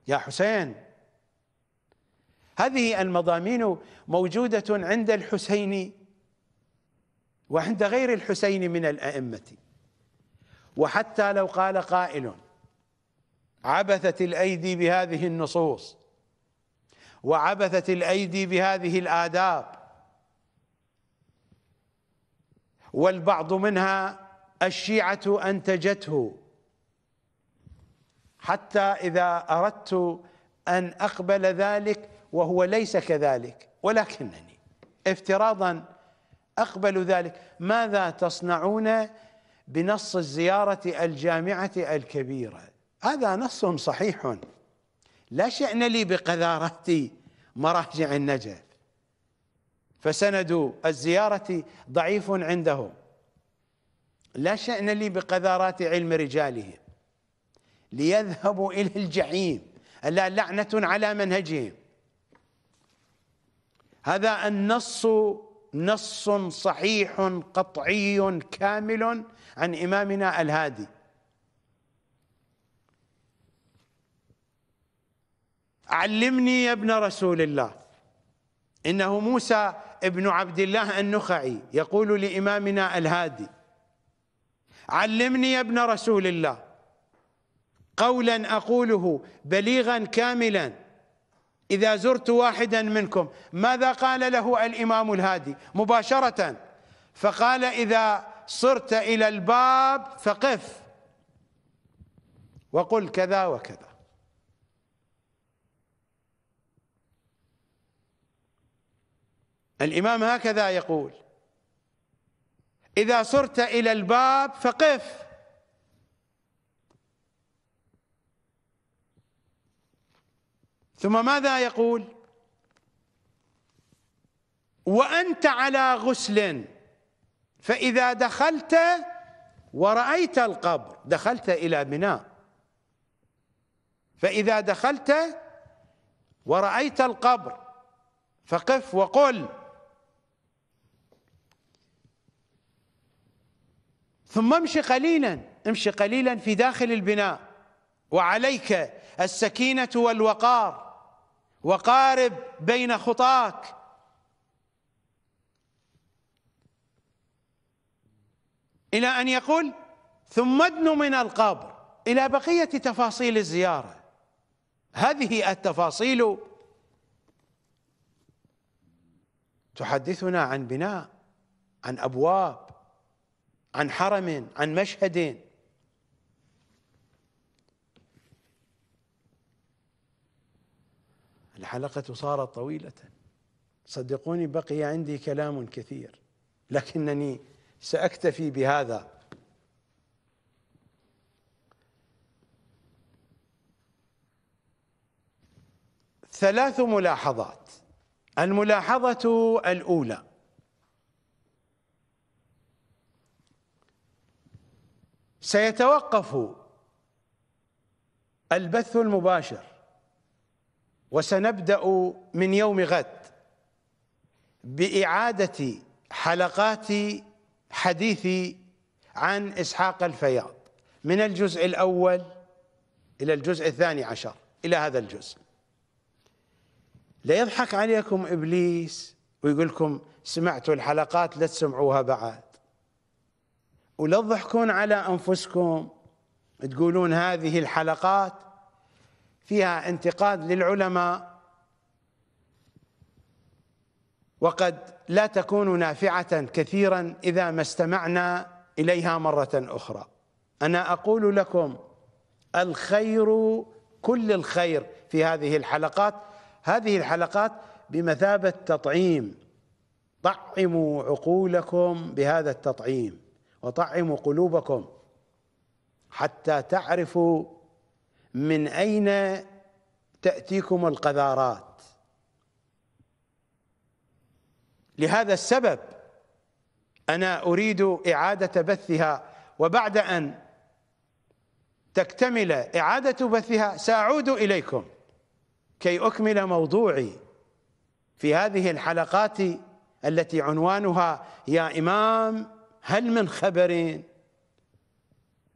يا حسين هذه المضامين موجودة عند الحسين وعند غير الحسين من الأئمة وحتى لو قال قائل عبثت الأيدي بهذه النصوص وعبثت الأيدي بهذه الآداب والبعض منها الشيعة أنتجته حتى إذا أردت أن أقبل ذلك وهو ليس كذلك ولكنني افتراضا أقبل ذلك ماذا تصنعون بنص الزيارة الجامعة الكبيرة هذا نص صحيح لا شأن لي بقذارتي مراجع النجا فسند الزيارة ضعيف عندهم لا شأن لي بقذارات علم رجالهم ليذهبوا إلى الجحيم ألا لعنة على منهجهم هذا النص نص صحيح قطعي كامل عن إمامنا الهادي علمني يا ابن رسول الله إنه موسى ابن عبد الله النخعي يقول لإمامنا الهادي علمني يا ابن رسول الله قولا أقوله بليغا كاملا إذا زرت واحدا منكم ماذا قال له الإمام الهادي مباشرة فقال إذا صرت إلى الباب فقف وقل كذا وكذا الإمام هكذا يقول إذا صرت إلى الباب فقف ثم ماذا يقول وأنت على غسل فإذا دخلت ورأيت القبر دخلت إلى بناء فإذا دخلت ورأيت القبر فقف وقل ثم امشي قليلا امشي قليلا في داخل البناء وعليك السكينة والوقار وقارب بين خطاك إلى أن يقول ثم ادن من القبر إلى بقية تفاصيل الزيارة هذه التفاصيل تحدثنا عن بناء عن أبواب عن حرم عن مشهد الحلقة صارت طويلة صدقوني بقي عندي كلام كثير لكنني سأكتفي بهذا ثلاث ملاحظات الملاحظة الأولى سيتوقف البث المباشر وسنبدأ من يوم غد بإعادة حلقات حديثي عن إسحاق الفياض من الجزء الأول إلى الجزء الثاني عشر إلى هذا الجزء ليضحك عليكم إبليس ويقول لكم سمعتوا الحلقات لا تسمعوها بعد ولا تضحكون على انفسكم تقولون هذه الحلقات فيها انتقاد للعلماء وقد لا تكون نافعه كثيرا اذا ما استمعنا اليها مره اخرى انا اقول لكم الخير كل الخير في هذه الحلقات هذه الحلقات بمثابه تطعيم طعموا عقولكم بهذا التطعيم وطعموا قلوبكم حتى تعرفوا من أين تأتيكم القذارات لهذا السبب أنا أريد إعادة بثها وبعد أن تكتمل إعادة بثها سأعود إليكم كي أكمل موضوعي في هذه الحلقات التي عنوانها يا إمام هل من خبر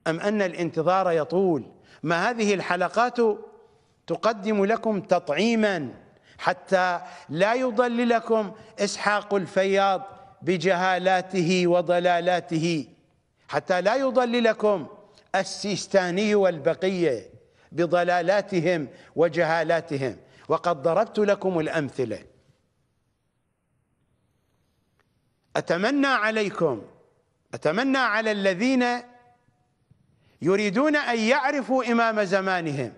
أم أن الانتظار يطول ما هذه الحلقات تقدم لكم تطعيما حتى لا يضللكم إسحاق الفياض بجهالاته وضلالاته حتى لا يضللكم السيستاني والبقية بضلالاتهم وجهالاتهم وقد ضربت لكم الأمثلة أتمنى عليكم أتمنى على الذين يريدون أن يعرفوا إمام زمانهم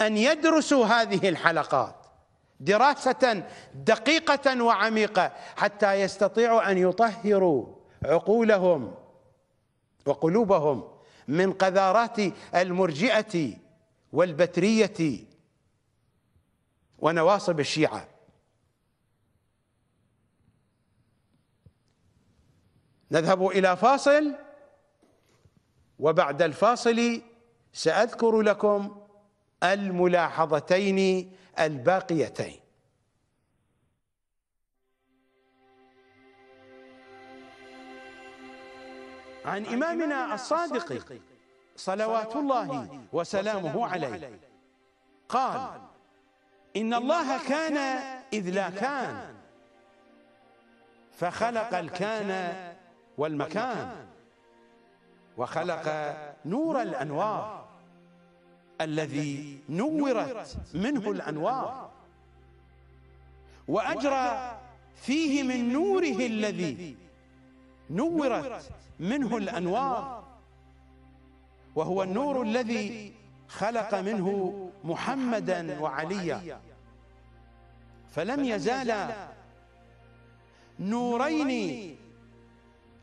أن يدرسوا هذه الحلقات دراسة دقيقة وعميقة حتى يستطيعوا أن يطهروا عقولهم وقلوبهم من قذارات المرجئة والبترية ونواصب الشيعة نذهب الى فاصل وبعد الفاصل ساذكر لكم الملاحظتين الباقيتين عن امامنا الصادق صلوات الله وسلامه عليه قال ان الله كان اذ لا كان فخلق الكان والمكان وخلق نور الأنوار الذي نورت منه الأنوار وأجرى فيه من نوره الذي نورت منه الأنوار وهو النور الذي خلق منه محمدا وعليا فلم يزالا نورين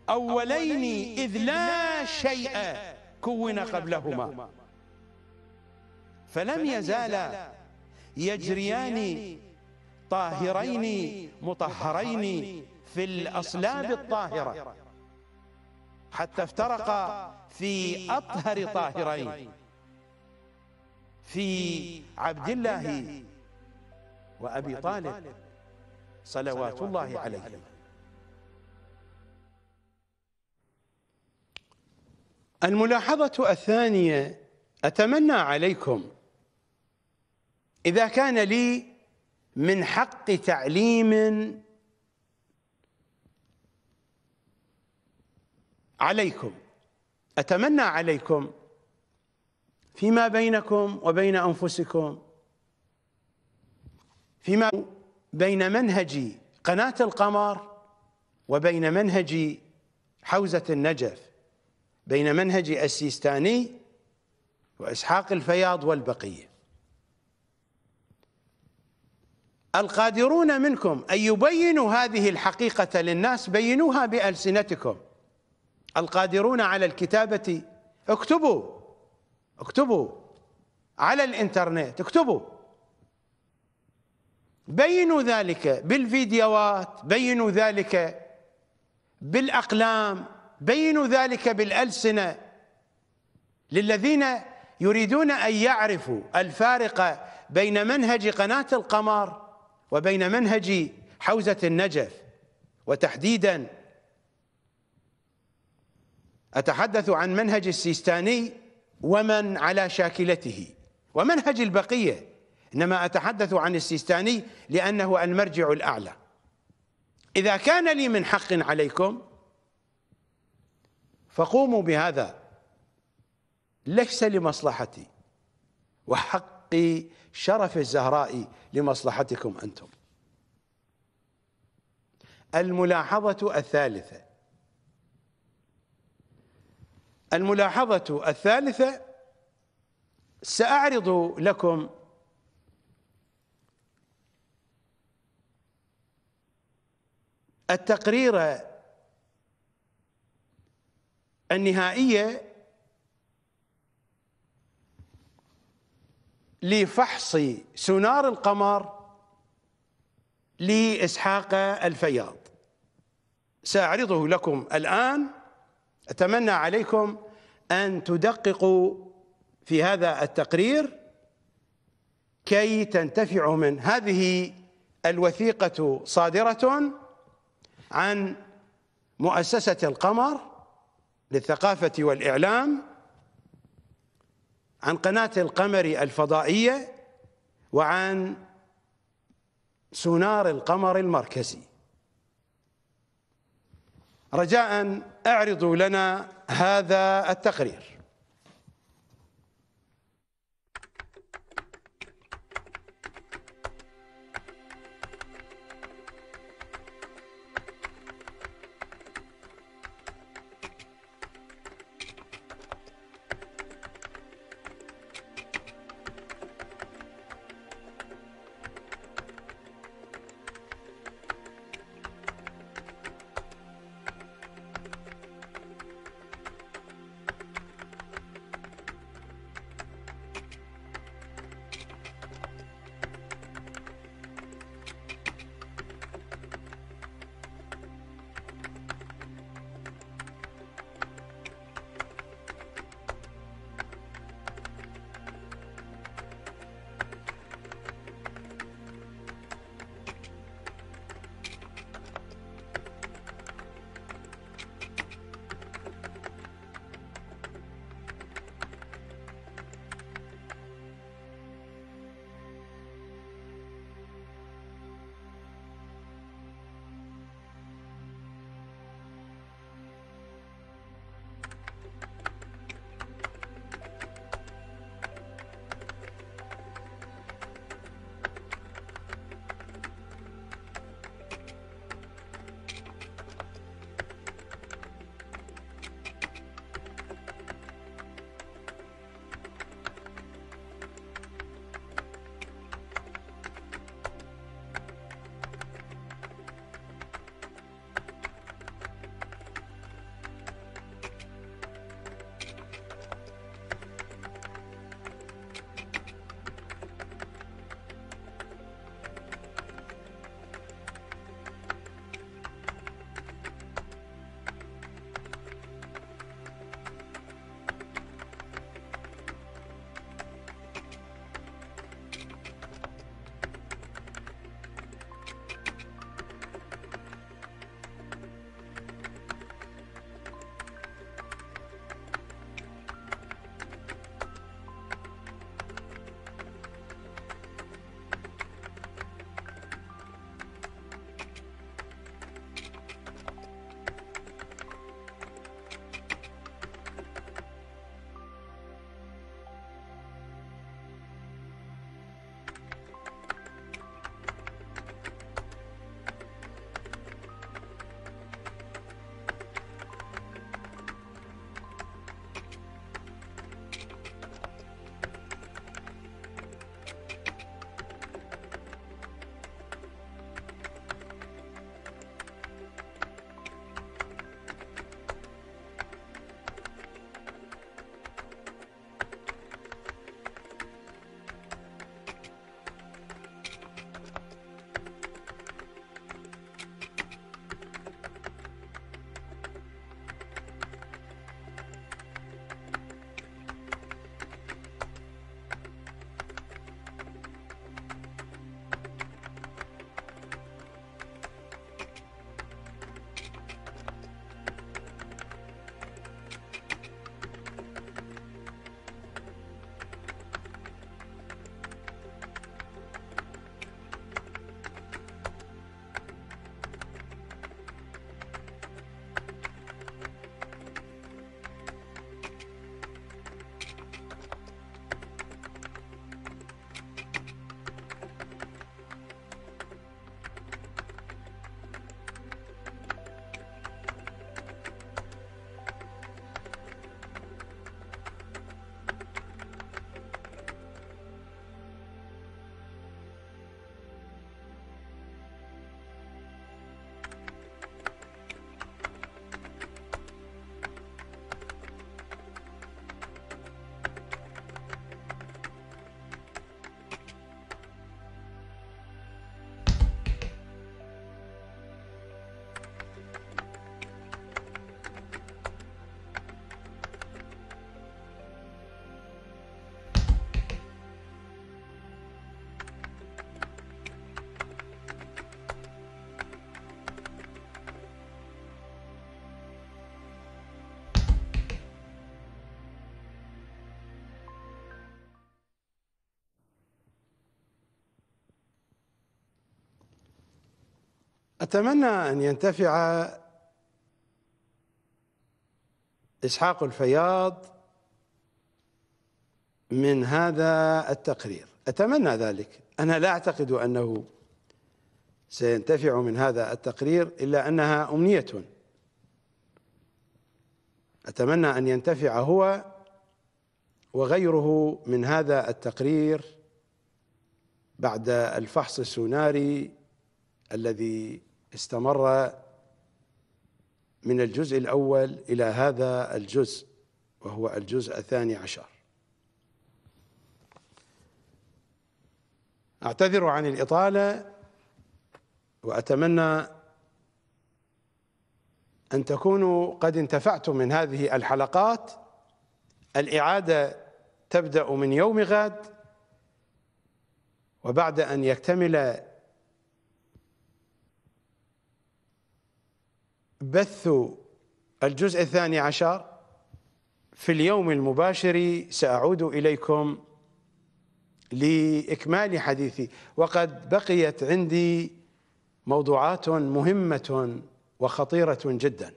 أولين إذ لا شيء كون قبلهما فلم يزالا يجريان طاهرين مطهرين في الأصلاب الطاهرة حتى افترقا في أطهر طاهرين في عبد الله وأبي طالب صلوات الله عليهما الملاحظة الثانية أتمنى عليكم إذا كان لي من حق تعليم عليكم أتمنى عليكم فيما بينكم وبين أنفسكم فيما بين منهج قناة القمر وبين منهج حوزة النجف بين منهج السيستاني وإسحاق الفياض والبقية القادرون منكم أن يبينوا هذه الحقيقة للناس بينوها بألسنتكم القادرون على الكتابة اكتبوا اكتبوا على الانترنت اكتبوا بينوا ذلك بالفيديوهات بينوا ذلك بالأقلام بينوا ذلك بالألسنة للذين يريدون أن يعرفوا الفارق بين منهج قناة القمر وبين منهج حوزة النجف وتحديدا أتحدث عن منهج السيستاني ومن على شاكلته ومنهج البقية إنما أتحدث عن السيستاني لأنه المرجع الأعلى إذا كان لي من حق عليكم فقوموا بهذا ليس لمصلحتي وحق شرف الزهراء لمصلحتكم أنتم الملاحظة الثالثة الملاحظة الثالثة سأعرض لكم التقرير النهائيه لفحص سونار القمر لاسحاق الفياض ساعرضه لكم الان اتمنى عليكم ان تدققوا في هذا التقرير كي تنتفعوا من هذه الوثيقه صادره عن مؤسسه القمر للثقافة والإعلام عن قناة القمر الفضائية وعن سونار القمر المركزي رجاء اعرضوا لنا هذا التقرير أتمنى أن ينتفع إسحاق الفياض من هذا التقرير أتمنى ذلك أنا لا أعتقد أنه سينتفع من هذا التقرير إلا أنها أمنية أتمنى أن ينتفع هو وغيره من هذا التقرير بعد الفحص السوناري الذي استمر من الجزء الأول إلى هذا الجزء وهو الجزء الثاني عشر أعتذر عن الإطالة وأتمنى أن تكونوا قد انتفعتم من هذه الحلقات الإعادة تبدأ من يوم غد وبعد أن يكتمل بث الجزء الثاني عشر في اليوم المباشر سأعود إليكم لإكمال حديثي وقد بقيت عندي موضوعات مهمة وخطيرة جدا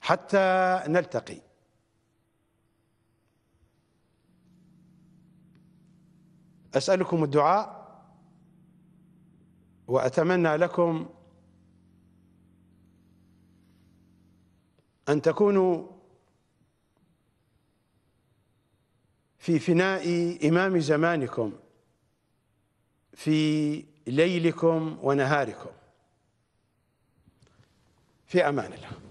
حتى نلتقي أسألكم الدعاء وأتمنى لكم أن تكونوا في فناء إمام زمانكم في ليلكم ونهاركم في أمان الله